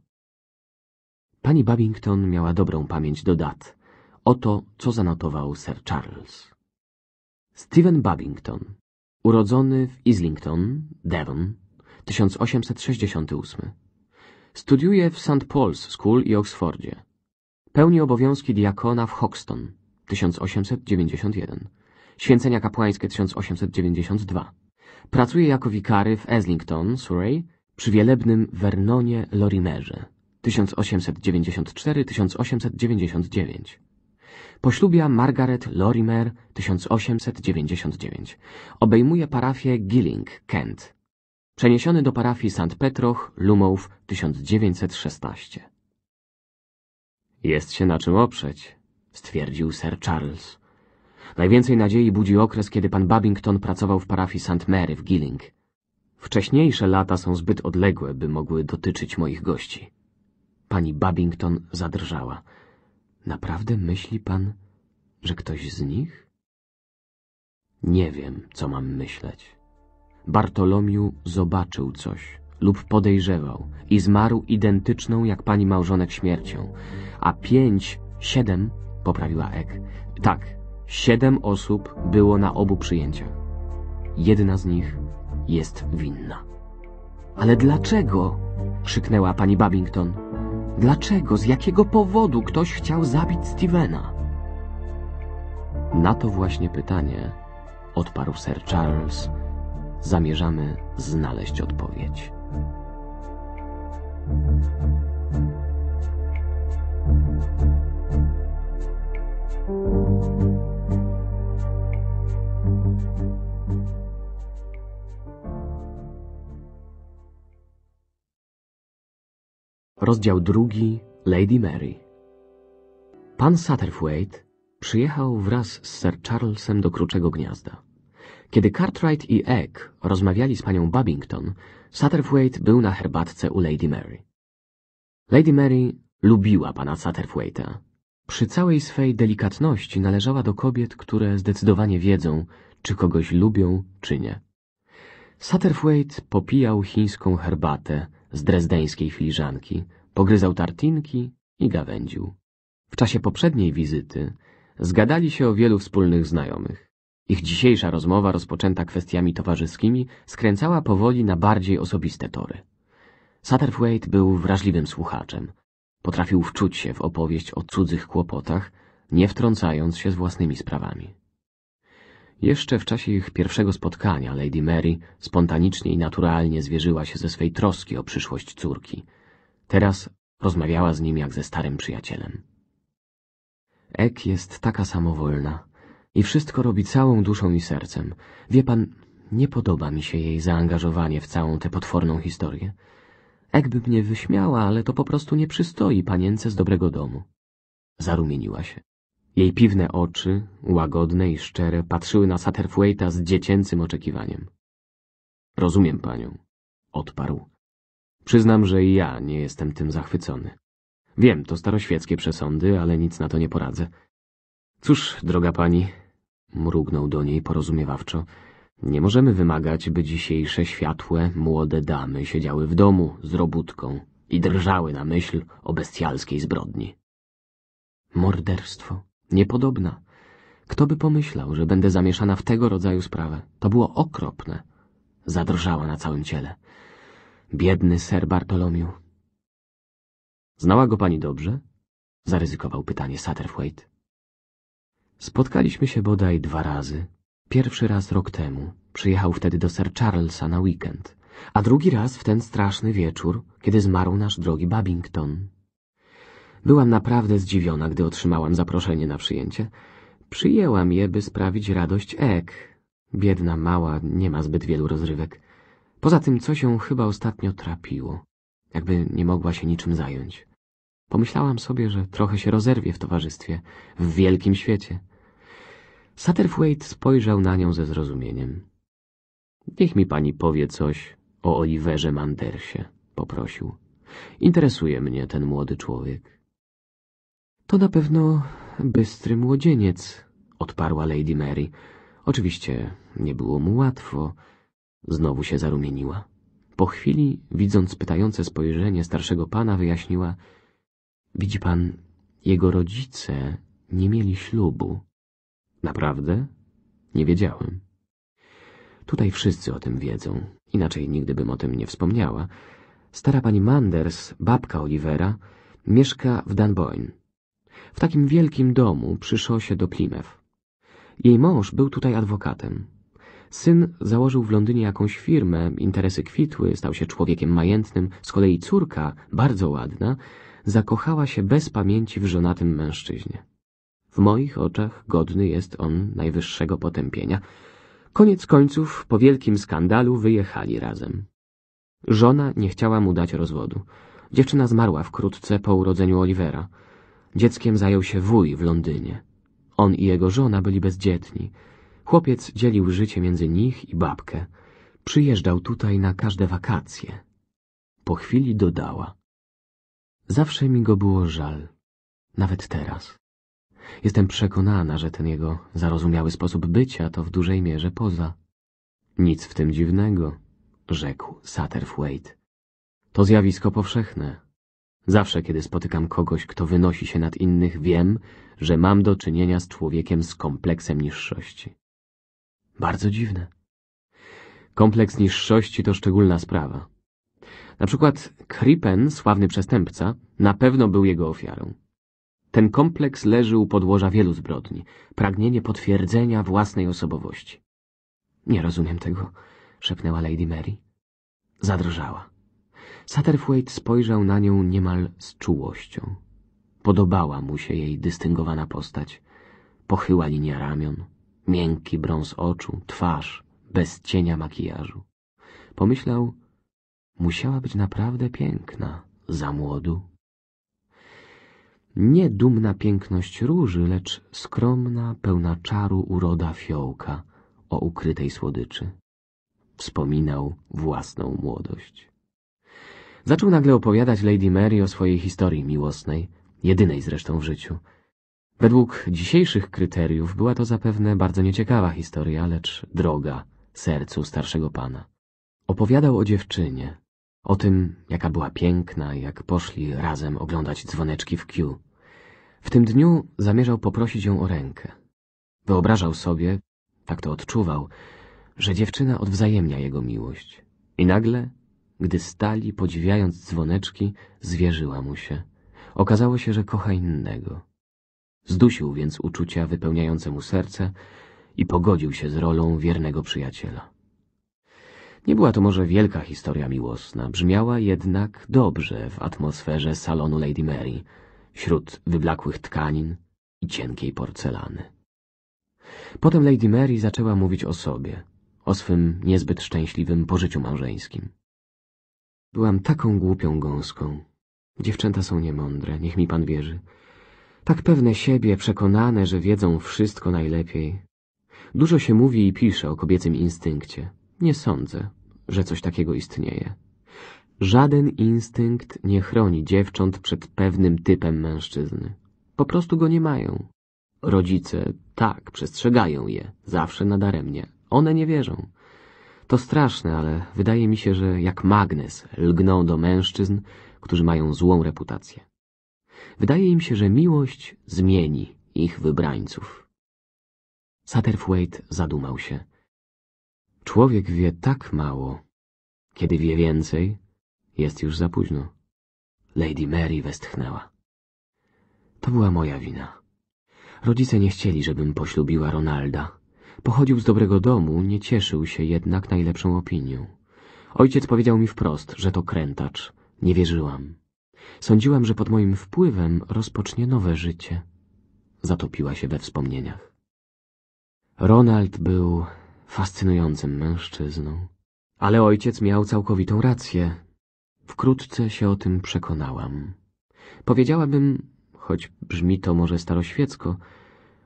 Pani Babington miała dobrą pamięć do dat. Oto, co zanotował Sir Charles. Stephen Babington, urodzony w Islington, Devon, 1868. Studiuje w St. Paul's School i Oxfordzie. Pełni obowiązki diakona w Hoxton, 1891. Święcenia kapłańskie 1892. Pracuje jako wikary w Eslington, Surrey, przy wielebnym Vernonie Lorimerze 1894-1899. Poślubia Margaret Lorimer 1899. Obejmuje parafię Gilling, Kent. Przeniesiony do parafii St. Petroch, Lumów 1916. Jest się na czym oprzeć, stwierdził Sir Charles. Najwięcej nadziei budzi okres, kiedy pan Babington pracował w parafii St. Mary w Gilling. Wcześniejsze lata są zbyt odległe, by mogły dotyczyć moich gości. Pani Babington zadrżała. Naprawdę myśli pan, że ktoś z nich? Nie wiem, co mam myśleć. Bartolomiu zobaczył coś lub podejrzewał i zmarł identyczną jak pani małżonek śmiercią, a pięć, siedem, poprawiła Ek. Tak, Siedem osób było na obu przyjęciach. Jedna z nich jest winna. Ale dlaczego? krzyknęła pani Babington. Dlaczego, z jakiego powodu ktoś chciał zabić Stevena? Na to właśnie pytanie, odparł Sir Charles, zamierzamy znaleźć odpowiedź. Rozdział drugi Lady Mary Pan Satterthwaite przyjechał wraz z Sir Charlesem do Kruczego Gniazda. Kiedy Cartwright i Egg rozmawiali z panią Babington, Satterthwaite był na herbatce u Lady Mary. Lady Mary lubiła pana Satterthwaite'a. Przy całej swej delikatności należała do kobiet, które zdecydowanie wiedzą, czy kogoś lubią, czy nie. Satterthwaite popijał chińską herbatę, z drezdeńskiej filiżanki, pogryzał tartinki i gawędził. W czasie poprzedniej wizyty zgadali się o wielu wspólnych znajomych. Ich dzisiejsza rozmowa, rozpoczęta kwestiami towarzyskimi, skręcała powoli na bardziej osobiste tory. Satterthwaite był wrażliwym słuchaczem. Potrafił wczuć się w opowieść o cudzych kłopotach, nie wtrącając się z własnymi sprawami. Jeszcze w czasie ich pierwszego spotkania Lady Mary spontanicznie i naturalnie zwierzyła się ze swej troski o przyszłość córki. Teraz rozmawiała z nim jak ze starym przyjacielem. Ek jest taka samowolna i wszystko robi całą duszą i sercem. Wie pan, nie podoba mi się jej zaangażowanie w całą tę potworną historię. Ek by mnie wyśmiała, ale to po prostu nie przystoi panience z dobrego domu. Zarumieniła się. Jej piwne oczy, łagodne i szczere, patrzyły na Satterthwaite'a z dziecięcym oczekiwaniem. Rozumiem panią, odparł. Przyznam, że i ja nie jestem tym zachwycony. Wiem, to staroświeckie przesądy, ale nic na to nie poradzę. Cóż, droga pani, mrugnął do niej porozumiewawczo, nie możemy wymagać, by dzisiejsze światłe, młode damy siedziały w domu z robótką i drżały na myśl o bestialskiej zbrodni. Morderstwo, Niepodobna. Kto by pomyślał, że będę zamieszana w tego rodzaju sprawę? To było okropne. Zadrżała na całym ciele. Biedny ser Bartolomiu. Znała go pani dobrze? Zaryzykował pytanie Satterthwaite. Spotkaliśmy się bodaj dwa razy. Pierwszy raz rok temu. Przyjechał wtedy do Sir Charlesa na weekend. A drugi raz w ten straszny wieczór, kiedy zmarł nasz drogi Babington. Byłam naprawdę zdziwiona, gdy otrzymałam zaproszenie na przyjęcie. Przyjęłam je, by sprawić radość Ek. Biedna mała, nie ma zbyt wielu rozrywek. Poza tym coś ją chyba ostatnio trapiło. Jakby nie mogła się niczym zająć. Pomyślałam sobie, że trochę się rozerwie w towarzystwie, w wielkim świecie. Satterthwaite spojrzał na nią ze zrozumieniem. Niech mi pani powie coś o Oliverze Mandersie, poprosił. Interesuje mnie ten młody człowiek. To na pewno bystry młodzieniec, odparła Lady Mary. Oczywiście nie było mu łatwo. Znowu się zarumieniła. Po chwili, widząc pytające spojrzenie starszego pana, wyjaśniła Widzi pan, jego rodzice nie mieli ślubu. Naprawdę? Nie wiedziałem. Tutaj wszyscy o tym wiedzą, inaczej nigdy bym o tym nie wspomniała. Stara pani Manders, babka Olivera, mieszka w Dunboyne w takim wielkim domu przy szosie do Plymouth. Jej mąż był tutaj adwokatem. Syn założył w Londynie jakąś firmę, interesy kwitły, stał się człowiekiem majętnym, z kolei córka, bardzo ładna, zakochała się bez pamięci w żonatym mężczyźnie. W moich oczach godny jest on najwyższego potępienia. Koniec końców, po wielkim skandalu wyjechali razem. Żona nie chciała mu dać rozwodu. Dziewczyna zmarła wkrótce po urodzeniu Olivera. Dzieckiem zajął się wuj w Londynie. On i jego żona byli bezdzietni. Chłopiec dzielił życie między nich i babkę. Przyjeżdżał tutaj na każde wakacje. Po chwili dodała. Zawsze mi go było żal. Nawet teraz. Jestem przekonana, że ten jego zarozumiały sposób bycia to w dużej mierze poza. Nic w tym dziwnego, rzekł Satterthwaite. To zjawisko powszechne, Zawsze, kiedy spotykam kogoś, kto wynosi się nad innych, wiem, że mam do czynienia z człowiekiem z kompleksem niższości. Bardzo dziwne. Kompleks niższości to szczególna sprawa. Na przykład Kripen, sławny przestępca, na pewno był jego ofiarą. Ten kompleks leży u podłoża wielu zbrodni, pragnienie potwierdzenia własnej osobowości. Nie rozumiem tego, szepnęła Lady Mary. Zadrżała. Satterthwaite spojrzał na nią niemal z czułością. Podobała mu się jej dystyngowana postać, pochyła linia ramion, miękki brąz oczu, twarz, bez cienia makijażu. Pomyślał, musiała być naprawdę piękna, za młodu. Nie dumna piękność róży, lecz skromna, pełna czaru uroda fiołka o ukrytej słodyczy. Wspominał własną młodość. Zaczął nagle opowiadać Lady Mary o swojej historii miłosnej, jedynej zresztą w życiu. Według dzisiejszych kryteriów była to zapewne bardzo nieciekawa historia, lecz droga sercu starszego pana. Opowiadał o dziewczynie, o tym, jaka była piękna, jak poszli razem oglądać dzwoneczki w Q. W tym dniu zamierzał poprosić ją o rękę. Wyobrażał sobie, tak to odczuwał, że dziewczyna odwzajemnia jego miłość. I nagle gdy stali, podziwiając dzwoneczki, zwierzyła mu się. Okazało się, że kocha innego. Zdusił więc uczucia wypełniające mu serce i pogodził się z rolą wiernego przyjaciela. Nie była to może wielka historia miłosna, brzmiała jednak dobrze w atmosferze salonu Lady Mary, wśród wyblakłych tkanin i cienkiej porcelany. Potem Lady Mary zaczęła mówić o sobie, o swym niezbyt szczęśliwym pożyciu małżeńskim. Byłam taką głupią gąską. Dziewczęta są niemądre, niech mi pan wierzy. Tak pewne siebie, przekonane, że wiedzą wszystko najlepiej. Dużo się mówi i pisze o kobiecym instynkcie. Nie sądzę, że coś takiego istnieje. Żaden instynkt nie chroni dziewcząt przed pewnym typem mężczyzny. Po prostu go nie mają. Rodzice, tak, przestrzegają je, zawsze nadaremnie. One nie wierzą. To straszne, ale wydaje mi się, że jak magnes lgną do mężczyzn, którzy mają złą reputację. Wydaje im się, że miłość zmieni ich wybrańców. Satterthwaite zadumał się. Człowiek wie tak mało. Kiedy wie więcej, jest już za późno. Lady Mary westchnęła. To była moja wina. Rodzice nie chcieli, żebym poślubiła Ronalda. Pochodził z dobrego domu, nie cieszył się jednak najlepszą opinią. Ojciec powiedział mi wprost, że to krętacz. Nie wierzyłam. Sądziłam, że pod moim wpływem rozpocznie nowe życie. Zatopiła się we wspomnieniach. Ronald był fascynującym mężczyzną. Ale ojciec miał całkowitą rację. Wkrótce się o tym przekonałam. Powiedziałabym, choć brzmi to może staroświecko,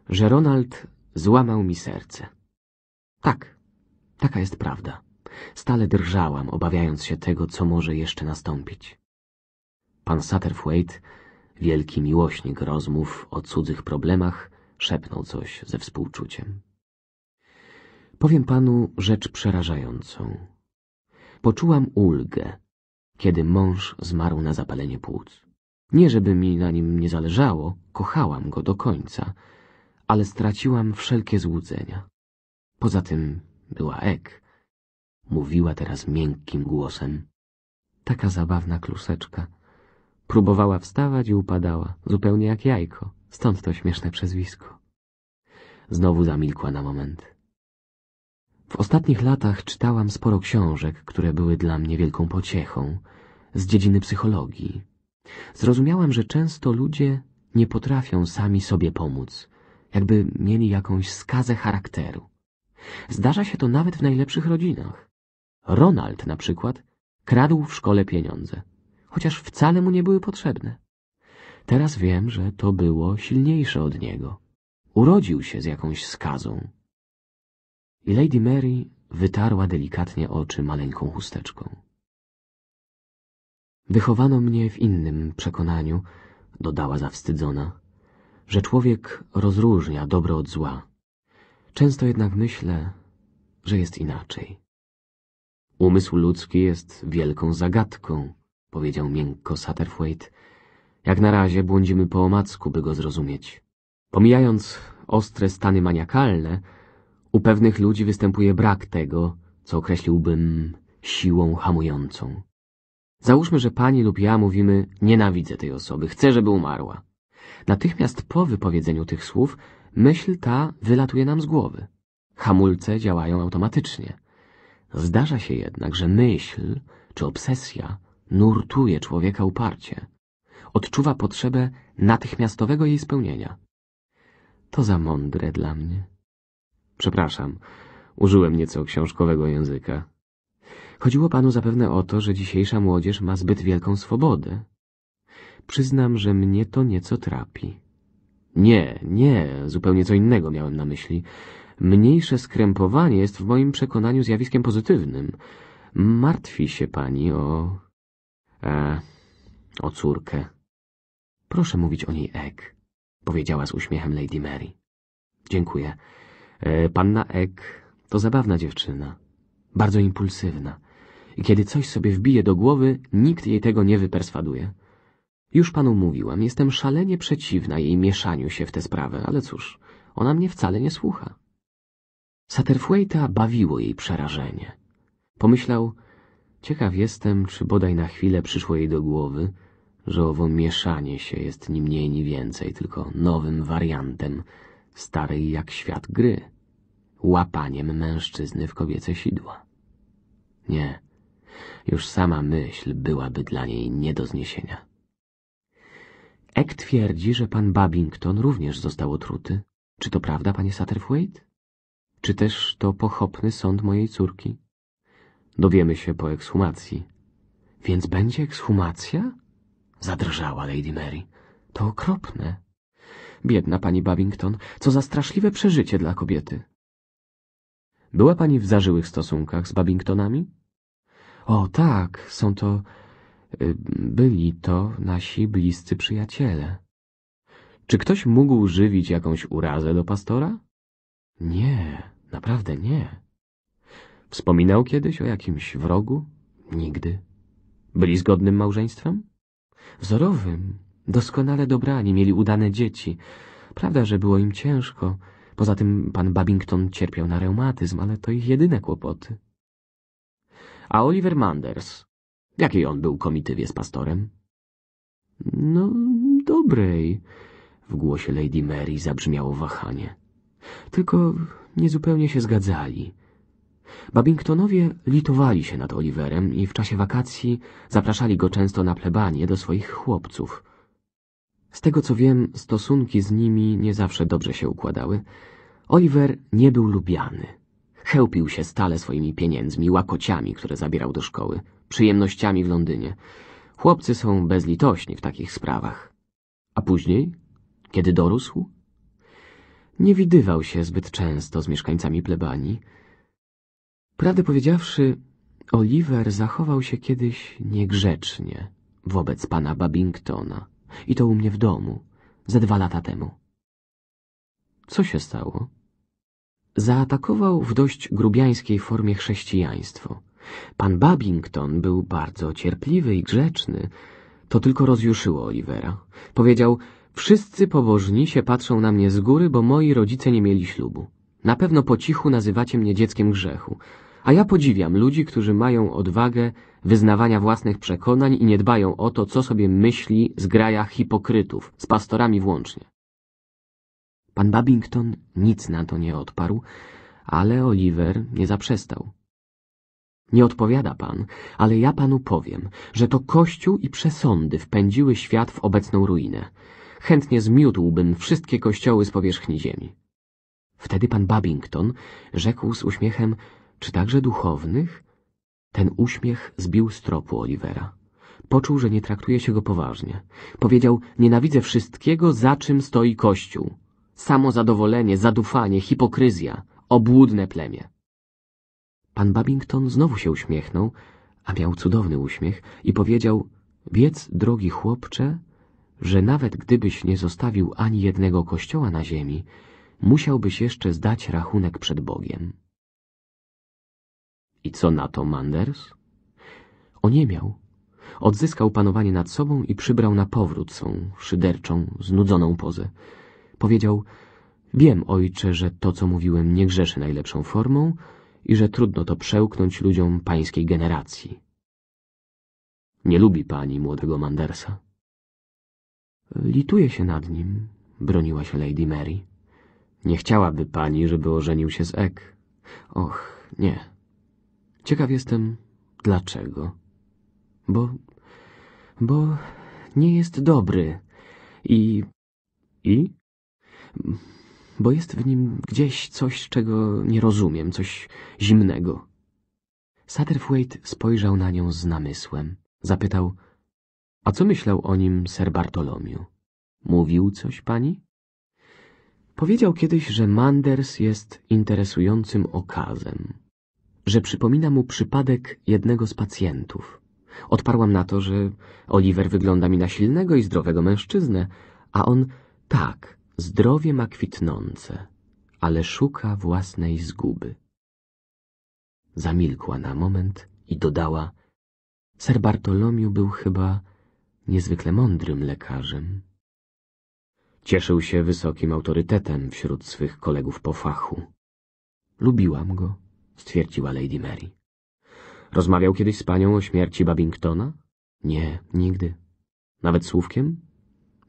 że Ronald Złamał mi serce. Tak, taka jest prawda. Stale drżałam, obawiając się tego, co może jeszcze nastąpić. Pan Satterthwaite, wielki miłośnik rozmów o cudzych problemach, szepnął coś ze współczuciem. Powiem panu rzecz przerażającą. Poczułam ulgę, kiedy mąż zmarł na zapalenie płuc. Nie, żeby mi na nim nie zależało, kochałam go do końca – ale straciłam wszelkie złudzenia. Poza tym była Ek. Mówiła teraz miękkim głosem. Taka zabawna kluseczka. Próbowała wstawać i upadała, zupełnie jak jajko, stąd to śmieszne przezwisko. Znowu zamilkła na moment. W ostatnich latach czytałam sporo książek, które były dla mnie wielką pociechą, z dziedziny psychologii. Zrozumiałam, że często ludzie nie potrafią sami sobie pomóc, jakby mieli jakąś skazę charakteru. Zdarza się to nawet w najlepszych rodzinach. Ronald na przykład kradł w szkole pieniądze, chociaż wcale mu nie były potrzebne. Teraz wiem, że to było silniejsze od niego. Urodził się z jakąś skazą. I Lady Mary wytarła delikatnie oczy maleńką chusteczką. Wychowano mnie w innym przekonaniu, dodała zawstydzona, że człowiek rozróżnia dobro od zła. Często jednak myślę, że jest inaczej. Umysł ludzki jest wielką zagadką, powiedział miękko Satterthwaite. Jak na razie błądzimy po omacku, by go zrozumieć. Pomijając ostre stany maniakalne, u pewnych ludzi występuje brak tego, co określiłbym siłą hamującą. Załóżmy, że pani lub ja mówimy, nienawidzę tej osoby, chcę, żeby umarła. Natychmiast po wypowiedzeniu tych słów myśl ta wylatuje nam z głowy. Hamulce działają automatycznie. Zdarza się jednak, że myśl czy obsesja nurtuje człowieka uparcie. Odczuwa potrzebę natychmiastowego jej spełnienia. To za mądre dla mnie. Przepraszam, użyłem nieco książkowego języka. Chodziło panu zapewne o to, że dzisiejsza młodzież ma zbyt wielką swobodę Przyznam, że mnie to nieco trapi. Nie, nie, zupełnie co innego miałem na myśli. Mniejsze skrępowanie jest w moim przekonaniu zjawiskiem pozytywnym. Martwi się pani o... E, o córkę. Proszę mówić o niej Ek. powiedziała z uśmiechem Lady Mary. Dziękuję. E, panna Ek to zabawna dziewczyna. Bardzo impulsywna. I kiedy coś sobie wbije do głowy, nikt jej tego nie wyperswaduje. Już panu mówiłam, jestem szalenie przeciwna jej mieszaniu się w tę sprawę, ale cóż, ona mnie wcale nie słucha. Satterthwaite'a bawiło jej przerażenie. Pomyślał, ciekaw jestem, czy bodaj na chwilę przyszło jej do głowy, że owo mieszanie się jest ni mniej ni więcej, tylko nowym wariantem starej jak świat gry, łapaniem mężczyzny w kobiece sidła. Nie, już sama myśl byłaby dla niej nie do zniesienia. Ek twierdzi, że pan Babington również został otruty. Czy to prawda, panie Satterthwaite? Czy też to pochopny sąd mojej córki? Dowiemy się po ekshumacji. Więc będzie ekshumacja? Zadrżała Lady Mary. To okropne. Biedna pani Babington, co za straszliwe przeżycie dla kobiety. Była pani w zażyłych stosunkach z Babingtonami? O tak, są to Y, byli to nasi bliscy przyjaciele. Czy ktoś mógł żywić jakąś urazę do pastora? Nie, naprawdę nie. Wspominał kiedyś o jakimś wrogu? Nigdy. Byli zgodnym małżeństwem? Wzorowym. Doskonale dobrani, mieli udane dzieci. Prawda, że było im ciężko. Poza tym pan Babington cierpiał na reumatyzm, ale to ich jedyne kłopoty. A Oliver Manders? Jakiej on był komitywie z pastorem? No, dobrej. W głosie Lady Mary zabrzmiało wahanie. Tylko niezupełnie się zgadzali. Babingtonowie litowali się nad Oliverem i w czasie wakacji zapraszali go często na plebanie do swoich chłopców. Z tego co wiem, stosunki z nimi nie zawsze dobrze się układały. Oliver nie był lubiany. Chełpił się stale swoimi pieniędzmi, łakociami, które zabierał do szkoły przyjemnościami w Londynie. Chłopcy są bezlitośni w takich sprawach. A później? Kiedy dorósł? Nie widywał się zbyt często z mieszkańcami plebanii. Prawdę powiedziawszy, Oliver zachował się kiedyś niegrzecznie wobec pana Babingtona i to u mnie w domu, ze dwa lata temu. Co się stało? Zaatakował w dość grubiańskiej formie chrześcijaństwo – Pan Babington był bardzo cierpliwy i grzeczny. To tylko rozjuszyło Olivera. Powiedział, wszyscy pobożni się patrzą na mnie z góry, bo moi rodzice nie mieli ślubu. Na pewno po cichu nazywacie mnie dzieckiem grzechu. A ja podziwiam ludzi, którzy mają odwagę wyznawania własnych przekonań i nie dbają o to, co sobie myśli zgraja hipokrytów, z pastorami włącznie. Pan Babington nic na to nie odparł, ale Oliver nie zaprzestał. Nie odpowiada pan, ale ja panu powiem, że to Kościół i przesądy wpędziły świat w obecną ruinę. Chętnie zmiótłbym wszystkie kościoły z powierzchni ziemi. Wtedy pan Babington rzekł z uśmiechem, czy także duchownych? Ten uśmiech zbił z tropu Olivera. Poczuł, że nie traktuje się go poważnie. Powiedział, nienawidzę wszystkiego, za czym stoi Kościół. Samozadowolenie, zadufanie, hipokryzja, obłudne plemię. Pan Babington znowu się uśmiechnął, a miał cudowny uśmiech i powiedział — Wiedz, drogi chłopcze, że nawet gdybyś nie zostawił ani jednego kościoła na ziemi, musiałbyś jeszcze zdać rachunek przed Bogiem. I co na to Manders? Oniemiał. Odzyskał panowanie nad sobą i przybrał na powrót swą szyderczą, znudzoną pozę. Powiedział, wiem, ojcze, że to, co mówiłem, nie grzeszy najlepszą formą, i że trudno to przełknąć ludziom pańskiej generacji. Nie lubi pani młodego Mandersa. Lituje się nad nim, broniła się Lady Mary. Nie chciałaby pani, żeby ożenił się z Ek. Och, nie. Ciekaw jestem, dlaczego. Bo... bo nie jest dobry i... i? bo jest w nim gdzieś coś, czego nie rozumiem, coś zimnego. Satterthwaite spojrzał na nią z namysłem. Zapytał, a co myślał o nim ser Bartolomiu? Mówił coś pani? Powiedział kiedyś, że Manders jest interesującym okazem, że przypomina mu przypadek jednego z pacjentów. Odparłam na to, że Oliver wygląda mi na silnego i zdrowego mężczyznę, a on tak, Zdrowie ma kwitnące, ale szuka własnej zguby. Zamilkła na moment i dodała: Ser Bartolomiu był chyba niezwykle mądrym lekarzem. Cieszył się wysokim autorytetem wśród swych kolegów po fachu. Lubiłam go, stwierdziła Lady Mary. Rozmawiał kiedyś z panią o śmierci Babingtona? Nie, nigdy. Nawet słówkiem?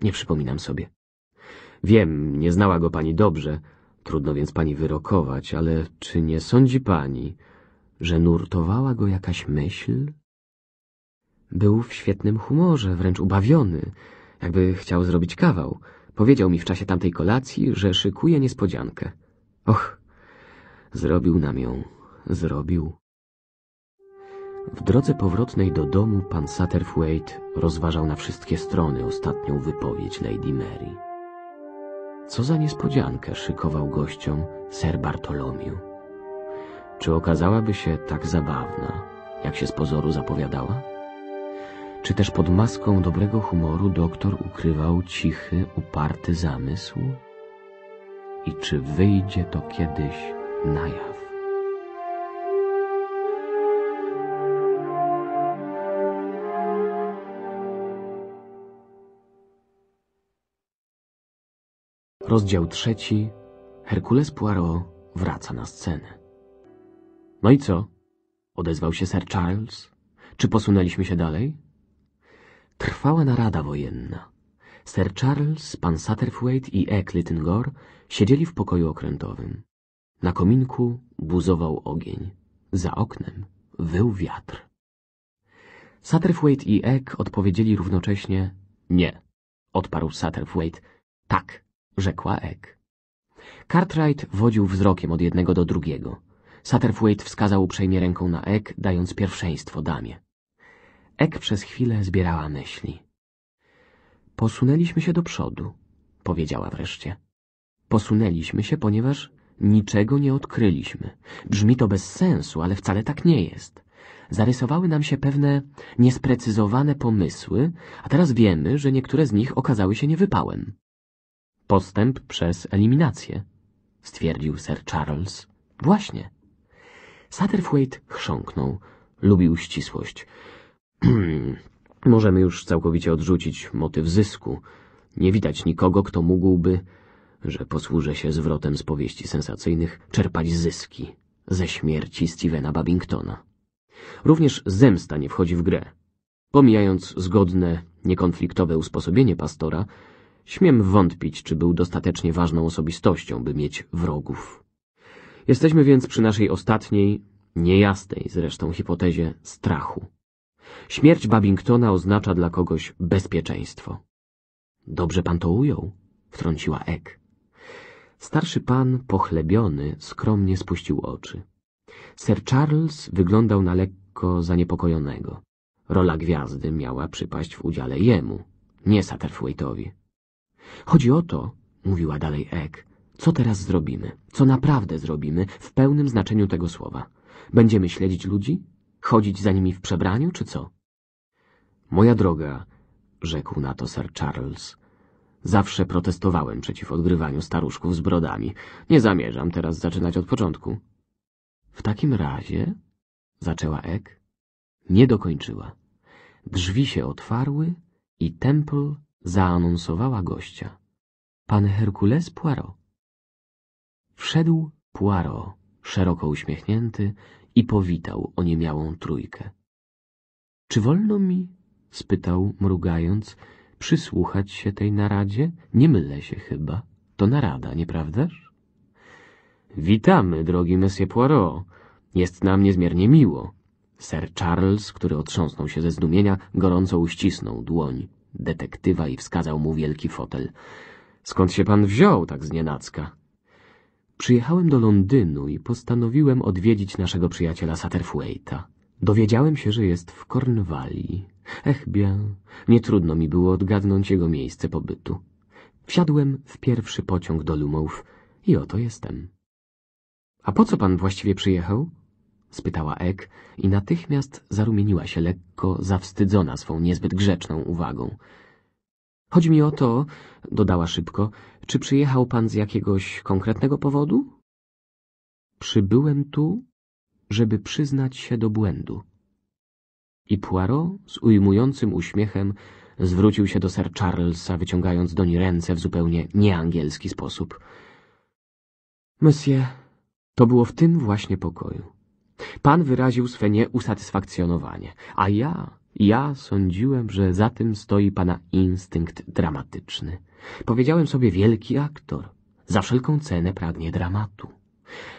Nie przypominam sobie. Wiem, nie znała go pani dobrze, trudno więc pani wyrokować, ale czy nie sądzi pani, że nurtowała go jakaś myśl? Był w świetnym humorze, wręcz ubawiony, jakby chciał zrobić kawał. Powiedział mi w czasie tamtej kolacji, że szykuje niespodziankę. Och, zrobił nam ją, zrobił. W drodze powrotnej do domu pan Satterthwaite rozważał na wszystkie strony ostatnią wypowiedź Lady Mary. Co za niespodziankę szykował gościom ser Bartolomiu. Czy okazałaby się tak zabawna, jak się z pozoru zapowiadała? Czy też pod maską dobrego humoru doktor ukrywał cichy, uparty zamysł? I czy wyjdzie to kiedyś na jaw? Rozdział trzeci. Herkules Poirot wraca na scenę. No i co? Odezwał się Sir Charles. Czy posunęliśmy się dalej? Trwała narada wojenna. Sir Charles, pan Satterthwaite i E. Clinton siedzieli w pokoju okrętowym. Na kominku buzował ogień. Za oknem wył wiatr. Satterthwaite i Eck odpowiedzieli równocześnie nie. Odparł Satterthwaite. Tak rzekła Ek. Cartwright wodził wzrokiem od jednego do drugiego. Satterthwaite wskazał uprzejmie ręką na Ek, dając pierwszeństwo damie. Ek przez chwilę zbierała myśli. Posunęliśmy się do przodu, powiedziała wreszcie. Posunęliśmy się, ponieważ niczego nie odkryliśmy. Brzmi to bez sensu, ale wcale tak nie jest. Zarysowały nam się pewne niesprecyzowane pomysły, a teraz wiemy, że niektóre z nich okazały się niewypałem. Postęp przez eliminację, stwierdził Sir Charles. Właśnie. Satterthwaite chrząknął. Lubił ścisłość. [CLEARS THROAT] Możemy już całkowicie odrzucić motyw zysku. Nie widać nikogo, kto mógłby, że posłużę się zwrotem z powieści sensacyjnych, czerpać zyski ze śmierci Stevena Babingtona. Również zemsta nie wchodzi w grę. Pomijając zgodne, niekonfliktowe usposobienie pastora, Śmiem wątpić, czy był dostatecznie ważną osobistością, by mieć wrogów. Jesteśmy więc przy naszej ostatniej, niejasnej zresztą hipotezie strachu. Śmierć Babingtona oznacza dla kogoś bezpieczeństwo. Dobrze pan to ujął, wtrąciła Ek. Starszy pan, pochlebiony, skromnie spuścił oczy. Sir Charles wyglądał na lekko zaniepokojonego. Rola gwiazdy miała przypaść w udziale jemu, nie Satterthwaite'owi. Chodzi o to, mówiła dalej Ek, co teraz zrobimy, co naprawdę zrobimy w pełnym znaczeniu tego słowa. Będziemy śledzić ludzi? Chodzić za nimi w przebraniu, czy co? Moja droga, rzekł na to Sir Charles, zawsze protestowałem przeciw odgrywaniu staruszków z brodami. Nie zamierzam teraz zaczynać od początku. W takim razie, zaczęła Ek, nie dokończyła. Drzwi się otwarły i Temple zaanonsowała gościa. Pan Herkules Poirot. Wszedł Poirot, szeroko uśmiechnięty, i powitał oniemiałą trójkę. Czy wolno mi, spytał, mrugając, przysłuchać się tej naradzie? Nie mylę się chyba. To narada, nieprawdaż? Witamy, drogi Monsieur Poirot. Jest nam niezmiernie miło. Sir Charles, który otrząsnął się ze zdumienia, gorąco uścisnął dłoń detektywa i wskazał mu wielki fotel. Skąd się pan wziął tak znienacka? Przyjechałem do Londynu i postanowiłem odwiedzić naszego przyjaciela Satterthwaite'a. Dowiedziałem się, że jest w Kornwalii. Ech, bien, nie trudno mi było odgadnąć jego miejsce pobytu. Wsiadłem w pierwszy pociąg do Lumów i oto jestem. A po co pan właściwie przyjechał? spytała Ek i natychmiast zarumieniła się lekko, zawstydzona swą niezbyt grzeczną uwagą. Chodzi mi o to, dodała szybko, czy przyjechał pan z jakiegoś konkretnego powodu? Przybyłem tu, żeby przyznać się do błędu. I Poirot z ujmującym uśmiechem zwrócił się do Sir Charlesa, wyciągając do niej ręce w zupełnie nieangielski sposób. Monsieur, to było w tym właśnie pokoju. Pan wyraził swe nieusatysfakcjonowanie, a ja, ja sądziłem, że za tym stoi pana instynkt dramatyczny. Powiedziałem sobie, wielki aktor, za wszelką cenę pragnie dramatu.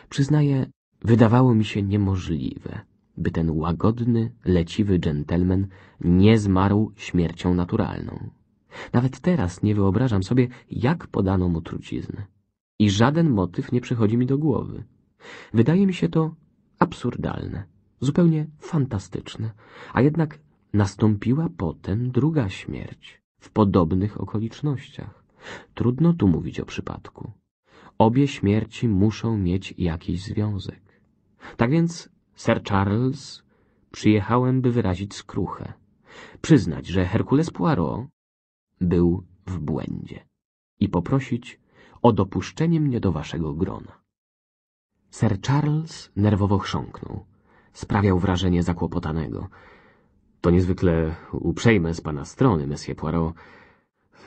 Przyznaję, wydawało mi się niemożliwe, by ten łagodny, leciwy dżentelmen nie zmarł śmiercią naturalną. Nawet teraz nie wyobrażam sobie, jak podano mu truciznę. I żaden motyw nie przychodzi mi do głowy. Wydaje mi się to absurdalne, zupełnie fantastyczne, a jednak nastąpiła potem druga śmierć w podobnych okolicznościach. Trudno tu mówić o przypadku. Obie śmierci muszą mieć jakiś związek. Tak więc, Sir Charles, przyjechałem, by wyrazić skruchę, przyznać, że Herkules Poirot był w błędzie i poprosić o dopuszczenie mnie do waszego grona. Sir Charles nerwowo chrząknął. Sprawiał wrażenie zakłopotanego. To niezwykle uprzejme z pana strony, Monsieur Poirot.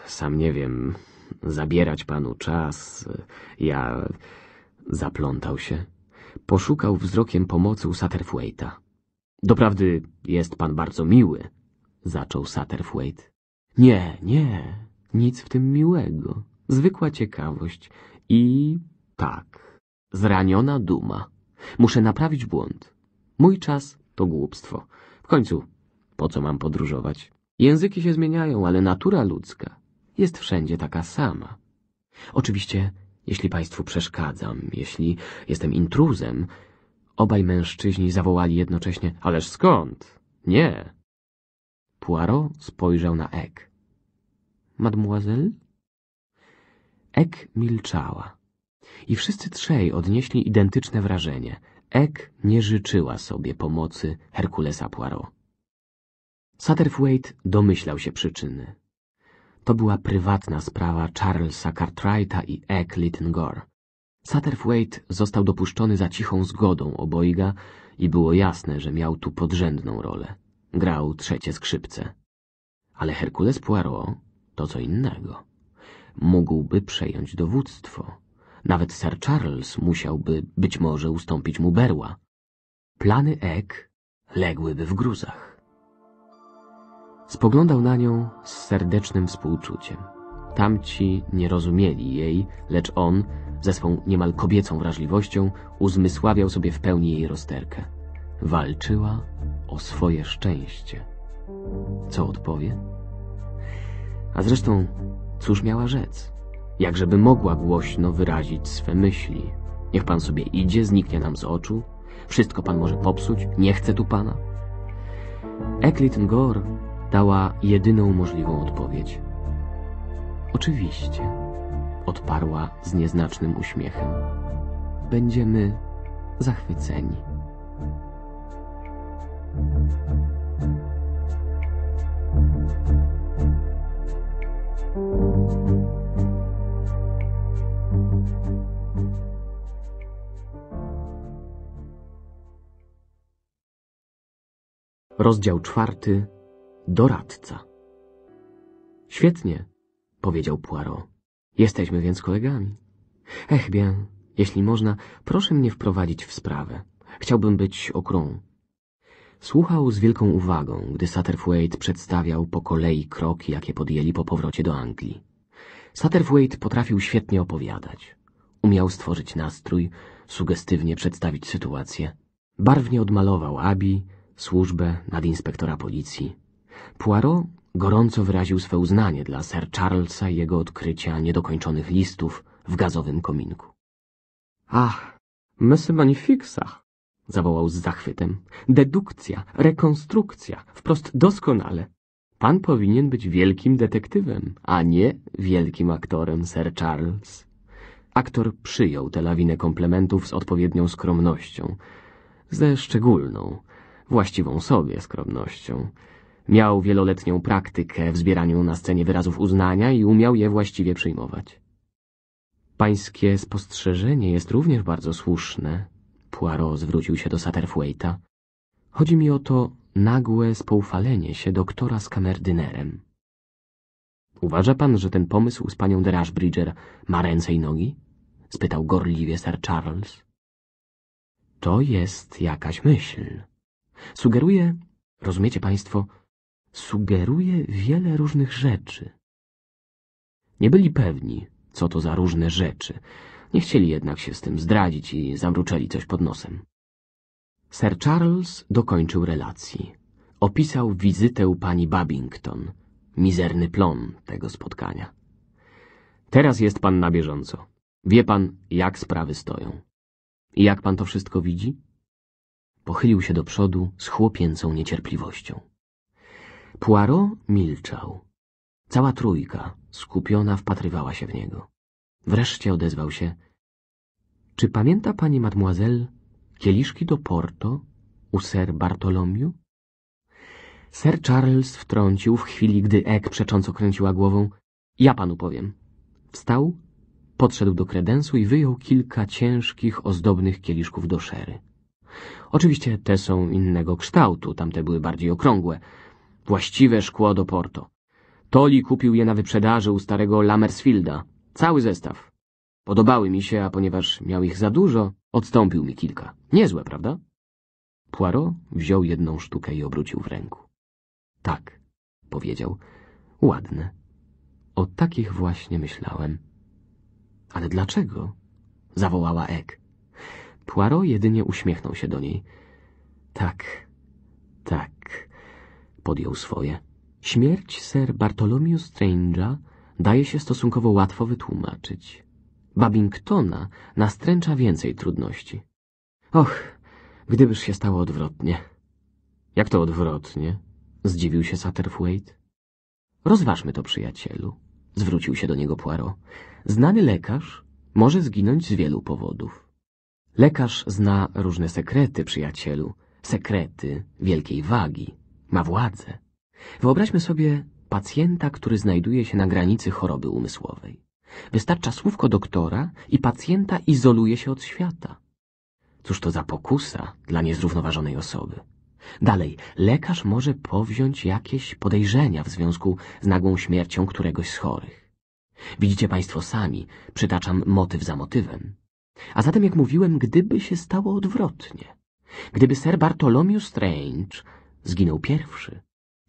Sam nie wiem, zabierać panu czas. Ja... Zaplątał się. Poszukał wzrokiem pomocy u Satterthwaite'a. Doprawdy jest pan bardzo miły, zaczął satterfwait. Nie, nie, nic w tym miłego. Zwykła ciekawość i tak. Zraniona duma. Muszę naprawić błąd. Mój czas to głupstwo. W końcu, po co mam podróżować? Języki się zmieniają, ale natura ludzka jest wszędzie taka sama. Oczywiście, jeśli państwu przeszkadzam, jeśli jestem intruzem, obaj mężczyźni zawołali jednocześnie, ależ skąd? Nie. Poirot spojrzał na Ek. Mademoiselle? Ek milczała i wszyscy trzej odnieśli identyczne wrażenie. Ek nie życzyła sobie pomocy Herkulesa Poirot. Satterthwaite domyślał się przyczyny. To była prywatna sprawa Charlesa Cartwrighta i Ek Lytton Gore. Satterthwaite został dopuszczony za cichą zgodą obojga i było jasne, że miał tu podrzędną rolę. Grał trzecie skrzypce. Ale Herkules Poirot to co innego. Mógłby przejąć dowództwo. Nawet Sir Charles musiałby być może ustąpić mu berła. Plany Ek ległyby w gruzach. Spoglądał na nią z serdecznym współczuciem. Tamci nie rozumieli jej, lecz on, ze swą niemal kobiecą wrażliwością, uzmysławiał sobie w pełni jej rozterkę. Walczyła o swoje szczęście. Co odpowie? A zresztą, cóż miała rzec? jakżeby mogła głośno wyrazić swe myśli. Niech pan sobie idzie, zniknie nam z oczu, wszystko pan może popsuć, nie chcę tu pana. Eklit Gore dała jedyną możliwą odpowiedź. Oczywiście, odparła z nieznacznym uśmiechem. Będziemy zachwyceni. Thank you. Rozdział czwarty. Doradca. Świetnie, powiedział Poirot. Jesteśmy więc kolegami. Ech, bien, jeśli można, proszę mnie wprowadzić w sprawę. Chciałbym być okrą. Słuchał z wielką uwagą, gdy Satterthwaite przedstawiał po kolei kroki, jakie podjęli po powrocie do Anglii. Satterthwaite potrafił świetnie opowiadać. Umiał stworzyć nastrój, sugestywnie przedstawić sytuację. Barwnie odmalował Abi, służbę nadinspektora policji. Poirot gorąco wyraził swe uznanie dla Sir Charlesa i jego odkrycia niedokończonych listów w gazowym kominku. Ach, mesy magnifiksach! zawołał z zachwytem. Dedukcja, rekonstrukcja, wprost doskonale. Pan powinien być wielkim detektywem, a nie wielkim aktorem, Sir Charles. Aktor przyjął tę lawinę komplementów z odpowiednią skromnością, ze szczególną, właściwą sobie skromnością. Miał wieloletnią praktykę w zbieraniu na scenie wyrazów uznania i umiał je właściwie przyjmować. Pańskie spostrzeżenie jest również bardzo słuszne. Poirot zwrócił się do Satterthwaite'a. Chodzi mi o to nagłe spoufalenie się doktora z kamerdynerem. Uważa pan, że ten pomysł z panią de Bridger ma ręce i nogi? spytał gorliwie Sir Charles. To jest jakaś myśl, Sugeruje, rozumiecie Państwo, sugeruje wiele różnych rzeczy. Nie byli pewni, co to za różne rzeczy. Nie chcieli jednak się z tym zdradzić i zamruczeli coś pod nosem. Sir Charles dokończył relacji. Opisał wizytę pani Babington, mizerny plon tego spotkania. Teraz jest pan na bieżąco. Wie pan, jak sprawy stoją. I jak pan to wszystko widzi? Pochylił się do przodu z chłopięcą niecierpliwością. Poirot milczał. Cała trójka, skupiona, wpatrywała się w niego. Wreszcie odezwał się. Czy pamięta pani, mademoiselle, kieliszki do Porto u ser Bartolomiu? Sir Charles wtrącił w chwili, gdy Ek przecząco kręciła głową. Ja panu powiem. Wstał, podszedł do kredensu i wyjął kilka ciężkich, ozdobnych kieliszków do szery. Oczywiście te są innego kształtu, tamte były bardziej okrągłe. Właściwe szkło do Porto. Toli kupił je na wyprzedaży u starego Lamersfielda. Cały zestaw. Podobały mi się, a ponieważ miał ich za dużo, odstąpił mi kilka. Niezłe, prawda? Poirot wziął jedną sztukę i obrócił w ręku. Tak, powiedział. Ładne. O takich właśnie myślałem. Ale dlaczego? zawołała Ek. Poirot jedynie uśmiechnął się do niej. Tak, tak, podjął swoje. Śmierć Sir Bartolomew Strange'a daje się stosunkowo łatwo wytłumaczyć. Babingtona nastręcza więcej trudności. Och, gdybyż się stało odwrotnie. Jak to odwrotnie? Zdziwił się Satterthwaite. Rozważmy to, przyjacielu. Zwrócił się do niego Poirot. Znany lekarz może zginąć z wielu powodów. Lekarz zna różne sekrety, przyjacielu, sekrety wielkiej wagi, ma władzę. Wyobraźmy sobie pacjenta, który znajduje się na granicy choroby umysłowej. Wystarcza słówko doktora i pacjenta izoluje się od świata. Cóż to za pokusa dla niezrównoważonej osoby? Dalej, lekarz może powziąć jakieś podejrzenia w związku z nagłą śmiercią któregoś z chorych. Widzicie Państwo sami, przytaczam motyw za motywem. A zatem, jak mówiłem, gdyby się stało odwrotnie, gdyby Sir Bartholomew Strange zginął pierwszy,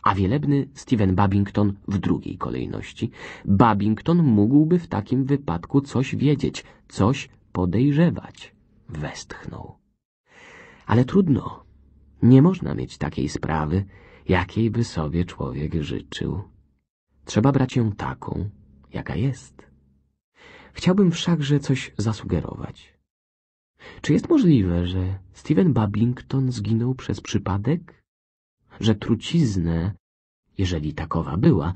a wielebny Stephen Babington w drugiej kolejności, Babington mógłby w takim wypadku coś wiedzieć, coś podejrzewać. Westchnął. Ale trudno. Nie można mieć takiej sprawy, jakiej by sobie człowiek życzył. Trzeba brać ją taką, jaka jest. Chciałbym wszakże coś zasugerować. Czy jest możliwe, że Stephen Babington zginął przez przypadek? Że truciznę, jeżeli takowa była,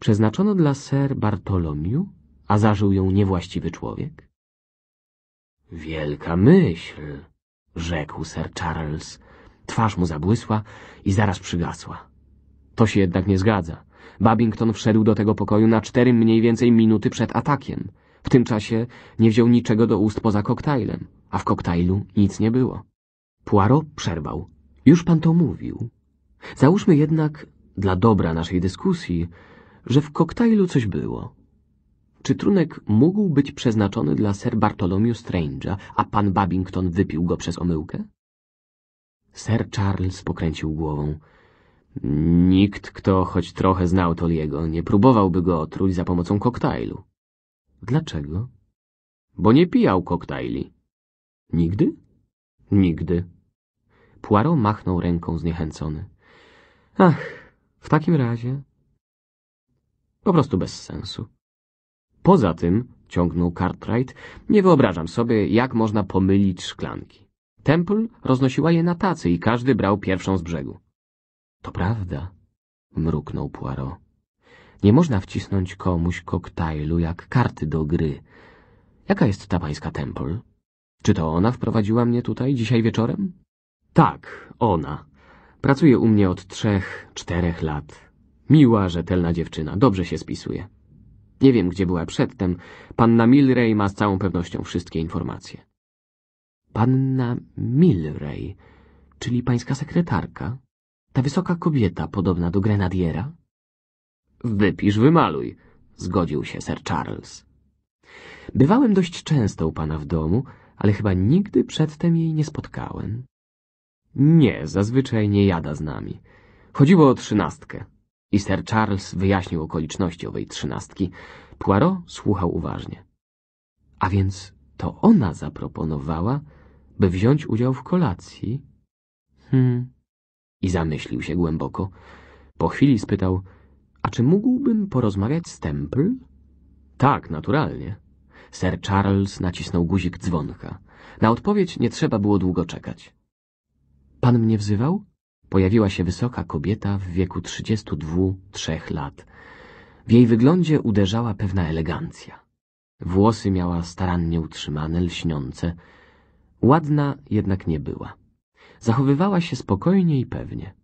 przeznaczono dla ser Bartolomiu, a zażył ją niewłaściwy człowiek? Wielka myśl, rzekł Sir Charles. Twarz mu zabłysła i zaraz przygasła. To się jednak nie zgadza. Babington wszedł do tego pokoju na cztery mniej więcej minuty przed atakiem. W tym czasie nie wziął niczego do ust poza koktajlem, a w koktajlu nic nie było. Poirot przerwał. Już pan to mówił. Załóżmy jednak, dla dobra naszej dyskusji, że w koktajlu coś było. Czy trunek mógł być przeznaczony dla Sir Bartolomew Strange'a, a pan Babington wypił go przez omyłkę? Sir Charles pokręcił głową. Nikt, kto choć trochę znał Toliego, nie próbowałby go otruć za pomocą koktajlu. Dlaczego? Bo nie pijał koktajli. Nigdy? Nigdy. Poirot machnął ręką zniechęcony. Ach, w takim razie... Po prostu bez sensu. Poza tym, ciągnął Cartwright, nie wyobrażam sobie, jak można pomylić szklanki. Temple roznosiła je na tacy i każdy brał pierwszą z brzegu. To prawda, mruknął Poirot. Nie można wcisnąć komuś koktajlu jak karty do gry. Jaka jest ta pańska Temple? Czy to ona wprowadziła mnie tutaj dzisiaj wieczorem? Tak, ona. Pracuje u mnie od trzech, czterech lat. Miła, rzetelna dziewczyna, dobrze się spisuje. Nie wiem, gdzie była przedtem. Panna Milrej ma z całą pewnością wszystkie informacje. Panna Milrej, czyli pańska sekretarka? Ta wysoka kobieta, podobna do grenadiera? Wypisz, wymaluj, zgodził się Sir Charles. Bywałem dość często u pana w domu, ale chyba nigdy przedtem jej nie spotkałem. Nie, zazwyczaj nie jada z nami. Chodziło o trzynastkę. I Sir Charles wyjaśnił okoliczności owej trzynastki. Poirot słuchał uważnie. A więc to ona zaproponowała, by wziąć udział w kolacji? Hmm. I zamyślił się głęboko. Po chwili spytał... A czy mógłbym porozmawiać z Temple? Tak, naturalnie. Sir Charles nacisnął guzik dzwonka. Na odpowiedź nie trzeba było długo czekać. Pan mnie wzywał? Pojawiła się wysoka kobieta w wieku 32 dwóch, trzech lat. W jej wyglądzie uderzała pewna elegancja. Włosy miała starannie utrzymane, lśniące. Ładna jednak nie była. Zachowywała się spokojnie i pewnie.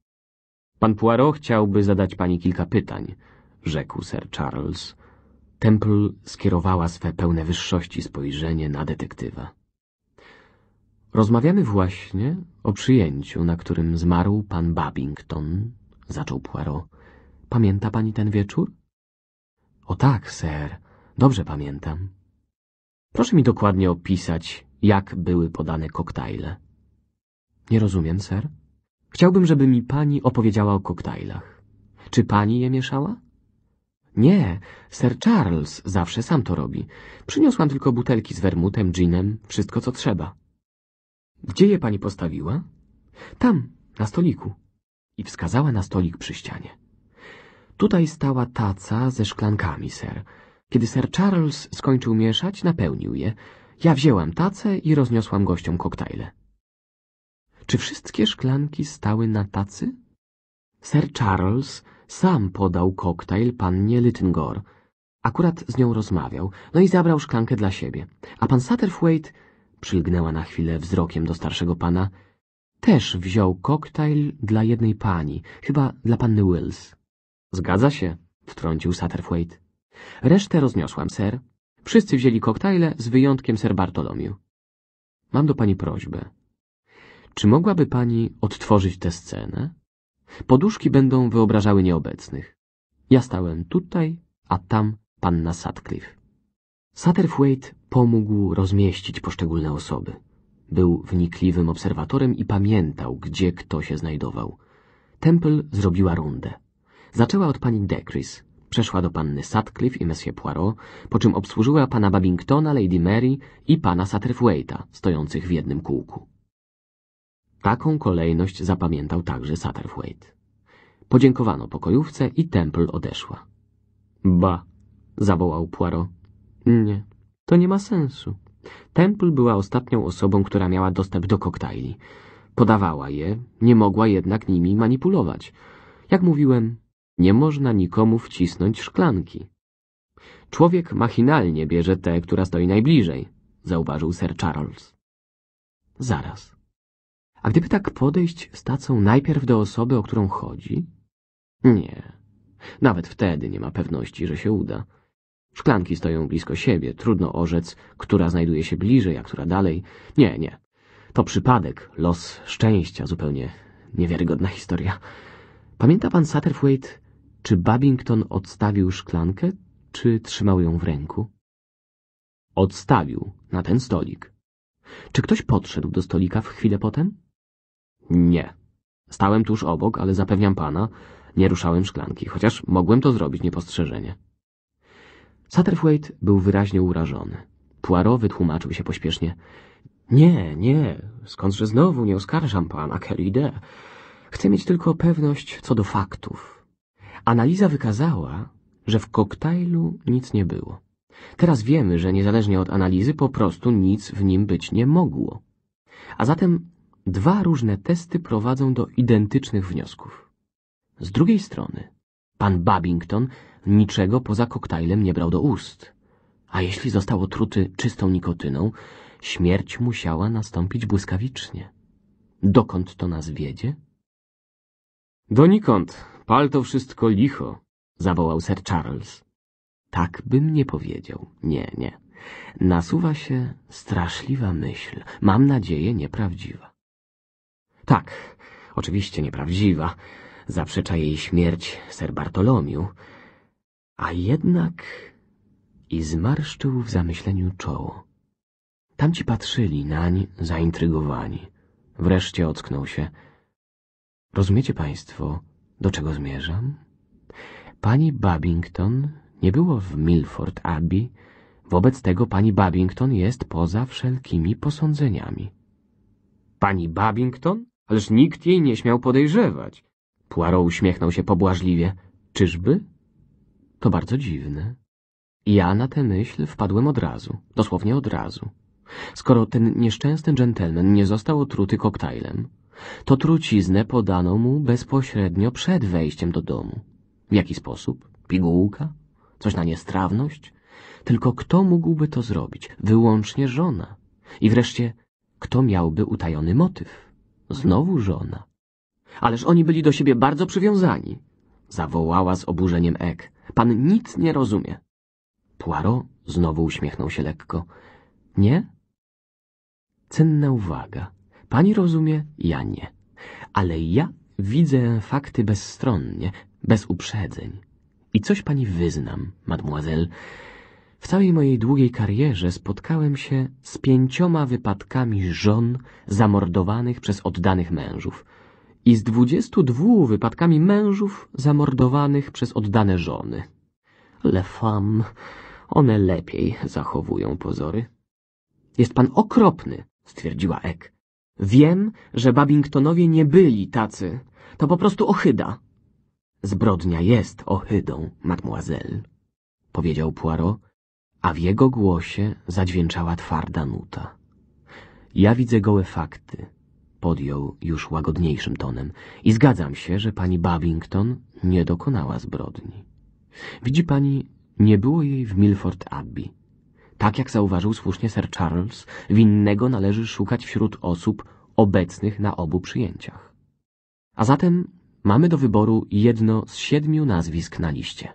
Pan Poirot chciałby zadać pani kilka pytań, rzekł Sir Charles. Temple skierowała swe pełne wyższości spojrzenie na detektywa. Rozmawiamy właśnie o przyjęciu, na którym zmarł pan Babington, zaczął Poirot. Pamięta pani ten wieczór? O tak, ser, dobrze pamiętam. Proszę mi dokładnie opisać, jak były podane koktajle. Nie rozumiem, ser. Chciałbym, żeby mi pani opowiedziała o koktajlach. Czy pani je mieszała? Nie, Sir Charles zawsze sam to robi. Przyniosłam tylko butelki z wermutem, ginem, wszystko co trzeba. Gdzie je pani postawiła? Tam, na stoliku. I wskazała na stolik przy ścianie. Tutaj stała taca ze szklankami, ser. Kiedy Sir Charles skończył mieszać, napełnił je. Ja wzięłam tacę i rozniosłam gościom koktajle. Czy wszystkie szklanki stały na tacy? Sir Charles sam podał koktajl pannie Lyttingor. Akurat z nią rozmawiał, no i zabrał szklankę dla siebie. A pan Satterthwaite, przylgnęła na chwilę wzrokiem do starszego pana, też wziął koktajl dla jednej pani, chyba dla panny Wills. Zgadza się, wtrącił Satterthwaite. Resztę rozniosłam, ser. Wszyscy wzięli koktajle, z wyjątkiem ser Bartolomiu. Mam do pani prośbę. Czy mogłaby pani odtworzyć tę scenę? Poduszki będą wyobrażały nieobecnych. Ja stałem tutaj, a tam panna Sutcliffe. Satterthwaite pomógł rozmieścić poszczególne osoby. Był wnikliwym obserwatorem i pamiętał, gdzie kto się znajdował. Temple zrobiła rundę. Zaczęła od pani Decris, przeszła do panny Sutcliffe i Messie Poirot, po czym obsłużyła pana Babingtona, Lady Mary i pana Satterthwaite'a, stojących w jednym kółku. Taką kolejność zapamiętał także Satterthwaite. Podziękowano pokojówce i Temple odeszła. Ba, zawołał Poirot. Nie, to nie ma sensu. Temple była ostatnią osobą, która miała dostęp do koktajli. Podawała je, nie mogła jednak nimi manipulować. Jak mówiłem, nie można nikomu wcisnąć szklanki. Człowiek machinalnie bierze tę, która stoi najbliżej, zauważył Sir Charles. Zaraz. A gdyby tak podejść z tacą najpierw do osoby, o którą chodzi? Nie. Nawet wtedy nie ma pewności, że się uda. Szklanki stoją blisko siebie, trudno orzec, która znajduje się bliżej, a która dalej. Nie, nie. To przypadek, los szczęścia, zupełnie niewiarygodna historia. Pamięta pan Satterthwaite, czy Babington odstawił szklankę, czy trzymał ją w ręku? Odstawił, na ten stolik. Czy ktoś podszedł do stolika w chwilę potem? Nie. Stałem tuż obok, ale zapewniam pana, nie ruszałem szklanki, chociaż mogłem to zrobić niepostrzeżenie. Satterthwaite był wyraźnie urażony. Poirot wytłumaczył się pośpiesznie. Nie, nie, skądże znowu nie oskarżam pana, Keride. Chcę mieć tylko pewność co do faktów. Analiza wykazała, że w koktajlu nic nie było. Teraz wiemy, że niezależnie od analizy po prostu nic w nim być nie mogło. A zatem Dwa różne testy prowadzą do identycznych wniosków. Z drugiej strony, pan Babington niczego poza koktajlem nie brał do ust. A jeśli został otruty czystą nikotyną, śmierć musiała nastąpić błyskawicznie. Dokąd to nas wiedzie? Donikąd, pal to wszystko licho, zawołał Sir Charles. Tak bym nie powiedział. Nie, nie. Nasuwa się straszliwa myśl, mam nadzieję nieprawdziwa. Tak, oczywiście nieprawdziwa. Zaprzecza jej śmierć ser Bartolomiu. A jednak... I zmarszczył w zamyśleniu czoło. Tamci patrzyli nań zaintrygowani. Wreszcie ocknął się. Rozumiecie państwo, do czego zmierzam? Pani Babington nie było w Milford Abbey, wobec tego pani Babington jest poza wszelkimi posądzeniami. Pani Babington? ależ nikt jej nie śmiał podejrzewać. Poirot uśmiechnął się pobłażliwie. Czyżby? To bardzo dziwne. Ja na tę myśl wpadłem od razu, dosłownie od razu. Skoro ten nieszczęsny dżentelmen nie został otruty koktajlem, to truciznę podano mu bezpośrednio przed wejściem do domu. W jaki sposób? Pigułka? Coś na niestrawność? Tylko kto mógłby to zrobić? Wyłącznie żona. I wreszcie, kto miałby utajony motyw? Znowu żona. Ależ oni byli do siebie bardzo przywiązani. Zawołała z oburzeniem Ek. Pan nic nie rozumie. Poirot znowu uśmiechnął się lekko. Nie? Cenna uwaga. Pani rozumie, ja nie. Ale ja widzę fakty bezstronnie, bez uprzedzeń. I coś pani wyznam, mademoiselle. W całej mojej długiej karierze spotkałem się z pięcioma wypadkami żon zamordowanych przez oddanych mężów i z dwudziestu dwóch wypadkami mężów zamordowanych przez oddane żony. Le femme, one lepiej zachowują pozory. Jest pan okropny, stwierdziła Ek. Wiem, że Babingtonowie nie byli tacy. To po prostu ohyda. Zbrodnia jest ohydą, mademoiselle, powiedział Poirot a w jego głosie zadźwięczała twarda nuta. Ja widzę gołe fakty, podjął już łagodniejszym tonem, i zgadzam się, że pani Babington nie dokonała zbrodni. Widzi pani, nie było jej w Milford Abbey. Tak jak zauważył słusznie Sir Charles, winnego należy szukać wśród osób obecnych na obu przyjęciach. A zatem mamy do wyboru jedno z siedmiu nazwisk na liście.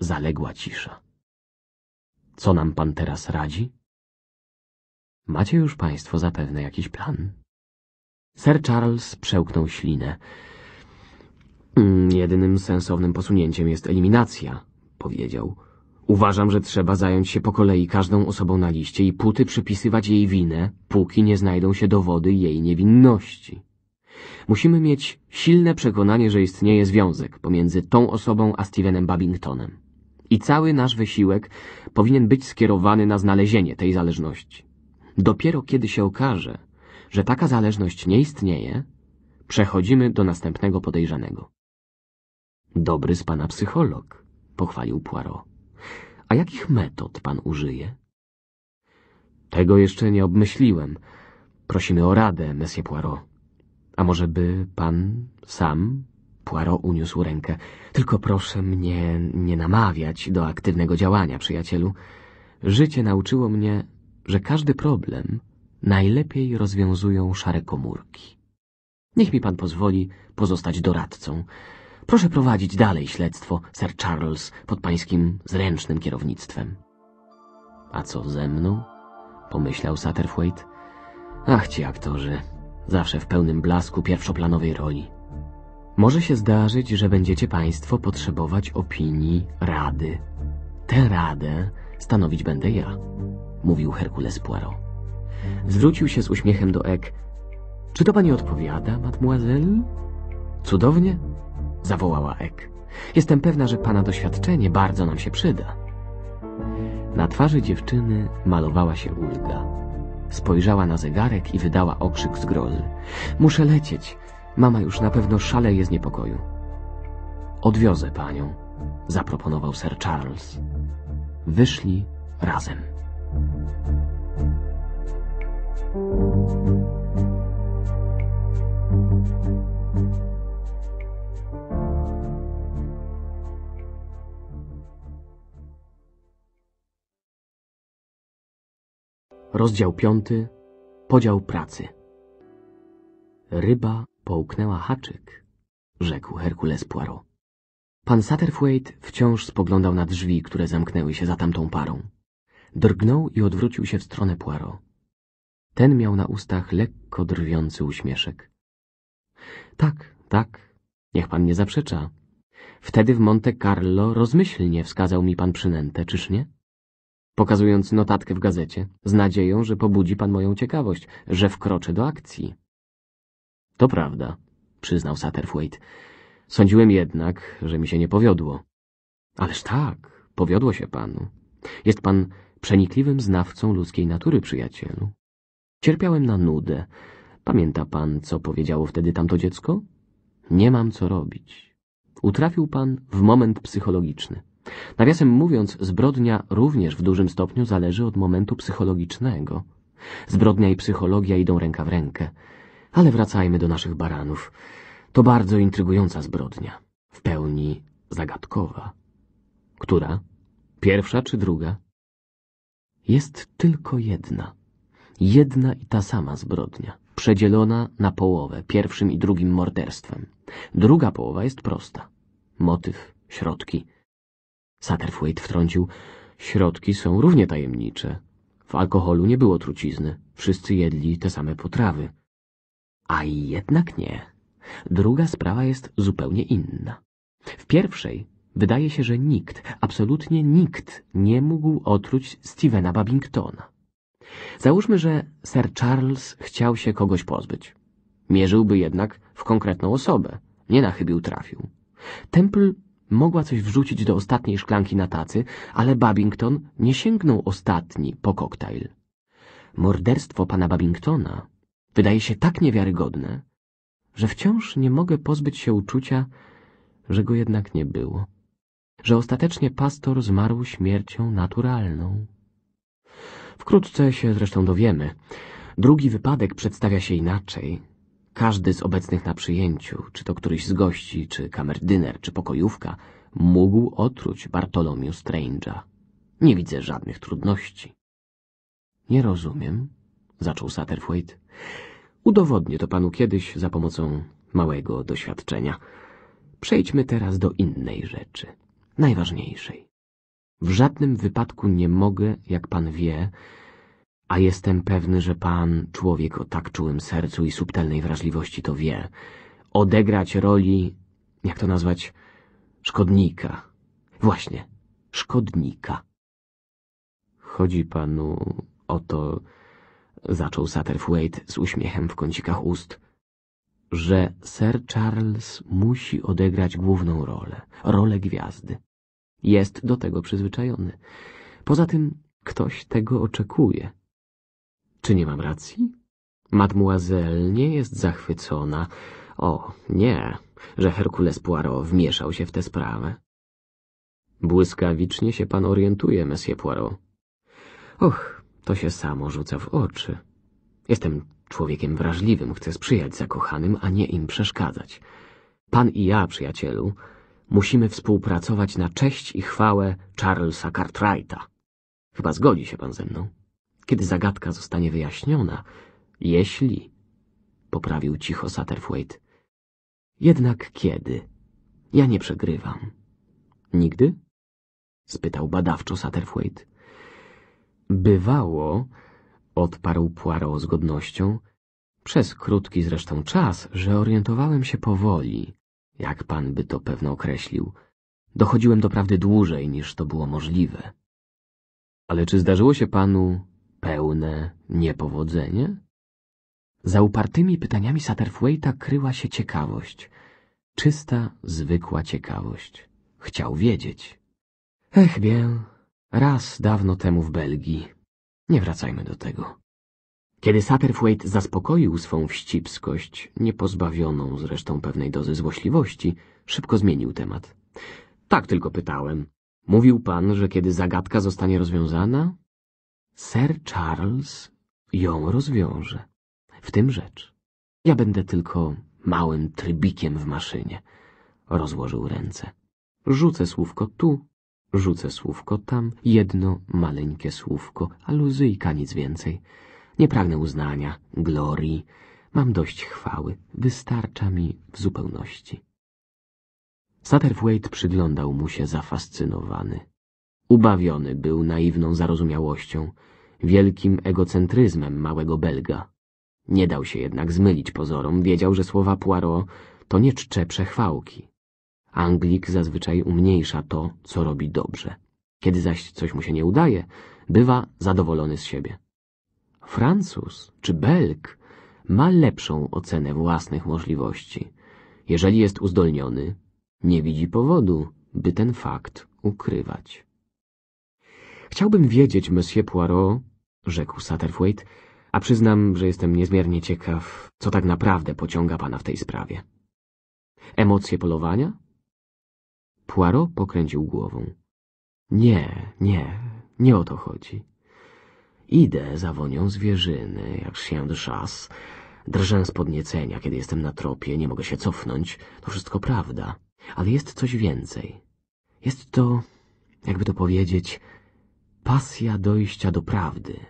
Zaległa cisza. Co nam pan teraz radzi? Macie już państwo zapewne jakiś plan. Sir Charles przełknął ślinę. Mm, jedynym sensownym posunięciem jest eliminacja, powiedział. Uważam, że trzeba zająć się po kolei każdą osobą na liście i puty przypisywać jej winę, póki nie znajdą się dowody jej niewinności. Musimy mieć silne przekonanie, że istnieje związek pomiędzy tą osobą a Stevenem Babingtonem. I cały nasz wysiłek powinien być skierowany na znalezienie tej zależności. Dopiero kiedy się okaże, że taka zależność nie istnieje, przechodzimy do następnego podejrzanego. Dobry z pana psycholog, pochwalił Poirot. A jakich metod pan użyje? Tego jeszcze nie obmyśliłem. Prosimy o radę, Monsieur Poirot. A może by pan sam Poirot uniósł rękę. Tylko proszę mnie nie namawiać do aktywnego działania, przyjacielu. Życie nauczyło mnie, że każdy problem najlepiej rozwiązują szare komórki. Niech mi pan pozwoli pozostać doradcą. Proszę prowadzić dalej śledztwo, Sir Charles, pod pańskim zręcznym kierownictwem. A co ze mną? Pomyślał Satterthwaite. Ach ci aktorzy, zawsze w pełnym blasku pierwszoplanowej roli. Może się zdarzyć, że będziecie Państwo potrzebować opinii rady. Tę radę stanowić będę ja, mówił Herkules Poirot. Zwrócił się z uśmiechem do Ek. Czy to pani odpowiada, mademoiselle? Cudownie, zawołała Ek. Jestem pewna, że pana doświadczenie bardzo nam się przyda. Na twarzy dziewczyny malowała się ulga. Spojrzała na zegarek i wydała okrzyk z grozy. Muszę lecieć, Mama już na pewno szaleje z niepokoju. Odwiozę panią, zaproponował Sir Charles. Wyszli razem. Rozdział piąty. Podział pracy. Ryba Połknęła haczyk, rzekł Herkules Poirot. Pan Satterthwaite wciąż spoglądał na drzwi, które zamknęły się za tamtą parą. Drgnął i odwrócił się w stronę Poirot. Ten miał na ustach lekko drwiący uśmieszek. Tak, tak, niech pan nie zaprzecza. Wtedy w Monte Carlo rozmyślnie wskazał mi pan przynętę, czyż nie? Pokazując notatkę w gazecie, z nadzieją, że pobudzi pan moją ciekawość, że wkroczę do akcji. To prawda, przyznał Satterthwaite. Sądziłem jednak, że mi się nie powiodło. Ależ tak, powiodło się panu. Jest pan przenikliwym znawcą ludzkiej natury, przyjacielu. Cierpiałem na nudę. Pamięta pan, co powiedziało wtedy tamto dziecko? Nie mam co robić. Utrafił pan w moment psychologiczny. Nawiasem mówiąc, zbrodnia również w dużym stopniu zależy od momentu psychologicznego. Zbrodnia i psychologia idą ręka w rękę. Ale wracajmy do naszych baranów. To bardzo intrygująca zbrodnia, w pełni zagadkowa. Która? Pierwsza czy druga? Jest tylko jedna. Jedna i ta sama zbrodnia, przedzielona na połowę pierwszym i drugim morderstwem. Druga połowa jest prosta. Motyw, środki. Satterthwaite wtrącił, środki są równie tajemnicze. W alkoholu nie było trucizny, wszyscy jedli te same potrawy a jednak nie. Druga sprawa jest zupełnie inna. W pierwszej wydaje się, że nikt, absolutnie nikt nie mógł otruć Stevena Babingtona. Załóżmy, że Sir Charles chciał się kogoś pozbyć. Mierzyłby jednak w konkretną osobę, nie na chybił trafił. Temple mogła coś wrzucić do ostatniej szklanki na tacy, ale Babington nie sięgnął ostatni po koktajl. Morderstwo pana Babingtona wydaje się tak niewiarygodne, że wciąż nie mogę pozbyć się uczucia, że go jednak nie było, że ostatecznie pastor zmarł śmiercią naturalną. Wkrótce się zresztą dowiemy. Drugi wypadek przedstawia się inaczej. Każdy z obecnych na przyjęciu, czy to któryś z gości, czy kamerdyner, czy pokojówka, mógł otruć Bartolomiu Strange'a. Nie widzę żadnych trudności. Nie rozumiem, zaczął Satterthwaite. Udowodnię to panu kiedyś za pomocą małego doświadczenia. Przejdźmy teraz do innej rzeczy, najważniejszej. W żadnym wypadku nie mogę, jak pan wie, a jestem pewny, że pan, człowiek o tak czułym sercu i subtelnej wrażliwości, to wie, odegrać roli, jak to nazwać, szkodnika. Właśnie, szkodnika. Chodzi panu o to, zaczął Satterthwaite z uśmiechem w kącikach ust, że Sir Charles musi odegrać główną rolę, rolę gwiazdy. Jest do tego przyzwyczajony. Poza tym ktoś tego oczekuje. Czy nie mam racji? Mademoiselle nie jest zachwycona. O, nie, że Herkules Poirot wmieszał się w tę sprawę. Błyskawicznie się pan orientuje, monsieur Poirot. Och, to się samo rzuca w oczy. Jestem człowiekiem wrażliwym, chcę sprzyjać zakochanym, a nie im przeszkadzać. Pan i ja, przyjacielu, musimy współpracować na cześć i chwałę Charlesa Cartwrighta. Chyba zgodzi się pan ze mną. Kiedy zagadka zostanie wyjaśniona, jeśli... Poprawił cicho Satterthwaite. Jednak kiedy? Ja nie przegrywam. Nigdy? Spytał badawczo Satterthwaite. Bywało, odparł Poirot z godnością, przez krótki zresztą czas, że orientowałem się powoli, jak pan by to pewno określił. Dochodziłem do prawdy dłużej niż to było możliwe. Ale czy zdarzyło się panu pełne niepowodzenie? Za upartymi pytaniami Satterfwaita kryła się ciekawość. Czysta, zwykła ciekawość. Chciał wiedzieć. Eh bien, Raz dawno temu w Belgii. Nie wracajmy do tego. Kiedy Satterthwaite zaspokoił swą wścibskość, niepozbawioną zresztą pewnej dozy złośliwości, szybko zmienił temat. Tak tylko pytałem. Mówił pan, że kiedy zagadka zostanie rozwiązana, Sir Charles ją rozwiąże. W tym rzecz. Ja będę tylko małym trybikiem w maszynie. Rozłożył ręce. Rzucę słówko tu, rzucę słówko tam, jedno maleńkie słówko, aluzyjka, nic więcej. Nie pragnę uznania, glorii, mam dość chwały, wystarcza mi w zupełności. Satterthwaite przyglądał mu się zafascynowany. Ubawiony był naiwną zarozumiałością, wielkim egocentryzmem małego Belga. Nie dał się jednak zmylić pozorom, wiedział, że słowa Poirot to nie czcze przechwałki. Anglik zazwyczaj umniejsza to, co robi dobrze. Kiedy zaś coś mu się nie udaje, bywa zadowolony z siebie. Francuz czy Belg ma lepszą ocenę własnych możliwości. Jeżeli jest uzdolniony, nie widzi powodu, by ten fakt ukrywać. Chciałbym wiedzieć, monsieur Poirot, rzekł Satterthwaite, a przyznam, że jestem niezmiernie ciekaw, co tak naprawdę pociąga pana w tej sprawie. Emocje polowania? Poirot pokręcił głową. Nie, nie, nie o to chodzi. Idę za wonią zwierzyny, jak się drzas. Drżę z podniecenia, kiedy jestem na tropie, nie mogę się cofnąć. To wszystko prawda, ale jest coś więcej. Jest to, jakby to powiedzieć, pasja dojścia do prawdy.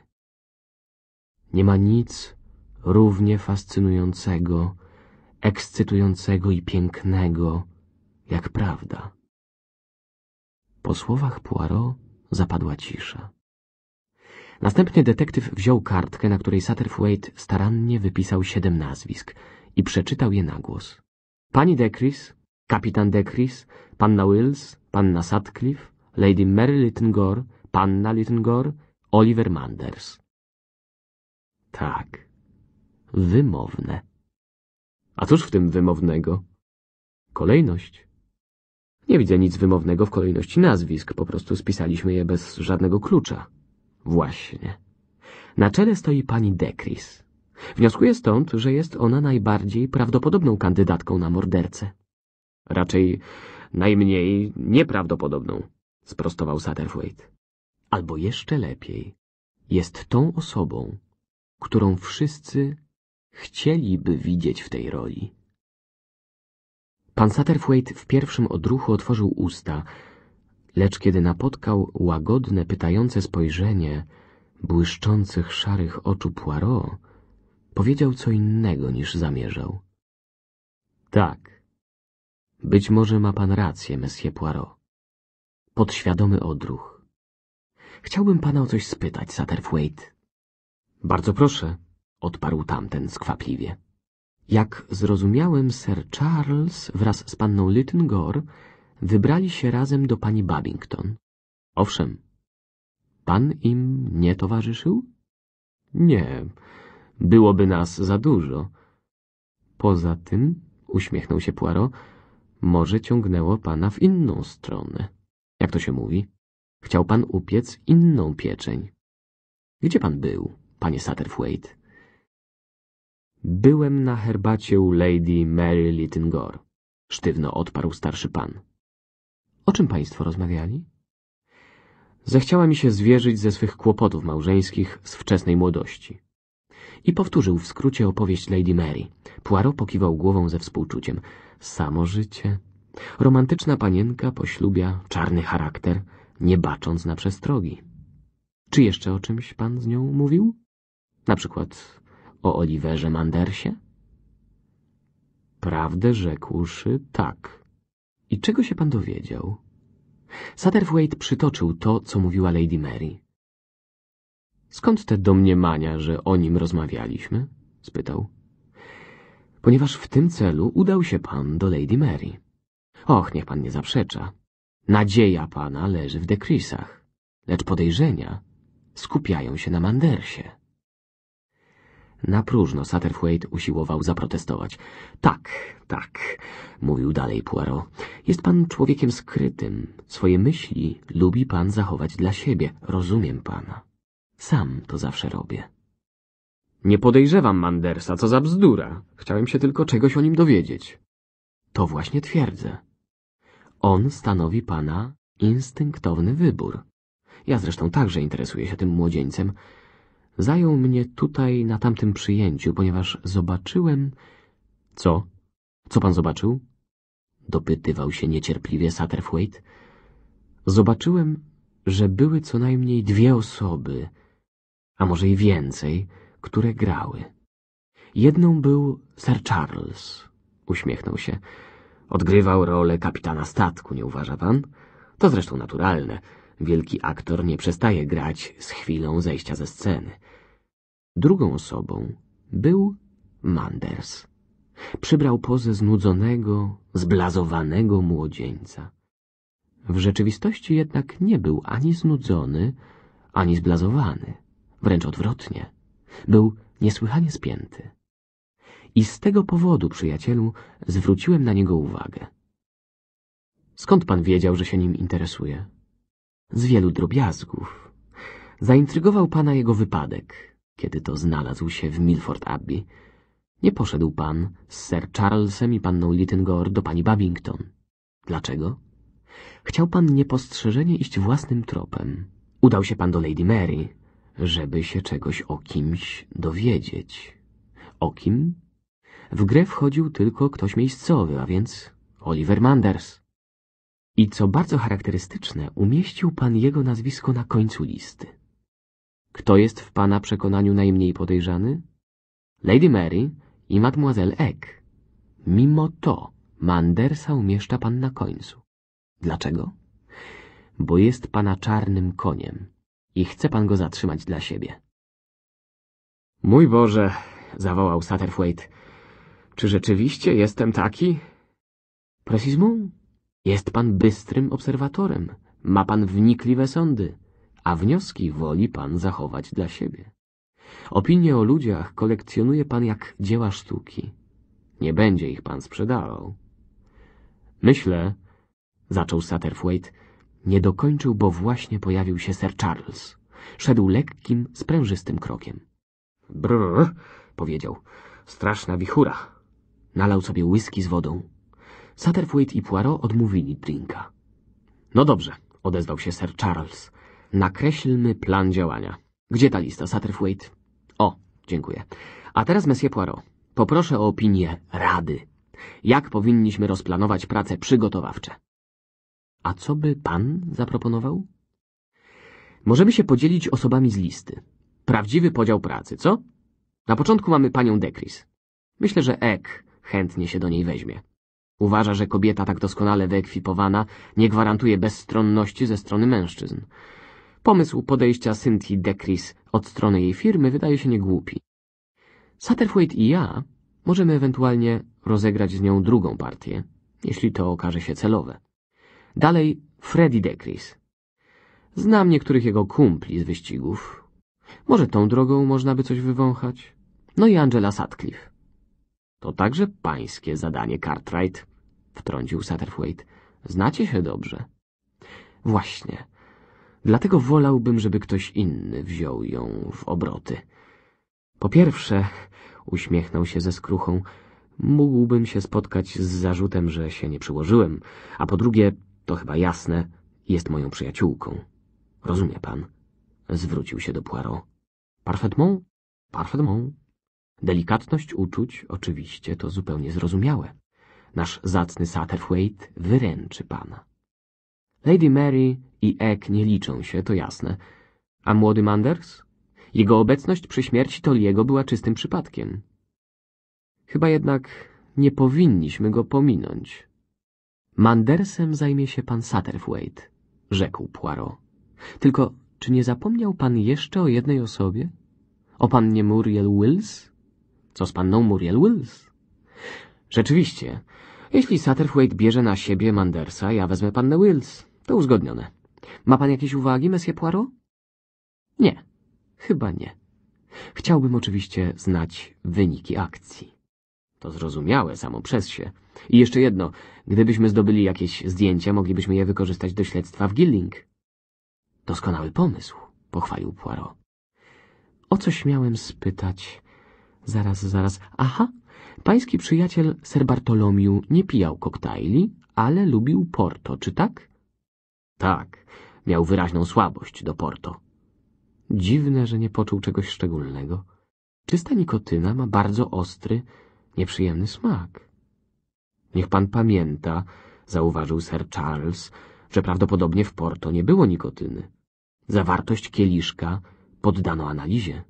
Nie ma nic równie fascynującego, ekscytującego i pięknego, jak prawda. Po słowach Poirot zapadła cisza. Następnie detektyw wziął kartkę, na której Satterthwaite starannie wypisał siedem nazwisk i przeczytał je na głos. Pani Decris, kapitan Decris, panna Wills, panna Sutcliffe, Lady Mary Littengore, panna Littengore, Oliver Manders. Tak, wymowne. A cóż w tym wymownego? Kolejność nie widzę nic wymownego w kolejności nazwisk, po prostu spisaliśmy je bez żadnego klucza. Właśnie. Na czele stoi pani Dekris. Wnioskuję stąd, że jest ona najbardziej prawdopodobną kandydatką na mordercę. Raczej najmniej nieprawdopodobną, sprostował Satterthwaite. Albo jeszcze lepiej, jest tą osobą, którą wszyscy chcieliby widzieć w tej roli. Pan Satterthwaite w pierwszym odruchu otworzył usta, lecz kiedy napotkał łagodne, pytające spojrzenie błyszczących szarych oczu Poirot, powiedział co innego niż zamierzał. Tak, być może ma pan rację, monsieur Poirot. Podświadomy odruch. Chciałbym pana o coś spytać, Satterthwaite. Bardzo proszę, odparł tamten skwapliwie. Jak zrozumiałem, Sir Charles wraz z panną Lytton-Gore wybrali się razem do pani Babington. Owszem. Pan im nie towarzyszył? Nie, byłoby nas za dużo. Poza tym, uśmiechnął się Poirot, może ciągnęło pana w inną stronę. Jak to się mówi? Chciał pan upiec inną pieczeń. Gdzie pan był, panie Satterthwaite? Byłem na herbacie u Lady Mary Littingor, sztywno odparł starszy pan. O czym państwo rozmawiali? Zechciała mi się zwierzyć ze swych kłopotów małżeńskich z wczesnej młodości. I powtórzył w skrócie opowieść Lady Mary. Poirot pokiwał głową ze współczuciem. Samo życie. Romantyczna panienka poślubia czarny charakter, nie bacząc na przestrogi. Czy jeszcze o czymś pan z nią mówił? Na przykład o Oliverze Mandersie? Prawdę rzekłszy, tak. I czego się pan dowiedział? Satterthwaite przytoczył to, co mówiła Lady Mary. Skąd te domniemania, że o nim rozmawialiśmy? spytał. Ponieważ w tym celu udał się pan do Lady Mary. Och, niech pan nie zaprzecza. Nadzieja pana leży w dekrisach, lecz podejrzenia skupiają się na Mandersie. Na próżno Satterthwaite usiłował zaprotestować. Tak, tak, mówił dalej Poirot. Jest pan człowiekiem skrytym. Swoje myśli lubi pan zachować dla siebie. Rozumiem pana. Sam to zawsze robię. Nie podejrzewam Mandersa, co za bzdura. Chciałem się tylko czegoś o nim dowiedzieć. To właśnie twierdzę. On stanowi pana instynktowny wybór. Ja zresztą także interesuję się tym młodzieńcem. Zajął mnie tutaj na tamtym przyjęciu, ponieważ zobaczyłem... Co? Co pan zobaczył? Dopytywał się niecierpliwie Satterthwaite. Zobaczyłem, że były co najmniej dwie osoby, a może i więcej, które grały. Jedną był Sir Charles, uśmiechnął się. Odgrywał rolę kapitana statku, nie uważa pan? To zresztą naturalne. Wielki aktor nie przestaje grać z chwilą zejścia ze sceny. Drugą osobą był Manders. Przybrał pozę znudzonego, zblazowanego młodzieńca. W rzeczywistości jednak nie był ani znudzony, ani zblazowany. Wręcz odwrotnie. Był niesłychanie spięty. I z tego powodu, przyjacielu, zwróciłem na niego uwagę. Skąd pan wiedział, że się nim interesuje? z wielu drobiazgów. Zaintrygował pana jego wypadek, kiedy to znalazł się w Milford Abbey. Nie poszedł pan z Sir Charlesem i panną Littingor do pani Babington. Dlaczego? Chciał pan niepostrzeżenie iść własnym tropem. Udał się pan do Lady Mary, żeby się czegoś o kimś dowiedzieć. O kim? W grę wchodził tylko ktoś miejscowy, a więc Oliver Manders. I co bardzo charakterystyczne, umieścił pan jego nazwisko na końcu listy. Kto jest w pana przekonaniu najmniej podejrzany? Lady Mary i Mademoiselle Egg. Mimo to Mandersa umieszcza pan na końcu. Dlaczego? Bo jest pana czarnym koniem i chce pan go zatrzymać dla siebie. Mój Boże, zawołał Satterthwaite, czy rzeczywiście jestem taki? Precisement? Jest pan bystrym obserwatorem, ma pan wnikliwe sądy, a wnioski woli pan zachować dla siebie. Opinie o ludziach kolekcjonuje pan jak dzieła sztuki. Nie będzie ich pan sprzedawał. Myślę, zaczął Satterthwaite, nie dokończył, bo właśnie pojawił się Sir Charles. Szedł lekkim, sprężystym krokiem. Brrr, powiedział. Straszna wichura. Nalał sobie whisky z wodą. Satterthwaite i Poirot odmówili drinka. No dobrze, odezwał się Sir Charles. Nakreślmy plan działania. Gdzie ta lista, Satterthwaite? O, dziękuję. A teraz, Monsieur Poirot, poproszę o opinię Rady. Jak powinniśmy rozplanować prace przygotowawcze? A co by pan zaproponował? Możemy się podzielić osobami z listy. Prawdziwy podział pracy, co? Na początku mamy panią Dekris. Myślę, że Ek chętnie się do niej weźmie. Uważa, że kobieta tak doskonale wyekwipowana nie gwarantuje bezstronności ze strony mężczyzn. Pomysł podejścia Cynthia Decris od strony jej firmy wydaje się niegłupi. Satterthwaite i ja możemy ewentualnie rozegrać z nią drugą partię, jeśli to okaże się celowe. Dalej Freddy Decris. Znam niektórych jego kumpli z wyścigów. Może tą drogą można by coś wywąchać? No i Angela Sutcliffe. To także pańskie zadanie, Cartwright, wtrącił Satterthwaite. Znacie się dobrze. Właśnie. Dlatego wolałbym, żeby ktoś inny wziął ją w obroty. Po pierwsze, uśmiechnął się ze skruchą, mógłbym się spotkać z zarzutem, że się nie przyłożyłem, a po drugie, to chyba jasne, jest moją przyjaciółką. Rozumie pan? Zwrócił się do Poirot. Parfaitement? Parfaitement. Delikatność uczuć, oczywiście, to zupełnie zrozumiałe. Nasz zacny Satterthwaite wyręczy pana. Lady Mary i Eck nie liczą się, to jasne. A młody Manders? Jego obecność przy śmierci Toliego była czystym przypadkiem. Chyba jednak nie powinniśmy go pominąć. Mandersem zajmie się pan Satterthwaite, rzekł Poirot. Tylko czy nie zapomniał pan jeszcze o jednej osobie? O pannie Muriel Wills? Co z panną Muriel Wills? Rzeczywiście. Jeśli Satterthwaite bierze na siebie Mandersa, ja wezmę pannę Wills. To uzgodnione. Ma pan jakieś uwagi, Messie Poirot? Nie. Chyba nie. Chciałbym oczywiście znać wyniki akcji. To zrozumiałe samo przez się. I jeszcze jedno. Gdybyśmy zdobyli jakieś zdjęcia, moglibyśmy je wykorzystać do śledztwa w Gilling. Doskonały pomysł, pochwalił Poirot. O coś miałem spytać? Zaraz, zaraz. Aha, pański przyjaciel ser Bartolomiu nie pijał koktajli, ale lubił porto, czy tak? Tak, miał wyraźną słabość do porto. Dziwne, że nie poczuł czegoś szczególnego. Czysta nikotyna ma bardzo ostry, nieprzyjemny smak. Niech pan pamięta, zauważył Sir Charles, że prawdopodobnie w Porto nie było nikotyny. Zawartość kieliszka poddano analizie.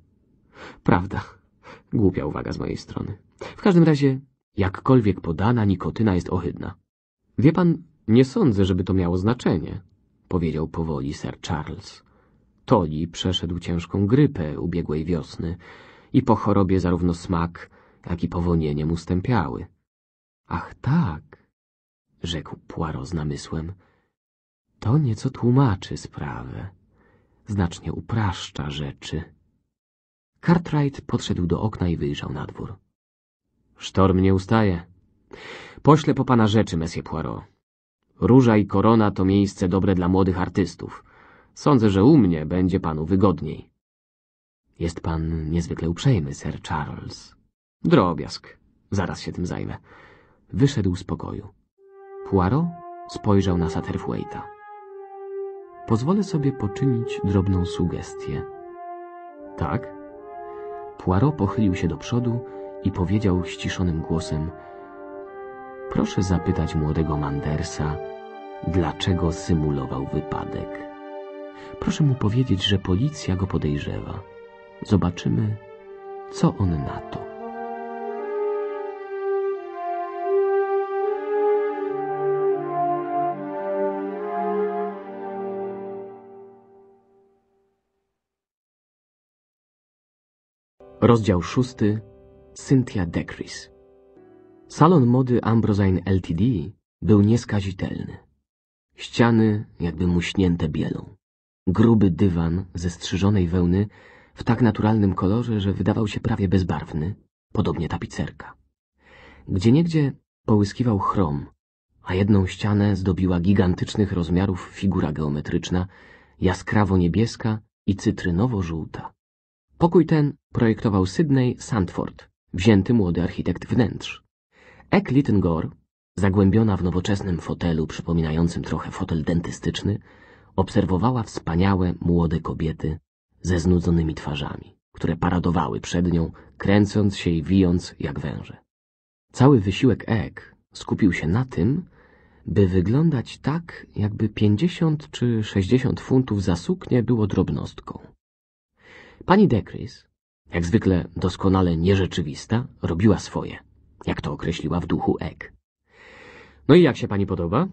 Prawda, Głupia uwaga z mojej strony. W każdym razie, jakkolwiek podana nikotyna jest ohydna. Wie pan, nie sądzę, żeby to miało znaczenie, powiedział powoli Sir Charles. Toli przeszedł ciężką grypę ubiegłej wiosny i po chorobie zarówno smak, jak i powonienie mu stępiały. Ach tak, rzekł Poirot z namysłem. To nieco tłumaczy sprawę, znacznie upraszcza rzeczy. Cartwright podszedł do okna i wyjrzał na dwór. Sztorm nie ustaje. Poślę po pana rzeczy, messie Poirot. Róża i korona to miejsce dobre dla młodych artystów. Sądzę, że u mnie będzie panu wygodniej. Jest pan niezwykle uprzejmy, Sir Charles. Drobiazg. Zaraz się tym zajmę. Wyszedł z pokoju. Poirot spojrzał na Satterthwaite'a. Pozwolę sobie poczynić drobną sugestię. Tak? Poirot pochylił się do przodu i powiedział ściszonym głosem Proszę zapytać młodego Mandersa, dlaczego symulował wypadek. Proszę mu powiedzieć, że policja go podejrzewa. Zobaczymy, co on na to. Rozdział szósty. Cynthia Decris. Salon mody Ambrosine LTD był nieskazitelny. Ściany jakby muśnięte bielą. Gruby dywan ze strzyżonej wełny w tak naturalnym kolorze, że wydawał się prawie bezbarwny, podobnie tapicerka. Gdzieniegdzie połyskiwał chrom, a jedną ścianę zdobiła gigantycznych rozmiarów figura geometryczna, jaskrawo niebieska i cytrynowo-żółta. Pokój ten projektował Sydney Sandford, wzięty młody architekt wnętrz. Ek Littengore, zagłębiona w nowoczesnym fotelu przypominającym trochę fotel dentystyczny, obserwowała wspaniałe, młode kobiety ze znudzonymi twarzami, które paradowały przed nią, kręcąc się i wijąc jak węże. Cały wysiłek Ek skupił się na tym, by wyglądać tak, jakby pięćdziesiąt czy sześćdziesiąt funtów za suknię było drobnostką. Pani Dekrys, jak zwykle doskonale nierzeczywista, robiła swoje, jak to określiła w duchu Ek. No i jak się pani podoba?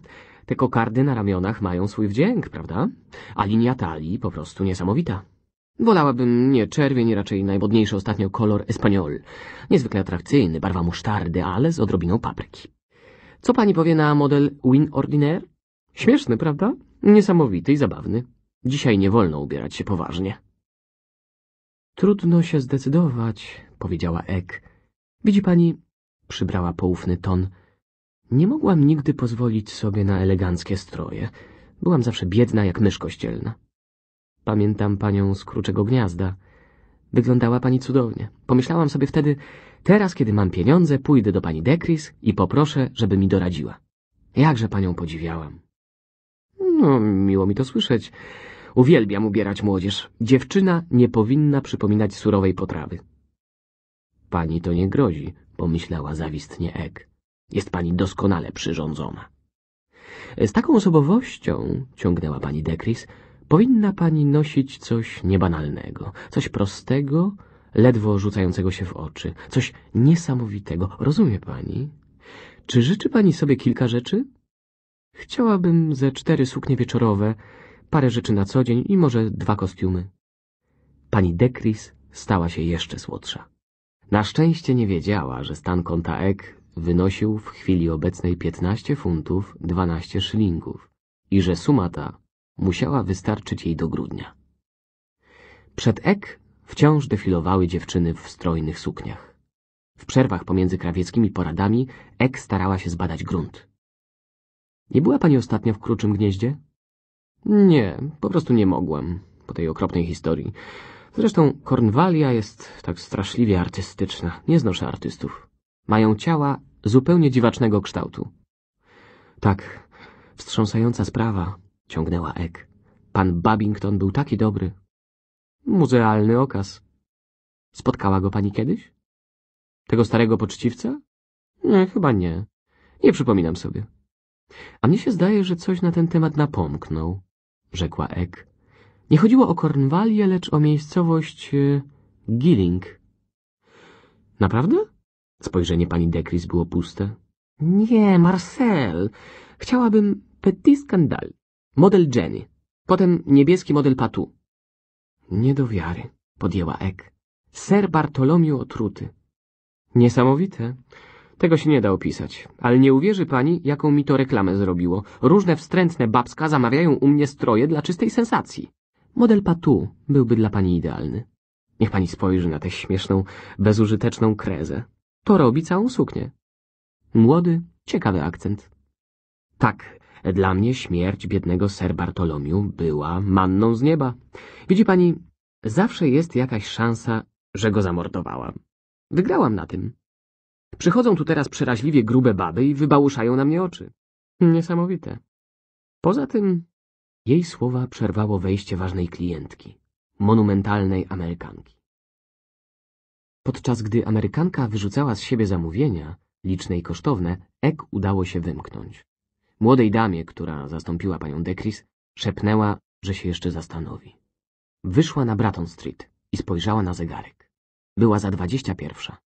Te kokardy na ramionach mają swój wdzięk, prawda? A linia talii po prostu niesamowita. Wolałabym nie czerwień, raczej najmodniejszy ostatnio kolor espanol. Niezwykle atrakcyjny, barwa musztardy, ale z odrobiną papryki. Co pani powie na model Win Ordinaire? Śmieszny, prawda? Niesamowity i zabawny. Dzisiaj nie wolno ubierać się poważnie. Trudno się zdecydować, powiedziała Ek. Widzi pani, przybrała poufny ton. Nie mogłam nigdy pozwolić sobie na eleganckie stroje. Byłam zawsze biedna jak mysz kościelna. Pamiętam panią z kruczego gniazda. Wyglądała pani cudownie. Pomyślałam sobie wtedy, teraz kiedy mam pieniądze, pójdę do pani Dekris i poproszę, żeby mi doradziła. Jakże panią podziwiałam. No, miło mi to słyszeć. Uwielbiam ubierać młodzież. Dziewczyna nie powinna przypominać surowej potrawy. Pani to nie grozi, pomyślała zawistnie Ek. Jest pani doskonale przyrządzona. Z taką osobowością, ciągnęła pani Dekris, powinna pani nosić coś niebanalnego, coś prostego, ledwo rzucającego się w oczy, coś niesamowitego. Rozumie pani? Czy życzy pani sobie kilka rzeczy? Chciałabym ze cztery suknie wieczorowe, parę rzeczy na co dzień i może dwa kostiumy. Pani Dekris stała się jeszcze słodsza. Na szczęście nie wiedziała, że stan konta Ek wynosił w chwili obecnej 15 funtów 12 szylingów i że suma ta musiała wystarczyć jej do grudnia. Przed Ek wciąż defilowały dziewczyny w strojnych sukniach. W przerwach pomiędzy krawieckimi poradami Ek starała się zbadać grunt. Nie była pani ostatnio w kruczym gnieździe? Nie, po prostu nie mogłem, po tej okropnej historii. Zresztą Kornwalia jest tak straszliwie artystyczna. Nie znoszę artystów. Mają ciała zupełnie dziwacznego kształtu. Tak, wstrząsająca sprawa, ciągnęła Ek. Pan Babington był taki dobry. Muzealny okaz. Spotkała go pani kiedyś? Tego starego poczciwca? Nie, chyba nie. Nie przypominam sobie. A mnie się zdaje, że coś na ten temat napomknął rzekła Ek. Nie chodziło o Kornwalię, lecz o miejscowość y, Gilling. Naprawdę? Spojrzenie pani Dekris było puste. Nie, Marcel. Chciałabym petit scandal. Model Jenny. Potem niebieski model Patu. Nie do wiary, podjęła Ek. Ser Bartolomiu otruty. Niesamowite. Tego się nie da opisać. Ale nie uwierzy pani, jaką mi to reklamę zrobiło. Różne wstrętne babska zamawiają u mnie stroje dla czystej sensacji. Model Patu byłby dla pani idealny. Niech pani spojrzy na tę śmieszną, bezużyteczną krezę. To robi całą suknię. Młody, ciekawy akcent. Tak, dla mnie śmierć biednego ser Bartolomiu była manną z nieba. Widzi pani, zawsze jest jakaś szansa, że go zamordowałam. Wygrałam na tym. Przychodzą tu teraz przeraźliwie grube baby i wybałuszają na mnie oczy. Niesamowite. Poza tym jej słowa przerwało wejście ważnej klientki, monumentalnej Amerykanki. Podczas gdy Amerykanka wyrzucała z siebie zamówienia, liczne i kosztowne, Ek udało się wymknąć. Młodej damie, która zastąpiła panią Dekris, szepnęła, że się jeszcze zastanowi. Wyszła na Bratton Street i spojrzała na zegarek. Była za dwadzieścia pierwsza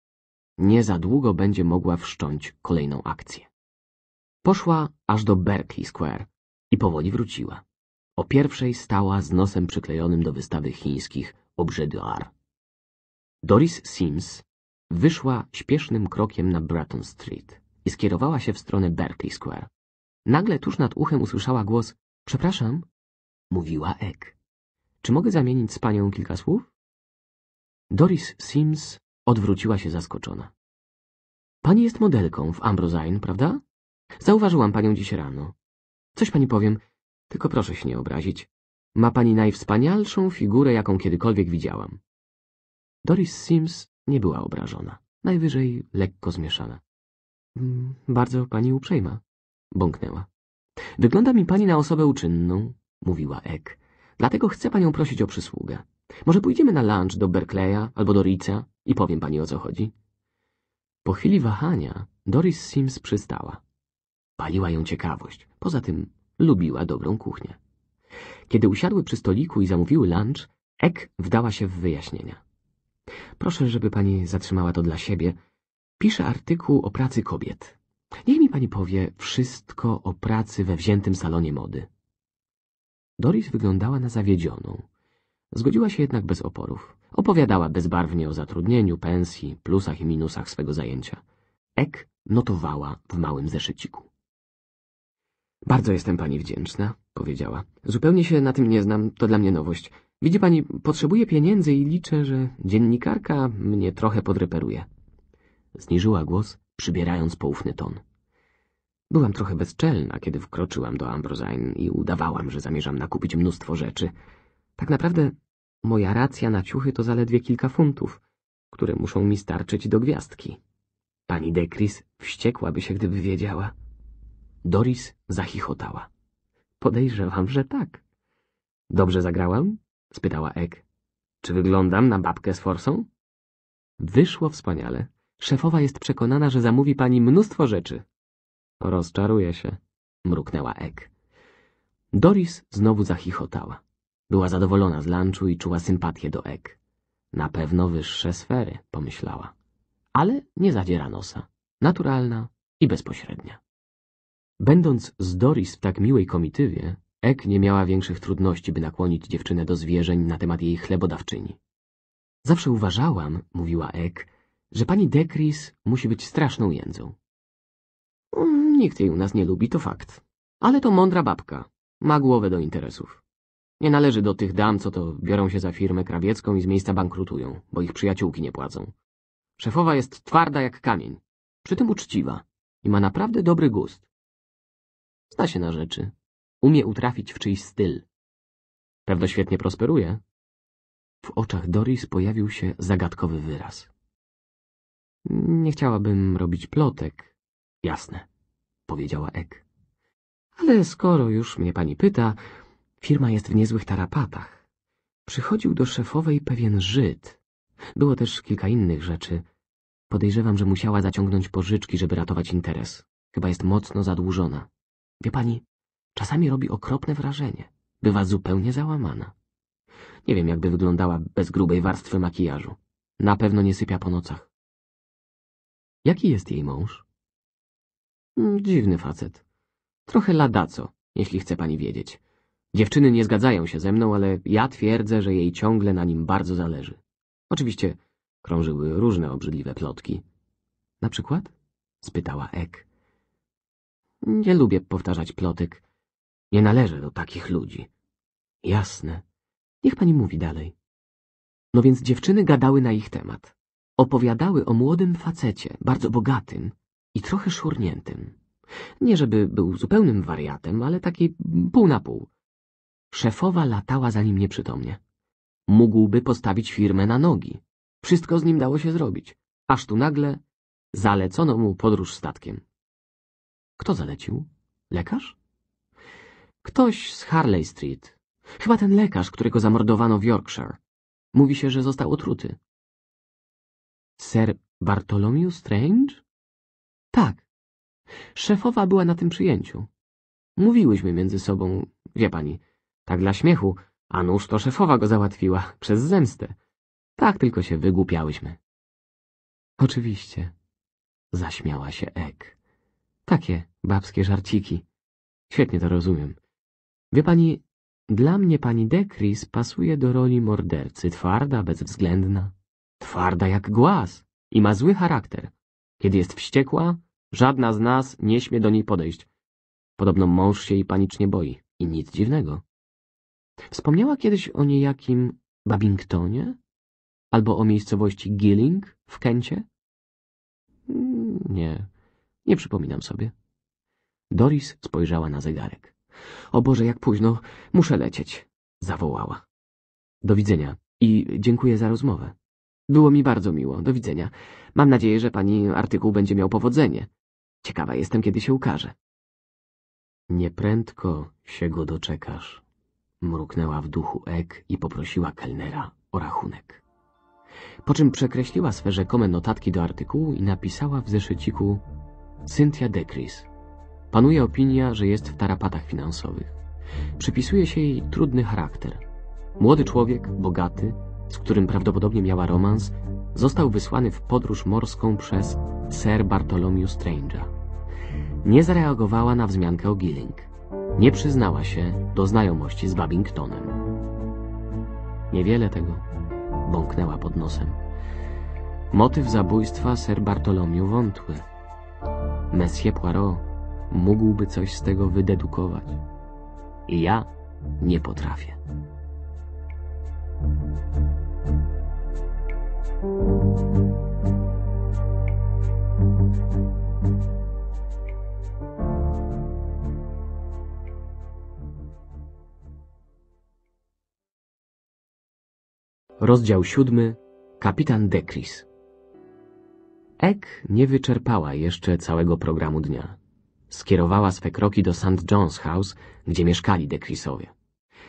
nie za długo będzie mogła wszcząć kolejną akcję. Poszła aż do Berkeley Square i powoli wróciła. O pierwszej stała z nosem przyklejonym do wystawy chińskich obrzydy Doris Sims wyszła śpiesznym krokiem na Bratton Street i skierowała się w stronę Berkeley Square. Nagle tuż nad uchem usłyszała głos – przepraszam – mówiła Ek. Czy mogę zamienić z panią kilka słów? Doris Sims Odwróciła się zaskoczona. Pani jest modelką w Ambrosine, prawda? Zauważyłam panią dziś rano. Coś pani powiem, tylko proszę się nie obrazić. Ma pani najwspanialszą figurę, jaką kiedykolwiek widziałam. Doris Sims nie była obrażona, najwyżej lekko zmieszana. Mm, bardzo pani uprzejma, bąknęła. Wygląda mi pani na osobę uczynną, mówiła Ek. Dlatego chcę panią prosić o przysługę. Może pójdziemy na lunch do Berkeleya albo do Ritza? i powiem pani o co chodzi. Po chwili wahania Doris Sims przystała. Paliła ją ciekawość, poza tym lubiła dobrą kuchnię. Kiedy usiadły przy stoliku i zamówiły lunch, Ek wdała się w wyjaśnienia. Proszę, żeby pani zatrzymała to dla siebie. Piszę artykuł o pracy kobiet. Niech mi pani powie wszystko o pracy we wziętym salonie mody. Doris wyglądała na zawiedzioną. Zgodziła się jednak bez oporów. Opowiadała bezbarwnie o zatrudnieniu, pensji, plusach i minusach swego zajęcia. Ek notowała w małym zeszyciku. Bardzo jestem pani wdzięczna, powiedziała. Zupełnie się na tym nie znam, to dla mnie nowość. Widzi pani, potrzebuję pieniędzy i liczę, że dziennikarka mnie trochę podreperuje. Zniżyła głos, przybierając poufny ton. Byłam trochę bezczelna, kiedy wkroczyłam do Ambrosine i udawałam, że zamierzam nakupić mnóstwo rzeczy. Tak naprawdę Moja racja na ciuchy to zaledwie kilka funtów, które muszą mi starczyć do gwiazdki. Pani Dekris wściekłaby się, gdyby wiedziała. Doris zachichotała. Podejrzewam, że tak. Dobrze zagrałam? spytała Ek. Czy wyglądam na babkę z forsą? Wyszło wspaniale. Szefowa jest przekonana, że zamówi pani mnóstwo rzeczy. Rozczaruję się, mruknęła Ek. Doris znowu zachichotała. Była zadowolona z lunchu i czuła sympatię do Ek. Na pewno wyższe sfery, pomyślała. Ale nie zadziera nosa. Naturalna i bezpośrednia. Będąc z Doris w tak miłej komitywie, Ek nie miała większych trudności, by nakłonić dziewczynę do zwierzeń na temat jej chlebodawczyni. Zawsze uważałam, mówiła Ek, że pani Dekris musi być straszną jędzą. Mm, nikt jej u nas nie lubi, to fakt. Ale to mądra babka. Ma głowę do interesów. Nie należy do tych dam, co to biorą się za firmę krawiecką i z miejsca bankrutują, bo ich przyjaciółki nie płacą. Szefowa jest twarda jak kamień, przy tym uczciwa i ma naprawdę dobry gust. Zna się na rzeczy. Umie utrafić w czyjś styl. Pewno świetnie prosperuje. W oczach Doris pojawił się zagadkowy wyraz. Nie chciałabym robić plotek. Jasne, powiedziała Ek. Ale skoro już mnie pani pyta, Firma jest w niezłych tarapatach. Przychodził do szefowej pewien Żyd. Było też kilka innych rzeczy. Podejrzewam, że musiała zaciągnąć pożyczki, żeby ratować interes. Chyba jest mocno zadłużona. Wie pani, czasami robi okropne wrażenie. Bywa zupełnie załamana. Nie wiem, jakby wyglądała bez grubej warstwy makijażu. Na pewno nie sypia po nocach. Jaki jest jej mąż? Hmm, dziwny facet. Trochę ladaco, jeśli chce pani wiedzieć. Dziewczyny nie zgadzają się ze mną, ale ja twierdzę, że jej ciągle na nim bardzo zależy. Oczywiście krążyły różne obrzydliwe plotki. Na przykład? spytała Ek. Nie lubię powtarzać plotek. Nie należę do takich ludzi. Jasne. Niech pani mówi dalej. No więc dziewczyny gadały na ich temat. Opowiadały o młodym facecie, bardzo bogatym i trochę szurniętym. Nie żeby był zupełnym wariatem, ale taki pół na pół. Szefowa latała za nim nieprzytomnie. Mógłby postawić firmę na nogi. Wszystko z nim dało się zrobić. Aż tu nagle zalecono mu podróż statkiem. Kto zalecił? Lekarz? Ktoś z Harley Street. Chyba ten lekarz, którego zamordowano w Yorkshire. Mówi się, że został otruty. Sir Bartholomew Strange? Tak. Szefowa była na tym przyjęciu. Mówiłyśmy między sobą, wie pani, tak dla śmiechu, a nuż to szefowa go załatwiła, przez zemstę. Tak tylko się wygłupiałyśmy. Oczywiście, zaśmiała się Ek. Takie babskie żarciki. Świetnie to rozumiem. Wie pani, dla mnie pani Dekris pasuje do roli mordercy, twarda, bezwzględna. Twarda jak głaz i ma zły charakter. Kiedy jest wściekła, żadna z nas nie śmie do niej podejść. Podobno mąż się jej panicznie boi i nic dziwnego. Wspomniała kiedyś o niejakim Babingtonie? Albo o miejscowości Gilling w Kencie? Mm, nie, nie przypominam sobie. Doris spojrzała na zegarek. O Boże, jak późno, muszę lecieć, zawołała. Do widzenia i dziękuję za rozmowę. Było mi bardzo miło, do widzenia. Mam nadzieję, że pani artykuł będzie miał powodzenie. Ciekawa jestem, kiedy się ukaże. Nieprędko się go doczekasz mruknęła w duchu Ek i poprosiła kelnera o rachunek. Po czym przekreśliła swe rzekome notatki do artykułu i napisała w zeszyciku Cynthia Decris. Panuje opinia, że jest w tarapatach finansowych. Przypisuje się jej trudny charakter. Młody człowiek, bogaty, z którym prawdopodobnie miała romans, został wysłany w podróż morską przez Sir Bartholomew Strange'a. Nie zareagowała na wzmiankę o Gilling. Nie przyznała się do znajomości z Babingtonem. Niewiele tego bąknęła pod nosem. Motyw zabójstwa ser Bartolomiu wątły. Messie Poirot mógłby coś z tego wydedukować. I ja nie potrafię. Thank you. Rozdział siódmy. Kapitan Dekris. Ek nie wyczerpała jeszcze całego programu dnia. Skierowała swe kroki do St. John's House, gdzie mieszkali Dekrisowie.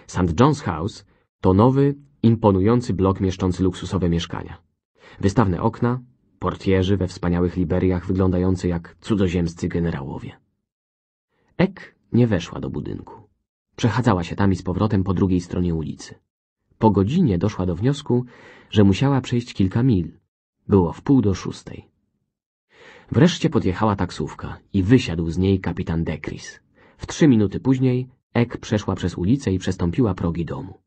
St. John's House to nowy, imponujący blok mieszczący luksusowe mieszkania. Wystawne okna, portierzy we wspaniałych liberiach wyglądający jak cudzoziemscy generałowie. Ek nie weszła do budynku. Przechadzała się tam i z powrotem po drugiej stronie ulicy. Po godzinie doszła do wniosku, że musiała przejść kilka mil. Było wpół do szóstej. Wreszcie podjechała taksówka i wysiadł z niej kapitan Dekris. W trzy minuty później Ek przeszła przez ulicę i przestąpiła progi domu.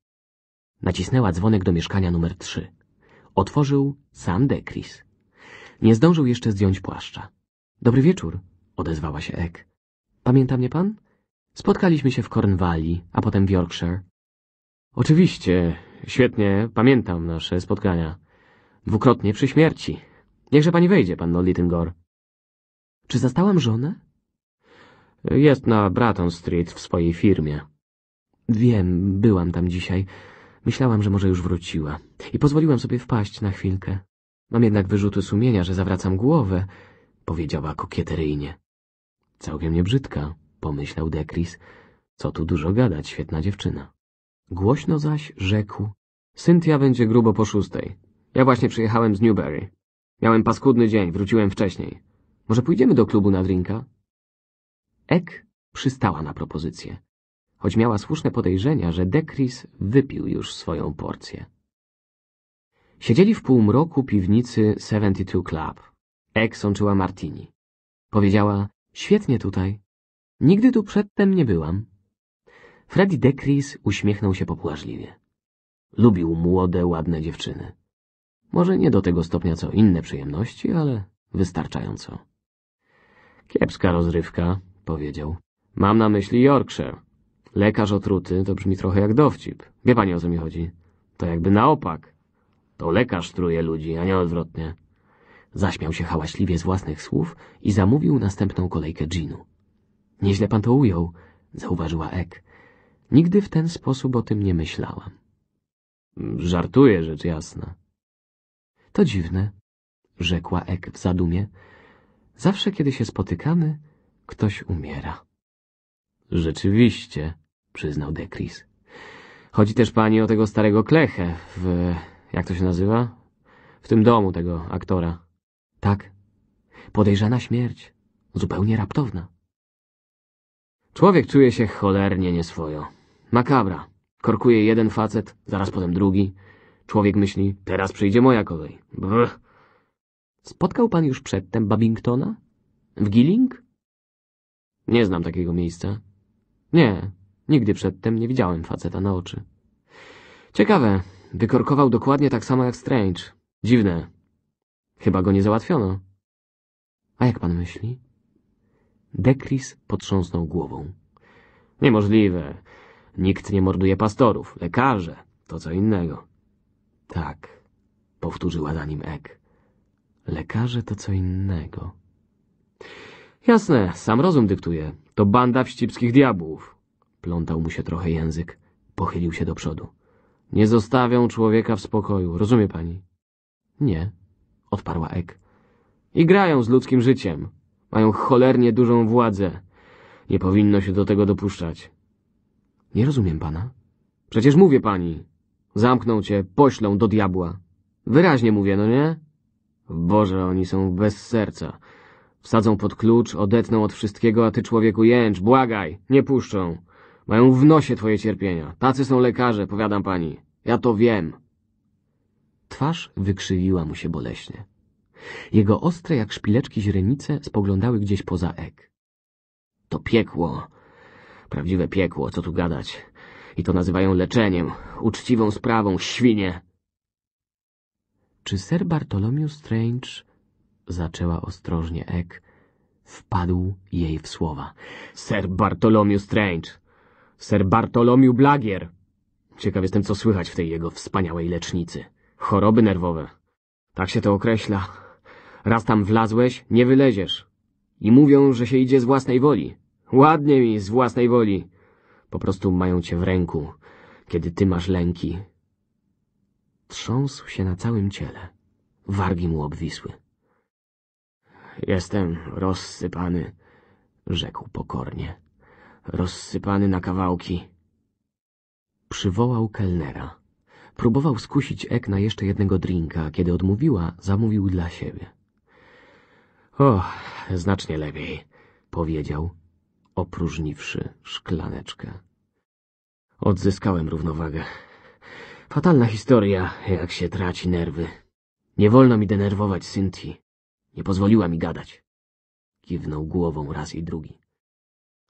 Nacisnęła dzwonek do mieszkania numer trzy. Otworzył sam Dekris. Nie zdążył jeszcze zdjąć płaszcza. Dobry wieczór, odezwała się Ek. Pamięta mnie pan? Spotkaliśmy się w Cornwalli, a potem w Yorkshire. Oczywiście, świetnie pamiętam nasze spotkania. Dwukrotnie przy śmierci. Niechże pani wejdzie, panno Littingor. Czy zastałam żonę? Jest na Bratton Street w swojej firmie. Wiem, byłam tam dzisiaj. Myślałam, że może już wróciła. I pozwoliłam sobie wpaść na chwilkę. Mam jednak wyrzuty sumienia, że zawracam głowę, powiedziała kokieteryjnie. Całkiem niebrzydka, pomyślał Dekris. Co tu dużo gadać, świetna dziewczyna. Głośno zaś rzekł. Cynthia będzie grubo po szóstej. Ja właśnie przyjechałem z Newberry. Miałem paskudny dzień, wróciłem wcześniej. Może pójdziemy do klubu na drinka? Ek przystała na propozycję, choć miała słuszne podejrzenia, że Dekris wypił już swoją porcję. Siedzieli w półmroku piwnicy 72 Club. Ek sączyła martini. Powiedziała, świetnie tutaj. Nigdy tu przedtem nie byłam. Freddy DeCris uśmiechnął się popłażliwie. Lubił młode, ładne dziewczyny. Może nie do tego stopnia co inne przyjemności, ale wystarczająco. Kiepska rozrywka, powiedział. Mam na myśli Yorkshire. Lekarz otruty to brzmi trochę jak dowcip. Wie pani o co mi chodzi? To jakby na opak. To lekarz truje ludzi, a nie odwrotnie. Zaśmiał się hałaśliwie z własnych słów i zamówił następną kolejkę ginu. Nieźle pan to ujął, zauważyła Ek. Nigdy w ten sposób o tym nie myślałam. Żartuję, rzecz jasna. To dziwne, rzekła Ek w zadumie. Zawsze, kiedy się spotykamy, ktoś umiera. Rzeczywiście, przyznał Dekris. Chodzi też pani o tego starego klechę w... jak to się nazywa? W tym domu tego aktora. Tak. Podejrzana śmierć. Zupełnie raptowna. Człowiek czuje się cholernie nieswojo. Makabra. Korkuje jeden facet, zaraz potem drugi. Człowiek myśli, teraz przyjdzie moja kolej. Brr. Spotkał pan już przedtem Babingtona? W Gilling? Nie znam takiego miejsca. Nie, nigdy przedtem nie widziałem faceta na oczy. Ciekawe, wykorkował dokładnie tak samo jak Strange. Dziwne. Chyba go nie załatwiono. A jak pan myśli? Dekris potrząsnął głową. Niemożliwe. Nikt nie morduje pastorów, lekarze, to co innego. Tak, powtórzyła za nim Ek. Lekarze to co innego. Jasne, sam rozum dyktuje. To banda wścibskich diabłów. Plątał mu się trochę język. Pochylił się do przodu. Nie zostawią człowieka w spokoju, rozumie pani? Nie, odparła Ek. I grają z ludzkim życiem. Mają cholernie dużą władzę. Nie powinno się do tego dopuszczać. Nie rozumiem pana. Przecież mówię pani. Zamkną cię, poślą do diabła. Wyraźnie mówię, no nie? Boże, oni są bez serca. Wsadzą pod klucz, odetną od wszystkiego, a ty człowieku jęcz, błagaj, nie puszczą. Mają w nosie twoje cierpienia. Tacy są lekarze, powiadam pani. Ja to wiem. Twarz wykrzywiła mu się boleśnie. Jego ostre jak szpileczki źrenice spoglądały gdzieś poza ek. To piekło, Prawdziwe piekło, co tu gadać. I to nazywają leczeniem, uczciwą sprawą, świnie. Czy ser Bartolomew Strange, zaczęła ostrożnie Ek, wpadł jej w słowa. Ser Bartolomew Strange! Ser Bartolomew Blagier! Ciekaw jestem, co słychać w tej jego wspaniałej lecznicy. Choroby nerwowe. Tak się to określa. Raz tam wlazłeś, nie wyleziesz. I mówią, że się idzie z własnej woli. Ładnie mi, z własnej woli. Po prostu mają cię w ręku, kiedy ty masz lęki. Trząsł się na całym ciele. Wargi mu obwisły. Jestem rozsypany, rzekł pokornie. Rozsypany na kawałki. Przywołał kelnera. Próbował skusić Ek na jeszcze jednego drinka, kiedy odmówiła, zamówił dla siebie. — O, znacznie lepiej — powiedział opróżniwszy szklaneczkę. Odzyskałem równowagę. Fatalna historia, jak się traci nerwy. Nie wolno mi denerwować Synti. Nie pozwoliła mi gadać. Kiwnął głową raz i drugi.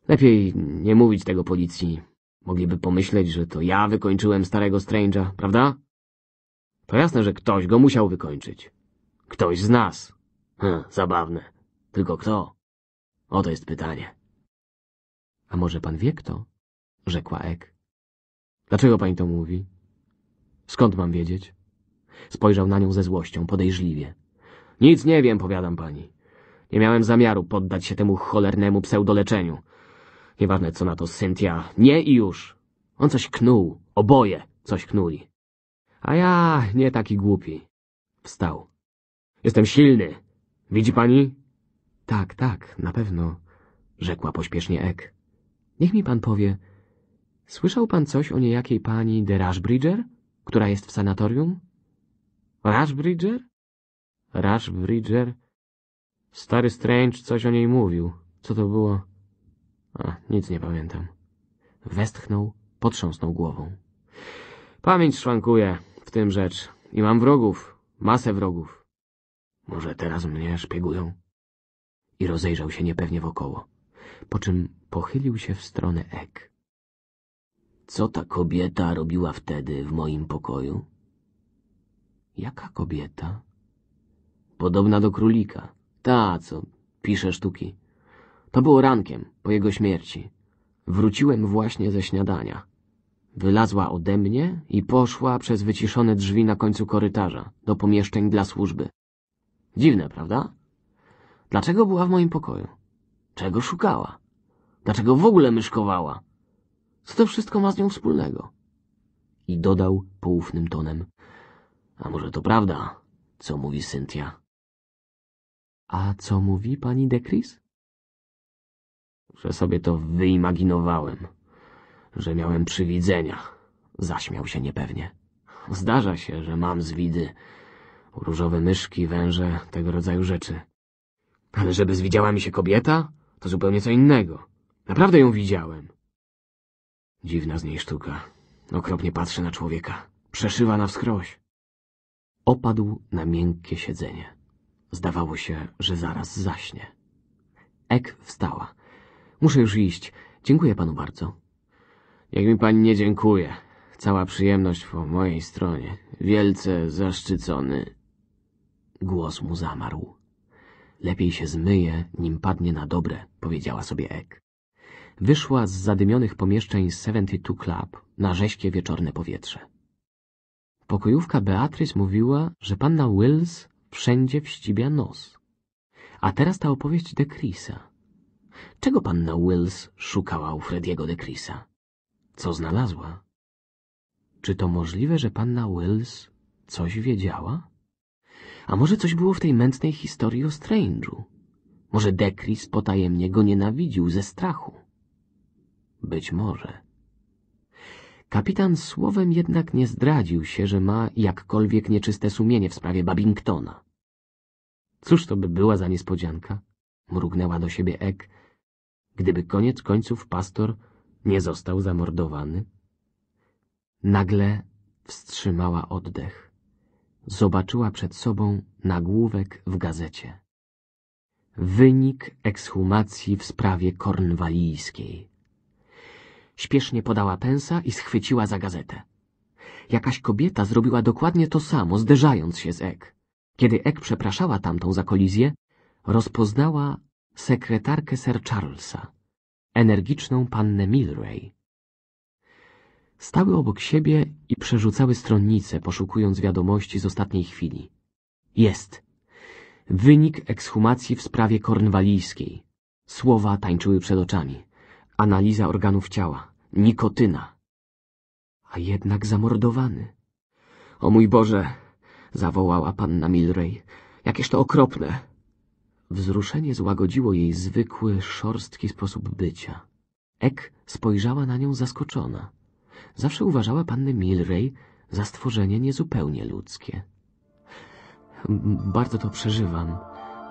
Lepiej nie mówić tego policji. Mogliby pomyśleć, że to ja wykończyłem starego Strange'a, prawda? To jasne, że ktoś go musiał wykończyć. Ktoś z nas. Hm, zabawne. Tylko kto? Oto jest pytanie. A może pan wie kto? Rzekła Ek. Dlaczego pani to mówi? Skąd mam wiedzieć? Spojrzał na nią ze złością, podejrzliwie. Nic nie wiem, powiadam pani. Nie miałem zamiaru poddać się temu cholernemu pseudoleczeniu. Nieważne co na to Cynthia. Nie i już. On coś knuł. Oboje coś knuli. A ja nie taki głupi. Wstał. Jestem silny. Widzi pani? Tak, tak, na pewno, rzekła pośpiesznie Ek. Niech mi pan powie, słyszał pan coś o niejakiej pani de Rushbridger, która jest w sanatorium? Rushbridger? Rushbridger? Stary Strange coś o niej mówił. Co to było? A, nic nie pamiętam. Westchnął, potrząsnął głową. Pamięć szwankuje, w tym rzecz. I mam wrogów, masę wrogów. Może teraz mnie szpiegują? I rozejrzał się niepewnie wokoło, po czym pochylił się w stronę Ek. Co ta kobieta robiła wtedy w moim pokoju? Jaka kobieta? Podobna do królika. Ta, co pisze sztuki. To było rankiem, po jego śmierci. Wróciłem właśnie ze śniadania. Wylazła ode mnie i poszła przez wyciszone drzwi na końcu korytarza, do pomieszczeń dla służby. Dziwne, prawda? Dlaczego była w moim pokoju? Czego szukała? Dlaczego w ogóle myszkowała? Co to wszystko ma z nią wspólnego? I dodał poufnym tonem. A może to prawda, co mówi Cynthia? A co mówi pani Dekris? Że sobie to wyimaginowałem, że miałem przywidzenia. Zaśmiał się niepewnie. Zdarza się, że mam zwidy. Różowe myszki, węże, tego rodzaju rzeczy. Ale żeby zwidziała mi się kobieta, to zupełnie co innego. Naprawdę ją widziałem. Dziwna z niej sztuka. Okropnie patrzy na człowieka. Przeszywa na wskroś. Opadł na miękkie siedzenie. Zdawało się, że zaraz zaśnie. Ek wstała. Muszę już iść. Dziękuję panu bardzo. Jak mi pani nie dziękuję. Cała przyjemność po mojej stronie. Wielce zaszczycony. Głos mu zamarł. Lepiej się zmyje, nim padnie na dobre, powiedziała sobie Ek wyszła z zadymionych pomieszczeń Seventy Two Club na rześkie wieczorne powietrze. Pokojówka Beatrice mówiła, że panna Wills wszędzie wścibia nos. A teraz ta opowieść de Chrisa. Czego panna Wills szukała u Frediego de Chrisa? Co znalazła? Czy to możliwe, że panna Wills coś wiedziała? A może coś było w tej mętnej historii o Strange'u? Może Dekris potajemnie go nienawidził ze strachu? Być może. Kapitan słowem jednak nie zdradził się, że ma jakkolwiek nieczyste sumienie w sprawie Babingtona. Cóż to by była za niespodzianka? Mrugnęła do siebie Ek. Gdyby koniec końców pastor nie został zamordowany? Nagle wstrzymała oddech. Zobaczyła przed sobą nagłówek w gazecie. Wynik ekshumacji w sprawie kornwalijskiej. Śpiesznie podała pensa i schwyciła za gazetę. Jakaś kobieta zrobiła dokładnie to samo, zderzając się z Ek. Kiedy Ek przepraszała tamtą za kolizję, rozpoznała sekretarkę Sir Charlesa, energiczną pannę Milray. Stały obok siebie i przerzucały stronnice, poszukując wiadomości z ostatniej chwili. Jest. Wynik ekshumacji w sprawie kornwalijskiej. Słowa tańczyły przed oczami. Analiza organów ciała nikotyna. A jednak zamordowany. O mój Boże! zawołała panna Milrej. Jakież to okropne! Wzruszenie złagodziło jej zwykły, szorstki sposób bycia. Ek spojrzała na nią zaskoczona. Zawsze uważała pannę Milrej za stworzenie niezupełnie ludzkie. Bardzo to przeżywam,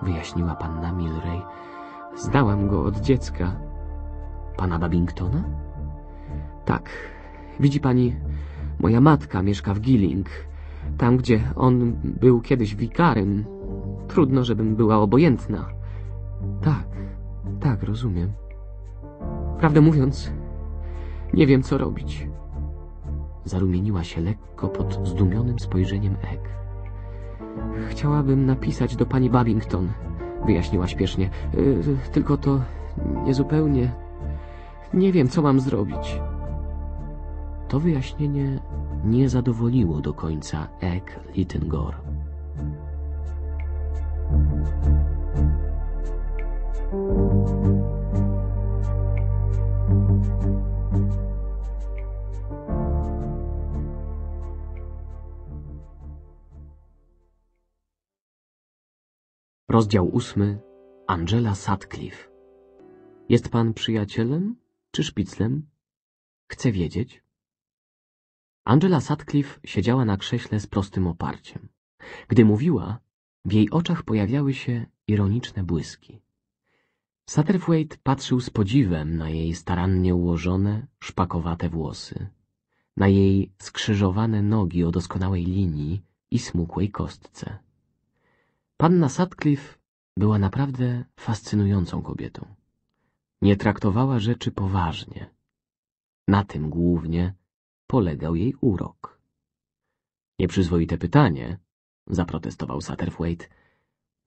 wyjaśniła panna Milrej. Zdałam go od dziecka. Pana Babingtona? Tak. Widzi pani, moja matka mieszka w Gilling, tam gdzie on był kiedyś wikarym. Trudno, żebym była obojętna. Tak, tak, rozumiem. Prawdę mówiąc, nie wiem, co robić. Zarumieniła się lekko pod zdumionym spojrzeniem Ek. Chciałabym napisać do pani Babington, wyjaśniła śpiesznie. Y, tylko to niezupełnie. Nie wiem, co mam zrobić. To wyjaśnienie nie zadowoliło do końca Ek Littengor. Rozdział ósmy Angela Sutcliffe Jest pan przyjacielem czy szpiclem? Chcę wiedzieć. Angela Sutcliffe siedziała na krześle z prostym oparciem. Gdy mówiła, w jej oczach pojawiały się ironiczne błyski. Satterthwaite patrzył z podziwem na jej starannie ułożone, szpakowate włosy, na jej skrzyżowane nogi o doskonałej linii i smukłej kostce. Panna Sutcliffe była naprawdę fascynującą kobietą. Nie traktowała rzeczy poważnie. Na tym głównie polegał jej urok. Nieprzyzwoite pytanie, zaprotestował Satterthwaite.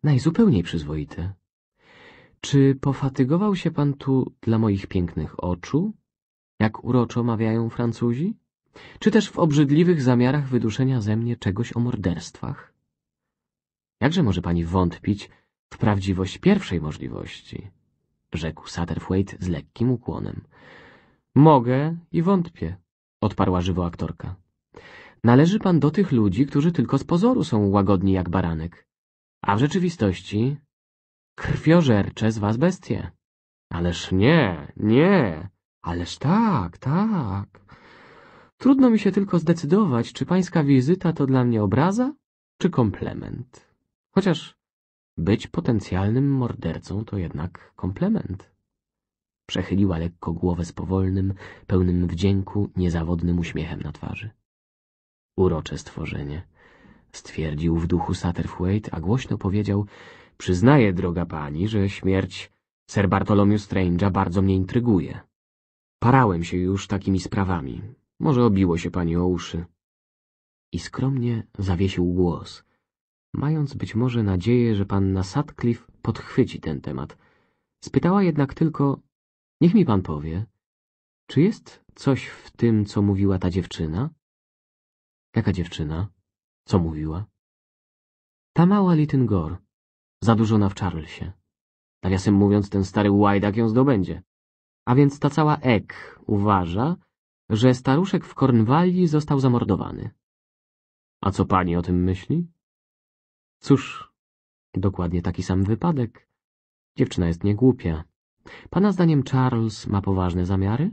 Najzupełniej przyzwoite. Czy pofatygował się pan tu dla moich pięknych oczu, jak uroczo mawiają Francuzi? Czy też w obrzydliwych zamiarach wyduszenia ze mnie czegoś o morderstwach? Jakże może pani wątpić w prawdziwość pierwszej możliwości? rzekł Satterthwaite z lekkim ukłonem. Mogę i wątpię, odparła żywo aktorka. Należy pan do tych ludzi, którzy tylko z pozoru są łagodni jak baranek, a w rzeczywistości krwiożercze z was bestie. Ależ nie, nie, ależ tak, tak. Trudno mi się tylko zdecydować, czy pańska wizyta to dla mnie obraza, czy komplement. Chociaż być potencjalnym mordercą to jednak komplement. Przechyliła lekko głowę z powolnym, pełnym wdzięku, niezawodnym uśmiechem na twarzy. Urocze stworzenie, stwierdził w duchu Satterthwaite, a głośno powiedział Przyznaję, droga pani, że śmierć Sir Bartolomew Strange'a bardzo mnie intryguje. Parałem się już takimi sprawami. Może obiło się pani o uszy. I skromnie zawiesił głos, mając być może nadzieję, że panna Sutcliffe podchwyci ten temat. Spytała jednak tylko, Niech mi pan powie, czy jest coś w tym, co mówiła ta dziewczyna? Jaka dziewczyna? Co mówiła? Ta mała Lityn Gor, zadurzona w Charlesie. Nawiasem mówiąc, ten stary łajdak ją zdobędzie. A więc ta cała Ek uważa, że staruszek w Kornwalii został zamordowany. A co pani o tym myśli? Cóż, dokładnie taki sam wypadek. Dziewczyna jest niegłupia. Pana zdaniem Charles ma poważne zamiary?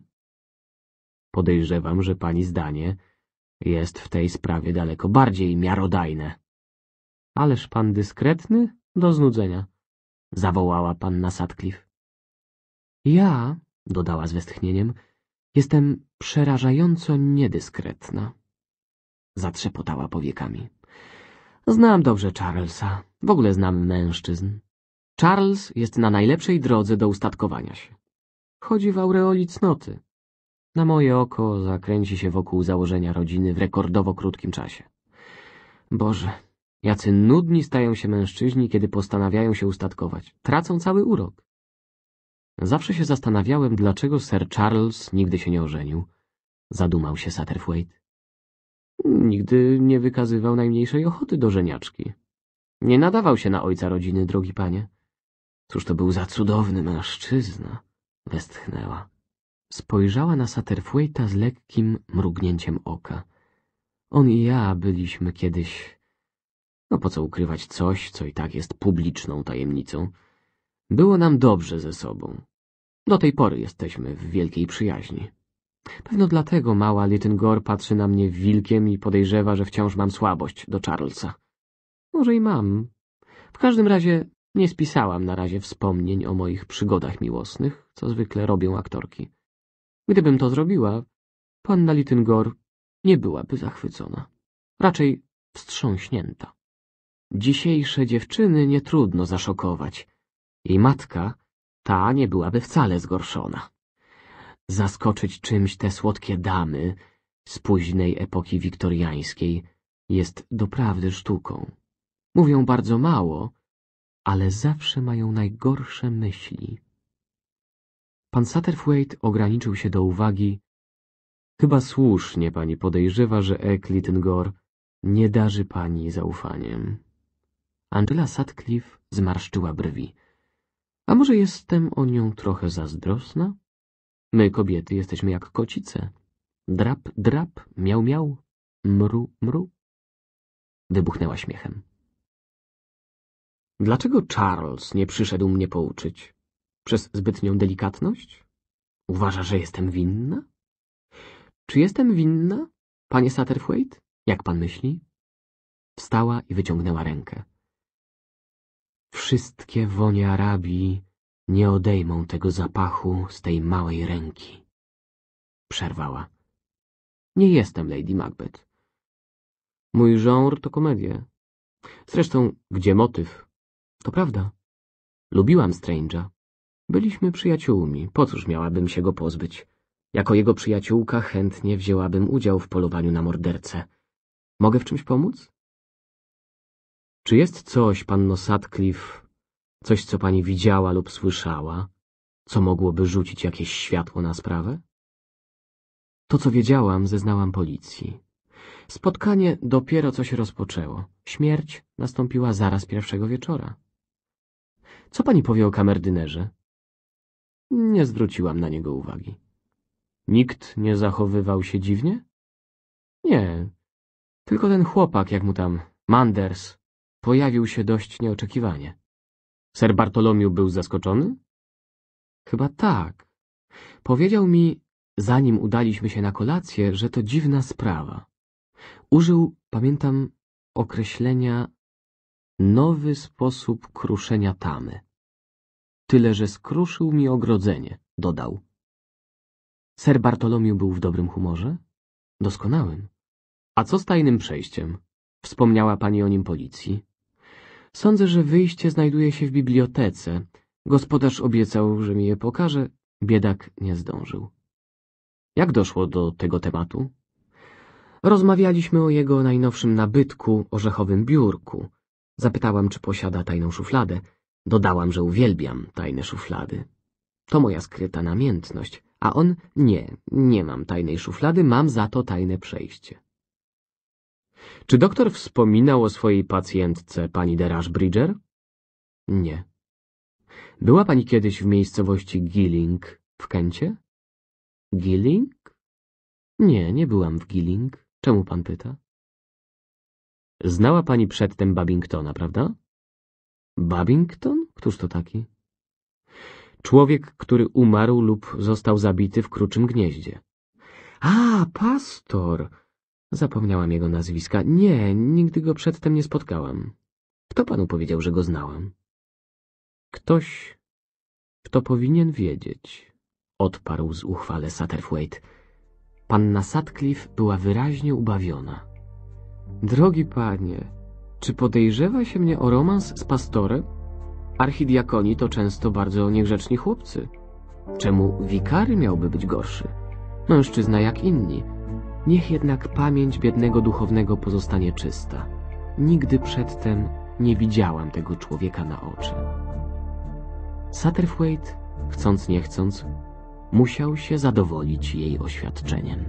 Podejrzewam, że pani zdanie jest w tej sprawie daleko bardziej miarodajne. Ależ pan dyskretny? Do znudzenia. Zawołała panna Sutcliffe. Ja, dodała z westchnieniem, jestem przerażająco niedyskretna. Zatrzepotała powiekami. Znam dobrze Charlesa, w ogóle znam mężczyzn. Charles jest na najlepszej drodze do ustatkowania się. Chodzi w aureoli cnoty. Na moje oko zakręci się wokół założenia rodziny w rekordowo krótkim czasie. Boże, jacy nudni stają się mężczyźni, kiedy postanawiają się ustatkować. Tracą cały urok. Zawsze się zastanawiałem, dlaczego Sir Charles nigdy się nie ożenił. Zadumał się Satterthwaite. Nigdy nie wykazywał najmniejszej ochoty do żeniaczki. Nie nadawał się na ojca rodziny, drogi panie. Cóż to był za cudowny mężczyzna, westchnęła. Spojrzała na Satterthwaite'a z lekkim mrugnięciem oka. On i ja byliśmy kiedyś... No po co ukrywać coś, co i tak jest publiczną tajemnicą? Było nam dobrze ze sobą. Do tej pory jesteśmy w wielkiej przyjaźni. Pewno dlatego mała Lyttingor patrzy na mnie wilkiem i podejrzewa, że wciąż mam słabość do Charlesa. Może i mam. W każdym razie nie spisałam na razie wspomnień o moich przygodach miłosnych, co zwykle robią aktorki. Gdybym to zrobiła, panna Littyngor nie byłaby zachwycona. Raczej wstrząśnięta. Dzisiejsze dziewczyny nie trudno zaszokować. Jej matka, ta nie byłaby wcale zgorszona. Zaskoczyć czymś te słodkie damy z późnej epoki wiktoriańskiej jest doprawdy sztuką. Mówią bardzo mało, ale zawsze mają najgorsze myśli. Pan Satterthwaite ograniczył się do uwagi Chyba słusznie pani podejrzewa, że ten Clittengor nie darzy pani zaufaniem. Angela Sutcliffe zmarszczyła brwi. A może jestem o nią trochę zazdrosna? My, kobiety, jesteśmy jak kocice. Drap, drap, miał, miał, mru, mru. Wybuchnęła śmiechem. Dlaczego Charles nie przyszedł mnie pouczyć? Przez zbytnią delikatność? Uważa, że jestem winna? Czy jestem winna, panie Satterthwaite? Jak pan myśli? Wstała i wyciągnęła rękę. Wszystkie wonie Arabii nie odejmą tego zapachu z tej małej ręki. Przerwała. Nie jestem Lady Macbeth. Mój żonr to komedia. Zresztą, gdzie motyw? To prawda. Lubiłam Strange'a. Byliśmy przyjaciółmi, po cóż miałabym się go pozbyć? Jako jego przyjaciółka chętnie wzięłabym udział w polowaniu na mordercę. Mogę w czymś pomóc? Czy jest coś, panno Sutcliffe, coś, co pani widziała lub słyszała, co mogłoby rzucić jakieś światło na sprawę? To, co wiedziałam, zeznałam policji. Spotkanie dopiero co się rozpoczęło. Śmierć nastąpiła zaraz pierwszego wieczora. Co pani powie o kamerdynerze? Nie zwróciłam na niego uwagi. Nikt nie zachowywał się dziwnie? Nie. Tylko ten chłopak, jak mu tam, Manders, pojawił się dość nieoczekiwanie. Ser Bartolomiu był zaskoczony? Chyba tak. Powiedział mi, zanim udaliśmy się na kolację, że to dziwna sprawa. Użył, pamiętam, określenia nowy sposób kruszenia tamy. Tyle, że skruszył mi ogrodzenie, dodał. Ser Bartolomiu był w dobrym humorze? Doskonałym. A co z tajnym przejściem? Wspomniała pani o nim policji. Sądzę, że wyjście znajduje się w bibliotece. Gospodarz obiecał, że mi je pokaże. Biedak nie zdążył. Jak doszło do tego tematu? Rozmawialiśmy o jego najnowszym nabytku, orzechowym biurku. Zapytałam, czy posiada tajną szufladę. Dodałam, że uwielbiam tajne szuflady. To moja skryta namiętność. A on, nie, nie mam tajnej szuflady, mam za to tajne przejście. Czy doktor wspominał o swojej pacjentce, pani Derash Bridger? Nie. Była pani kiedyś w miejscowości Gilling w Kęcie? Gilling? Nie, nie byłam w Gilling. Czemu pan pyta? Znała pani przedtem Babingtona, prawda? Babington? Któż to taki? Człowiek, który umarł lub został zabity w kruczym gnieździe. A, pastor! Zapomniałam jego nazwiska. Nie, nigdy go przedtem nie spotkałam. Kto panu powiedział, że go znałam? Ktoś, kto powinien wiedzieć, odparł z uchwale Satterthwaite. Panna Sutcliffe była wyraźnie ubawiona. Drogi panie, czy podejrzewa się mnie o romans z pastorem? Archidiakoni to często bardzo niegrzeczni chłopcy. Czemu wikary miałby być gorszy? Mężczyzna jak inni. Niech jednak pamięć biednego duchownego pozostanie czysta. Nigdy przedtem nie widziałam tego człowieka na oczy. Satterthwaite, chcąc nie chcąc, musiał się zadowolić jej oświadczeniem.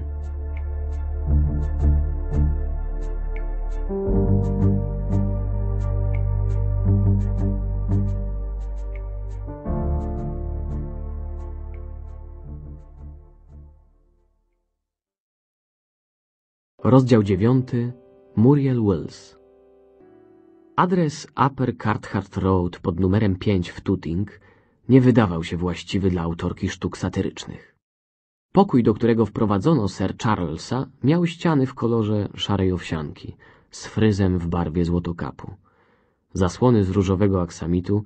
Rozdział 9. Muriel Wills. Adres Upper Carthart Road pod numerem 5 w Tooting nie wydawał się właściwy dla autorki sztuk satyrycznych. Pokój, do którego wprowadzono Sir Charlesa, miał ściany w kolorze szarej owsianki z fryzem w barwie złotokapu. Zasłony z różowego aksamitu,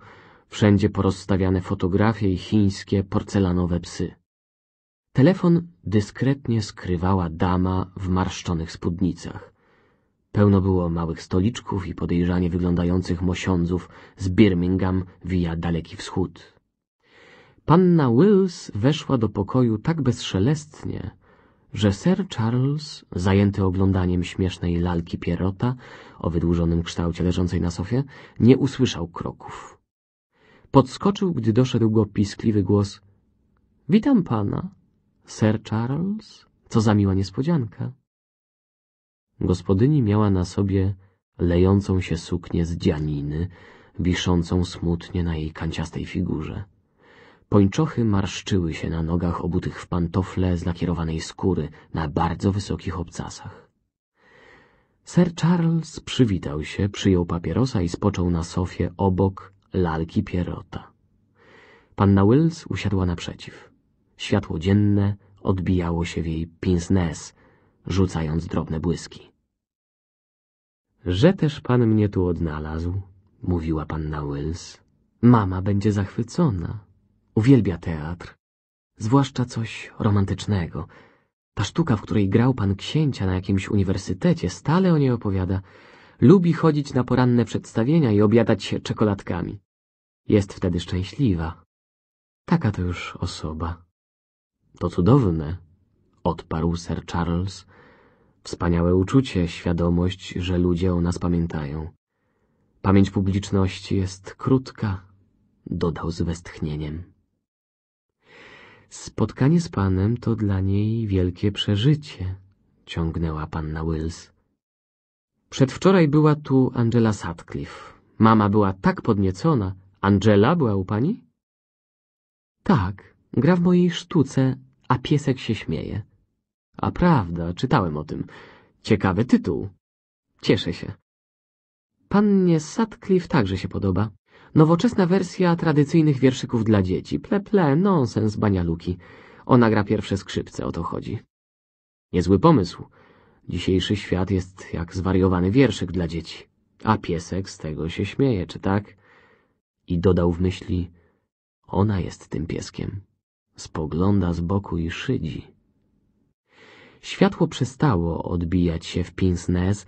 wszędzie porozstawiane fotografie i chińskie porcelanowe psy. Telefon dyskretnie skrywała dama w marszczonych spódnicach. Pełno było małych stoliczków i podejrzanie wyglądających mosiądzów z Birmingham via Daleki Wschód. Panna Wills weszła do pokoju tak bezszelestnie, że Sir Charles, zajęty oglądaniem śmiesznej lalki Pierrota o wydłużonym kształcie leżącej na sofie, nie usłyszał kroków. Podskoczył, gdy doszedł go piskliwy głos – Witam pana. Sir Charles? Co za miła niespodzianka. Gospodyni miała na sobie lejącą się suknię z dzianiny, wiszącą smutnie na jej kanciastej figurze. Pończochy marszczyły się na nogach obutych w pantofle z nakierowanej skóry na bardzo wysokich obcasach. Sir Charles przywitał się, przyjął papierosa i spoczął na sofie obok lalki Pierota. Panna Wills usiadła naprzeciw. Światło dzienne odbijało się w jej pince-nez, rzucając drobne błyski. Że też pan mnie tu odnalazł, mówiła panna Wills. Mama będzie zachwycona. Uwielbia teatr, zwłaszcza coś romantycznego. Ta sztuka, w której grał pan księcia na jakimś uniwersytecie, stale o niej opowiada. Lubi chodzić na poranne przedstawienia i obiadać się czekoladkami. Jest wtedy szczęśliwa. Taka to już osoba. To cudowne, odparł Sir Charles. Wspaniałe uczucie, świadomość, że ludzie o nas pamiętają. Pamięć publiczności jest krótka, dodał z westchnieniem. Spotkanie z panem to dla niej wielkie przeżycie, ciągnęła panna Wills. Przedwczoraj była tu Angela Sutcliffe. Mama była tak podniecona. Angela była u pani? Tak, Gra w mojej sztuce, a piesek się śmieje. A prawda, czytałem o tym. Ciekawy tytuł. Cieszę się. Pannie Sutcliffe także się podoba. Nowoczesna wersja tradycyjnych wierszyków dla dzieci. Ple, ple, nonsens, banialuki. Ona gra pierwsze skrzypce, o to chodzi. Niezły pomysł. Dzisiejszy świat jest jak zwariowany wierszyk dla dzieci. A piesek z tego się śmieje, czy tak? I dodał w myśli, ona jest tym pieskiem. Spogląda z boku i szydzi. Światło przestało odbijać się w pince-nez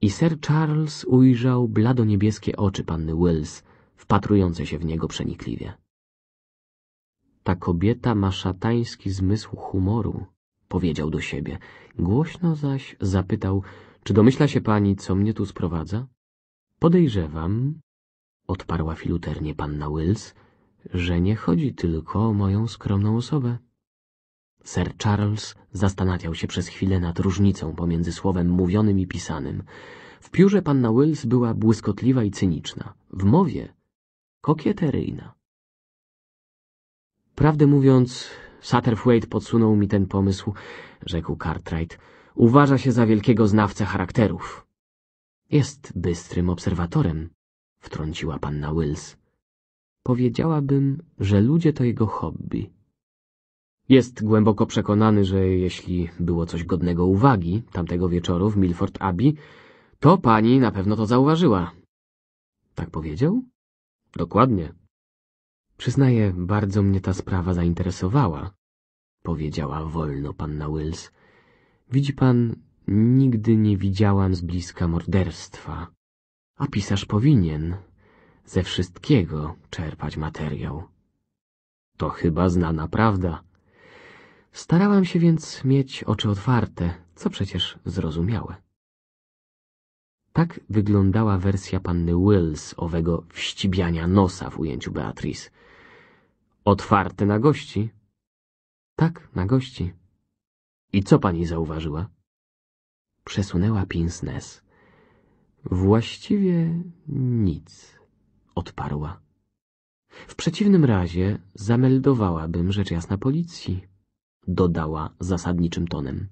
i Sir Charles ujrzał blado-niebieskie oczy panny Wills, wpatrujące się w niego przenikliwie. Ta kobieta ma szatański zmysł humoru, powiedział do siebie. Głośno zaś zapytał, czy domyśla się pani, co mnie tu sprowadza? Podejrzewam, odparła filuternie panna Wills, że nie chodzi tylko o moją skromną osobę. Sir Charles zastanawiał się przez chwilę nad różnicą pomiędzy słowem mówionym i pisanym. W piórze panna Wills była błyskotliwa i cyniczna, w mowie kokieteryjna. Prawdę mówiąc, Satterthwaite podsunął mi ten pomysł, rzekł Cartwright. Uważa się za wielkiego znawcę charakterów. Jest bystrym obserwatorem, wtrąciła panna Wills. Powiedziałabym, że ludzie to jego hobby. Jest głęboko przekonany, że jeśli było coś godnego uwagi tamtego wieczoru w Milford Abbey, to pani na pewno to zauważyła. Tak powiedział? Dokładnie. Przyznaję, bardzo mnie ta sprawa zainteresowała, powiedziała wolno panna Wills. Widzi pan, nigdy nie widziałam z bliska morderstwa, a pisarz powinien ze wszystkiego czerpać materiał. To chyba znana prawda. Starałam się więc mieć oczy otwarte, co przecież zrozumiałe. Tak wyglądała wersja panny Wills owego wścibiania nosa w ujęciu Beatrice. Otwarte na gości? Tak, na gości. I co pani zauważyła? Przesunęła Pinsnes. Właściwie nic odparła. W przeciwnym razie zameldowałabym rzecz jasna policji, dodała zasadniczym tonem.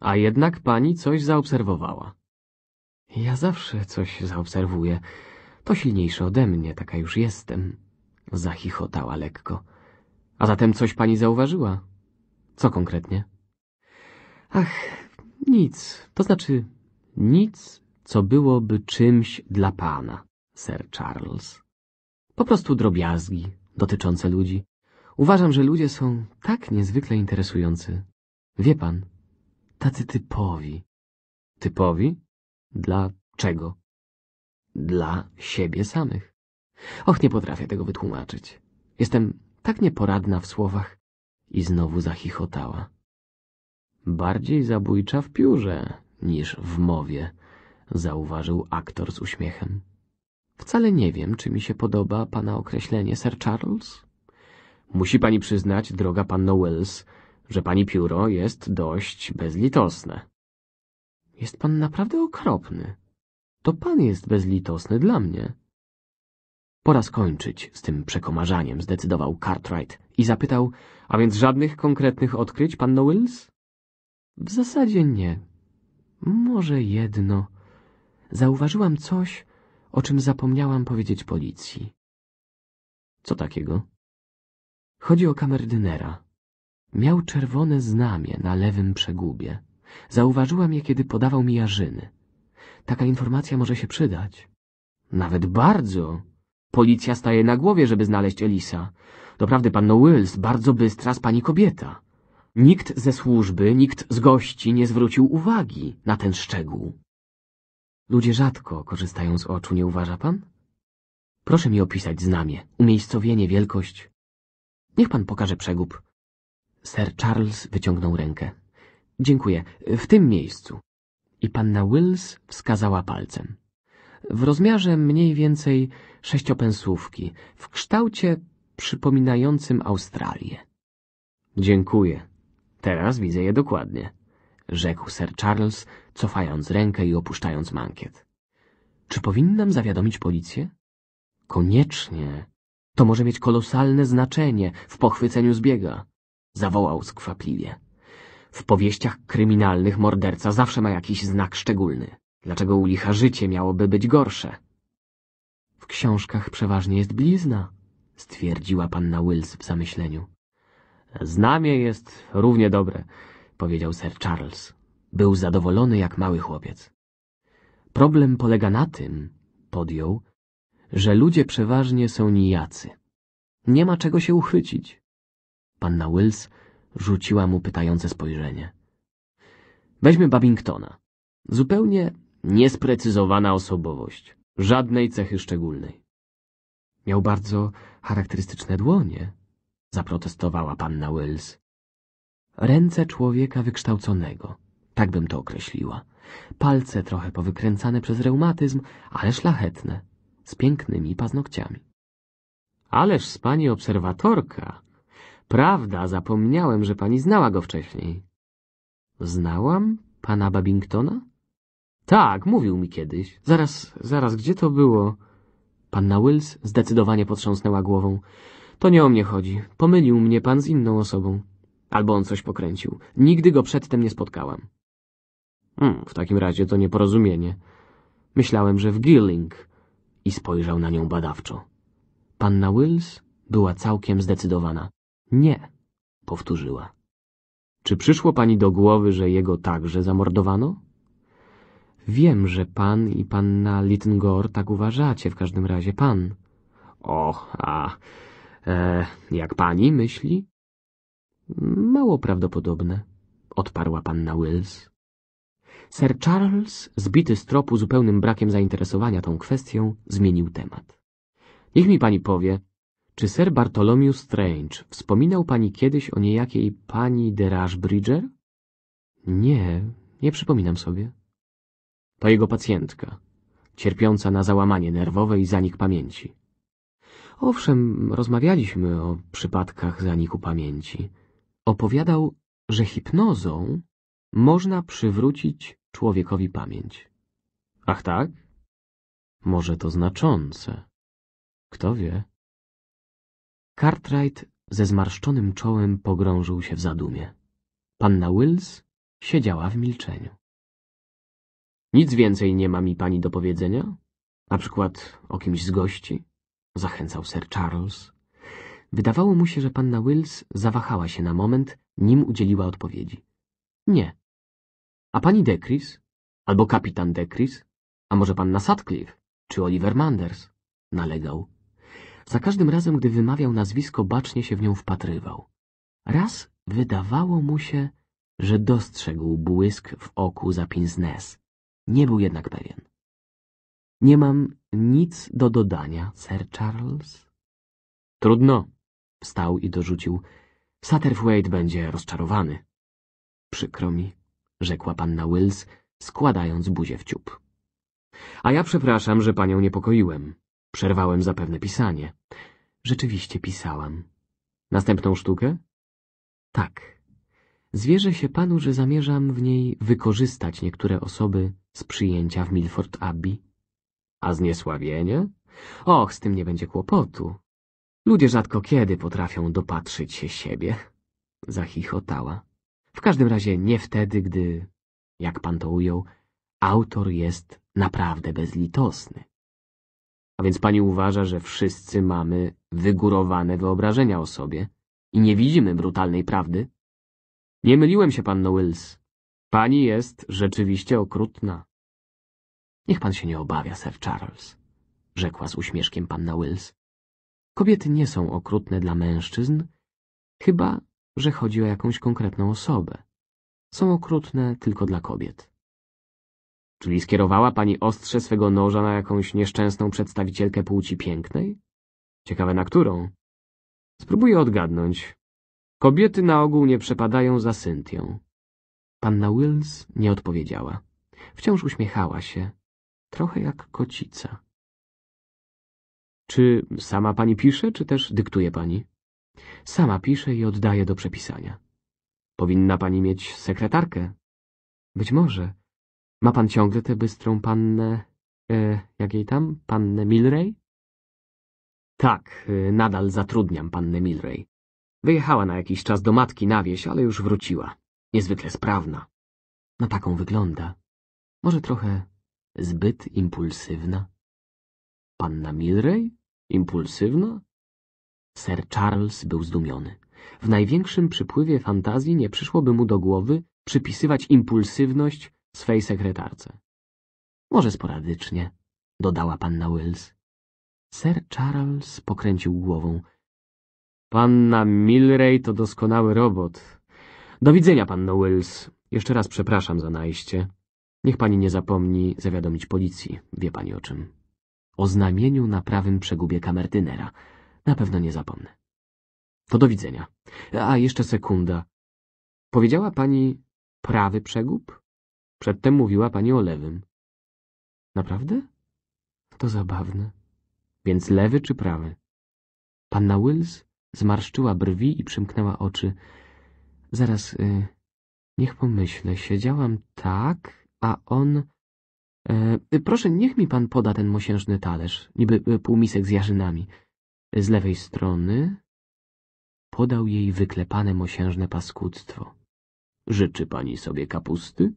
A jednak pani coś zaobserwowała. Ja zawsze coś zaobserwuję. To silniejsze ode mnie, taka już jestem. Zachichotała lekko. A zatem coś pani zauważyła? Co konkretnie? Ach, nic. To znaczy nic, co byłoby czymś dla pana. Sir Charles. Po prostu drobiazgi dotyczące ludzi. Uważam, że ludzie są tak niezwykle interesujący. Wie pan, tacy typowi. Typowi? Dla czego? Dla siebie samych. Och, nie potrafię tego wytłumaczyć. Jestem tak nieporadna w słowach. I znowu zachichotała. Bardziej zabójcza w piórze niż w mowie, zauważył aktor z uśmiechem. Wcale nie wiem, czy mi się podoba pana określenie, Sir Charles. Musi pani przyznać, droga panno Wills, że pani pióro jest dość bezlitosne. Jest pan naprawdę okropny. To pan jest bezlitosny dla mnie. Pora skończyć z tym przekomarzaniem, zdecydował Cartwright i zapytał, a więc żadnych konkretnych odkryć, panno Wills? W zasadzie nie. Może jedno. Zauważyłam coś, o czym zapomniałam powiedzieć policji. Co takiego? Chodzi o kamerdynera. Miał czerwone znamię na lewym przegubie. Zauważyłam je, kiedy podawał mi jarzyny. Taka informacja może się przydać. Nawet bardzo. Policja staje na głowie, żeby znaleźć Elisa. Doprawdy panno Wills, bardzo bystra z pani kobieta. Nikt ze służby, nikt z gości nie zwrócił uwagi na ten szczegół. Ludzie rzadko korzystają z oczu, nie uważa pan? Proszę mi opisać znamie, umiejscowienie, wielkość. Niech pan pokaże przegub. Sir Charles wyciągnął rękę. Dziękuję, w tym miejscu. I panna Wills wskazała palcem. W rozmiarze mniej więcej sześciopensówki, w kształcie przypominającym Australię. Dziękuję. Teraz widzę je dokładnie, rzekł Sir Charles, cofając rękę i opuszczając mankiet. Czy powinnam zawiadomić policję? Koniecznie. To może mieć kolosalne znaczenie w pochwyceniu zbiega. Zawołał skwapliwie. W powieściach kryminalnych morderca zawsze ma jakiś znak szczególny. Dlaczego u licha życie miałoby być gorsze? W książkach przeważnie jest blizna, stwierdziła panna Wills w zamyśleniu. Znamie jest równie dobre, powiedział Sir Charles. Był zadowolony jak mały chłopiec. Problem polega na tym, podjął, że ludzie przeważnie są nijacy. Nie ma czego się uchwycić. Panna Wills rzuciła mu pytające spojrzenie. Weźmy Babingtona. Zupełnie niesprecyzowana osobowość. Żadnej cechy szczególnej. Miał bardzo charakterystyczne dłonie, zaprotestowała panna Wills. Ręce człowieka wykształconego. Tak bym to określiła. Palce trochę powykręcane przez reumatyzm, ale szlachetne, z pięknymi paznokciami. Ależ z pani obserwatorka. Prawda, zapomniałem, że pani znała go wcześniej. Znałam pana Babingtona? Tak, mówił mi kiedyś. Zaraz, zaraz, gdzie to było? Panna Wills zdecydowanie potrząsnęła głową. To nie o mnie chodzi. Pomylił mnie pan z inną osobą. Albo on coś pokręcił. Nigdy go przedtem nie spotkałam. Hmm, w takim razie to nieporozumienie. Myślałem, że w Gilling. I spojrzał na nią badawczo. Panna Wills była całkiem zdecydowana. Nie, powtórzyła. Czy przyszło pani do głowy, że jego także zamordowano? Wiem, że pan i panna Littengor tak uważacie, w każdym razie pan. O, a e, jak pani myśli? Mało prawdopodobne, odparła panna Wills. Sir Charles, zbity z tropu zupełnym brakiem zainteresowania tą kwestią, zmienił temat. Niech mi pani powie, czy Sir Bartholomew Strange wspominał pani kiedyś o niejakiej pani de Bridger? Nie, nie przypominam sobie. To jego pacjentka, cierpiąca na załamanie nerwowe i zanik pamięci. Owszem, rozmawialiśmy o przypadkach zaniku pamięci. Opowiadał, że hipnozą można przywrócić człowiekowi pamięć. Ach tak? Może to znaczące. Kto wie? Cartwright ze zmarszczonym czołem pogrążył się w zadumie. Panna Wills siedziała w milczeniu. Nic więcej nie ma mi pani do powiedzenia? Na przykład o kimś z gości? Zachęcał Sir Charles. Wydawało mu się, że panna Wills zawahała się na moment, nim udzieliła odpowiedzi. Nie, a pani Dekris? Albo kapitan Dekris? A może panna Sutcliffe? Czy Oliver Manders? Nalegał. Za każdym razem, gdy wymawiał nazwisko, bacznie się w nią wpatrywał. Raz wydawało mu się, że dostrzegł błysk w oku za Pinsnes. Nie był jednak pewien. Nie mam nic do dodania, Sir Charles. Trudno. Wstał i dorzucił. Satterthwaite będzie rozczarowany. Przykro mi rzekła panna Wills, składając buzię w ciup. A ja przepraszam, że panią niepokoiłem. Przerwałem zapewne pisanie. Rzeczywiście pisałam. Następną sztukę? Tak. Zwierzę się panu, że zamierzam w niej wykorzystać niektóre osoby z przyjęcia w Milford Abbey. A zniesławienie? Och, z tym nie będzie kłopotu. Ludzie rzadko kiedy potrafią dopatrzyć się siebie. Zachichotała. W każdym razie nie wtedy, gdy, jak pan to ujął, autor jest naprawdę bezlitosny. A więc pani uważa, że wszyscy mamy wygórowane wyobrażenia o sobie i nie widzimy brutalnej prawdy? Nie myliłem się, panno Wills. Pani jest rzeczywiście okrutna. Niech pan się nie obawia, Sir Charles, rzekła z uśmieszkiem panna Wills. Kobiety nie są okrutne dla mężczyzn, chyba że chodzi o jakąś konkretną osobę. Są okrutne tylko dla kobiet. Czyli skierowała pani ostrze swego noża na jakąś nieszczęsną przedstawicielkę płci pięknej? Ciekawe na którą? Spróbuję odgadnąć. Kobiety na ogół nie przepadają za Syntią. Panna Wills nie odpowiedziała. Wciąż uśmiechała się, trochę jak kocica. Czy sama pani pisze, czy też dyktuje pani? Sama pisze i oddaje do przepisania. Powinna pani mieć sekretarkę. Być może. Ma pan ciągle tę bystrą pannę... E, jak jej tam? Pannę Milray? Tak, e, nadal zatrudniam pannę Milray. Wyjechała na jakiś czas do matki na wieś, ale już wróciła. Niezwykle sprawna. Na no taką wygląda.
Może trochę
zbyt impulsywna. Panna Milray? Impulsywna? Sir Charles był zdumiony. W największym przypływie fantazji nie przyszłoby mu do głowy przypisywać impulsywność swej sekretarce. Może sporadycznie, dodała panna Wills. Sir Charles pokręcił głową. Panna Milray to doskonały robot. Do widzenia, panno Wills. Jeszcze raz przepraszam za najście. Niech pani nie zapomni zawiadomić policji. Wie pani o czym. O znamieniu na prawym przegubie kamertynera. Na pewno nie zapomnę. To do widzenia. A jeszcze sekunda. Powiedziała pani prawy przegub? Przedtem mówiła pani o lewym. Naprawdę? No to zabawne. Więc lewy czy prawy? Panna Wills zmarszczyła brwi i przymknęła oczy. Zaraz, y, niech pomyślę, siedziałam tak, a on... Y, y proszę, niech mi pan poda ten mosiężny talerz, niby y, półmisek z jarzynami. Z lewej strony podał jej wyklepane mosiężne paskudztwo. Życzy pani sobie kapusty?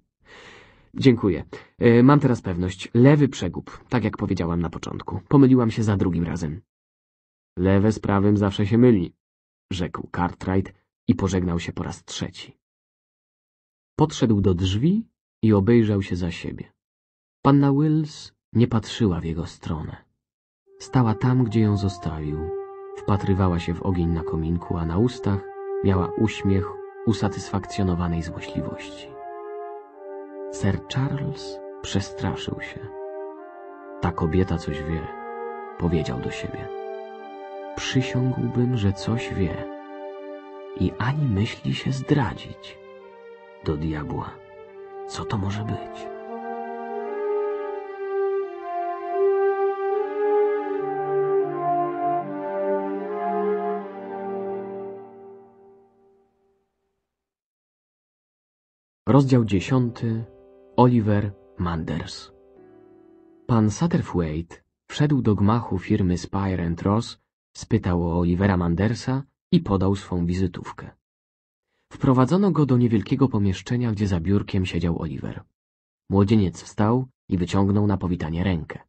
Dziękuję. E, mam teraz pewność. Lewy przegub, tak jak powiedziałam na początku. Pomyliłam się za drugim razem. Lewe z prawym zawsze się myli, rzekł Cartwright i pożegnał się po raz trzeci. Podszedł do drzwi i obejrzał się za siebie. Panna Wills nie patrzyła w jego stronę. Stała tam, gdzie ją zostawił. Wpatrywała się w ogień na kominku, a na ustach miała uśmiech usatysfakcjonowanej złośliwości. Sir Charles przestraszył się. Ta kobieta coś wie, powiedział do siebie. Przysiągłbym, że coś wie. I ani myśli się zdradzić. Do diabła, co to może być? Rozdział 10. Oliver Manders. Pan Satterthwaite wszedł do gmachu firmy Spire and Ross, spytał o Olivera Mandersa i podał swą wizytówkę. Wprowadzono go do niewielkiego pomieszczenia, gdzie za biurkiem siedział Oliver. Młodzieniec wstał i wyciągnął na powitanie rękę.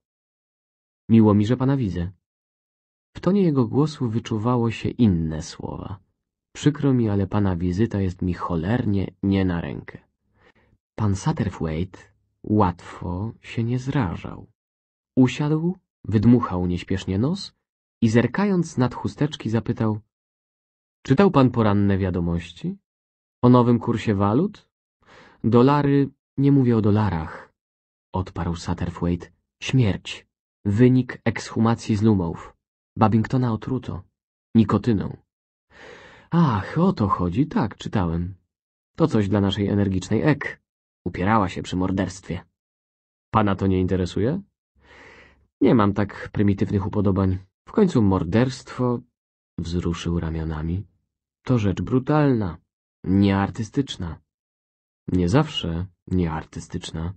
Miło mi, że pana widzę. W tonie jego głosu wyczuwało się inne słowa. Przykro mi, ale pana wizyta jest mi cholernie nie na rękę. Pan Satterthwaite łatwo się nie zrażał. Usiadł, wydmuchał nieśpiesznie nos i zerkając nad chusteczki zapytał — Czytał pan poranne wiadomości? O nowym kursie walut? Dolary, nie mówię o dolarach — odparł Satterthwaite. Śmierć. Wynik ekshumacji z Lumów. Babingtona otruto. Nikotyną. Ach, o to chodzi, tak, czytałem. To coś dla naszej energicznej Ek. Upierała się przy morderstwie. Pana to nie interesuje? Nie mam tak prymitywnych upodobań. W końcu morderstwo... Wzruszył ramionami. To rzecz brutalna, nieartystyczna. Nie zawsze nieartystyczna.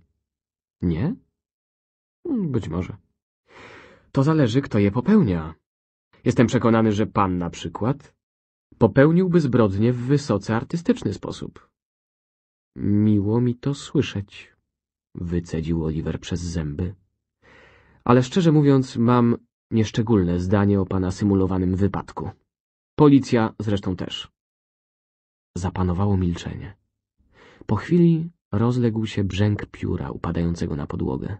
Nie? Być może. To zależy, kto je popełnia. Jestem przekonany, że pan na przykład popełniłby zbrodnię w wysoce artystyczny sposób. Miło mi to słyszeć, wycedził Oliver przez zęby. Ale szczerze mówiąc, mam nieszczególne zdanie o pana symulowanym wypadku. Policja zresztą też. Zapanowało milczenie. Po chwili rozległ się brzęk pióra upadającego na podłogę.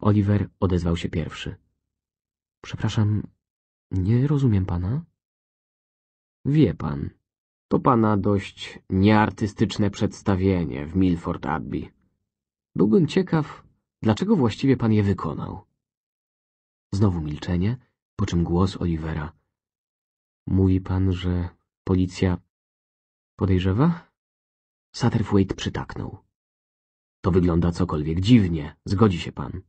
Oliver odezwał się pierwszy. Przepraszam, nie rozumiem pana? Wie pan, to pana dość nieartystyczne przedstawienie w Milford Abbey. Byłbym ciekaw, dlaczego właściwie pan je wykonał. Znowu milczenie, po czym głos Olivera. Mówi pan, że policja podejrzewa? Satterthwaite przytaknął. To wygląda cokolwiek dziwnie, zgodzi się pan?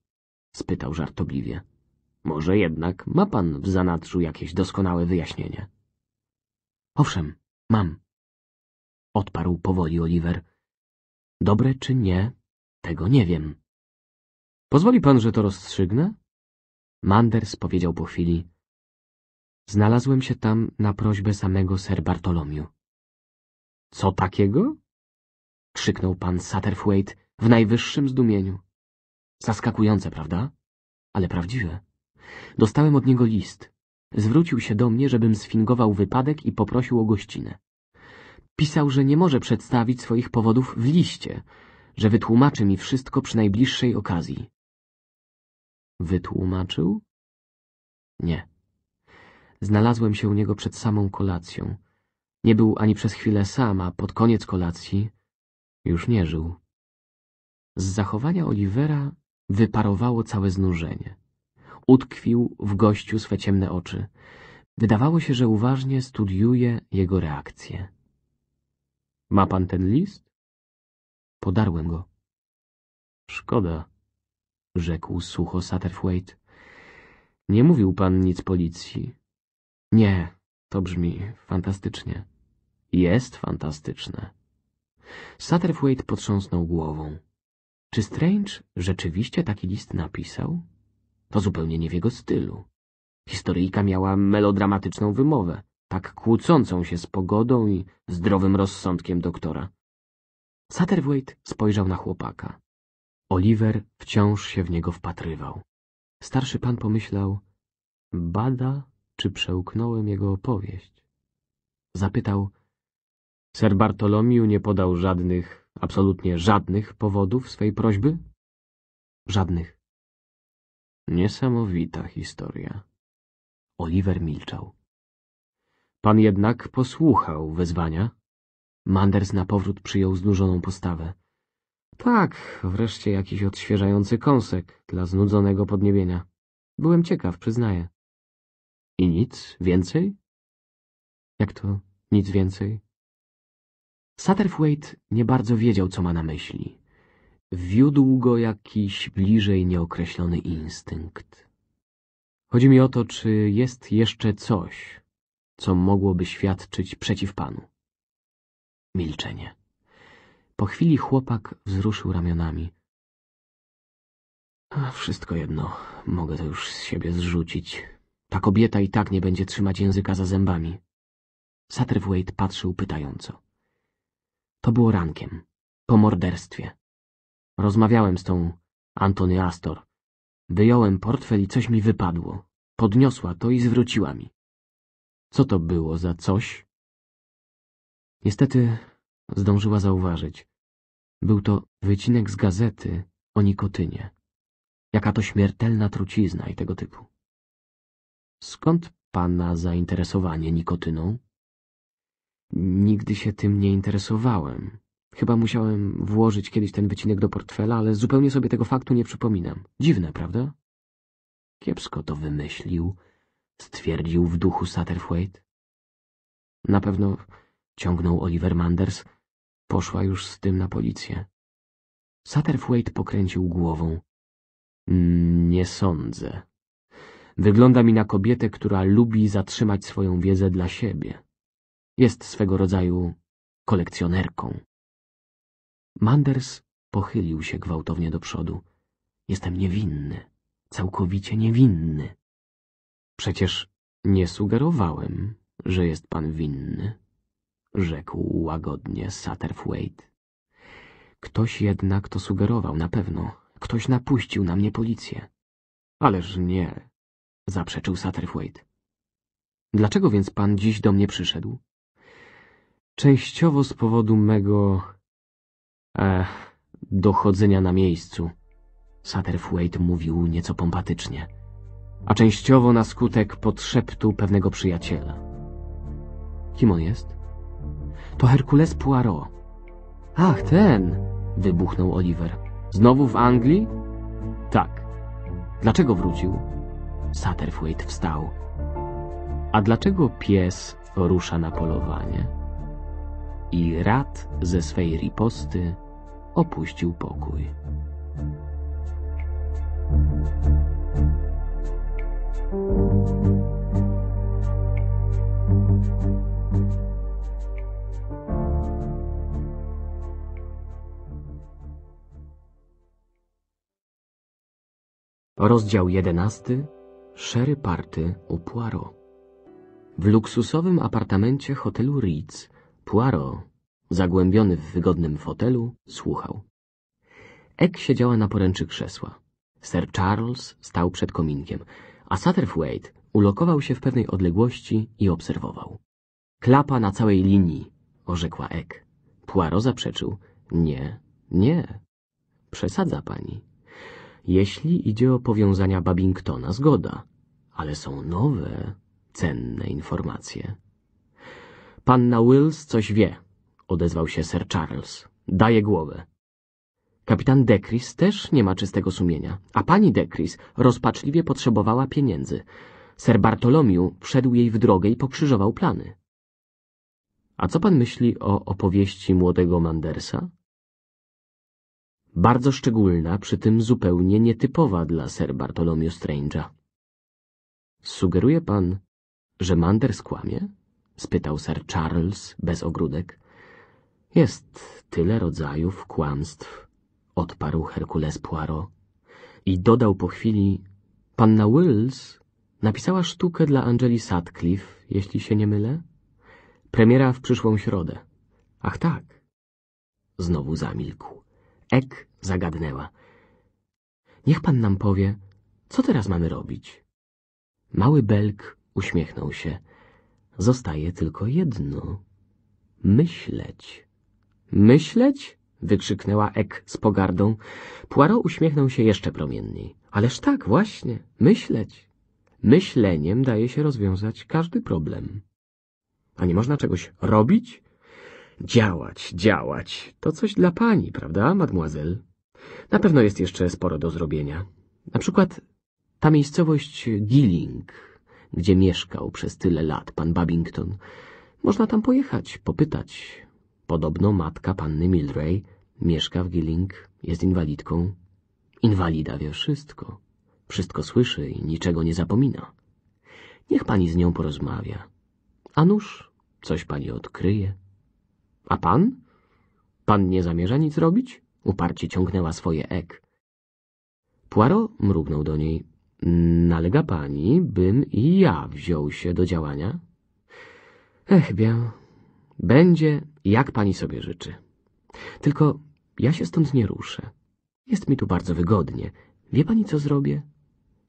spytał żartobliwie. Może jednak ma pan w zanadrzu jakieś doskonałe wyjaśnienie. Owszem, Mam. Odparł powoli Oliver. Dobre czy nie, tego nie wiem. Pozwoli pan, że to rozstrzygnę? Manders powiedział po chwili. Znalazłem się tam na prośbę samego Sir Bartolomiu. Co takiego? Krzyknął pan Satterthwaite w najwyższym zdumieniu. Zaskakujące, prawda? Ale prawdziwe. Dostałem od niego list. Zwrócił się do mnie, żebym sfingował wypadek i poprosił o gościnę. Pisał, że nie może przedstawić swoich powodów w liście, że wytłumaczy mi wszystko przy najbliższej okazji. Wytłumaczył? Nie. Znalazłem się u niego przed samą kolacją. Nie był ani przez chwilę sam, a pod koniec kolacji już nie żył. Z zachowania Olivera wyparowało całe znużenie utkwił w gościu swe ciemne oczy. Wydawało się, że uważnie studiuje jego reakcję. Ma pan ten list? Podarłem go. Szkoda, rzekł sucho Satterthwaite. Nie mówił pan nic policji. Nie, to brzmi fantastycznie. Jest fantastyczne. Satterthwaite potrząsnął głową. Czy Strange rzeczywiście taki list napisał? To zupełnie nie w jego stylu. Historyjka miała melodramatyczną wymowę, tak kłócącą się z pogodą i zdrowym rozsądkiem doktora. Satterthwaite spojrzał na chłopaka. Oliver wciąż się w niego wpatrywał. Starszy pan pomyślał, bada, czy przełknąłem jego opowieść. Zapytał, ser Bartolomiu nie podał żadnych, absolutnie żadnych powodów swej prośby? Żadnych. Niesamowita historia. Oliver milczał. Pan jednak posłuchał wezwania. Manders napowrót przyjął znużoną postawę.
Tak,
wreszcie jakiś odświeżający kąsek dla znudzonego podniebienia. Byłem ciekaw, przyznaję. I nic więcej? Jak to nic więcej? Satterthwaite nie bardzo wiedział, co ma na myśli. Wiódł go jakiś bliżej nieokreślony instynkt. Chodzi mi o to, czy jest jeszcze coś, co mogłoby świadczyć przeciw panu. Milczenie. Po chwili chłopak wzruszył ramionami. A wszystko jedno, mogę to już z siebie zrzucić. Ta kobieta i tak nie będzie trzymać języka za zębami. Satterthwaite patrzył pytająco. To było rankiem, po morderstwie. Rozmawiałem z tą Antony Astor. Wyjąłem portfel i coś mi wypadło. Podniosła to i zwróciła mi. Co to było za coś? Niestety zdążyła zauważyć. Był to wycinek z gazety o nikotynie. Jaka to śmiertelna trucizna i tego typu. Skąd pana zainteresowanie nikotyną? Nigdy się tym nie interesowałem, Chyba musiałem włożyć kiedyś ten wycinek do portfela, ale zupełnie sobie tego faktu nie przypominam. Dziwne, prawda? Kiepsko to wymyślił, stwierdził w duchu Satterthwaite. Na pewno, ciągnął Oliver Manders, poszła już z tym na policję. Satterthwaite pokręcił głową. Mm, nie sądzę. Wygląda mi na kobietę, która lubi zatrzymać swoją wiedzę dla siebie. Jest swego rodzaju kolekcjonerką. Manders pochylił się gwałtownie do przodu. Jestem niewinny, całkowicie niewinny. Przecież nie sugerowałem, że jest pan winny, rzekł łagodnie Satterthwaite. Ktoś jednak to sugerował, na pewno. Ktoś napuścił na mnie policję. Ależ nie, zaprzeczył Satterthwaite. Dlaczego więc pan dziś do mnie przyszedł? Częściowo z powodu mego E, dochodzenia na miejscu. Satterthwaite mówił nieco pompatycznie, a częściowo na skutek podszeptu pewnego przyjaciela. Kim on jest? To Herkules Poirot. Ach, ten! wybuchnął Oliver. Znowu w Anglii? Tak. Dlaczego wrócił? Satterthwaite wstał. A dlaczego pies rusza na polowanie? i rad ze swej riposty opuścił pokój. Rozdział jedenasty Szery party u Poirot W luksusowym apartamencie hotelu Ritz Poirot, zagłębiony w wygodnym fotelu, słuchał. Ek siedziała na poręczy krzesła. Sir Charles stał przed kominkiem, a Satterthwaite ulokował się w pewnej odległości i obserwował. Klapa na całej linii, orzekła Ek. Poirot zaprzeczył. Nie, nie. Przesadza pani. Jeśli idzie o powiązania Babingtona, zgoda. Ale są nowe, cenne informacje. Panna Wills coś wie, odezwał się Sir Charles. Daje głowę. Kapitan Dekris też nie ma czystego sumienia, a pani Dekris rozpaczliwie potrzebowała pieniędzy. Sir Bartolomiu wszedł jej w drogę i pokrzyżował plany. A co pan myśli o opowieści młodego Mandersa? Bardzo szczególna, przy tym zupełnie nietypowa dla Sir Bartolomiu Strange'a. Sugeruje pan, że Manders kłamie? spytał Sir Charles bez ogródek. Jest tyle rodzajów kłamstw, odparł Herkules Poirot. I dodał po chwili, panna Wills napisała sztukę dla Angeli Sutcliffe, jeśli się nie mylę. Premiera w przyszłą środę. Ach tak. Znowu zamilkł. Ek zagadnęła. Niech pan nam powie, co teraz mamy robić? Mały Belk uśmiechnął się. Zostaje tylko jedno. Myśleć. Myśleć? wykrzyknęła Ek z pogardą. Poirot uśmiechnął się jeszcze promienniej. Ależ tak, właśnie, myśleć. Myśleniem daje się rozwiązać każdy problem. A nie można czegoś robić? Działać, działać. To coś dla pani, prawda, mademoiselle? Na pewno jest jeszcze sporo do zrobienia. Na przykład ta miejscowość Gilling, gdzie mieszkał przez tyle lat pan Babington. Można tam pojechać, popytać. Podobno matka panny Milray mieszka w Gilling, jest inwalidką. Inwalida wie wszystko. Wszystko słyszy i niczego nie zapomina. Niech pani z nią porozmawia. A nuż, coś pani odkryje. A pan? Pan nie zamierza nic robić? Uparcie ciągnęła swoje ek. Poirot mrugnął do niej. Nalega pani, bym i ja wziął się do działania? Ech, bię. Będzie, jak pani sobie życzy. Tylko ja się stąd nie ruszę. Jest mi tu bardzo wygodnie. Wie pani, co zrobię?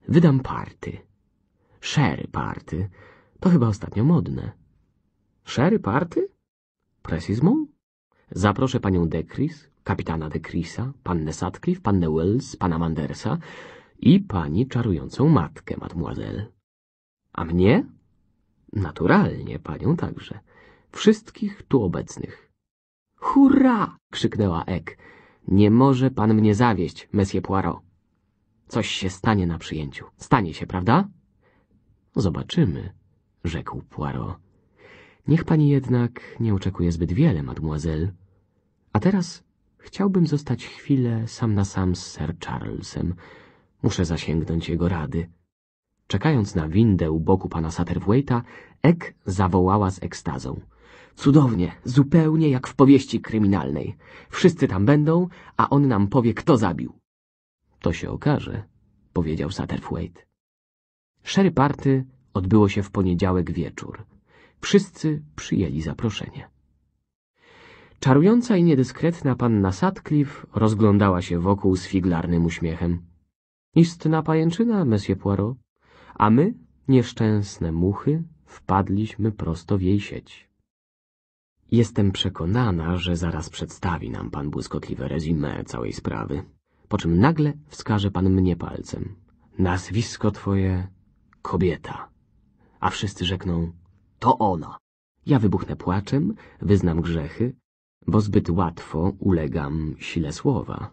Wydam party. Szery party. To chyba ostatnio modne. Szery party? Precismą? Zaproszę panią Dekris, kapitana Dekrisa, pannę Sutcliffe, pannę Wells, pana Mandersa i pani czarującą matkę, mademoiselle. A mnie? Naturalnie, panią także. Wszystkich tu obecnych. Hurra! krzyknęła Ek. Nie może pan mnie zawieść, Messie Poirot. Coś się stanie na przyjęciu. Stanie się, prawda? Zobaczymy, rzekł Poirot. Niech pani jednak nie oczekuje zbyt wiele, mademoiselle. A teraz chciałbym zostać chwilę sam na sam z Sir Charlesem. Muszę zasięgnąć jego rady. Czekając na windę u boku pana Satterthwaite'a, Ek zawołała z ekstazą. Cudownie, zupełnie jak w powieści kryminalnej. Wszyscy tam będą, a on nam powie, kto zabił. To się okaże, powiedział Satterthwaite. Szery party odbyło się w poniedziałek wieczór. Wszyscy przyjęli zaproszenie. Czarująca i niedyskretna panna Sutcliffe rozglądała się wokół z figlarnym uśmiechem. Istna pajęczyna, Monsieur Poirot. A my, nieszczęsne muchy, wpadliśmy prosto w jej sieć. Jestem przekonana, że zaraz przedstawi nam pan błyskotliwe rezime całej sprawy, po czym nagle wskaże pan mnie palcem. Nazwisko twoje kobieta. A wszyscy rzekną, to ona. Ja wybuchnę płaczem, wyznam grzechy, bo zbyt łatwo ulegam sile słowa.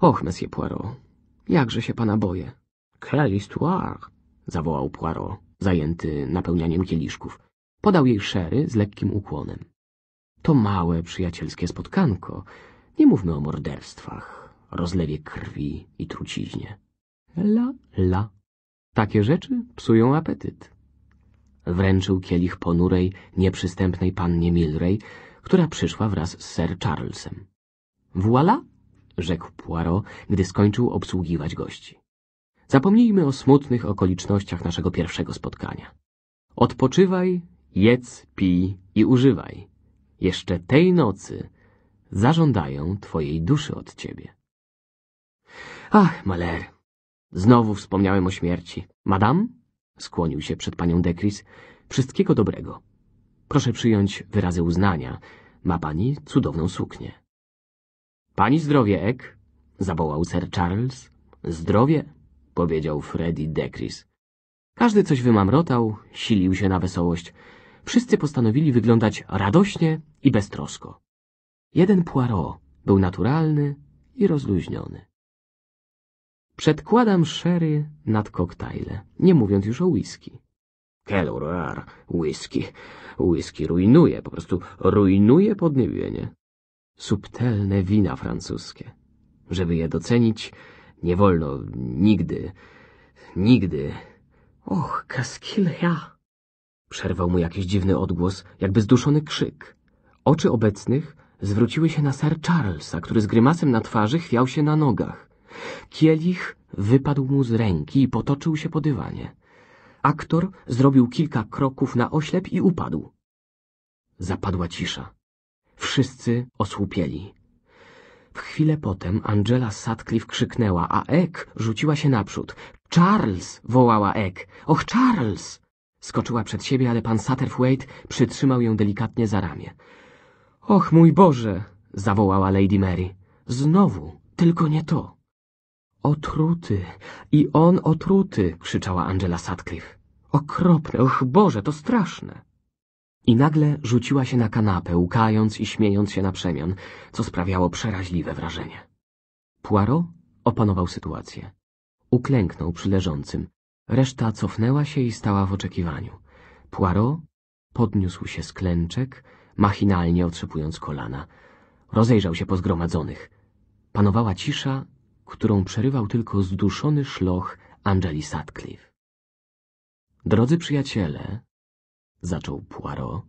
Och, Monsieur Poirot, Jakże się pana boję? Quelle histoire! zawołał Poirot, zajęty napełnianiem kieliszków. Podał jej szery z lekkim ukłonem. To małe, przyjacielskie spotkanko. Nie mówmy o morderstwach, rozlewie krwi i truciźnie. La, la. Takie rzeczy psują apetyt. Wręczył kielich ponurej, nieprzystępnej pannie Milrej, która przyszła wraz z Sir Charlesem. Voilà! rzekł Poirot, gdy skończył obsługiwać gości. Zapomnijmy o smutnych okolicznościach naszego pierwszego spotkania. Odpoczywaj, jedz, pij i używaj. Jeszcze tej nocy zażądają twojej duszy od ciebie. Ach, Maler, znowu wspomniałem o śmierci. Madame, Skłonił się przed panią Dekris. Wszystkiego dobrego. Proszę przyjąć wyrazy uznania. Ma pani cudowną suknię. Pani zdrowie, Ek, zawołał Sir Charles. Zdrowie, powiedział Freddy Dekris. Każdy coś wymamrotał, silił się na wesołość. Wszyscy postanowili wyglądać radośnie i beztrosko. Jeden Poirot był naturalny i rozluźniony. Przedkładam sherry nad koktajle, nie mówiąc już o whisky. Kelurar, whisky. Whisky rujnuje, po prostu rujnuje podniebienie subtelne wina francuskie. Żeby je docenić, nie wolno nigdy, nigdy... Och, kaskil ja! Przerwał mu jakiś dziwny odgłos, jakby zduszony krzyk. Oczy obecnych zwróciły się na Sir Charlesa, który z grymasem na twarzy chwiał się na nogach. Kielich wypadł mu z ręki i potoczył się po dywanie. Aktor zrobił kilka kroków na oślep i upadł. Zapadła cisza. Wszyscy osłupieli. W chwilę potem Angela Sutcliffe krzyknęła, a Ek rzuciła się naprzód. Charles! wołała Ek. Och, Charles! Skoczyła przed siebie, ale pan Satterthwaite przytrzymał ją delikatnie za ramię. Och, mój Boże! zawołała Lady Mary. Znowu, tylko nie to. Otruty! I on otruty! krzyczała Angela Sutcliffe. Okropne, och Boże, to straszne! I nagle rzuciła się na kanapę, łkając i śmiejąc się na przemian, co sprawiało przeraźliwe wrażenie. Poirot opanował sytuację. Uklęknął przy leżącym. Reszta cofnęła się i stała w oczekiwaniu. Poirot podniósł się z klęczek, machinalnie otrzepując kolana. Rozejrzał się po zgromadzonych. Panowała cisza, którą przerywał tylko zduszony szloch Angeli Sutcliffe. Drodzy przyjaciele, zaczął Poirot.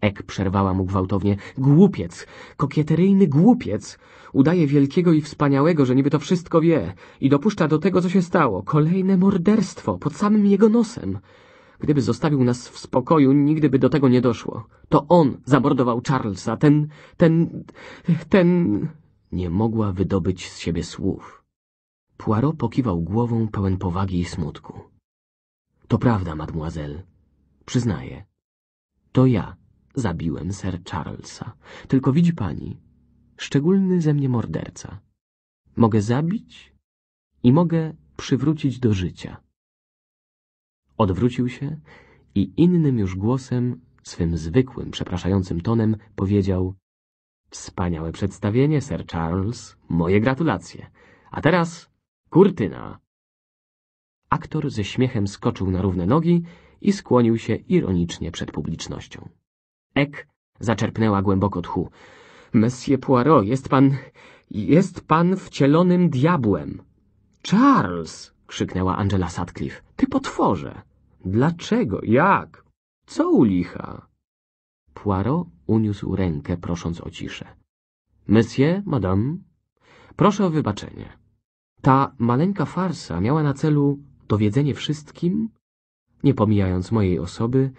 Ek przerwała mu gwałtownie. Głupiec, kokieteryjny głupiec. Udaje wielkiego i wspaniałego, że niby to wszystko wie i dopuszcza do tego, co się stało. Kolejne morderstwo pod samym jego nosem. Gdyby zostawił nas w spokoju, nigdy by do tego nie doszło. To on zamordował Charlesa, ten, ten, ten... Nie mogła wydobyć z siebie słów. Poirot pokiwał głową pełen powagi i smutku. To prawda, mademoiselle. Przyznaję. To ja zabiłem Sir Charlesa. Tylko widzi pani, szczególny ze mnie morderca. Mogę zabić i mogę przywrócić do życia. Odwrócił się i innym już głosem, swym zwykłym, przepraszającym tonem powiedział Wspaniałe przedstawienie, Sir Charles. Moje gratulacje. A teraz kurtyna. Aktor ze śmiechem skoczył na równe nogi i skłonił się ironicznie przed publicznością. Ek zaczerpnęła głęboko tchu. Monsieur Poirot, jest pan... jest pan wcielonym diabłem. Charles! krzyknęła Angela Sutcliffe. Ty potworze! Dlaczego? Jak? Co u licha? Poirot uniósł rękę, prosząc o ciszę. Monsieur, madame, proszę o wybaczenie. Ta maleńka farsa miała na celu dowiedzenie wszystkim, nie pomijając mojej osoby,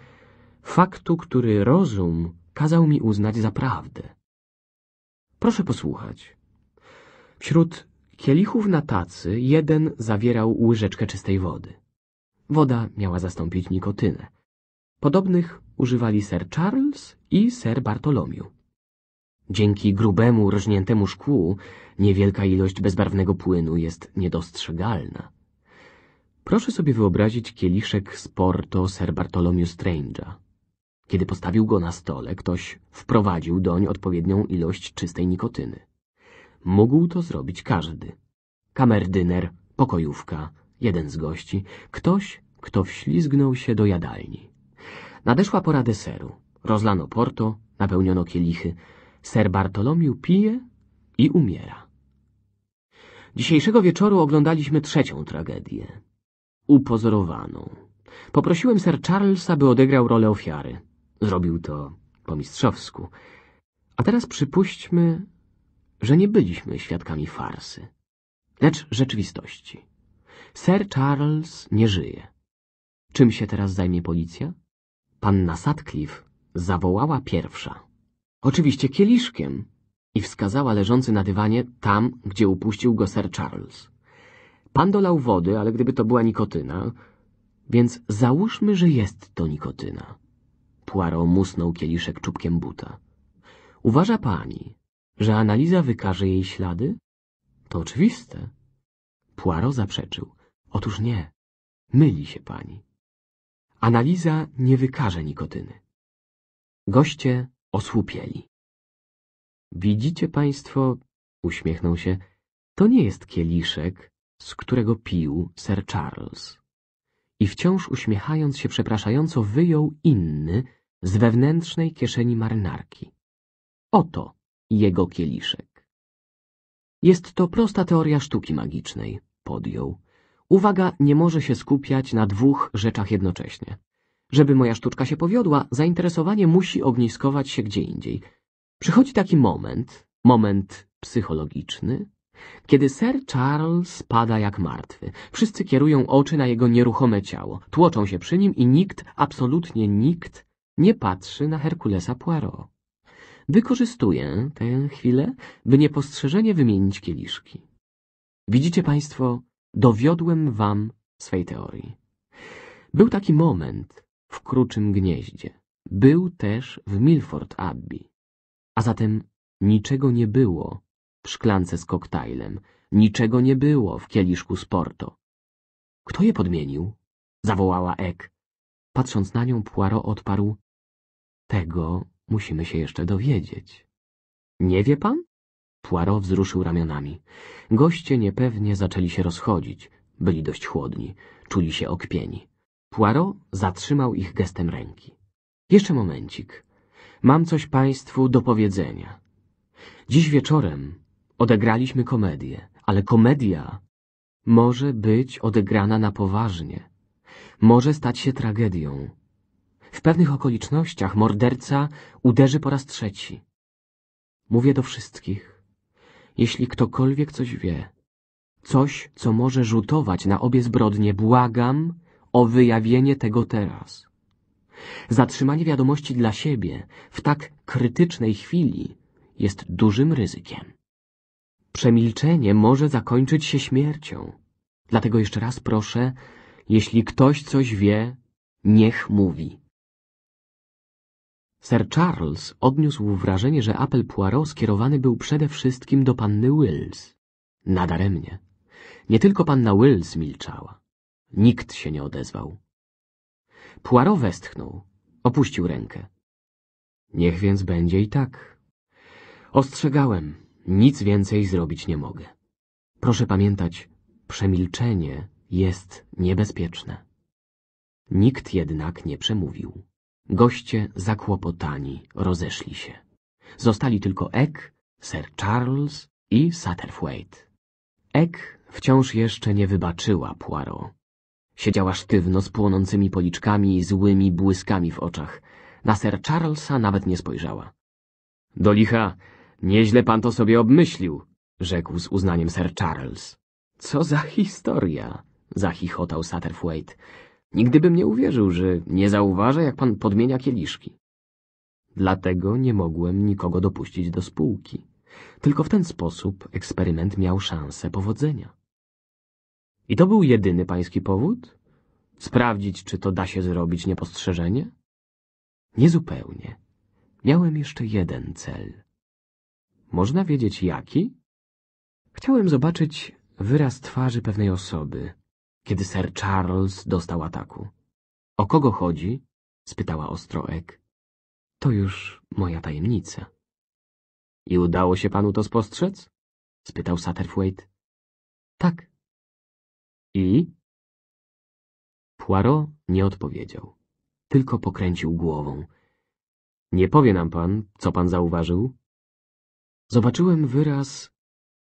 faktu, który rozum kazał mi uznać za prawdę. Proszę posłuchać. Wśród kielichów na tacy jeden zawierał łyżeczkę czystej wody. Woda miała zastąpić nikotynę. Podobnych używali Sir Charles i Sir Bartolomiu. Dzięki grubemu, rożniętemu szkłu niewielka ilość bezbarwnego płynu jest niedostrzegalna. Proszę sobie wyobrazić kieliszek z Porto Ser Bartolomeo Strange'a. Kiedy postawił go na stole, ktoś wprowadził doń odpowiednią ilość czystej nikotyny. Mógł to zrobić każdy. Kamerdyner, pokojówka, jeden z gości, ktoś, kto wślizgnął się do jadalni. Nadeszła pora deseru. Rozlano porto, napełniono kielichy. Ser Bartolomiu pije i umiera. Dzisiejszego wieczoru oglądaliśmy trzecią tragedię upozorowaną. Poprosiłem Sir Charlesa, by odegrał rolę ofiary. Zrobił to po mistrzowsku. A teraz przypuśćmy, że nie byliśmy świadkami farsy, lecz rzeczywistości. Sir Charles nie żyje. Czym się teraz zajmie policja? Panna Sutcliffe zawołała pierwsza. Oczywiście kieliszkiem i wskazała leżący na dywanie tam, gdzie upuścił go Sir Charles. Pan dolał wody, ale gdyby to była nikotyna... Więc załóżmy, że jest to nikotyna. Poirot musnął kieliszek czubkiem buta. Uważa pani, że analiza wykaże jej ślady? To oczywiste. Poirot zaprzeczył. Otóż nie. Myli się pani. Analiza nie wykaże nikotyny. Goście osłupieli. Widzicie państwo, uśmiechnął się, to nie jest kieliszek, z którego pił Sir Charles. I wciąż uśmiechając się przepraszająco wyjął inny z wewnętrznej kieszeni marynarki. Oto jego kieliszek. Jest to prosta teoria sztuki magicznej, podjął. Uwaga nie może się skupiać na dwóch rzeczach jednocześnie. Żeby moja sztuczka się powiodła, zainteresowanie musi ogniskować się gdzie indziej. Przychodzi taki moment, moment psychologiczny, kiedy Sir Charles pada jak martwy, wszyscy kierują oczy na jego nieruchome ciało, tłoczą się przy nim i nikt, absolutnie nikt, nie patrzy na Herkulesa Poirot. Wykorzystuję tę chwilę, by niepostrzeżenie wymienić kieliszki. Widzicie państwo, dowiodłem wam swej teorii. Był taki moment w Kruczym Gnieździe. Był też w Milford Abbey. A zatem niczego nie było szklance z koktajlem. Niczego nie było w kieliszku z Porto. Kto je podmienił? Zawołała Ek. Patrząc na nią, Poirot odparł. Tego musimy się jeszcze dowiedzieć. Nie wie pan? Poirot wzruszył ramionami. Goście niepewnie zaczęli się rozchodzić. Byli dość chłodni. Czuli się okpieni. Poirot zatrzymał ich gestem ręki. Jeszcze momencik. Mam coś państwu do powiedzenia. Dziś wieczorem Odegraliśmy komedię, ale komedia może być odegrana na poważnie. Może stać się tragedią. W pewnych okolicznościach morderca uderzy po raz trzeci. Mówię do wszystkich. Jeśli ktokolwiek coś wie, coś, co może rzutować na obie zbrodnie, błagam o wyjawienie tego teraz. Zatrzymanie wiadomości dla siebie w tak krytycznej chwili jest dużym ryzykiem. Przemilczenie może zakończyć się śmiercią. Dlatego jeszcze raz proszę, jeśli ktoś coś wie, niech mówi. Sir Charles odniósł wrażenie, że apel Poirot skierowany był przede wszystkim do panny Wills. Nadaremnie. Nie tylko panna Wills milczała. Nikt się nie odezwał. Poirot westchnął. Opuścił rękę. Niech więc będzie i tak. Ostrzegałem. Nic więcej zrobić nie mogę. Proszę pamiętać, przemilczenie jest niebezpieczne. Nikt jednak nie przemówił. Goście zakłopotani rozeszli się. Zostali tylko Eck, Sir Charles i Satterthwaite. Eck wciąż jeszcze nie wybaczyła Poirot. Siedziała sztywno z płonącymi policzkami i złymi błyskami w oczach. Na Sir Charlesa nawet nie spojrzała. Do licha, Nieźle pan to sobie obmyślił, rzekł z uznaniem Sir Charles. Co za historia, zachichotał Satterthwaite. Nigdy bym nie uwierzył, że nie zauważa, jak pan podmienia kieliszki. Dlatego nie mogłem nikogo dopuścić do spółki. Tylko w ten sposób eksperyment miał szansę powodzenia. I to był jedyny pański powód? Sprawdzić, czy to da się zrobić niepostrzeżenie? Niezupełnie. Miałem jeszcze jeden cel. Można wiedzieć jaki? Chciałem zobaczyć wyraz twarzy pewnej osoby, kiedy Sir Charles dostał ataku. O kogo chodzi? spytała Ostroek. To już moja tajemnica. I udało się panu to spostrzec? spytał Satterthwaite. Tak. I? Poirot nie odpowiedział, tylko pokręcił głową. Nie powie nam pan, co pan zauważył? Zobaczyłem wyraz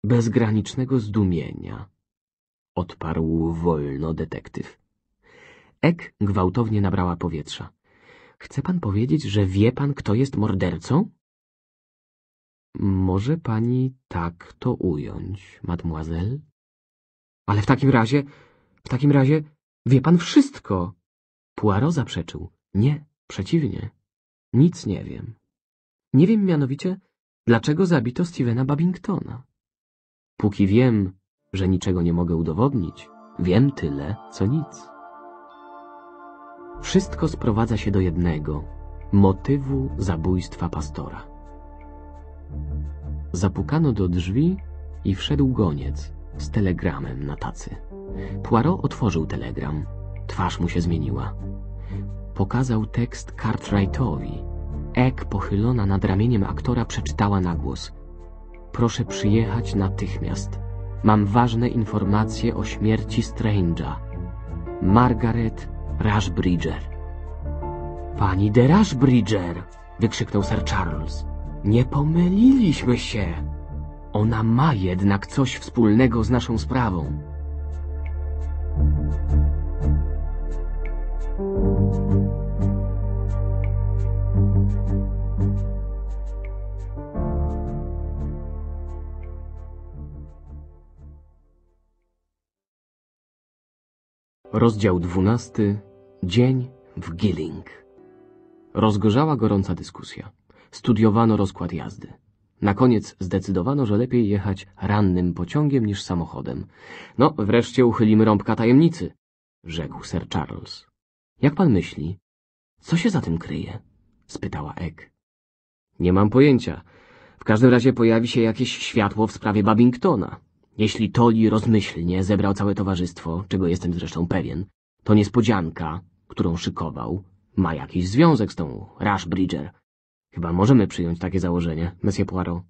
bezgranicznego zdumienia. Odparł wolno detektyw. Ek gwałtownie nabrała powietrza. Chce pan powiedzieć, że wie pan, kto jest mordercą? Może pani tak to ująć, mademoiselle? Ale w takim razie, w takim razie wie pan wszystko. Poirot zaprzeczył. Nie, przeciwnie. Nic nie wiem. Nie wiem mianowicie, dlaczego zabito Stevena Babingtona. Póki wiem, że niczego nie mogę udowodnić, wiem tyle, co nic. Wszystko sprowadza się do jednego motywu zabójstwa pastora. Zapukano do drzwi i wszedł goniec z telegramem na tacy. Poirot otworzył telegram. Twarz mu się zmieniła. Pokazał tekst Cartwrightowi, Ek pochylona nad ramieniem aktora przeczytała na głos. Proszę przyjechać natychmiast. Mam ważne informacje o śmierci Strange'a. Margaret Rushbridger. Pani de Rushbridger! wykrzyknął Sir Charles. Nie pomyliliśmy się! Ona ma jednak coś wspólnego z naszą sprawą. Rozdział dwunasty, Dzień w Gilling. Rozgorzała gorąca dyskusja. Studiowano rozkład jazdy. Na koniec zdecydowano, że lepiej jechać rannym pociągiem niż samochodem. No, wreszcie uchylimy rąbka tajemnicy, rzekł Sir Charles. Jak pan myśli? Co się za tym kryje? spytała Egg. Nie mam pojęcia. W każdym razie pojawi się jakieś światło w sprawie Babingtona. Jeśli Toli rozmyślnie zebrał całe towarzystwo, czego jestem zresztą pewien, to niespodzianka, którą szykował, ma jakiś związek z tą Rush Bridger. Chyba możemy przyjąć takie założenie, Monsieur Poirot.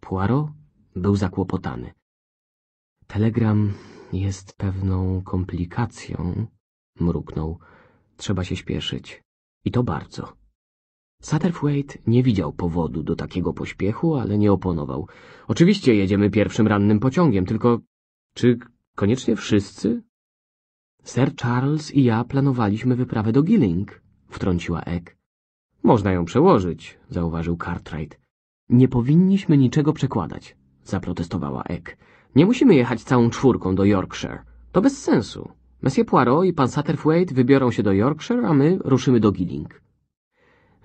Poirot był zakłopotany. Telegram jest pewną komplikacją, mruknął. Trzeba się śpieszyć. I to bardzo. Satterthwaite nie widział powodu do takiego pośpiechu, ale nie oponował. Oczywiście jedziemy pierwszym rannym pociągiem, tylko czy koniecznie wszyscy? Sir Charles i ja planowaliśmy wyprawę do Gilling, wtrąciła Ek. Można ją przełożyć, zauważył Cartwright. Nie powinniśmy niczego przekładać, zaprotestowała Ek. Nie musimy jechać całą czwórką do Yorkshire. To bez sensu. Monsieur Poirot i pan Satterthwaite wybiorą się do Yorkshire, a my ruszymy do Gilling.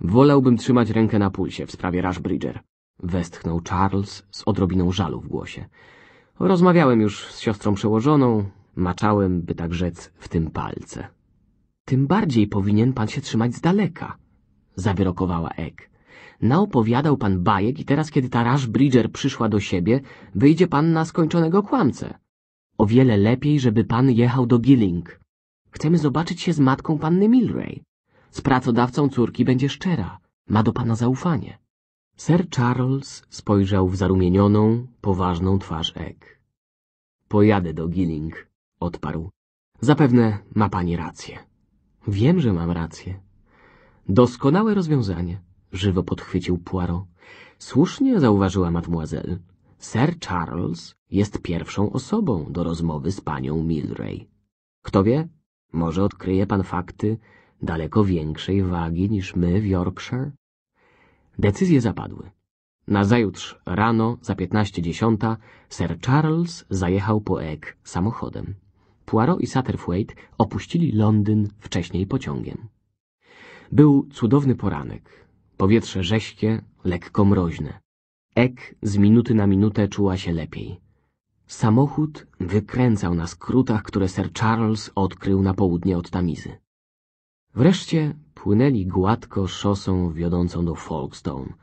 Wolałbym trzymać rękę na pulsie w sprawie Bridger. Westchnął Charles z odrobiną żalu w głosie. Rozmawiałem już z siostrą przełożoną, maczałem, by tak rzec, w tym palce. Tym bardziej powinien pan się trzymać z daleka, zawyrokowała Ek. Naopowiadał pan bajek i teraz, kiedy ta Bridger przyszła do siebie, wyjdzie pan na skończonego kłamcę. O wiele lepiej, żeby pan jechał do Gilling. Chcemy zobaczyć się z matką panny Milray. Z pracodawcą córki będzie szczera. Ma do pana zaufanie. Sir Charles spojrzał w zarumienioną, poważną twarz Ek. Pojadę do Gilling, odparł. Zapewne ma pani rację. Wiem, że mam rację. Doskonałe rozwiązanie, żywo podchwycił Poirot. Słusznie zauważyła mademoiselle. Sir Charles jest pierwszą osobą do rozmowy z panią Milray. Kto wie, może odkryje pan fakty, daleko większej wagi niż my w Yorkshire? Decyzje zapadły. Nazajutrz rano, za piętnaście dziesiąta, Sir Charles zajechał po Egg samochodem. Poirot i Satterthwaite opuścili Londyn wcześniej pociągiem. Był cudowny poranek. Powietrze rześkie, lekko mroźne. Ek z minuty na minutę czuła się lepiej. Samochód wykręcał na skrótach, które Sir Charles odkrył na południe od Tamizy. Wreszcie płynęli gładko szosą wiodącą do Folkestone.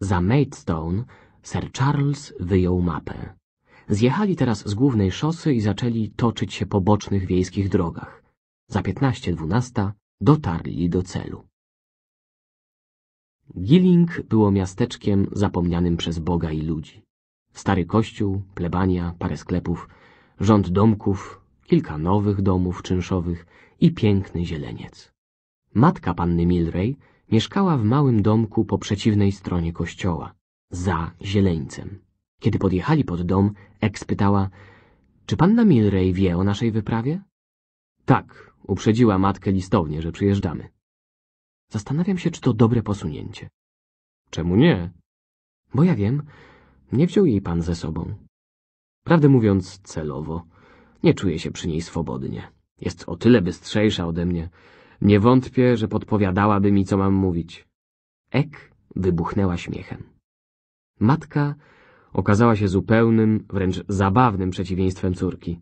Za Maidstone Sir Charles wyjął mapę. Zjechali teraz z głównej szosy i zaczęli toczyć się po bocznych wiejskich drogach. Za piętnaście dwunasta dotarli do celu. Gilling było miasteczkiem zapomnianym przez Boga i ludzi. Stary kościół, plebania, parę sklepów, rząd domków, kilka nowych domów czynszowych i piękny zieleniec. Matka panny Milrej mieszkała w małym domku po przeciwnej stronie kościoła, za zieleńcem. Kiedy podjechali pod dom, eks pytała, czy panna Milrej wie o naszej wyprawie? Tak, uprzedziła matkę listownie, że przyjeżdżamy. Zastanawiam się, czy to dobre posunięcie. Czemu nie? Bo ja wiem, nie wziął jej pan ze sobą. Prawdę mówiąc, celowo. Nie czuję się przy niej swobodnie. Jest o tyle bystrzejsza ode mnie, nie wątpię, że podpowiadałaby mi, co mam mówić. Ek wybuchnęła śmiechem. Matka okazała się zupełnym, wręcz zabawnym przeciwieństwem córki.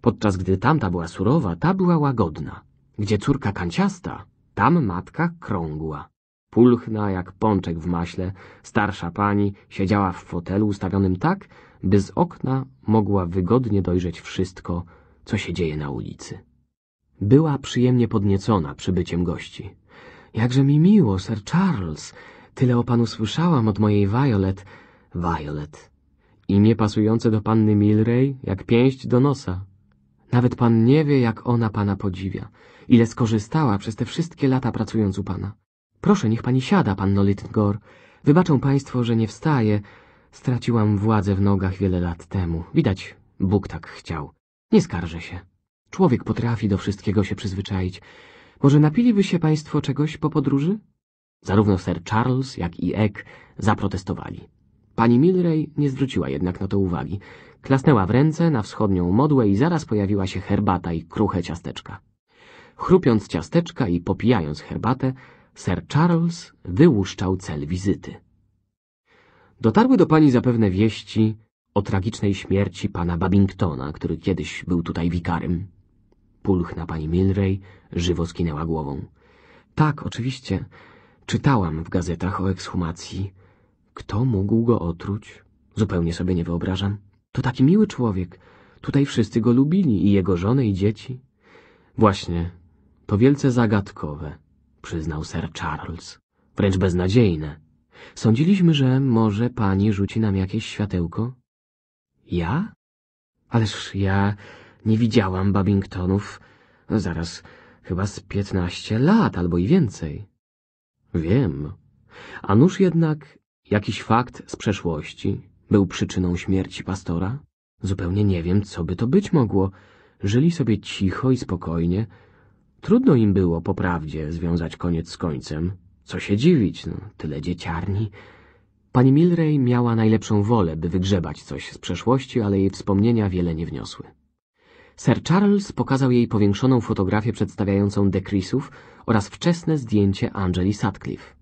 Podczas gdy tamta była surowa, ta była łagodna. Gdzie córka kanciasta, tam matka krągła. Pulchna jak pączek w maśle, starsza pani siedziała w fotelu ustawionym tak, by z okna mogła wygodnie dojrzeć wszystko, co się dzieje na ulicy. Była przyjemnie podniecona przybyciem gości. Jakże mi miło, Sir Charles. Tyle o panu słyszałam od mojej Violet. Violet. Imię pasujące do panny Milray jak pięść do nosa. Nawet pan nie wie, jak ona pana podziwia. Ile skorzystała przez te wszystkie lata pracując u pana. Proszę, niech pani siada, panno Littgor. Wybaczą państwo, że nie wstaję. Straciłam władzę w nogach wiele lat temu. Widać, Bóg tak chciał. Nie skarżę się. Człowiek potrafi do wszystkiego się przyzwyczaić. Może napiliby się państwo czegoś po podróży? Zarówno Sir Charles, jak i Eck zaprotestowali. Pani Milray nie zwróciła jednak na to uwagi. Klasnęła w ręce na wschodnią modłę i zaraz pojawiła się herbata i kruche ciasteczka. Chrupiąc ciasteczka i popijając herbatę, Sir Charles wyłuszczał cel wizyty. Dotarły do pani zapewne wieści o tragicznej śmierci pana Babingtona, który kiedyś był tutaj wikarym. Pulchna pani Milray żywo skinęła głową. Tak, oczywiście. Czytałam w gazetach o ekshumacji. Kto mógł go otruć? Zupełnie sobie nie wyobrażam. To taki miły człowiek. Tutaj wszyscy go lubili, i jego żony, i dzieci. Właśnie, to wielce zagadkowe, przyznał Sir Charles. Wręcz beznadziejne. Sądziliśmy, że może pani rzuci nam jakieś światełko? Ja? Ależ ja nie widziałam Babingtonów zaraz chyba z piętnaście lat albo i więcej. Wiem. A nuż jednak jakiś fakt z przeszłości był przyczyną śmierci pastora? Zupełnie nie wiem, co by to być mogło. Żyli sobie cicho i spokojnie. Trudno im było, po prawdzie, związać koniec z końcem. Co się dziwić, no, tyle dzieciarni. Pani Milrej miała najlepszą wolę, by wygrzebać coś z przeszłości, ale jej wspomnienia wiele nie wniosły. Sir Charles pokazał jej powiększoną fotografię przedstawiającą Decrisów oraz wczesne zdjęcie Angeli Sutcliffe,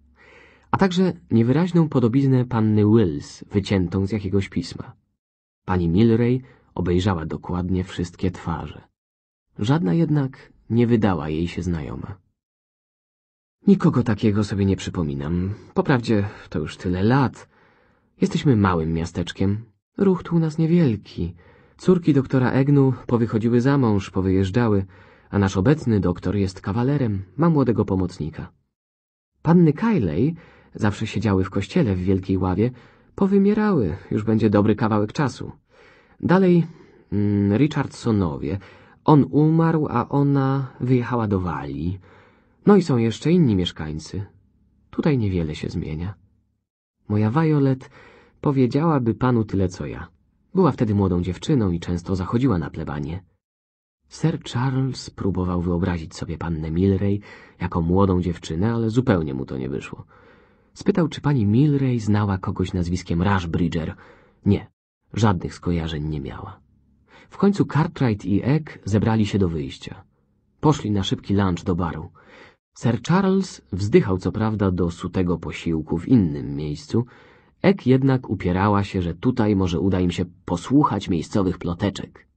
a także niewyraźną podobiznę panny Wills wyciętą z jakiegoś pisma. Pani Milray obejrzała dokładnie wszystkie twarze. Żadna jednak nie wydała jej się znajoma. Nikogo takiego sobie nie przypominam. Poprawdzie to już tyle lat. Jesteśmy małym miasteczkiem. Ruch tu u nas niewielki. Córki doktora Egnu powychodziły za mąż, powyjeżdżały, a nasz obecny doktor jest kawalerem, ma młodego pomocnika. Panny Kajlej zawsze siedziały w kościele w Wielkiej Ławie, powymierały, już będzie dobry kawałek czasu. Dalej mm, Richardsonowie. On umarł, a ona wyjechała do Walii. No i są jeszcze inni mieszkańcy. Tutaj niewiele się zmienia. Moja Violet powiedziałaby panu tyle, co ja. Była wtedy młodą dziewczyną i często zachodziła na plebanie. Sir Charles próbował wyobrazić sobie pannę Milray jako młodą dziewczynę, ale zupełnie mu to nie wyszło. Spytał, czy pani Milray znała kogoś nazwiskiem Rushbridger. Nie, żadnych skojarzeń nie miała. W końcu Cartwright i Egg zebrali się do wyjścia. Poszli na szybki lunch do baru. Sir Charles wzdychał co prawda do sutego posiłku w innym miejscu, Ek jednak upierała się, że tutaj może uda im się posłuchać miejscowych ploteczek.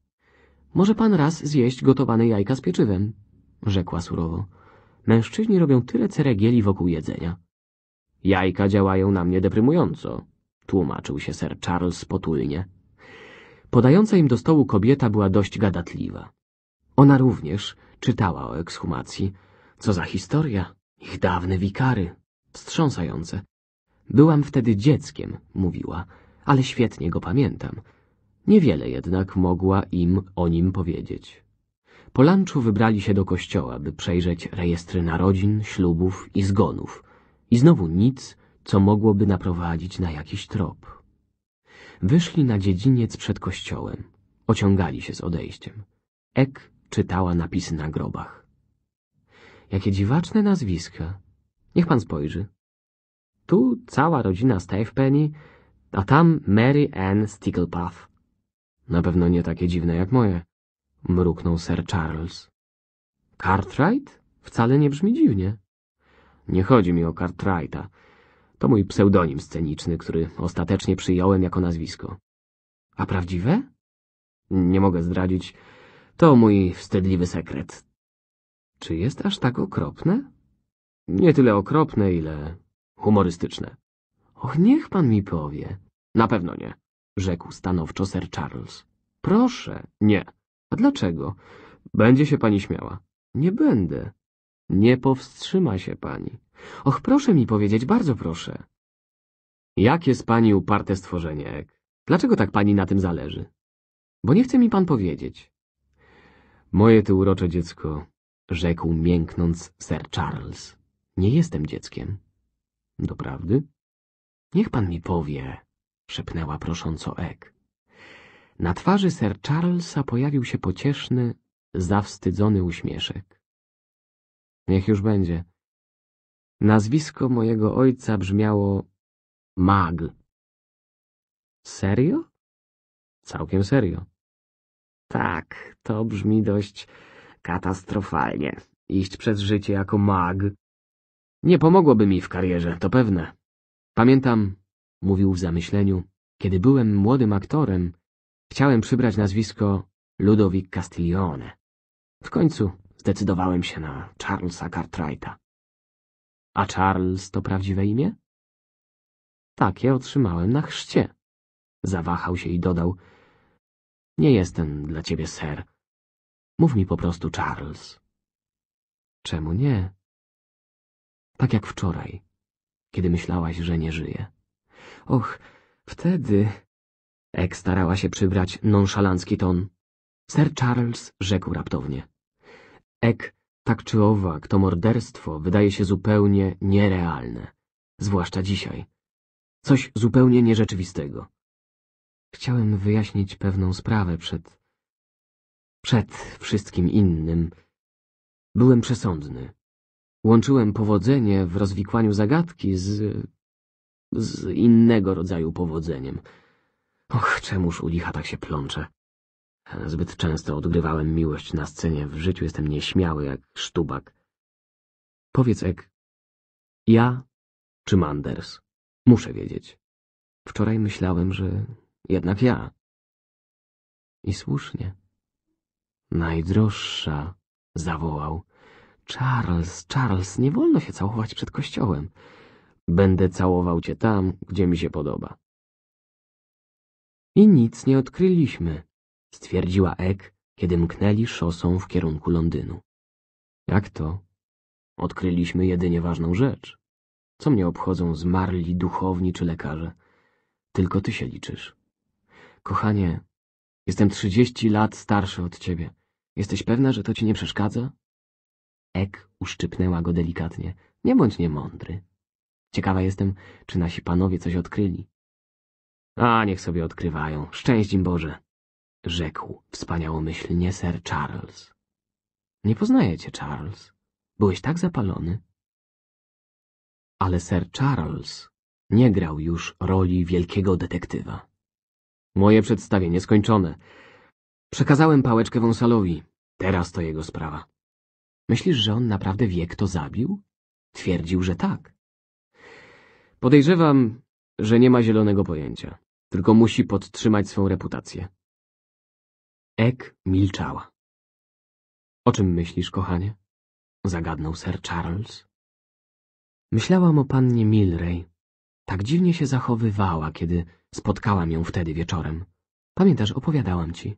Może pan raz zjeść gotowane jajka z pieczywem, rzekła surowo. Mężczyźni robią tyle ceregieli wokół jedzenia. Jajka działają na mnie deprymująco, tłumaczył się Sir Charles potulnie. Podająca im do stołu kobieta była dość gadatliwa. Ona również czytała o ekshumacji. Co za historia! Ich dawne wikary! Wstrząsające. Byłam wtedy dzieckiem, mówiła, ale świetnie go pamiętam. Niewiele jednak mogła im o nim powiedzieć. Po lunchu wybrali się do kościoła, by przejrzeć rejestry narodzin, ślubów i zgonów. I znowu nic, co mogłoby naprowadzić na jakiś trop. Wyszli na dziedziniec przed kościołem. Ociągali się z odejściem. Ek czytała napisy na grobach. Jakie dziwaczne nazwiska. Niech pan spojrzy. Tu cała rodzina Penny, a tam Mary Ann Sticklepath. Na pewno nie takie dziwne jak moje, mruknął Sir Charles. Cartwright? Wcale nie brzmi dziwnie. Nie chodzi mi o Cartwrighta. To mój pseudonim sceniczny, który ostatecznie przyjąłem jako nazwisko. A prawdziwe? Nie mogę zdradzić. To mój wstydliwy sekret. Czy jest aż tak okropne? Nie tyle okropne, ile humorystyczne. Och, niech pan mi powie. Na pewno nie, rzekł stanowczo Sir Charles. Proszę. Nie. A dlaczego? Będzie się pani śmiała. Nie będę. Nie powstrzyma się pani. Och, proszę mi powiedzieć, bardzo proszę. Jakie z pani uparte stworzenie, Ek? Dlaczego tak pani na tym zależy? Bo nie chce mi pan powiedzieć. Moje ty urocze dziecko, rzekł mięknąc Sir Charles. Nie jestem dzieckiem. Doprawdy? Niech pan mi powie, szepnęła prosząco Ek. Na twarzy Sir Charlesa pojawił się pocieszny, zawstydzony uśmieszek. Niech już będzie. Nazwisko mojego ojca brzmiało mag. Serio? Całkiem serio. Tak, to brzmi dość katastrofalnie. Iść przez życie jako mag nie pomogłoby mi w karierze, to pewne. Pamiętam, mówił w zamyśleniu, kiedy byłem młodym aktorem, chciałem przybrać nazwisko Ludovic Castiglione. W końcu zdecydowałem się na Charlesa Cartwrighta. A Charles to prawdziwe imię? Takie otrzymałem na chrzcie. Zawahał się i dodał. Nie jestem dla ciebie ser. Mów mi po prostu Charles. Czemu nie? tak jak wczoraj, kiedy myślałaś, że nie żyje. Och, wtedy... Ek starała się przybrać nonszalancki ton. Sir Charles rzekł raptownie. Ek, tak czy owak, to morderstwo wydaje się zupełnie nierealne, zwłaszcza dzisiaj. Coś zupełnie nierzeczywistego. Chciałem wyjaśnić pewną sprawę przed... przed wszystkim innym. Byłem przesądny. Łączyłem powodzenie w rozwikłaniu zagadki z... z innego rodzaju powodzeniem. Och, czemuż u licha tak się plącze? Zbyt często odgrywałem miłość na scenie. W życiu jestem nieśmiały jak sztubak. Powiedz, Ek, ja czy Manders? Muszę wiedzieć. Wczoraj myślałem, że jednak ja. I słusznie. Najdroższa, zawołał. Charles, Charles, nie wolno się całować przed kościołem. Będę całował cię tam, gdzie mi się podoba. I nic nie odkryliśmy, stwierdziła Ek, kiedy mknęli szosą w kierunku Londynu. Jak to? Odkryliśmy jedynie ważną rzecz. Co mnie obchodzą zmarli duchowni czy lekarze? Tylko ty się liczysz. Kochanie, jestem trzydzieści lat starszy od ciebie. Jesteś pewna, że to ci nie przeszkadza? Ek uszczypnęła go delikatnie. Nie bądź niemądry. Ciekawa jestem, czy nasi panowie coś odkryli. A niech sobie odkrywają. Szczęść im Boże! Rzekł wspaniałomyślnie Sir Charles. Nie poznaję cię, Charles. Byłeś tak zapalony. Ale Sir Charles nie grał już roli wielkiego detektywa. Moje przedstawienie skończone. Przekazałem pałeczkę wąsalowi. Teraz to jego sprawa. Myślisz, że on naprawdę wie, kto zabił? Twierdził, że tak. Podejrzewam, że nie ma zielonego pojęcia, tylko musi podtrzymać swą reputację. Ek milczała. O czym myślisz, kochanie? Zagadnął Sir Charles. Myślałam o pannie Milrey. Tak dziwnie się zachowywała, kiedy spotkałam ją wtedy wieczorem. Pamiętasz, opowiadałam ci.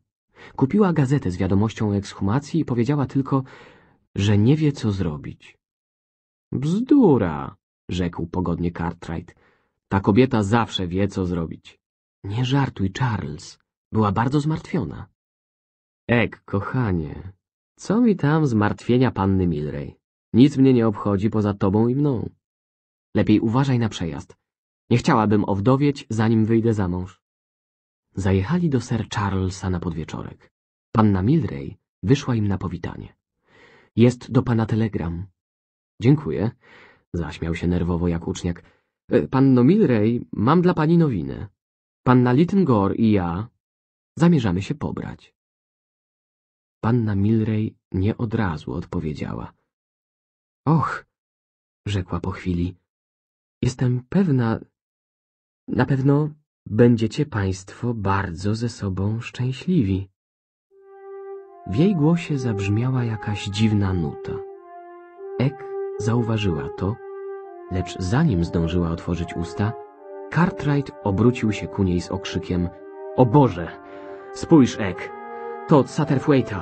Kupiła gazetę z wiadomością o ekshumacji i powiedziała tylko, że nie wie, co zrobić. Bzdura, rzekł pogodnie Cartwright. Ta kobieta zawsze wie, co zrobić. Nie żartuj, Charles. Była bardzo zmartwiona. Ek, kochanie, co mi tam zmartwienia panny Milrej? Nic mnie nie obchodzi poza tobą i mną. Lepiej uważaj na przejazd. Nie chciałabym owdowieć, zanim wyjdę za mąż. Zajechali do Sir Charlesa na podwieczorek. Panna Milrej wyszła im na powitanie. Jest do pana telegram. Dziękuję. Zaśmiał się nerwowo jak uczniak. E, panno Milrej, mam dla pani nowinę. Panna Littengor i ja zamierzamy się pobrać. Panna Milrej nie od razu odpowiedziała. Och, rzekła po chwili. Jestem pewna, na pewno będziecie państwo bardzo ze sobą szczęśliwi. W jej głosie zabrzmiała jakaś dziwna nuta. Ek zauważyła to, lecz zanim zdążyła otworzyć usta, Cartwright obrócił się ku niej z okrzykiem O Boże! Spójrz, Ek! To od Satterthwaite'a!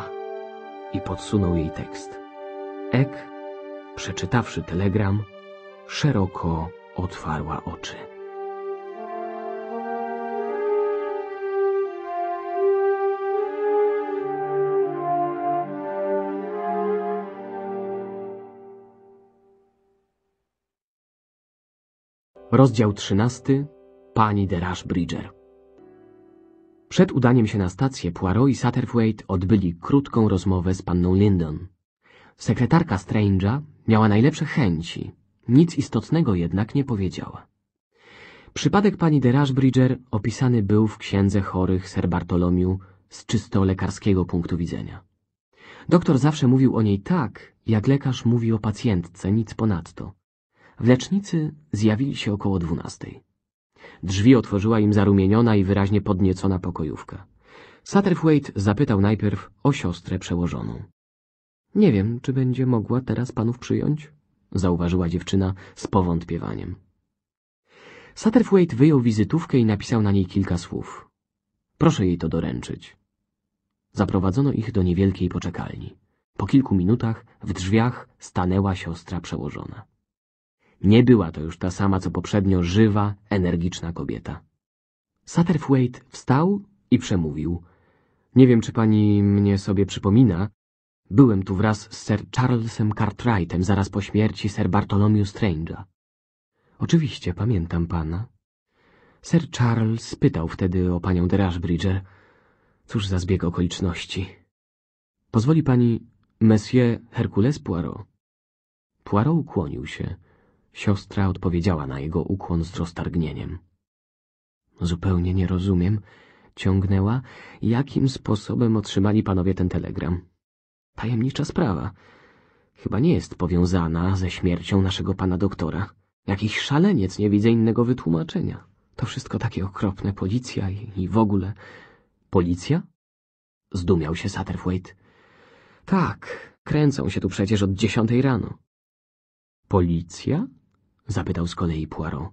I podsunął jej tekst. Ek, przeczytawszy telegram, szeroko otwarła oczy. Rozdział 13. Pani de Bridger. Przed udaniem się na stację Poirot i Satterthwaite odbyli krótką rozmowę z panną Lindon. Sekretarka Strange'a miała najlepsze chęci, nic istotnego jednak nie powiedziała. Przypadek pani de Bridger opisany był w księdze chorych Sir Bartolomiu z czysto lekarskiego punktu widzenia. Doktor zawsze mówił o niej tak, jak lekarz mówi o pacjentce, nic ponadto. W lecznicy zjawili się około dwunastej. Drzwi otworzyła im zarumieniona i wyraźnie podniecona pokojówka. Satterthwaite zapytał najpierw o siostrę przełożoną. Nie wiem, czy będzie mogła teraz panów przyjąć, zauważyła dziewczyna z powątpiewaniem. Satterthwaite wyjął wizytówkę i napisał na niej kilka słów. Proszę jej to doręczyć. Zaprowadzono ich do niewielkiej poczekalni. Po kilku minutach w drzwiach stanęła siostra przełożona. Nie była to już ta sama, co poprzednio żywa, energiczna kobieta. Satterthwaite wstał i przemówił. Nie wiem, czy pani mnie sobie przypomina. Byłem tu wraz z Sir Charlesem Cartwrightem zaraz po śmierci Sir Bartholomew Strange'a. Oczywiście, pamiętam pana. Sir Charles pytał wtedy o panią de Bridger. Cóż za zbieg okoliczności. Pozwoli pani, Monsieur Hercules Poirot. Poirot ukłonił się. Siostra odpowiedziała na jego ukłon z roztargnieniem. Zupełnie nie rozumiem, ciągnęła, jakim sposobem otrzymali panowie ten telegram. Tajemnicza sprawa. Chyba nie jest powiązana ze śmiercią naszego pana doktora. Jakiś szaleniec, nie widzę innego wytłumaczenia. To wszystko takie okropne, policja i, i w ogóle... Policja? Zdumiał się Satterthwaite. Tak, kręcą się tu przecież od dziesiątej rano. Policja? Zapytał z kolei Poirot.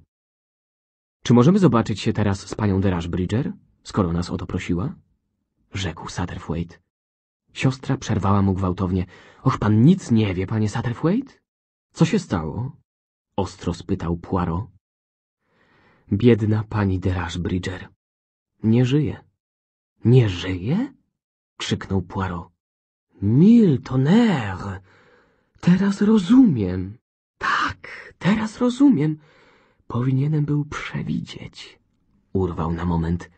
Czy możemy zobaczyć się teraz z panią Derash Bridger, skoro nas o to prosiła? Rzekł Satterthwaite. Siostra przerwała mu gwałtownie. Och, pan nic nie wie, panie Satterthwaite? Co się stało? Ostro spytał Poirot. Biedna pani Derash Bridger. Nie żyje. Nie żyje? Krzyknął Poirot. Mille tonnerre! Teraz rozumiem. Teraz rozumiem. Powinienem był przewidzieć. Urwał na moment.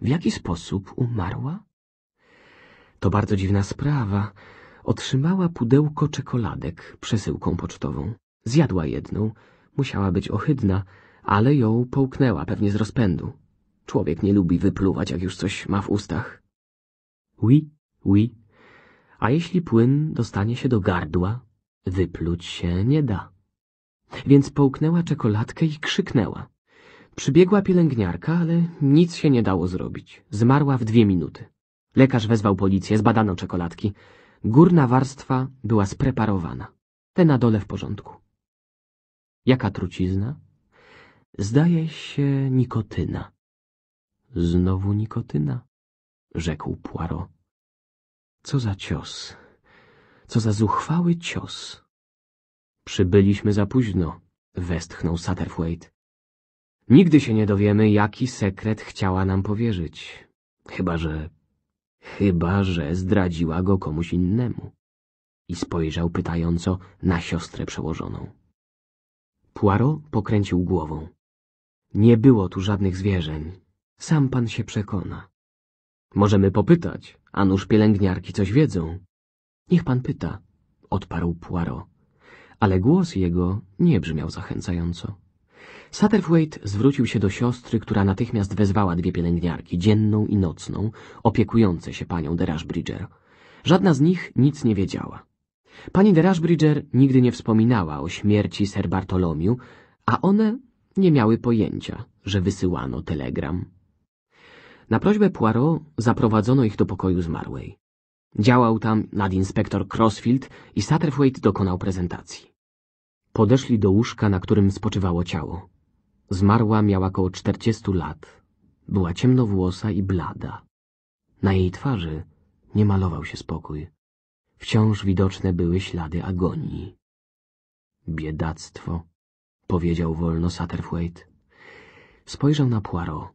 W jaki sposób umarła? To bardzo dziwna sprawa. Otrzymała pudełko czekoladek przesyłką pocztową. Zjadła jedną. Musiała być ohydna, ale ją połknęła pewnie z rozpędu. Człowiek nie lubi wypluwać, jak już coś ma w ustach. Oui, oui. A jeśli płyn dostanie się do gardła, wypluć się nie da więc połknęła czekoladkę i krzyknęła. Przybiegła pielęgniarka, ale nic się nie dało zrobić. Zmarła w dwie minuty. Lekarz wezwał policję, zbadano czekoladki. Górna warstwa była spreparowana. Te na dole w porządku. Jaka trucizna? Zdaje się nikotyna. Znowu nikotyna, rzekł Poirot. Co za cios, co za zuchwały cios. Przybyliśmy za późno, westchnął Satterthwaite. Nigdy się nie dowiemy, jaki sekret chciała nam powierzyć. Chyba, że... Chyba, że zdradziła go komuś innemu. I spojrzał pytająco na siostrę przełożoną. Poirot pokręcił głową. Nie było tu żadnych zwierzeń. Sam pan się przekona. Możemy popytać, a nuż pielęgniarki coś wiedzą. Niech pan pyta, odparł Poirot ale głos jego nie brzmiał zachęcająco. Satterthwaite zwrócił się do siostry, która natychmiast wezwała dwie pielęgniarki, dzienną i nocną, opiekujące się panią Bridger. Żadna z nich nic nie wiedziała. Pani Bridger nigdy nie wspominała o śmierci Sir Bartolomiu, a one nie miały pojęcia, że wysyłano telegram. Na prośbę Poirot zaprowadzono ich do pokoju zmarłej. Działał tam nadinspektor Crossfield i Satterthwaite dokonał prezentacji. Podeszli do łóżka, na którym spoczywało ciało. Zmarła miała około czterdziestu lat. Była ciemnowłosa i blada. Na jej twarzy nie malował się spokój. Wciąż widoczne były ślady agonii. Biedactwo, powiedział wolno Satterthwaite. Spojrzał na Poirot.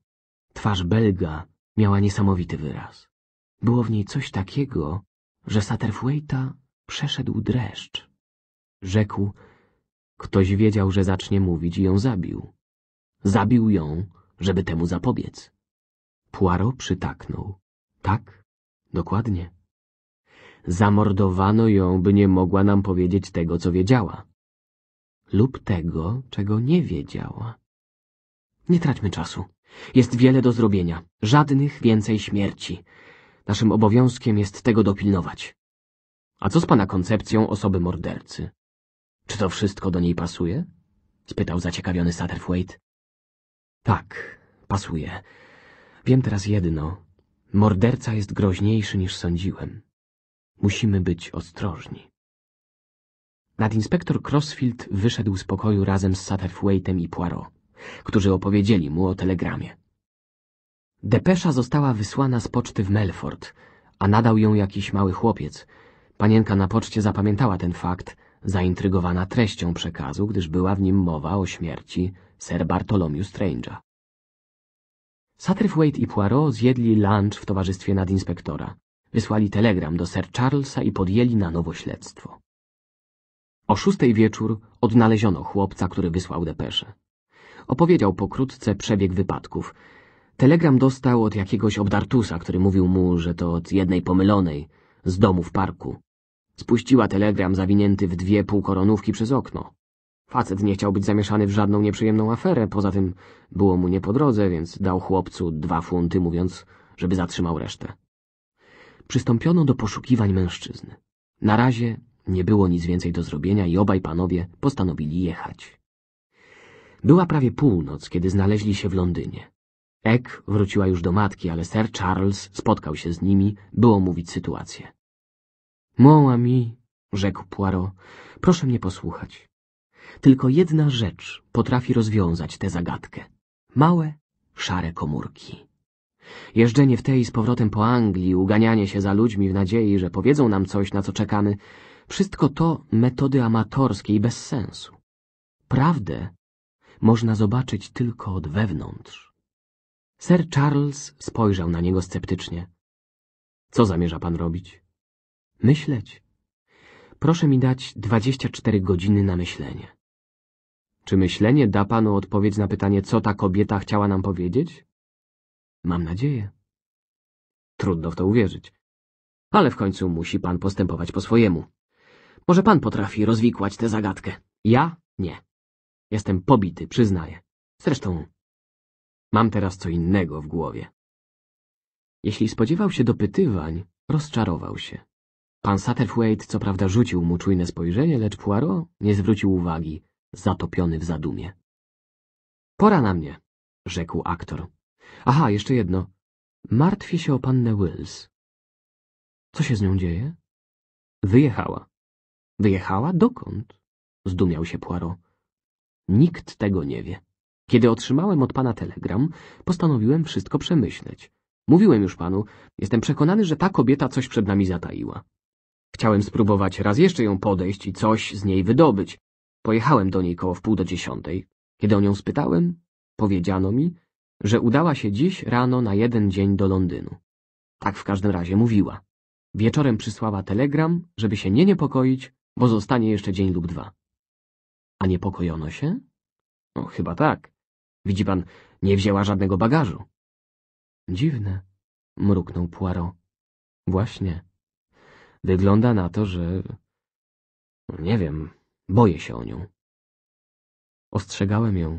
Twarz Belga miała niesamowity wyraz. Było w niej coś takiego, że Satterthwaite'a przeszedł dreszcz. Rzekł Ktoś wiedział, że zacznie mówić i ją zabił. Zabił ją, żeby temu zapobiec. Poirot przytaknął. Tak, dokładnie. Zamordowano ją, by nie mogła nam powiedzieć tego, co wiedziała. Lub tego, czego nie wiedziała. Nie traćmy czasu. Jest wiele do zrobienia. Żadnych więcej śmierci. Naszym obowiązkiem jest tego dopilnować. A co z pana koncepcją osoby mordercy? Czy to wszystko do niej pasuje? spytał zaciekawiony Satterthwaite. Tak, pasuje. Wiem teraz jedno. Morderca jest groźniejszy niż sądziłem. Musimy być ostrożni. Nadinspektor Crossfield wyszedł z pokoju razem z Satterthwaitem i Poirot, którzy opowiedzieli mu o telegramie. Depesza została wysłana z poczty w Melford, a nadał ją jakiś mały chłopiec. Panienka na poczcie zapamiętała ten fakt zaintrygowana treścią przekazu, gdyż była w nim mowa o śmierci Sir Bartholomew Strange'a. Satterthwaite i Poirot zjedli lunch w towarzystwie nadinspektora. Wysłali telegram do Sir Charlesa i podjęli na nowo śledztwo. O szóstej wieczór odnaleziono chłopca, który wysłał depeszę. Opowiedział pokrótce przebieg wypadków. Telegram dostał od jakiegoś obdartusa, który mówił mu, że to od jednej pomylonej, z domu w parku. Spuściła telegram zawinięty w dwie półkoronówki przez okno. Facet nie chciał być zamieszany w żadną nieprzyjemną aferę, poza tym było mu nie po drodze, więc dał chłopcu dwa funty, mówiąc, żeby zatrzymał resztę. Przystąpiono do poszukiwań mężczyzny. Na razie nie było nic więcej do zrobienia i obaj panowie postanowili jechać. Była prawie północ, kiedy znaleźli się w Londynie. Ek wróciła już do matki, ale Sir Charles spotkał się z nimi, było mówić sytuację. Mon ami, rzekł Poirot, proszę mnie posłuchać. Tylko jedna rzecz potrafi rozwiązać tę zagadkę. Małe, szare komórki. Jeżdżenie w tej i z powrotem po Anglii, uganianie się za ludźmi w nadziei, że powiedzą nam coś, na co czekamy, wszystko to metody amatorskie i bez sensu. Prawdę można zobaczyć tylko od wewnątrz. Sir Charles spojrzał na niego sceptycznie. Co zamierza pan robić? Myśleć. Proszę mi dać 24 godziny na myślenie. Czy myślenie da panu odpowiedź na pytanie, co ta kobieta chciała nam powiedzieć? Mam nadzieję. Trudno w to uwierzyć. Ale w końcu musi pan postępować po swojemu. Może pan potrafi rozwikłać tę zagadkę. Ja? Nie. Jestem pobity, przyznaję. Zresztą mam teraz co innego w głowie. Jeśli spodziewał się dopytywań, rozczarował się. Pan Satterthwaite co prawda rzucił mu czujne spojrzenie, lecz Poirot nie zwrócił uwagi, zatopiony w zadumie. Pora na mnie, rzekł aktor. Aha, jeszcze jedno. Martwię się o pannę Wills. Co się z nią dzieje? Wyjechała. Wyjechała? Dokąd? Zdumiał się Poirot. Nikt tego nie wie. Kiedy otrzymałem od pana telegram, postanowiłem wszystko przemyśleć. Mówiłem już panu, jestem przekonany, że ta kobieta coś przed nami zataiła. Chciałem spróbować raz jeszcze ją podejść i coś z niej wydobyć. Pojechałem do niej koło wpół do dziesiątej. Kiedy o nią spytałem, powiedziano mi, że udała się dziś rano na jeden dzień do Londynu. Tak w każdym razie mówiła. Wieczorem przysłała telegram, żeby się nie niepokoić, bo zostanie jeszcze dzień lub dwa. A niepokojono się? No, chyba tak. Widzi pan, nie wzięła żadnego bagażu. Dziwne, mruknął Poirot. Właśnie. Wygląda na to, że... Nie wiem, boję się o nią. Ostrzegałem ją.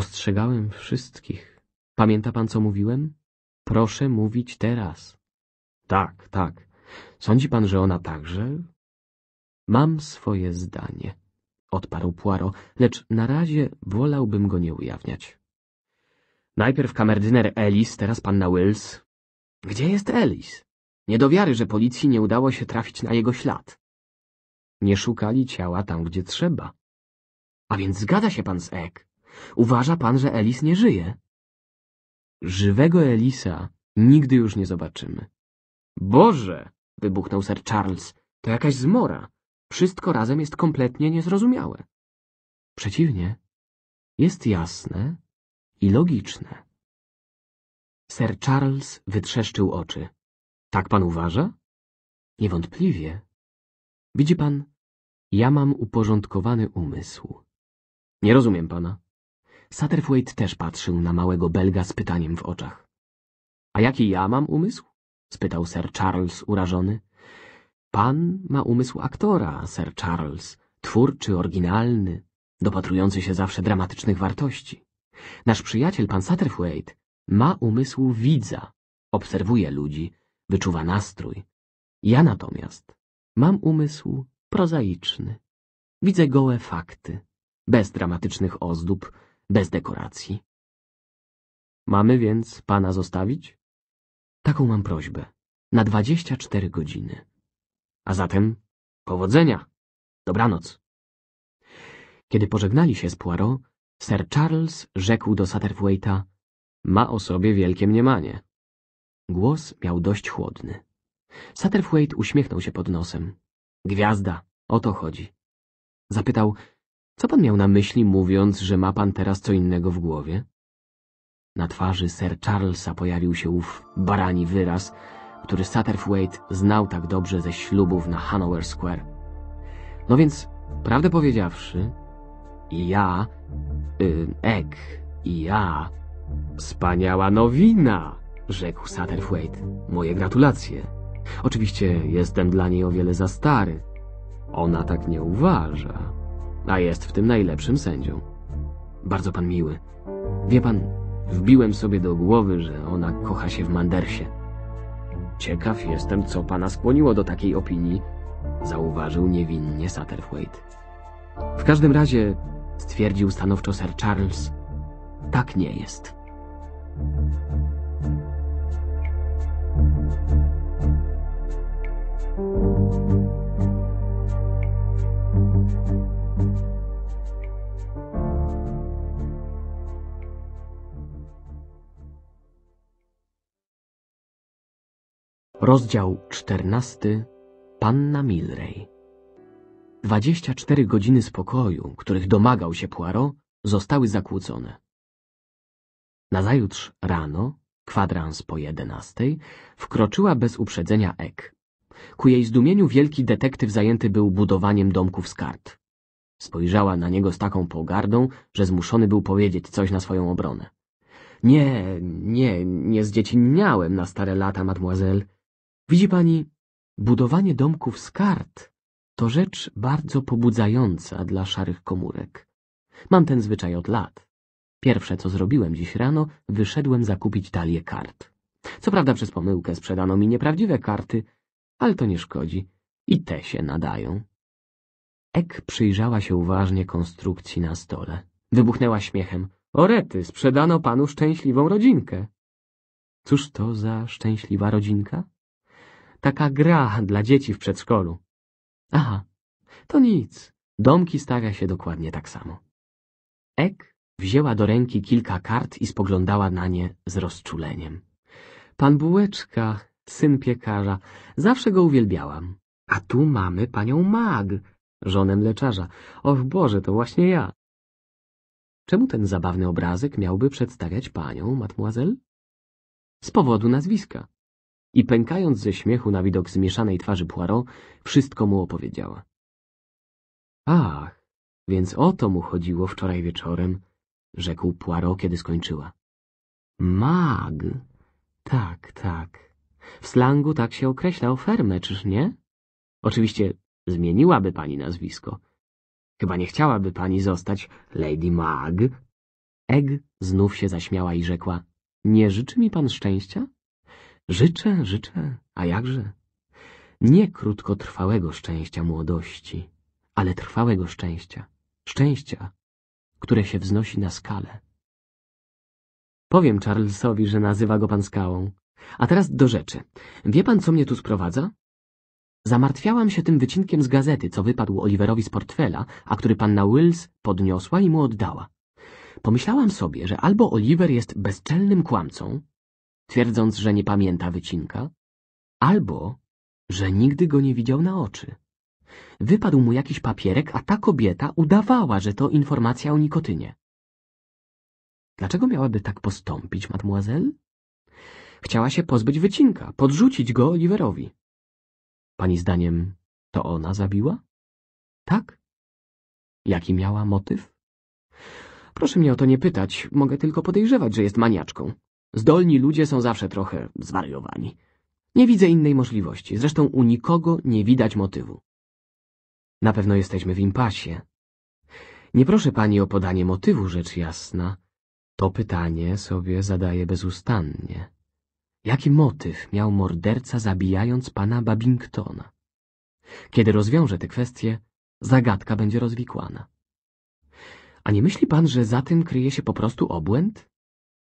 Ostrzegałem wszystkich. Pamięta pan, co mówiłem? Proszę mówić teraz. Tak, tak. Sądzi pan, że ona także? Mam swoje zdanie, odparł Poirot, lecz na razie wolałbym go nie ujawniać. Najpierw kamerdyner Ellis, teraz panna Wills. Gdzie jest Ellis? Nie do wiary, że policji nie udało się trafić na jego ślad. Nie szukali ciała tam, gdzie trzeba. A więc zgadza się pan z Ek. Uważa pan, że Elis nie żyje? Żywego Elisa nigdy już nie zobaczymy. Boże! wybuchnął Sir Charles. To jakaś zmora. Wszystko razem jest kompletnie niezrozumiałe. Przeciwnie, jest jasne i logiczne. Sir Charles wytrzeszczył oczy. Tak pan uważa? Niewątpliwie. Widzi pan, ja mam uporządkowany umysł. Nie rozumiem pana. Satterthwaite też patrzył na małego Belga z pytaniem w oczach. A jaki ja mam umysł? spytał Sir Charles urażony. Pan ma umysł aktora, Sir Charles, twórczy, oryginalny, dopatrujący się zawsze dramatycznych wartości. Nasz przyjaciel, pan Satterthwaite, ma umysł widza, obserwuje ludzi, wyczuwa nastrój. Ja natomiast mam umysł prozaiczny. Widzę gołe fakty, bez dramatycznych ozdób, bez dekoracji. Mamy więc pana zostawić? Taką mam prośbę. Na dwadzieścia cztery godziny. A zatem powodzenia. Dobranoc. Kiedy pożegnali się z Poirot, Sir Charles rzekł do Satterthwaite'a ma o sobie wielkie mniemanie. Głos miał dość chłodny. Satterthwaite uśmiechnął się pod nosem. Gwiazda, o to chodzi. Zapytał, co pan miał na myśli, mówiąc, że ma pan teraz co innego w głowie? Na twarzy Sir Charlesa pojawił się ów barani wyraz, który Satterthwaite znał tak dobrze ze ślubów na Hanover Square. No więc, prawdę powiedziawszy, ja, y, ek, ja, wspaniała nowina! rzekł Satterthwaite. Moje gratulacje. Oczywiście jestem dla niej o wiele za stary. Ona tak nie uważa, a jest w tym najlepszym sędzią. Bardzo pan miły. Wie pan, wbiłem sobie do głowy, że ona kocha się w Mandersie. Ciekaw jestem, co pana skłoniło do takiej opinii, zauważył niewinnie Satterthwaite. W każdym razie, stwierdził stanowczo Sir Charles, tak nie jest. Rozdział czternasty Panna Milrej Dwadzieścia cztery godziny spokoju, których domagał się Poirot, zostały zakłócone. Nazajutrz rano, kwadrans po jedenastej, wkroczyła bez uprzedzenia Ek. Ku jej zdumieniu wielki detektyw zajęty był budowaniem domków z kart. Spojrzała na niego z taką pogardą, że zmuszony był powiedzieć coś na swoją obronę. Nie, nie, nie zdziecinniałem na stare lata, mademoiselle. Widzi pani, budowanie domków z kart to rzecz bardzo pobudzająca dla szarych komórek. Mam ten zwyczaj od lat. Pierwsze, co zrobiłem dziś rano, wyszedłem zakupić talię kart. Co prawda przez pomyłkę sprzedano mi nieprawdziwe karty, ale to nie szkodzi. I te się nadają. Ek przyjrzała się uważnie konstrukcji na stole. Wybuchnęła śmiechem. Orety, sprzedano panu szczęśliwą rodzinkę. Cóż to za szczęśliwa rodzinka? Taka gra dla dzieci w przedszkolu. Aha, to nic. Domki stawia się dokładnie tak samo. Ek wzięła do ręki kilka kart i spoglądała na nie z rozczuleniem. Pan Bułeczka syn piekarza. Zawsze go uwielbiałam. A tu mamy panią Mag, żonę mleczarza. Och Boże, to właśnie ja. Czemu ten zabawny obrazek miałby przedstawiać panią, mademoiselle? Z powodu nazwiska. I pękając ze śmiechu na widok zmieszanej twarzy Poirot, wszystko mu opowiedziała. Ach, więc o to mu chodziło wczoraj wieczorem, rzekł Poirot, kiedy skończyła. Mag. Tak, tak. W slangu tak się określał fermę, czyż nie? Oczywiście zmieniłaby pani nazwisko. Chyba nie chciałaby pani zostać Lady Mag. Egg znów się zaśmiała i rzekła. Nie życzy mi pan szczęścia? Życzę, życzę, a jakże? Nie krótkotrwałego szczęścia młodości, ale trwałego szczęścia. Szczęścia, które się wznosi na skalę. Powiem Charlesowi, że nazywa go pan skałą. A teraz do rzeczy. Wie pan, co mnie tu sprowadza? Zamartwiałam się tym wycinkiem z gazety, co wypadł Oliverowi z portfela, a który panna Wills podniosła i mu oddała. Pomyślałam sobie, że albo Oliver jest bezczelnym kłamcą, twierdząc, że nie pamięta wycinka, albo, że nigdy go nie widział na oczy. Wypadł mu jakiś papierek, a ta kobieta udawała, że to informacja o nikotynie. Dlaczego miałaby tak postąpić, mademoiselle? Chciała się pozbyć wycinka, podrzucić go Oliverowi. Pani zdaniem to ona zabiła? Tak? Jaki miała motyw? Proszę mnie o to nie pytać, mogę tylko podejrzewać, że jest maniaczką. Zdolni ludzie są zawsze trochę zwariowani. Nie widzę innej możliwości, zresztą u nikogo nie widać motywu. Na pewno jesteśmy w impasie. Nie proszę pani o podanie motywu, rzecz jasna. To pytanie sobie zadaję bezustannie. Jaki motyw miał morderca zabijając pana Babingtona? Kiedy rozwiąże tę kwestię, zagadka będzie rozwikłana. A nie myśli pan, że za tym kryje się po prostu obłęd?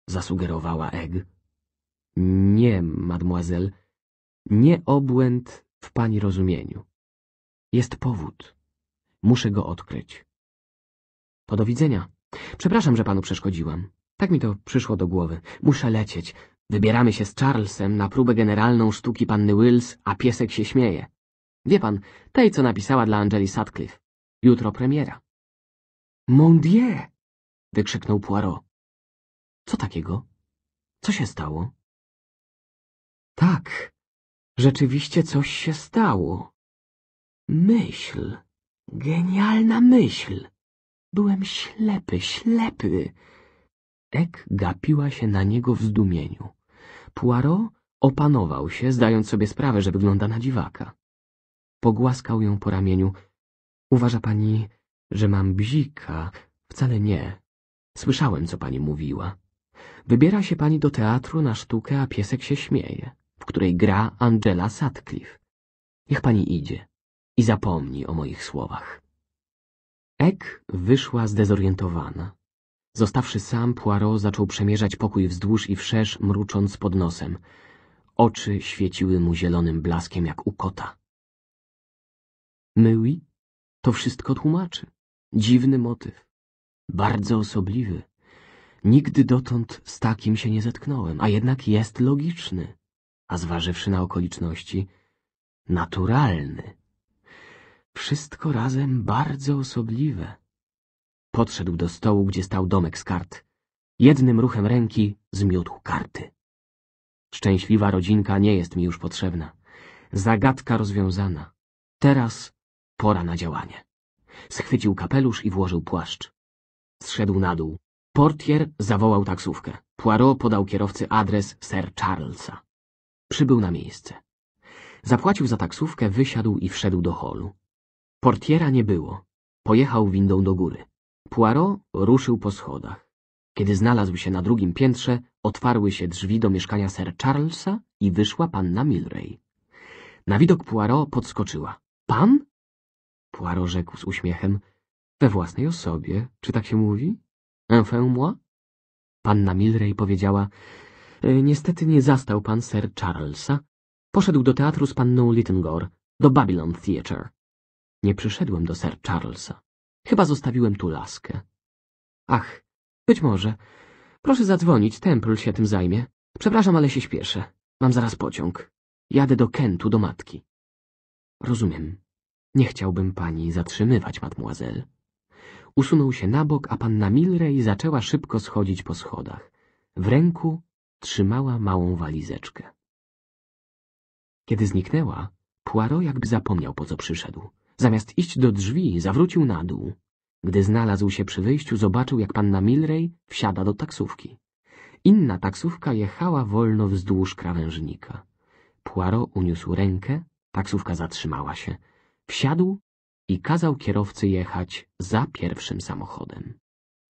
Zasugerowała Egg. Nie, mademoiselle, nie obłęd w pani rozumieniu. Jest powód. Muszę go odkryć. To do widzenia. Przepraszam, że panu przeszkodziłam. Tak mi to przyszło do głowy. Muszę lecieć. Wybieramy się z Charlesem na próbę generalną sztuki panny Wills, a piesek się śmieje. Wie pan, tej, co napisała dla Angeli Sutcliffe. Jutro premiera. Mon Dieu! wykrzyknął Poirot. Co takiego?
Co się stało? Tak, rzeczywiście coś
się stało. Myśl, genialna myśl. Byłem ślepy, ślepy. Ek gapiła się na niego w zdumieniu. Poirot opanował się, zdając sobie sprawę, że wygląda na dziwaka. Pogłaskał ją po ramieniu. Uważa pani, że mam bzika? Wcale nie. Słyszałem, co pani mówiła. Wybiera się pani do teatru na sztukę, a piesek się śmieje, w której gra Angela Sutcliffe. Niech pani idzie i zapomni o moich słowach. Ek wyszła zdezorientowana. Zostawszy sam, Poirot zaczął przemierzać pokój wzdłuż i wszerz, mrucząc pod nosem. Oczy świeciły mu zielonym blaskiem jak u kota. Myły? To wszystko tłumaczy. Dziwny motyw. Bardzo osobliwy. Nigdy dotąd z takim się nie zetknąłem, a jednak jest logiczny, a zważywszy na okoliczności, naturalny. Wszystko razem bardzo osobliwe. Podszedł do stołu, gdzie stał domek z kart. Jednym ruchem ręki zmiótł karty. Szczęśliwa rodzinka nie jest mi już potrzebna. Zagadka rozwiązana. Teraz pora na działanie. Schwycił kapelusz i włożył płaszcz. Zszedł na dół. Portier zawołał taksówkę. Poirot podał kierowcy adres Sir Charlesa. Przybył na miejsce. Zapłacił za taksówkę, wysiadł i wszedł do holu. Portiera nie było. Pojechał windą do góry. Poirot ruszył po schodach. Kiedy znalazł się na drugim piętrze, otwarły się drzwi do mieszkania Sir Charlesa i wyszła panna Milray. Na widok Poirot podskoczyła. Pan? Poirot rzekł z uśmiechem. We własnej osobie, czy tak się mówi? Enfin moi? Panna Milray powiedziała. E, niestety nie zastał pan Sir Charlesa. Poszedł do teatru z panną Littengore, do Babylon Theatre. Nie przyszedłem do Sir Charlesa. Chyba zostawiłem tu laskę. Ach, być może. Proszę zadzwonić, Temple się tym zajmie. Przepraszam, ale się śpieszę. Mam zaraz pociąg. Jadę do Kentu, do matki. Rozumiem. Nie chciałbym pani zatrzymywać, mademoiselle. Usunął się na bok, a panna Milrej zaczęła szybko schodzić po schodach. W ręku trzymała małą walizeczkę. Kiedy zniknęła, Poirot jakby zapomniał, po co przyszedł. Zamiast iść do drzwi, zawrócił na dół. Gdy znalazł się przy wyjściu, zobaczył, jak panna Milrej wsiada do taksówki. Inna taksówka jechała wolno wzdłuż krawężnika. Poirot uniósł rękę, taksówka zatrzymała się. Wsiadł i kazał kierowcy jechać za pierwszym samochodem.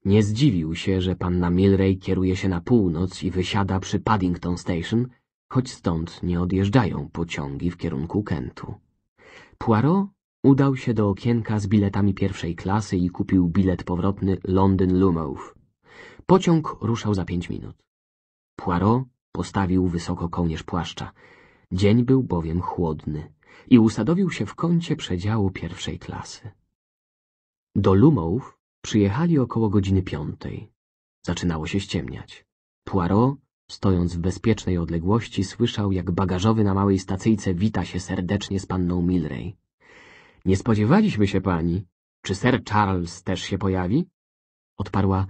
Nie zdziwił się, że panna Milrej kieruje się na północ i wysiada przy Paddington Station, choć stąd nie odjeżdżają pociągi w kierunku Kentu. Poirot Udał się do okienka z biletami pierwszej klasy i kupił bilet powrotny Londyn Lumow. Pociąg ruszał za pięć minut. Poirot postawił wysoko kołnierz płaszcza. Dzień był bowiem chłodny i usadowił się w kącie przedziału pierwszej klasy. Do Lumow przyjechali około godziny piątej. Zaczynało się ściemniać. Poirot, stojąc w bezpiecznej odległości, słyszał, jak bagażowy na małej stacyjce wita się serdecznie z panną Milrej. Nie spodziewaliśmy się pani. Czy Sir Charles też się pojawi? Odparła.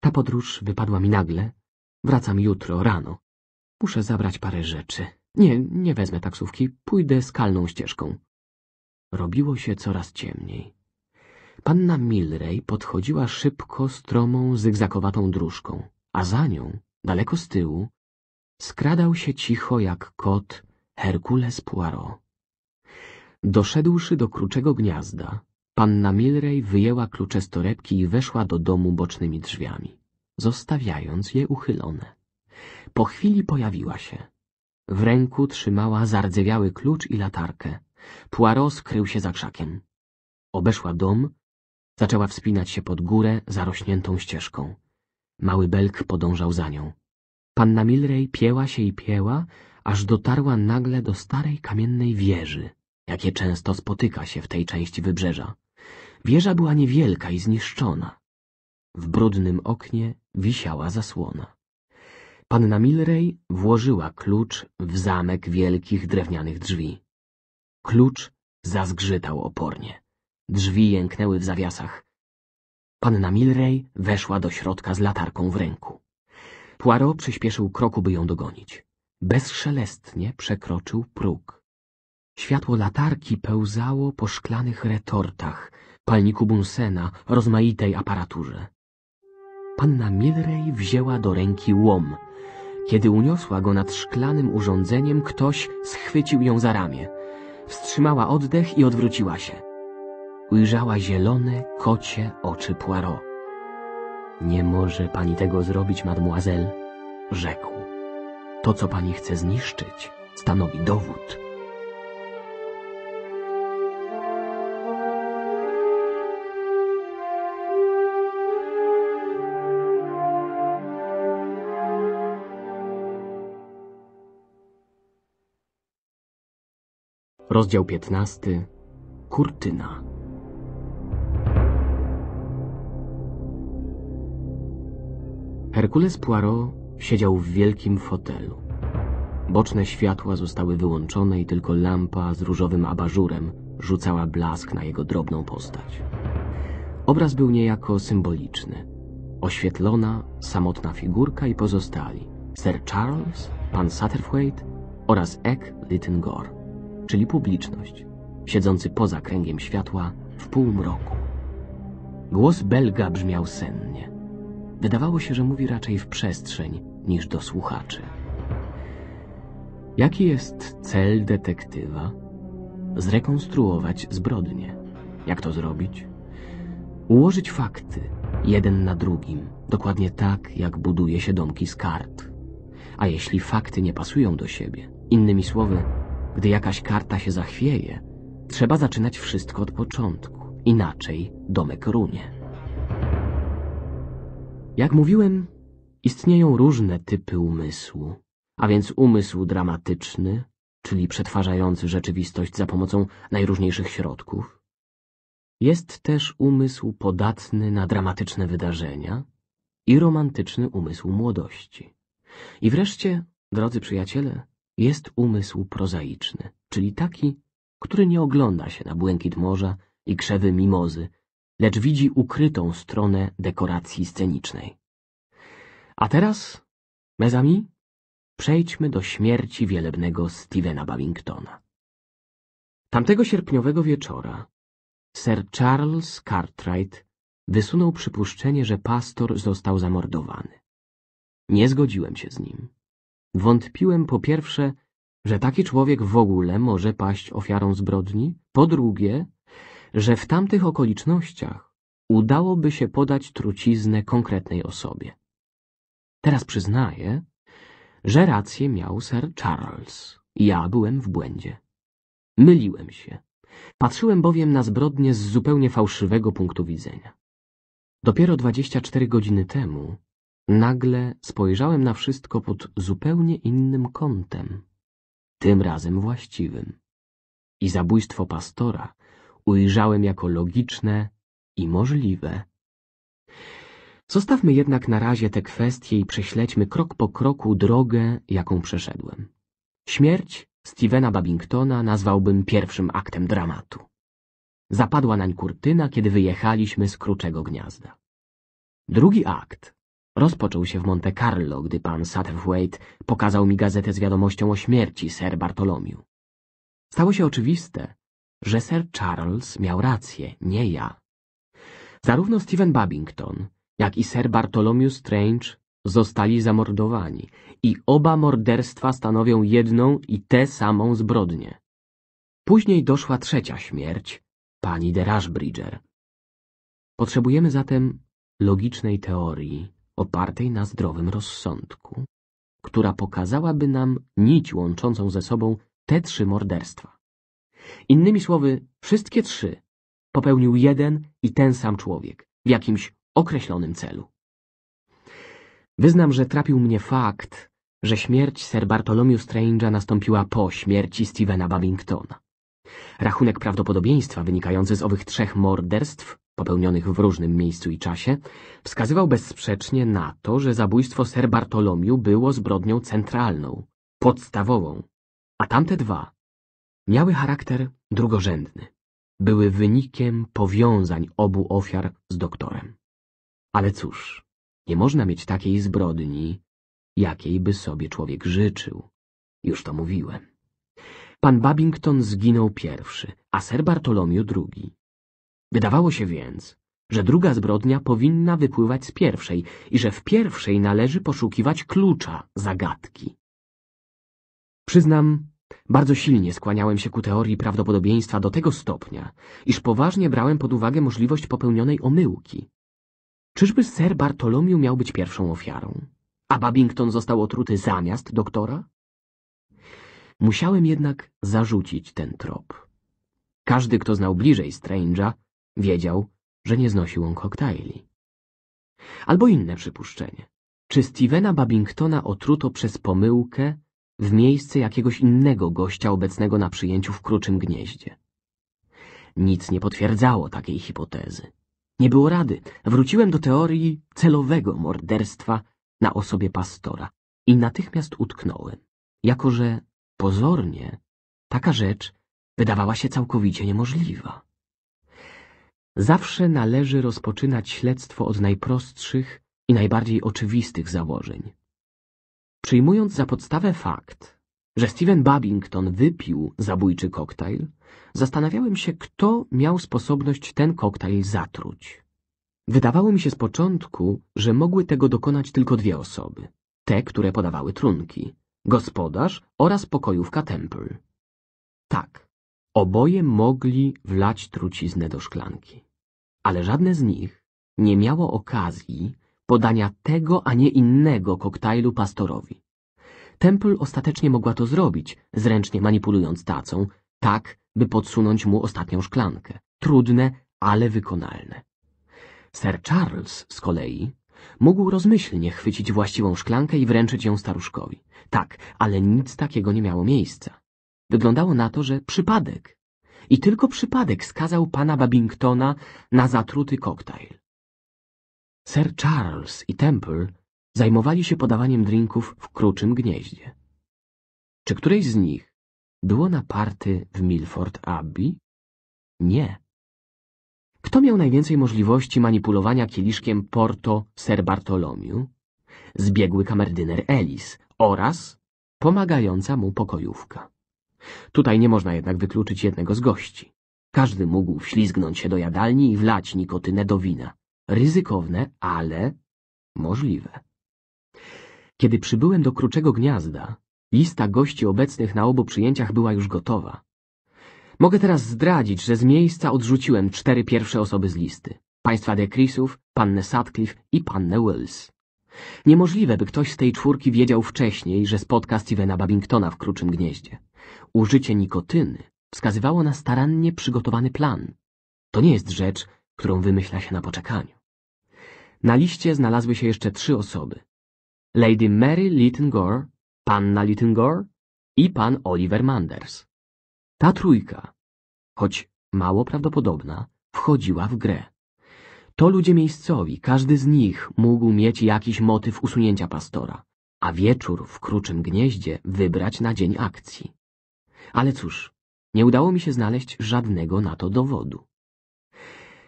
Ta podróż wypadła mi nagle. Wracam jutro rano. Muszę zabrać parę rzeczy. Nie, nie wezmę taksówki. Pójdę skalną ścieżką. Robiło się coraz ciemniej. Panna Milrej podchodziła szybko stromą, zygzakowatą dróżką, a za nią, daleko z tyłu, skradał się cicho jak kot Herkules Poirot. Doszedłszy do kruczego gniazda, panna Milrej wyjęła klucze z torebki i weszła do domu bocznymi drzwiami, zostawiając je uchylone. Po chwili pojawiła się. W ręku trzymała zardzewiały klucz i latarkę. Poirot skrył się za krzakiem. Obeszła dom, zaczęła wspinać się pod górę zarośniętą ścieżką. Mały belk podążał za nią. Panna Milrej pieła się i pieła, aż dotarła nagle do starej kamiennej wieży, jakie często spotyka się w tej części wybrzeża. Wieża była niewielka i zniszczona. W brudnym oknie wisiała zasłona. Panna Milrej włożyła klucz w zamek wielkich drewnianych drzwi. Klucz zazgrzytał opornie. Drzwi jęknęły w zawiasach. Panna Milrej weszła do środka z latarką w ręku. Poirot przyspieszył kroku, by ją dogonić. Bezszelestnie przekroczył próg. Światło latarki pełzało po szklanych retortach, palniku Bunsena, rozmaitej aparaturze. Panna Milrej wzięła do ręki łom. Kiedy uniosła go nad szklanym urządzeniem, ktoś schwycił ją za ramię. Wstrzymała oddech i odwróciła się. Ujrzała zielone, kocie oczy Poirot. Nie może pani tego zrobić, mademoiselle, rzekł. To, co pani chce zniszczyć, stanowi dowód. Rozdział 15. Kurtyna. Herkules Poirot siedział w wielkim fotelu. Boczne światła zostały wyłączone i tylko lampa z różowym abażurem rzucała blask na jego drobną postać. Obraz był niejako symboliczny. Oświetlona, samotna figurka i pozostali. Sir Charles, pan Satterthwaite oraz Eck Littengore czyli publiczność, siedzący poza kręgiem światła w półmroku. Głos Belga brzmiał sennie. Wydawało się, że mówi raczej w przestrzeń niż do słuchaczy. Jaki jest cel detektywa? Zrekonstruować zbrodnie. Jak to zrobić? Ułożyć fakty, jeden na drugim, dokładnie tak, jak buduje się domki z kart. A jeśli fakty nie pasują do siebie, innymi słowy, gdy jakaś karta się zachwieje, trzeba zaczynać wszystko od początku, inaczej domek runie. Jak mówiłem, istnieją różne typy umysłu, a więc umysł dramatyczny, czyli przetwarzający rzeczywistość za pomocą najróżniejszych środków. Jest też umysł podatny na dramatyczne wydarzenia i romantyczny umysł młodości. I wreszcie, drodzy przyjaciele, jest umysł prozaiczny, czyli taki, który nie ogląda się na błękit morza i krzewy mimozy, lecz widzi ukrytą stronę dekoracji scenicznej. A teraz, mezami, przejdźmy do śmierci wielebnego Stevena Babingtona. Tamtego sierpniowego wieczora Sir Charles Cartwright wysunął przypuszczenie, że pastor został zamordowany. Nie zgodziłem się z nim. Wątpiłem po pierwsze, że taki człowiek w ogóle może paść ofiarą zbrodni, po drugie, że w tamtych okolicznościach udałoby się podać truciznę konkretnej osobie. Teraz przyznaję, że rację miał Sir Charles. Ja byłem w błędzie. Myliłem się. Patrzyłem bowiem na zbrodnię z zupełnie fałszywego punktu widzenia. Dopiero 24 godziny temu Nagle spojrzałem na wszystko pod zupełnie innym kątem, tym razem właściwym. I zabójstwo pastora ujrzałem jako logiczne i możliwe. Zostawmy jednak na razie te kwestie i prześledźmy krok po kroku drogę, jaką przeszedłem. Śmierć Stevena Babingtona nazwałbym pierwszym aktem dramatu. Zapadła nań kurtyna, kiedy wyjechaliśmy z kruczego gniazda. Drugi akt Rozpoczął się w Monte Carlo, gdy pan Satterthwaite pokazał mi gazetę z wiadomością o śmierci Sir Bartolomiu. Stało się oczywiste, że Sir Charles miał rację, nie ja. Zarówno Stephen Babington, jak i Sir Bartolomiu Strange zostali zamordowani i oba morderstwa stanowią jedną i tę samą zbrodnię. Później doszła trzecia śmierć, pani de Rushbridger. Potrzebujemy zatem logicznej teorii opartej na zdrowym rozsądku, która pokazałaby nam nić łączącą ze sobą te trzy morderstwa. Innymi słowy, wszystkie trzy popełnił jeden i ten sam człowiek w jakimś określonym celu. Wyznam, że trapił mnie fakt, że śmierć Sir Bartolomew Strange'a nastąpiła po śmierci Stevena Babingtona. Rachunek prawdopodobieństwa wynikający z owych trzech morderstw popełnionych w różnym miejscu i czasie, wskazywał bezsprzecznie na to, że zabójstwo ser Bartolomiu było zbrodnią centralną, podstawową, a tamte dwa miały charakter drugorzędny, były wynikiem powiązań obu ofiar z doktorem. Ale cóż, nie można mieć takiej zbrodni, jakiej by sobie człowiek życzył. Już to mówiłem. Pan Babington zginął pierwszy, a ser Bartolomiu drugi. Wydawało się więc, że druga zbrodnia powinna wypływać z pierwszej i że w pierwszej należy poszukiwać klucza zagadki. Przyznam, bardzo silnie skłaniałem się ku teorii prawdopodobieństwa do tego stopnia, iż poważnie brałem pod uwagę możliwość popełnionej omyłki. Czyżby ser Bartolomiu miał być pierwszą ofiarą, a Babington został otruty zamiast doktora? Musiałem jednak zarzucić ten trop. Każdy, kto znał bliżej Strange'a, Wiedział, że nie znosił on koktajli. Albo inne przypuszczenie. Czy Stevena Babingtona otruto przez pomyłkę w miejsce jakiegoś innego gościa obecnego na przyjęciu w kruczym gnieździe? Nic nie potwierdzało takiej hipotezy. Nie było rady. Wróciłem do teorii celowego morderstwa na osobie pastora i natychmiast utknąłem, jako że pozornie taka rzecz wydawała się całkowicie niemożliwa. Zawsze należy rozpoczynać śledztwo od najprostszych i najbardziej oczywistych założeń. Przyjmując za podstawę fakt, że Steven Babington wypił zabójczy koktajl, zastanawiałem się, kto miał sposobność ten koktajl zatruć. Wydawało mi się z początku, że mogły tego dokonać tylko dwie osoby. Te, które podawały trunki. Gospodarz oraz pokojówka Temple. Tak, Oboje mogli wlać truciznę do szklanki, ale żadne z nich nie miało okazji podania tego, a nie innego koktajlu pastorowi. Temple ostatecznie mogła to zrobić, zręcznie manipulując tacą, tak, by podsunąć mu ostatnią szklankę. Trudne, ale wykonalne. Sir Charles z kolei mógł rozmyślnie chwycić właściwą szklankę i wręczyć ją staruszkowi. Tak, ale nic takiego nie miało miejsca. Wyglądało na to, że przypadek. I tylko przypadek skazał pana Babingtona na zatruty koktajl. Sir Charles i Temple zajmowali się podawaniem drinków w kruczym gnieździe. Czy któreś z nich było na w Milford Abbey? Nie. Kto miał najwięcej możliwości manipulowania kieliszkiem Porto Sir Bartolomiu? Zbiegły kamerdyner Ellis oraz pomagająca mu pokojówka. Tutaj nie można jednak wykluczyć jednego z gości. Każdy mógł wślizgnąć się do jadalni i wlać nikotynę do wina. Ryzykowne, ale możliwe. Kiedy przybyłem do Kruczego Gniazda, lista gości obecnych na obu przyjęciach była już gotowa. Mogę teraz zdradzić, że z miejsca odrzuciłem cztery pierwsze osoby z listy. Państwa Dekrisów, pannę Sutcliffe i pannę Wills. Niemożliwe, by ktoś z tej czwórki wiedział wcześniej, że spotka Stevena Babingtona w kruczym gnieździe. Użycie nikotyny wskazywało na starannie przygotowany plan. To nie jest rzecz, którą wymyśla się na poczekaniu. Na liście znalazły się jeszcze trzy osoby. Lady Mary Littengore, panna Littengore i pan Oliver Manders. Ta trójka, choć mało prawdopodobna, wchodziła w grę. To ludzie miejscowi, każdy z nich mógł mieć jakiś motyw usunięcia pastora, a wieczór w kruczym gnieździe wybrać na dzień akcji. Ale cóż, nie udało mi się znaleźć żadnego na to dowodu.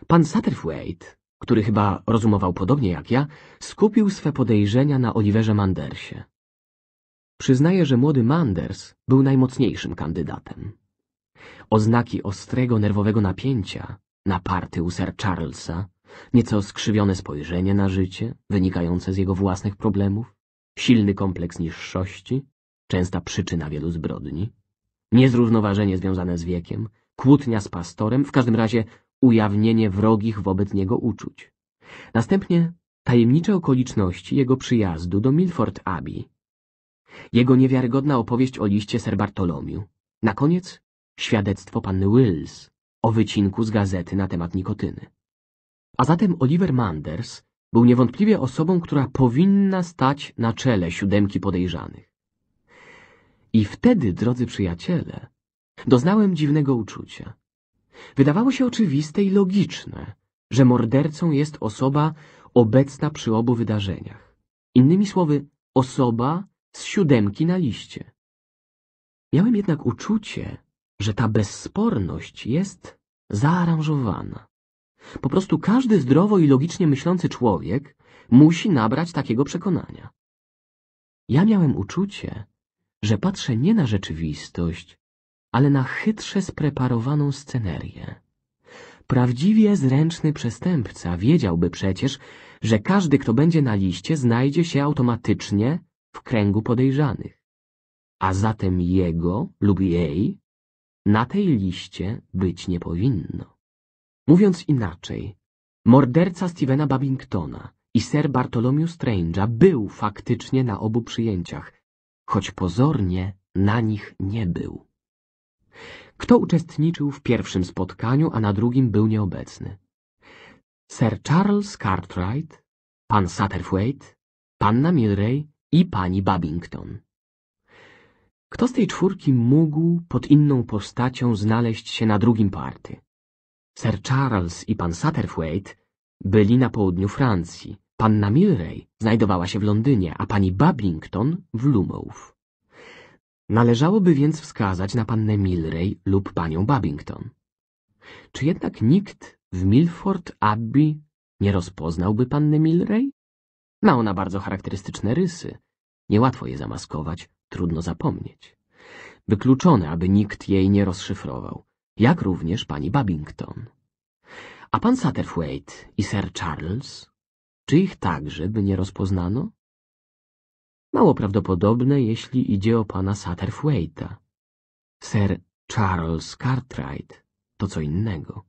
Pan Satterthwaite, który chyba rozumował podobnie jak ja, skupił swe podejrzenia na Oliverze Mandersie. Przyznaję, że młody Manders był najmocniejszym kandydatem. Oznaki ostrego nerwowego napięcia, naparty u Sir Charlesa, nieco skrzywione spojrzenie na życie, wynikające z jego własnych problemów, silny kompleks niższości, częsta przyczyna wielu zbrodni, niezrównoważenie związane z wiekiem, kłótnia z pastorem, w każdym razie ujawnienie wrogich wobec niego uczuć. Następnie tajemnicze okoliczności jego przyjazdu do Milford Abbey, jego niewiarygodna opowieść o liście Sir Bartolomiu, na koniec świadectwo panny Wills o wycinku z gazety na temat nikotyny. A zatem Oliver Manders był niewątpliwie osobą, która powinna stać na czele siódemki podejrzanych. I wtedy, drodzy przyjaciele, doznałem dziwnego uczucia. Wydawało się oczywiste i logiczne, że mordercą jest osoba obecna przy obu wydarzeniach. Innymi słowy, osoba z siódemki na liście. Miałem jednak uczucie, że ta bezsporność jest zaaranżowana. Po prostu każdy zdrowo i logicznie myślący człowiek musi nabrać takiego przekonania. Ja miałem uczucie, że patrzę nie na rzeczywistość, ale na chytrze spreparowaną scenerię. Prawdziwie zręczny przestępca wiedziałby przecież, że każdy, kto będzie na liście, znajdzie się automatycznie w kręgu podejrzanych, a zatem jego lub jej na tej liście być nie powinno. Mówiąc inaczej, morderca Stevena Babingtona i Sir Bartholomew Strange'a był faktycznie na obu przyjęciach, choć pozornie na nich nie był. Kto uczestniczył w pierwszym spotkaniu, a na drugim był nieobecny? Sir Charles Cartwright, pan Satterthwaite, panna Milray i pani Babington. Kto z tej czwórki mógł pod inną postacią znaleźć się na drugim party? Sir Charles i pan Satterthwaite byli na południu Francji. Panna Milray znajdowała się w Londynie, a pani Babington w Lumow. Należałoby więc wskazać na pannę Milray lub panią Babington. Czy jednak nikt w Milford Abbey nie rozpoznałby panny Milray? Ma ona bardzo charakterystyczne rysy. Niełatwo je zamaskować, trudno zapomnieć. Wykluczone, aby nikt jej nie rozszyfrował jak również pani Babington. A pan Satterthwaite i Sir Charles, czy ich także by nie rozpoznano? Mało prawdopodobne, jeśli idzie o pana Satterthwaite'a. Sir Charles Cartwright to co innego.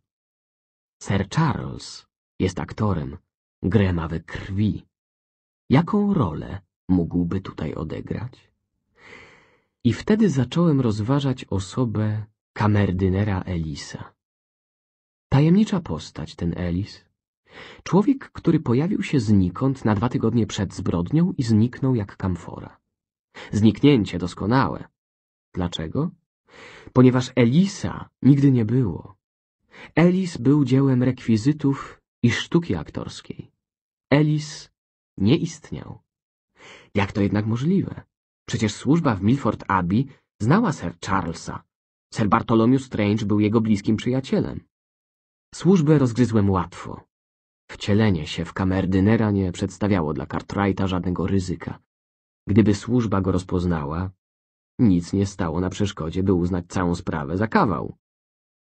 Sir Charles jest aktorem, grema we krwi. Jaką rolę mógłby tutaj odegrać? I wtedy zacząłem rozważać osobę kamerdynera Elisa. Tajemnicza postać ten Elis. Człowiek, który pojawił się znikąd na dwa tygodnie przed zbrodnią i zniknął jak kamfora. Zniknięcie doskonałe. Dlaczego? Ponieważ Elisa nigdy nie było. Elis był dziełem rekwizytów i sztuki aktorskiej. Elis nie istniał. Jak to jednak możliwe? Przecież służba w Milford Abbey znała Sir Charlesa, Sir Bartholomew Strange był jego bliskim przyjacielem. Służbę rozgryzłem łatwo. Wcielenie się w kamerdynera nie przedstawiało dla Cartwrighta żadnego ryzyka. Gdyby służba go rozpoznała, nic nie stało na przeszkodzie, by uznać całą sprawę za kawał.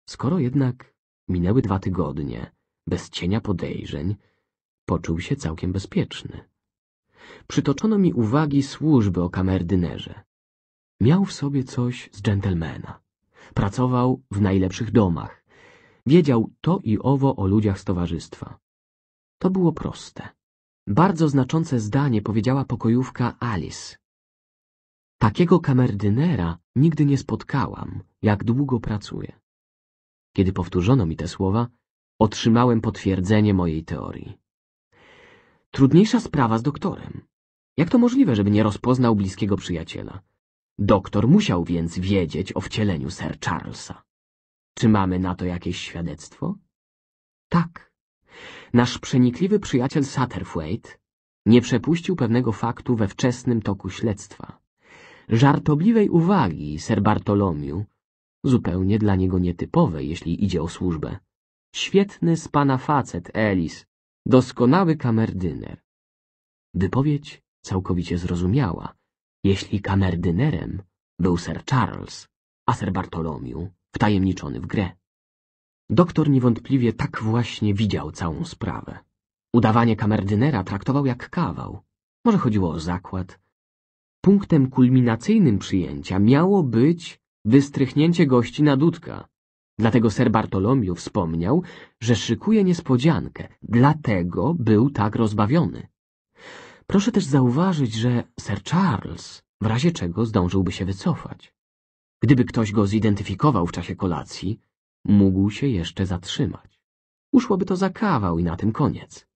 Skoro jednak minęły dwa tygodnie, bez cienia podejrzeń, poczuł się całkiem bezpieczny. Przytoczono mi uwagi służby o kamerdynerze. Miał w sobie coś z dżentelmena. Pracował w najlepszych domach. Wiedział to i owo o ludziach z towarzystwa. To było proste. Bardzo znaczące zdanie powiedziała pokojówka Alice. Takiego kamerdynera nigdy nie spotkałam, jak długo pracuje. Kiedy powtórzono mi te słowa, otrzymałem potwierdzenie mojej teorii. Trudniejsza sprawa z doktorem. Jak to możliwe, żeby nie rozpoznał bliskiego przyjaciela? Doktor musiał więc wiedzieć o wcieleniu Sir Charlesa. Czy mamy na to jakieś świadectwo? Tak. Nasz przenikliwy przyjaciel Satterthwaite nie przepuścił pewnego faktu we wczesnym toku śledztwa. Żartobliwej uwagi Sir Bartolomiu, zupełnie dla niego nietypowej, jeśli idzie o służbę. Świetny z pana facet, Ellis, doskonały kamerdyner. Wypowiedź całkowicie zrozumiała, jeśli kamerdynerem był Sir Charles, a Sir Bartolomiu wtajemniczony w grę. Doktor niewątpliwie tak właśnie widział całą sprawę. Udawanie kamerdynera traktował jak kawał. Może chodziło o zakład. Punktem kulminacyjnym przyjęcia miało być wystrychnięcie gości na dudka. Dlatego ser Bartolomiu wspomniał, że szykuje niespodziankę. Dlatego był tak rozbawiony. Proszę też zauważyć, że Sir Charles w razie czego zdążyłby się wycofać. Gdyby ktoś go zidentyfikował w czasie kolacji, mógł się jeszcze zatrzymać. Uszłoby to za kawał i na tym koniec.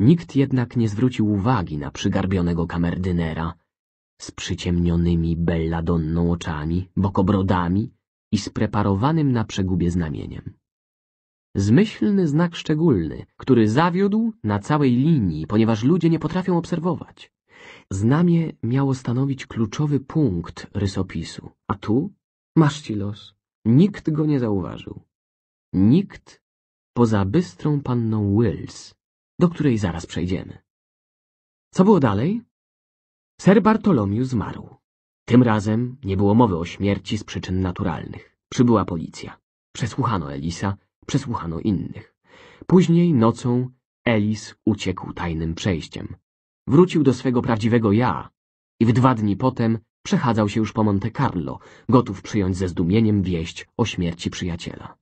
Nikt jednak nie zwrócił uwagi na przygarbionego kamerdynera z przyciemnionymi belladonną oczami, bokobrodami i spreparowanym na przegubie znamieniem. Zmyślny znak szczególny, który zawiódł na całej linii, ponieważ ludzie nie potrafią obserwować. Znamie miało stanowić kluczowy punkt rysopisu, a tu masz ci los. Nikt go nie zauważył. Nikt poza bystrą panną Wills, do której zaraz przejdziemy. Co było dalej? Ser Bartolomiu zmarł. Tym razem nie było mowy o śmierci z przyczyn naturalnych. Przybyła policja. Przesłuchano Elisa przesłuchano innych. Później nocą Elis uciekł tajnym przejściem. Wrócił do swego prawdziwego ja i w dwa dni potem przechadzał się już po Monte Carlo, gotów przyjąć ze zdumieniem wieść o śmierci przyjaciela.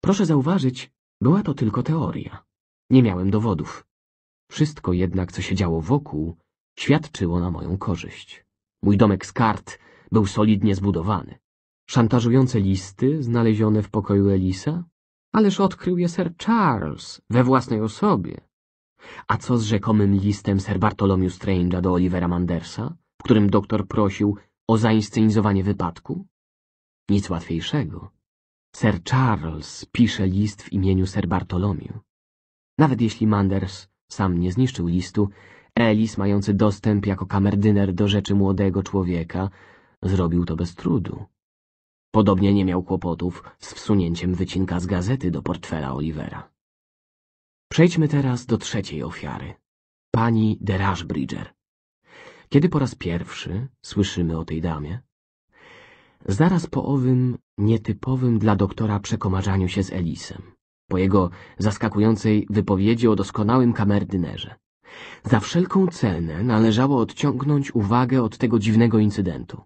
Proszę zauważyć, była to tylko teoria. Nie miałem dowodów. Wszystko jednak, co się działo wokół, świadczyło na moją korzyść. Mój domek z kart był solidnie zbudowany szantażujące listy znalezione w pokoju Elisa? Ależ odkrył je Sir Charles we własnej osobie. A co z rzekomym listem Sir Bartolomew Strange'a do Olivera Mandersa, w którym doktor prosił o zainscenizowanie wypadku? Nic łatwiejszego. Sir Charles pisze list w imieniu Sir Bartolomew. Nawet jeśli Manders sam nie zniszczył listu, Ellis, mający dostęp jako kamerdyner do rzeczy młodego człowieka, zrobił to bez trudu. Podobnie nie miał kłopotów z wsunięciem wycinka z gazety do portfela Olivera. Przejdźmy teraz do trzeciej ofiary. Pani Derash Bridger. Kiedy po raz pierwszy słyszymy o tej damie? Zaraz po owym nietypowym dla doktora przekomarzaniu się z Elisem, po jego zaskakującej wypowiedzi o doskonałym kamerdynerze. Za wszelką cenę należało odciągnąć uwagę od tego dziwnego incydentu.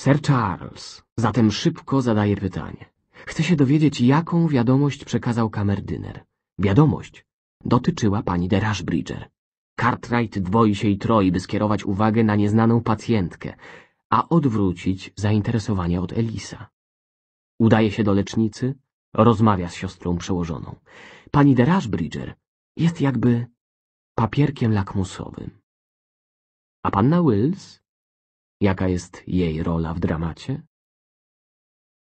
Sir Charles zatem szybko zadaje pytanie. Chce się dowiedzieć, jaką wiadomość przekazał kamerdyner. Wiadomość dotyczyła pani de Rushbridger. Cartwright dwoi się i troi, by skierować uwagę na nieznaną pacjentkę, a odwrócić zainteresowanie od Elisa. Udaje się do lecznicy, rozmawia z siostrą przełożoną. Pani de Rushbridger jest jakby papierkiem lakmusowym. A panna Wills Jaka jest jej rola w dramacie?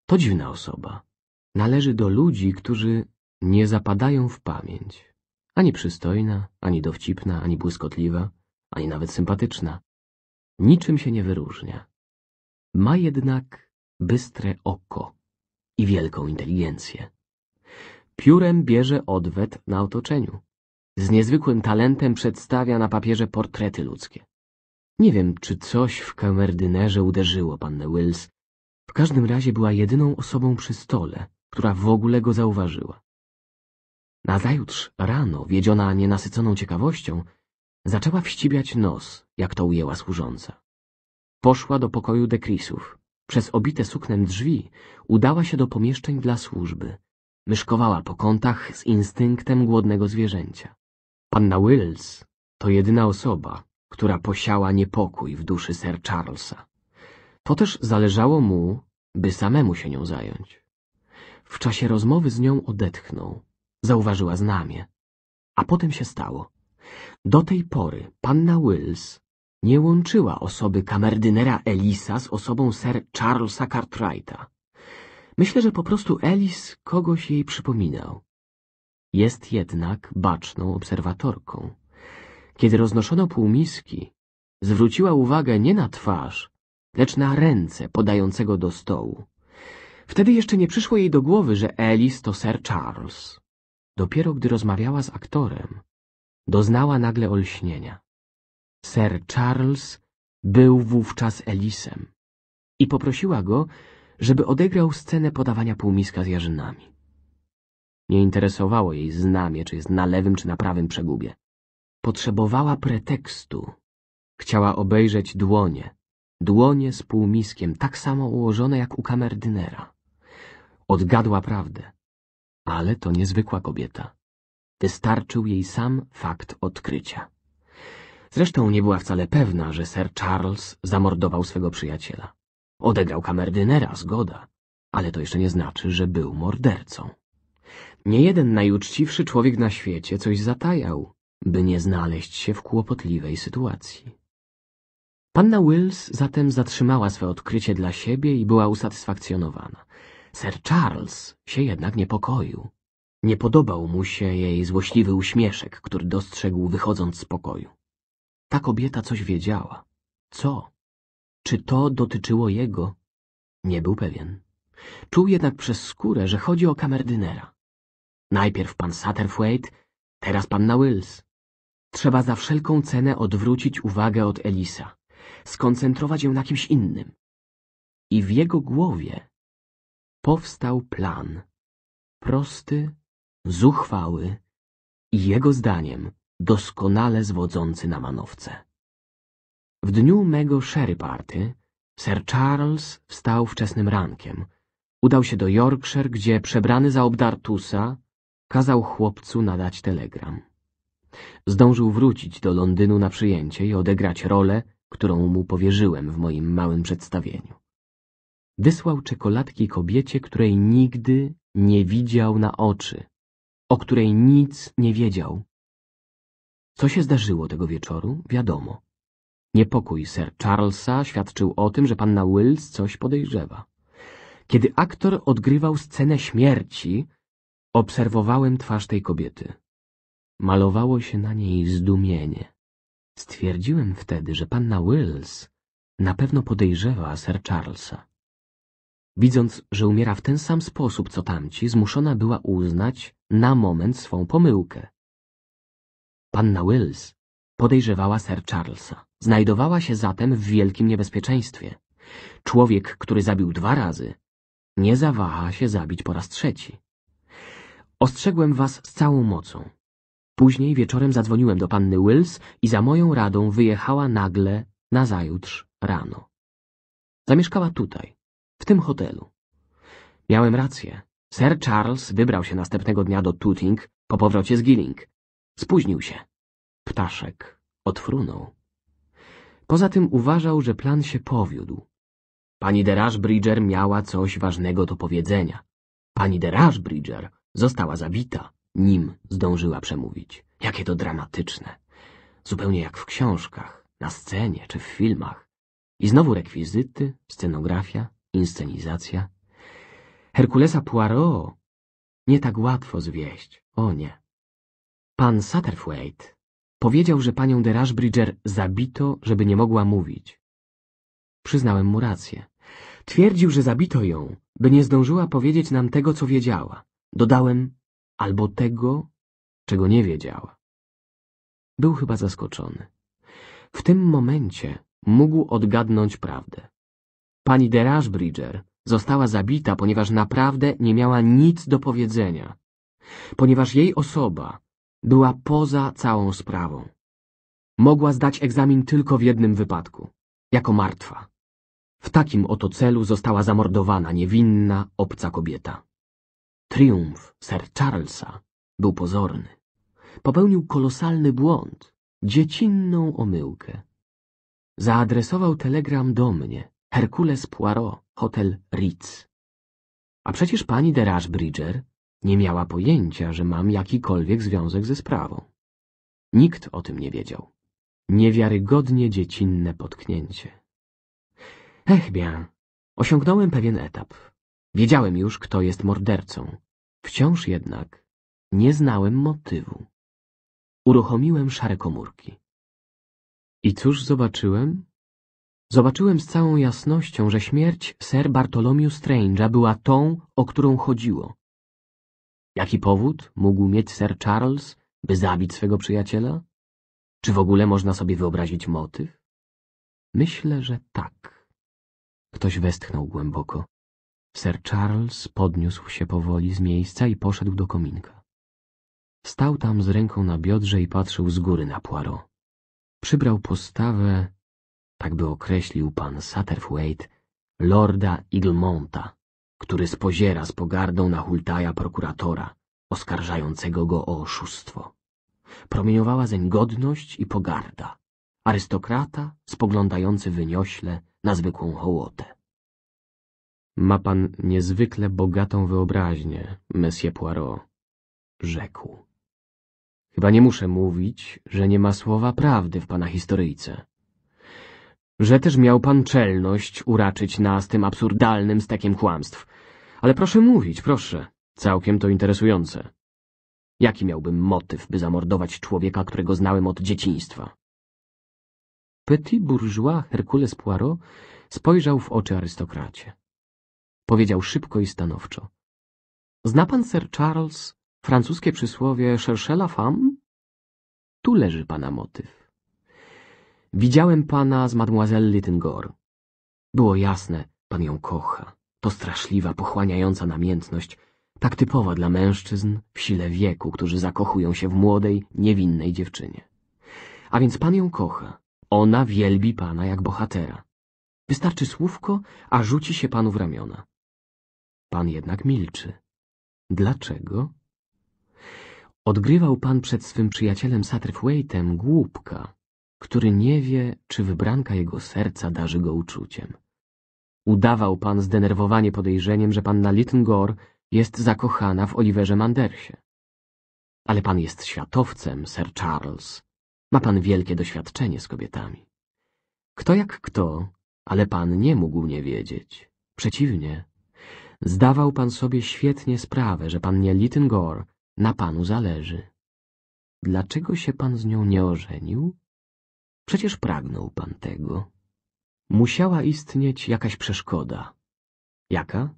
To dziwna osoba. Należy do ludzi, którzy nie zapadają w pamięć. Ani przystojna, ani dowcipna, ani błyskotliwa, ani nawet sympatyczna. Niczym się nie wyróżnia. Ma jednak bystre oko i wielką inteligencję. Piórem bierze odwet na otoczeniu. Z niezwykłym talentem przedstawia na papierze portrety ludzkie. Nie wiem, czy coś w kamerdynerze uderzyło pannę Wills. W każdym razie była jedyną osobą przy stole, która w ogóle go zauważyła. Nazajutrz rano, wiedziona nienasyconą ciekawością, zaczęła wścibiać nos, jak to ujęła służąca. Poszła do pokoju dekrisów. Przez obite suknem drzwi udała się do pomieszczeń dla służby. Myszkowała po kątach z instynktem głodnego zwierzęcia. Panna Wills to jedyna osoba, która posiała niepokój w duszy Sir Charlesa. Toteż zależało mu, by samemu się nią zająć. W czasie rozmowy z nią odetchnął, zauważyła znamie. A potem się stało. Do tej pory panna Wills nie łączyła osoby kamerdynera Elisa z osobą Sir Charlesa Cartwrighta. Myślę, że po prostu Ellis kogoś jej przypominał. Jest jednak baczną obserwatorką kiedy roznoszono półmiski, zwróciła uwagę nie na twarz, lecz na ręce podającego do stołu. Wtedy jeszcze nie przyszło jej do głowy, że Alice to Sir Charles. Dopiero gdy rozmawiała z aktorem, doznała nagle olśnienia. Sir Charles był wówczas Elisem i poprosiła go, żeby odegrał scenę podawania półmiska z jarzynami. Nie interesowało jej znamie, czy jest na lewym, czy na prawym przegubie. Potrzebowała pretekstu. Chciała obejrzeć dłonie. Dłonie z półmiskiem, tak samo ułożone jak u kamerdynera. Odgadła prawdę. Ale to niezwykła kobieta. Wystarczył jej sam fakt odkrycia. Zresztą nie była wcale pewna, że Sir Charles zamordował swego przyjaciela. Odegrał kamerdynera, zgoda, ale to jeszcze nie znaczy, że był mordercą. Nie jeden najuczciwszy człowiek na świecie coś zatajał, by nie znaleźć się w kłopotliwej sytuacji. Panna Wills zatem zatrzymała swe odkrycie dla siebie i była usatysfakcjonowana. Sir Charles się jednak niepokoił. Nie podobał mu się jej złośliwy uśmieszek, który dostrzegł wychodząc z pokoju. Ta kobieta coś wiedziała. Co? Czy to dotyczyło jego? Nie był pewien. Czuł jednak przez skórę, że chodzi o kamerdynera. Najpierw pan Satterthwaite, teraz panna Wills. Trzeba za wszelką cenę odwrócić uwagę od Elisa, skoncentrować ją na kimś innym. I w jego głowie powstał plan. Prosty, zuchwały i jego zdaniem doskonale zwodzący na manowce. W dniu mego sherry party Sir Charles wstał wczesnym rankiem. Udał się do Yorkshire, gdzie przebrany za obdartusa kazał chłopcu nadać telegram. Zdążył wrócić do Londynu na przyjęcie i odegrać rolę, którą mu powierzyłem w moim małym przedstawieniu. Wysłał czekoladki kobiecie, której nigdy nie widział na oczy, o której nic nie wiedział. Co się zdarzyło tego wieczoru, wiadomo. Niepokój Sir Charlesa świadczył o tym, że panna Wills coś podejrzewa. Kiedy aktor odgrywał scenę śmierci, obserwowałem twarz tej kobiety. Malowało się na niej zdumienie. Stwierdziłem wtedy, że panna Wills na pewno podejrzewa Sir Charlesa. Widząc, że umiera w ten sam sposób co tamci, zmuszona była uznać na moment swą pomyłkę. Panna Wills podejrzewała Sir Charlesa. Znajdowała się zatem w wielkim niebezpieczeństwie. Człowiek, który zabił dwa razy, nie zawaha się zabić po raz trzeci. Ostrzegłem was z całą mocą. Później wieczorem zadzwoniłem do panny Wills i za moją radą wyjechała nagle, nazajutrz, rano. Zamieszkała tutaj, w tym hotelu. Miałem rację. Sir Charles wybrał się następnego dnia do Tooting po powrocie z Gilling. Spóźnił się. Ptaszek odfrunął. Poza tym uważał, że plan się powiódł. Pani de Bridger miała coś ważnego do powiedzenia. Pani de Bridger została zabita nim zdążyła przemówić. Jakie to dramatyczne. Zupełnie jak w książkach, na scenie czy w filmach. I znowu rekwizyty, scenografia, inscenizacja. Herkulesa Poirot nie tak łatwo zwieść, o nie. Pan Satterthwaite powiedział, że panią de Rushbridger zabito, żeby nie mogła mówić. Przyznałem mu rację. Twierdził, że zabito ją, by nie zdążyła powiedzieć nam tego, co wiedziała. Dodałem, albo tego, czego nie wiedziała. Był chyba zaskoczony. W tym momencie mógł odgadnąć prawdę. Pani Deraż Bridger została zabita, ponieważ naprawdę nie miała nic do powiedzenia, ponieważ jej osoba była poza całą sprawą. Mogła zdać egzamin tylko w jednym wypadku, jako martwa. W takim oto celu została zamordowana niewinna, obca kobieta. Triumf Sir Charlesa był pozorny. Popełnił kolosalny błąd, dziecinną omyłkę. Zaadresował telegram do mnie, Herkules Poirot, hotel Ritz. A przecież pani de Bridger nie miała pojęcia, że mam jakikolwiek związek ze sprawą. Nikt o tym nie wiedział. Niewiarygodnie dziecinne potknięcie. Ech, bien. Osiągnąłem pewien etap. Wiedziałem już, kto jest mordercą. Wciąż jednak nie znałem motywu. Uruchomiłem szare komórki. I cóż zobaczyłem? Zobaczyłem z całą jasnością, że śmierć Sir Bartolomiu Strange'a była tą, o którą chodziło. Jaki powód mógł mieć Sir Charles, by zabić swego przyjaciela? Czy w ogóle można sobie wyobrazić motyw? Myślę, że tak. Ktoś westchnął głęboko. Sir Charles podniósł się powoli z miejsca i poszedł do kominka. Stał tam z ręką na biodrze i patrzył z góry na Poirot. Przybrał postawę, tak by określił pan Satterthwaite, lorda Eaglemonta, który spoziera z pogardą na hultaja prokuratora, oskarżającego go o oszustwo. Promieniowała zeń godność i pogarda, arystokrata spoglądający wyniośle na zwykłą hołotę. Ma pan niezwykle bogatą wyobraźnię, monsieur Poirot — rzekł. Chyba nie muszę mówić, że nie ma słowa prawdy w pana historyjce. Że też miał pan czelność uraczyć nas tym absurdalnym stekiem kłamstw. Ale proszę mówić, proszę. Całkiem to interesujące. Jaki miałbym motyw, by zamordować człowieka, którego znałem od dzieciństwa? Petit bourgeois Hercules Poirot spojrzał w oczy arystokracie. Powiedział szybko i stanowczo. Zna pan, Sir Charles, francuskie przysłowie cherchez la femme? Tu leży pana motyw. Widziałem pana z mademoiselle Littingor. Było jasne, pan ją kocha. To straszliwa, pochłaniająca namiętność, tak typowa dla mężczyzn w sile wieku, którzy zakochują się w młodej, niewinnej dziewczynie. A więc pan ją kocha. Ona wielbi pana jak bohatera. Wystarczy słówko, a rzuci się panu w ramiona. Pan jednak milczy. Dlaczego? Odgrywał pan przed swym przyjacielem Satterthwaite'em głupka, który nie wie, czy wybranka jego serca darzy go uczuciem. Udawał pan zdenerwowanie podejrzeniem, że panna Littengor jest zakochana w Oliverze Mandersie. Ale pan jest światowcem, Sir Charles. Ma pan wielkie doświadczenie z kobietami. Kto jak kto, ale pan nie mógł nie wiedzieć. Przeciwnie, Zdawał pan sobie świetnie sprawę, że pannie Littengor na panu zależy. Dlaczego się pan z nią nie ożenił? Przecież pragnął pan tego. Musiała istnieć jakaś przeszkoda. Jaka?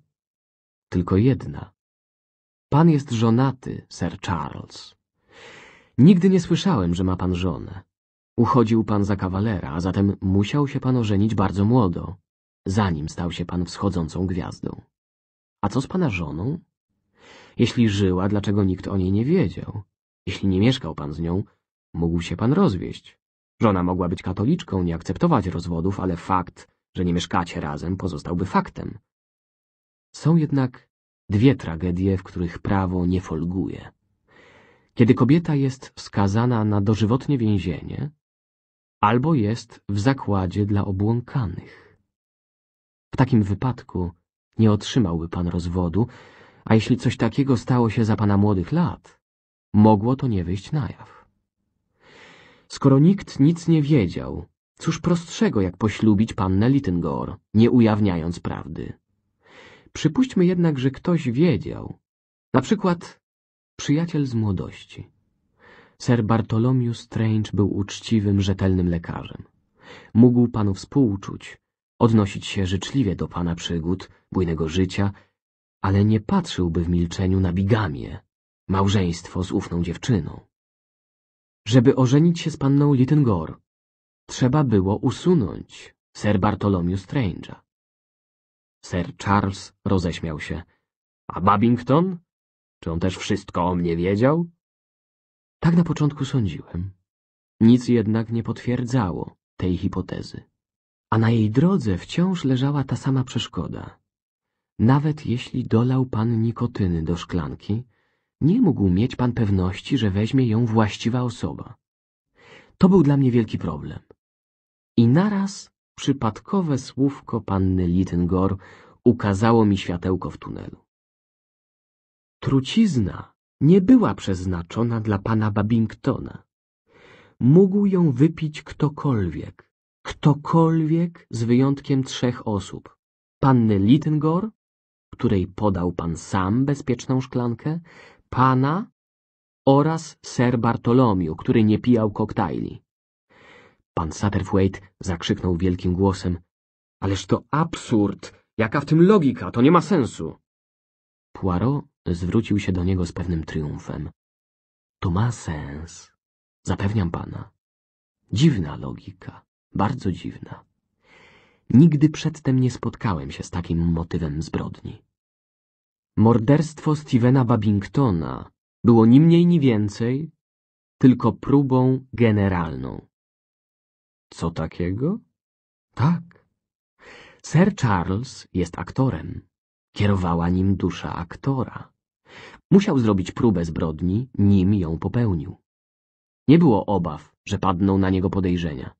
Tylko jedna. Pan jest żonaty, Sir Charles. Nigdy nie słyszałem, że ma pan żonę. Uchodził pan za kawalera, a zatem musiał się pan ożenić bardzo młodo, zanim stał się pan wschodzącą gwiazdą. A co z pana żoną? Jeśli żyła, dlaczego nikt o niej nie wiedział? Jeśli nie mieszkał pan z nią, mógł się pan rozwieść. Żona mogła być katoliczką, nie akceptować rozwodów, ale fakt, że nie mieszkacie razem, pozostałby faktem. Są jednak dwie tragedie, w których prawo nie folguje. Kiedy kobieta jest skazana na dożywotnie więzienie, albo jest w zakładzie dla obłąkanych. W takim wypadku nie otrzymałby pan rozwodu, a jeśli coś takiego stało się za pana młodych lat, mogło to nie wyjść na jaw. Skoro nikt nic nie wiedział, cóż prostszego, jak poślubić pannę Littengor, nie ujawniając prawdy. Przypuśćmy jednak, że ktoś wiedział, na przykład przyjaciel z młodości. Sir Bartholomew Strange był uczciwym, rzetelnym lekarzem. Mógł panu współczuć, odnosić się życzliwie do pana przygód, bujnego życia, ale nie patrzyłby w milczeniu na bigamię, małżeństwo z ufną dziewczyną. Żeby ożenić się z panną Littengore, trzeba było usunąć Sir Bartolomew Strange'a. Sir Charles roześmiał się. A Babington? Czy on też wszystko o mnie wiedział? Tak na początku sądziłem. Nic jednak nie potwierdzało tej hipotezy. A na jej drodze wciąż leżała ta sama przeszkoda. Nawet jeśli dolał pan nikotyny do szklanki, nie mógł mieć pan pewności, że weźmie ją właściwa osoba. To był dla mnie wielki problem. I naraz przypadkowe słówko panny Littengor ukazało mi światełko w tunelu. Trucizna nie była przeznaczona dla pana Babingtona. Mógł ją wypić ktokolwiek, ktokolwiek z wyjątkiem trzech osób. Panny Littengor, której podał pan sam bezpieczną szklankę, pana oraz ser Bartolomiu, który nie pijał koktajli. Pan Satterthwaite zakrzyknął wielkim głosem. Ależ to absurd! Jaka w tym logika? To nie ma sensu! Poirot zwrócił się do niego z pewnym triumfem. To ma sens. Zapewniam pana. Dziwna logika. Bardzo dziwna. Nigdy przedtem nie spotkałem się z takim motywem zbrodni. Morderstwo Stephena Babingtona było ni mniej ni więcej, tylko próbą generalną. Co takiego? Tak. Sir Charles jest aktorem. Kierowała nim dusza aktora. Musiał zrobić próbę zbrodni, nim ją popełnił. Nie było obaw, że padną na niego podejrzenia.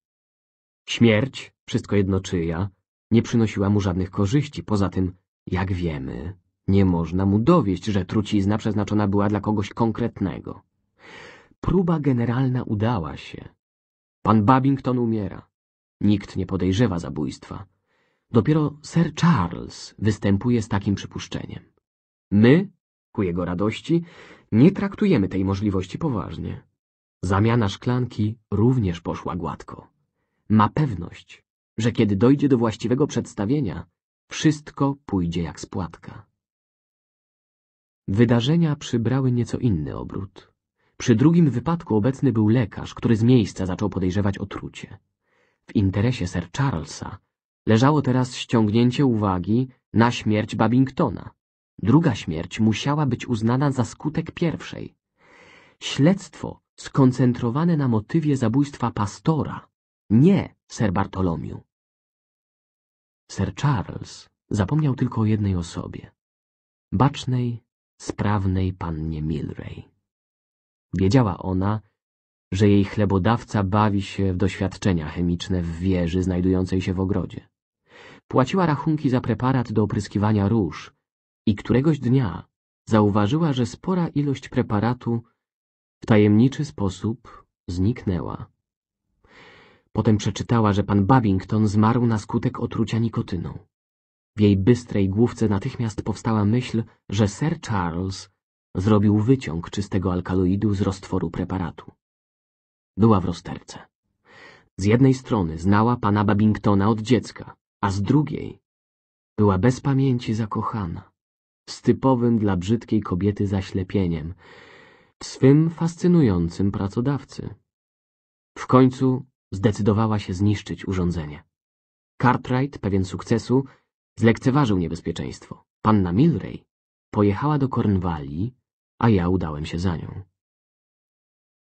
Śmierć, wszystko jedno czyja, nie przynosiła mu żadnych korzyści. Poza tym, jak wiemy, nie można mu dowieść, że trucizna przeznaczona była dla kogoś konkretnego. Próba generalna udała się. Pan Babington umiera. Nikt nie podejrzewa zabójstwa. Dopiero Sir Charles występuje z takim przypuszczeniem. My, ku jego radości, nie traktujemy tej możliwości poważnie. Zamiana szklanki również poszła gładko. Ma pewność, że kiedy dojdzie do właściwego przedstawienia, wszystko pójdzie jak spłatka. Wydarzenia przybrały nieco inny obrót. Przy drugim wypadku obecny był lekarz, który z miejsca zaczął podejrzewać otrucie. W interesie Sir Charlesa leżało teraz ściągnięcie uwagi na śmierć Babingtona. Druga śmierć musiała być uznana za skutek pierwszej. Śledztwo skoncentrowane na motywie zabójstwa pastora, nie Sir Bartolomiu. Sir Charles zapomniał tylko o jednej osobie. Bacznej sprawnej pannie Milray. Wiedziała ona, że jej chlebodawca bawi się w doświadczenia chemiczne w wieży znajdującej się w ogrodzie. Płaciła rachunki za preparat do opryskiwania róż i któregoś dnia zauważyła, że spora ilość preparatu w tajemniczy sposób zniknęła. Potem przeczytała, że pan Babington zmarł na skutek otrucia nikotyną. W jej bystrej główce natychmiast powstała myśl, że Sir Charles zrobił wyciąg czystego alkaloidu z roztworu preparatu. Była w rozterce. Z jednej strony znała pana Babingtona od dziecka, a z drugiej była bez pamięci zakochana, z typowym dla brzydkiej kobiety zaślepieniem, w swym fascynującym pracodawcy. W końcu zdecydowała się zniszczyć urządzenie. Cartwright, pewien sukcesu, Zlekceważył niebezpieczeństwo. Panna Milray pojechała do Cornwalli, a ja udałem się za nią.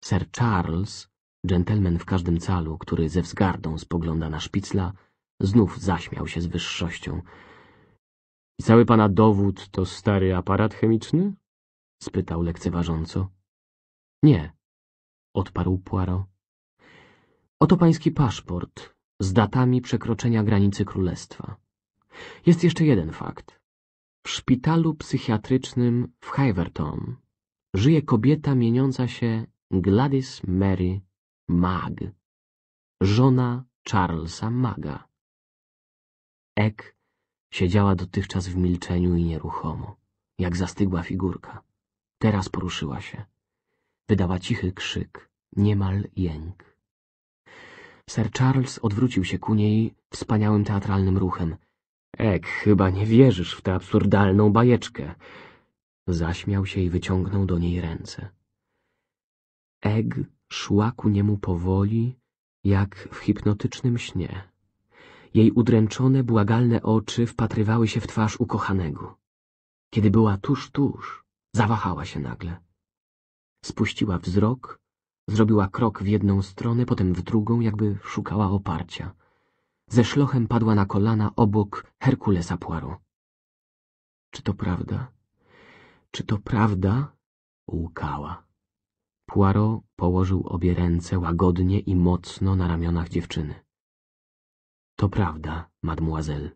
Sir Charles, dżentelmen w każdym calu, który ze wzgardą spogląda na szpicla, znów zaśmiał się z wyższością. I cały pana dowód to stary aparat chemiczny? spytał lekceważąco. Nie, odparł Poirot. Oto pański paszport z datami przekroczenia granicy królestwa. Jest jeszcze jeden fakt. W szpitalu psychiatrycznym w Haverton żyje kobieta mieniąca się Gladys Mary Mag, żona Charlesa Maga. Ek siedziała dotychczas w milczeniu i nieruchomo, jak zastygła figurka. Teraz poruszyła się. Wydała cichy krzyk, niemal jęk. Sir Charles odwrócił się ku niej wspaniałym teatralnym ruchem. Ek, chyba nie wierzysz w tę absurdalną bajeczkę. Zaśmiał się i wyciągnął do niej ręce. Eg szła ku niemu powoli, jak w hipnotycznym śnie. Jej udręczone, błagalne oczy wpatrywały się w twarz ukochanego. Kiedy była tuż, tuż, zawahała się nagle. Spuściła wzrok, zrobiła krok w jedną stronę, potem w drugą, jakby szukała oparcia ze szlochem padła na kolana obok Herkulesa Poirot. Czy to prawda? Czy to prawda? łkała. Poirot położył obie ręce łagodnie i mocno na ramionach dziewczyny. To prawda, mademoiselle.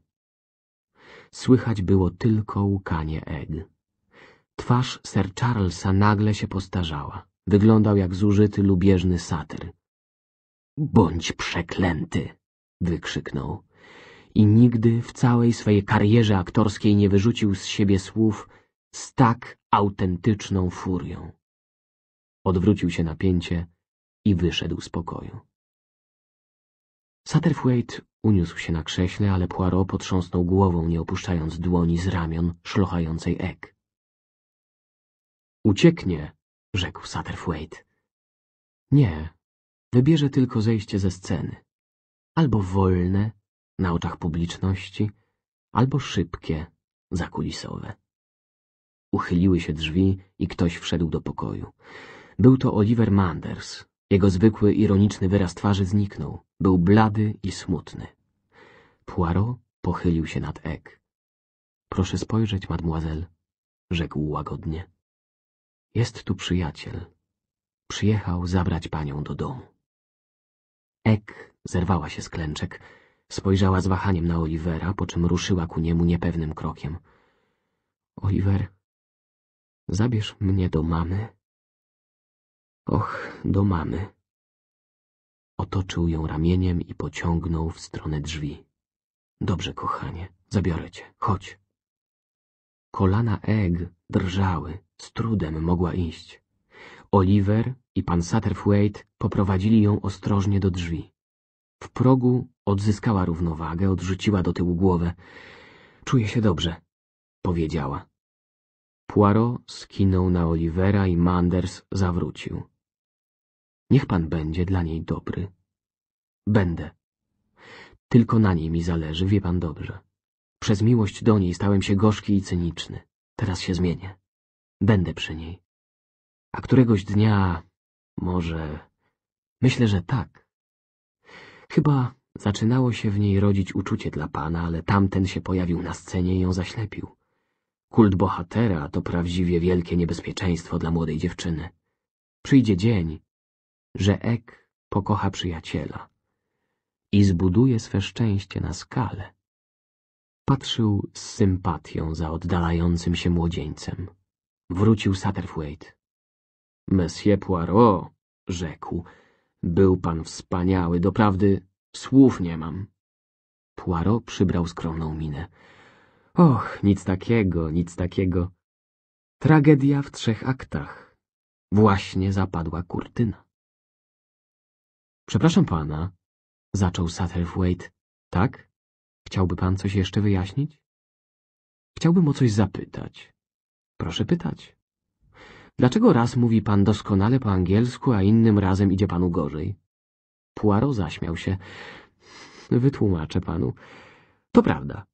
Słychać było tylko łkanie Ed. Twarz Sir Charlesa nagle się postarzała. Wyglądał jak zużyty lubieżny satyr. Bądź przeklęty! wykrzyknął. I nigdy w całej swojej karierze aktorskiej nie wyrzucił z siebie słów z tak autentyczną furią. Odwrócił się napięcie i wyszedł z pokoju. Satterthwaite uniósł się na krześle, ale Poirot potrząsnął głową, nie opuszczając dłoni z ramion szlochającej Ek. Ucieknie, rzekł Satterthwaite. Nie, wybierze tylko zejście ze sceny albo wolne, na oczach publiczności, albo szybkie, zakulisowe. Uchyliły się drzwi i ktoś wszedł do pokoju. Był to Oliver Manders. Jego zwykły, ironiczny wyraz twarzy zniknął. Był blady i smutny. Poirot pochylił się nad Ek. Proszę spojrzeć, mademoiselle, rzekł łagodnie. Jest tu przyjaciel. Przyjechał zabrać panią do domu. Ek Zerwała się z klęczek. Spojrzała z wahaniem na Olivera, po czym ruszyła ku niemu niepewnym krokiem. Oliver, zabierz mnie do mamy. Och, do mamy. Otoczył ją ramieniem i pociągnął w stronę drzwi. Dobrze, kochanie, zabiorę cię, chodź. Kolana Egg drżały, z trudem mogła iść. Oliver i pan Satterthwaite poprowadzili ją ostrożnie do drzwi. W progu odzyskała równowagę, odrzuciła do tyłu głowę. Czuję się dobrze, powiedziała. Poirot skinął na Olivera i Manders zawrócił. Niech pan będzie dla niej dobry. Będę. Tylko na niej mi zależy, wie pan dobrze. Przez miłość do niej stałem się gorzki i cyniczny. Teraz się zmienię. Będę przy niej. A któregoś dnia... może... Myślę, że tak. Chyba zaczynało się w niej rodzić uczucie dla pana, ale tamten się pojawił na scenie i ją zaślepił. Kult bohatera to prawdziwie wielkie niebezpieczeństwo dla młodej dziewczyny. Przyjdzie dzień, że Ek pokocha przyjaciela i zbuduje swe szczęście na skale. Patrzył z sympatią za oddalającym się młodzieńcem. Wrócił Satterthwaite. Monsieur Poirot, rzekł, był pan wspaniały, doprawdy słów nie mam. Poirot przybrał skromną minę. Och, nic takiego, nic takiego. Tragedia w trzech aktach. Właśnie zapadła kurtyna. Przepraszam pana, zaczął Satterthwaite. Tak? Chciałby pan coś jeszcze wyjaśnić? Chciałbym o coś zapytać. Proszę pytać. Dlaczego raz mówi pan doskonale po angielsku, a innym razem idzie panu gorzej? Poirot zaśmiał się. Wytłumaczę panu. To prawda.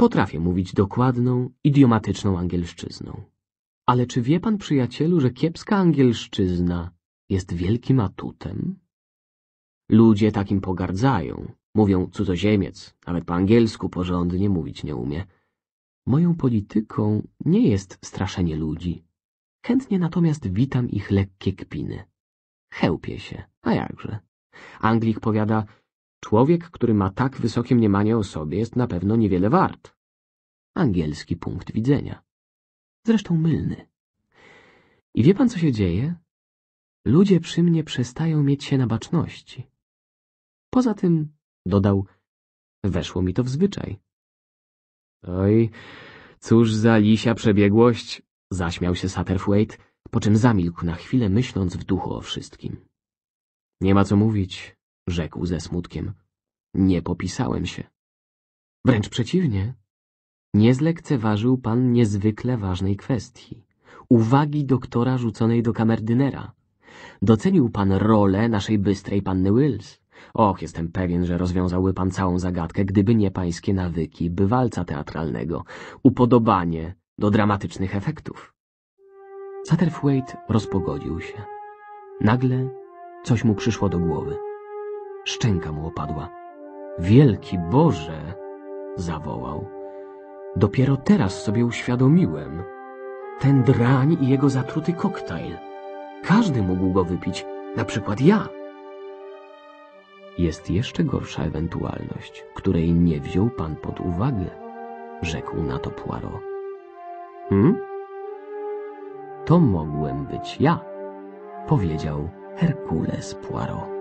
Potrafię mówić dokładną, idiomatyczną angielszczyzną. Ale czy wie pan, przyjacielu, że kiepska angielszczyzna jest wielkim atutem? Ludzie takim pogardzają. Mówią cudzoziemiec, nawet po angielsku porządnie mówić nie umie. Moją polityką nie jest straszenie ludzi Chętnie natomiast witam ich lekkie kpiny. Chełpie się, a jakże. Anglik powiada, człowiek, który ma tak wysokie mniemanie o sobie, jest na pewno niewiele wart. Angielski punkt widzenia. Zresztą mylny. I wie pan, co się dzieje? Ludzie przy mnie przestają mieć się na baczności. Poza tym, dodał, weszło mi to w zwyczaj. Oj, cóż za lisia przebiegłość, Zaśmiał się Satterthwaite, po czym zamilkł na chwilę, myśląc w duchu o wszystkim. Nie ma co mówić, rzekł ze smutkiem. Nie popisałem się. Wręcz przeciwnie. Nie zlekceważył pan niezwykle ważnej kwestii. Uwagi doktora rzuconej do kamerdynera. Docenił pan rolę naszej bystrej panny Wills. Och, jestem pewien, że rozwiązałby pan całą zagadkę, gdyby nie pańskie nawyki bywalca teatralnego, upodobanie do dramatycznych efektów. Satterthwaite rozpogodził się. Nagle coś mu przyszło do głowy. Szczęka mu opadła. Wielki Boże! zawołał. Dopiero teraz sobie uświadomiłem. Ten drań i jego zatruty koktajl. Każdy mógł go wypić, na przykład ja. Jest jeszcze gorsza ewentualność, której nie wziął pan pod uwagę, rzekł na to Poirot. Hm? To mogłem być ja, powiedział Herkules Poirot.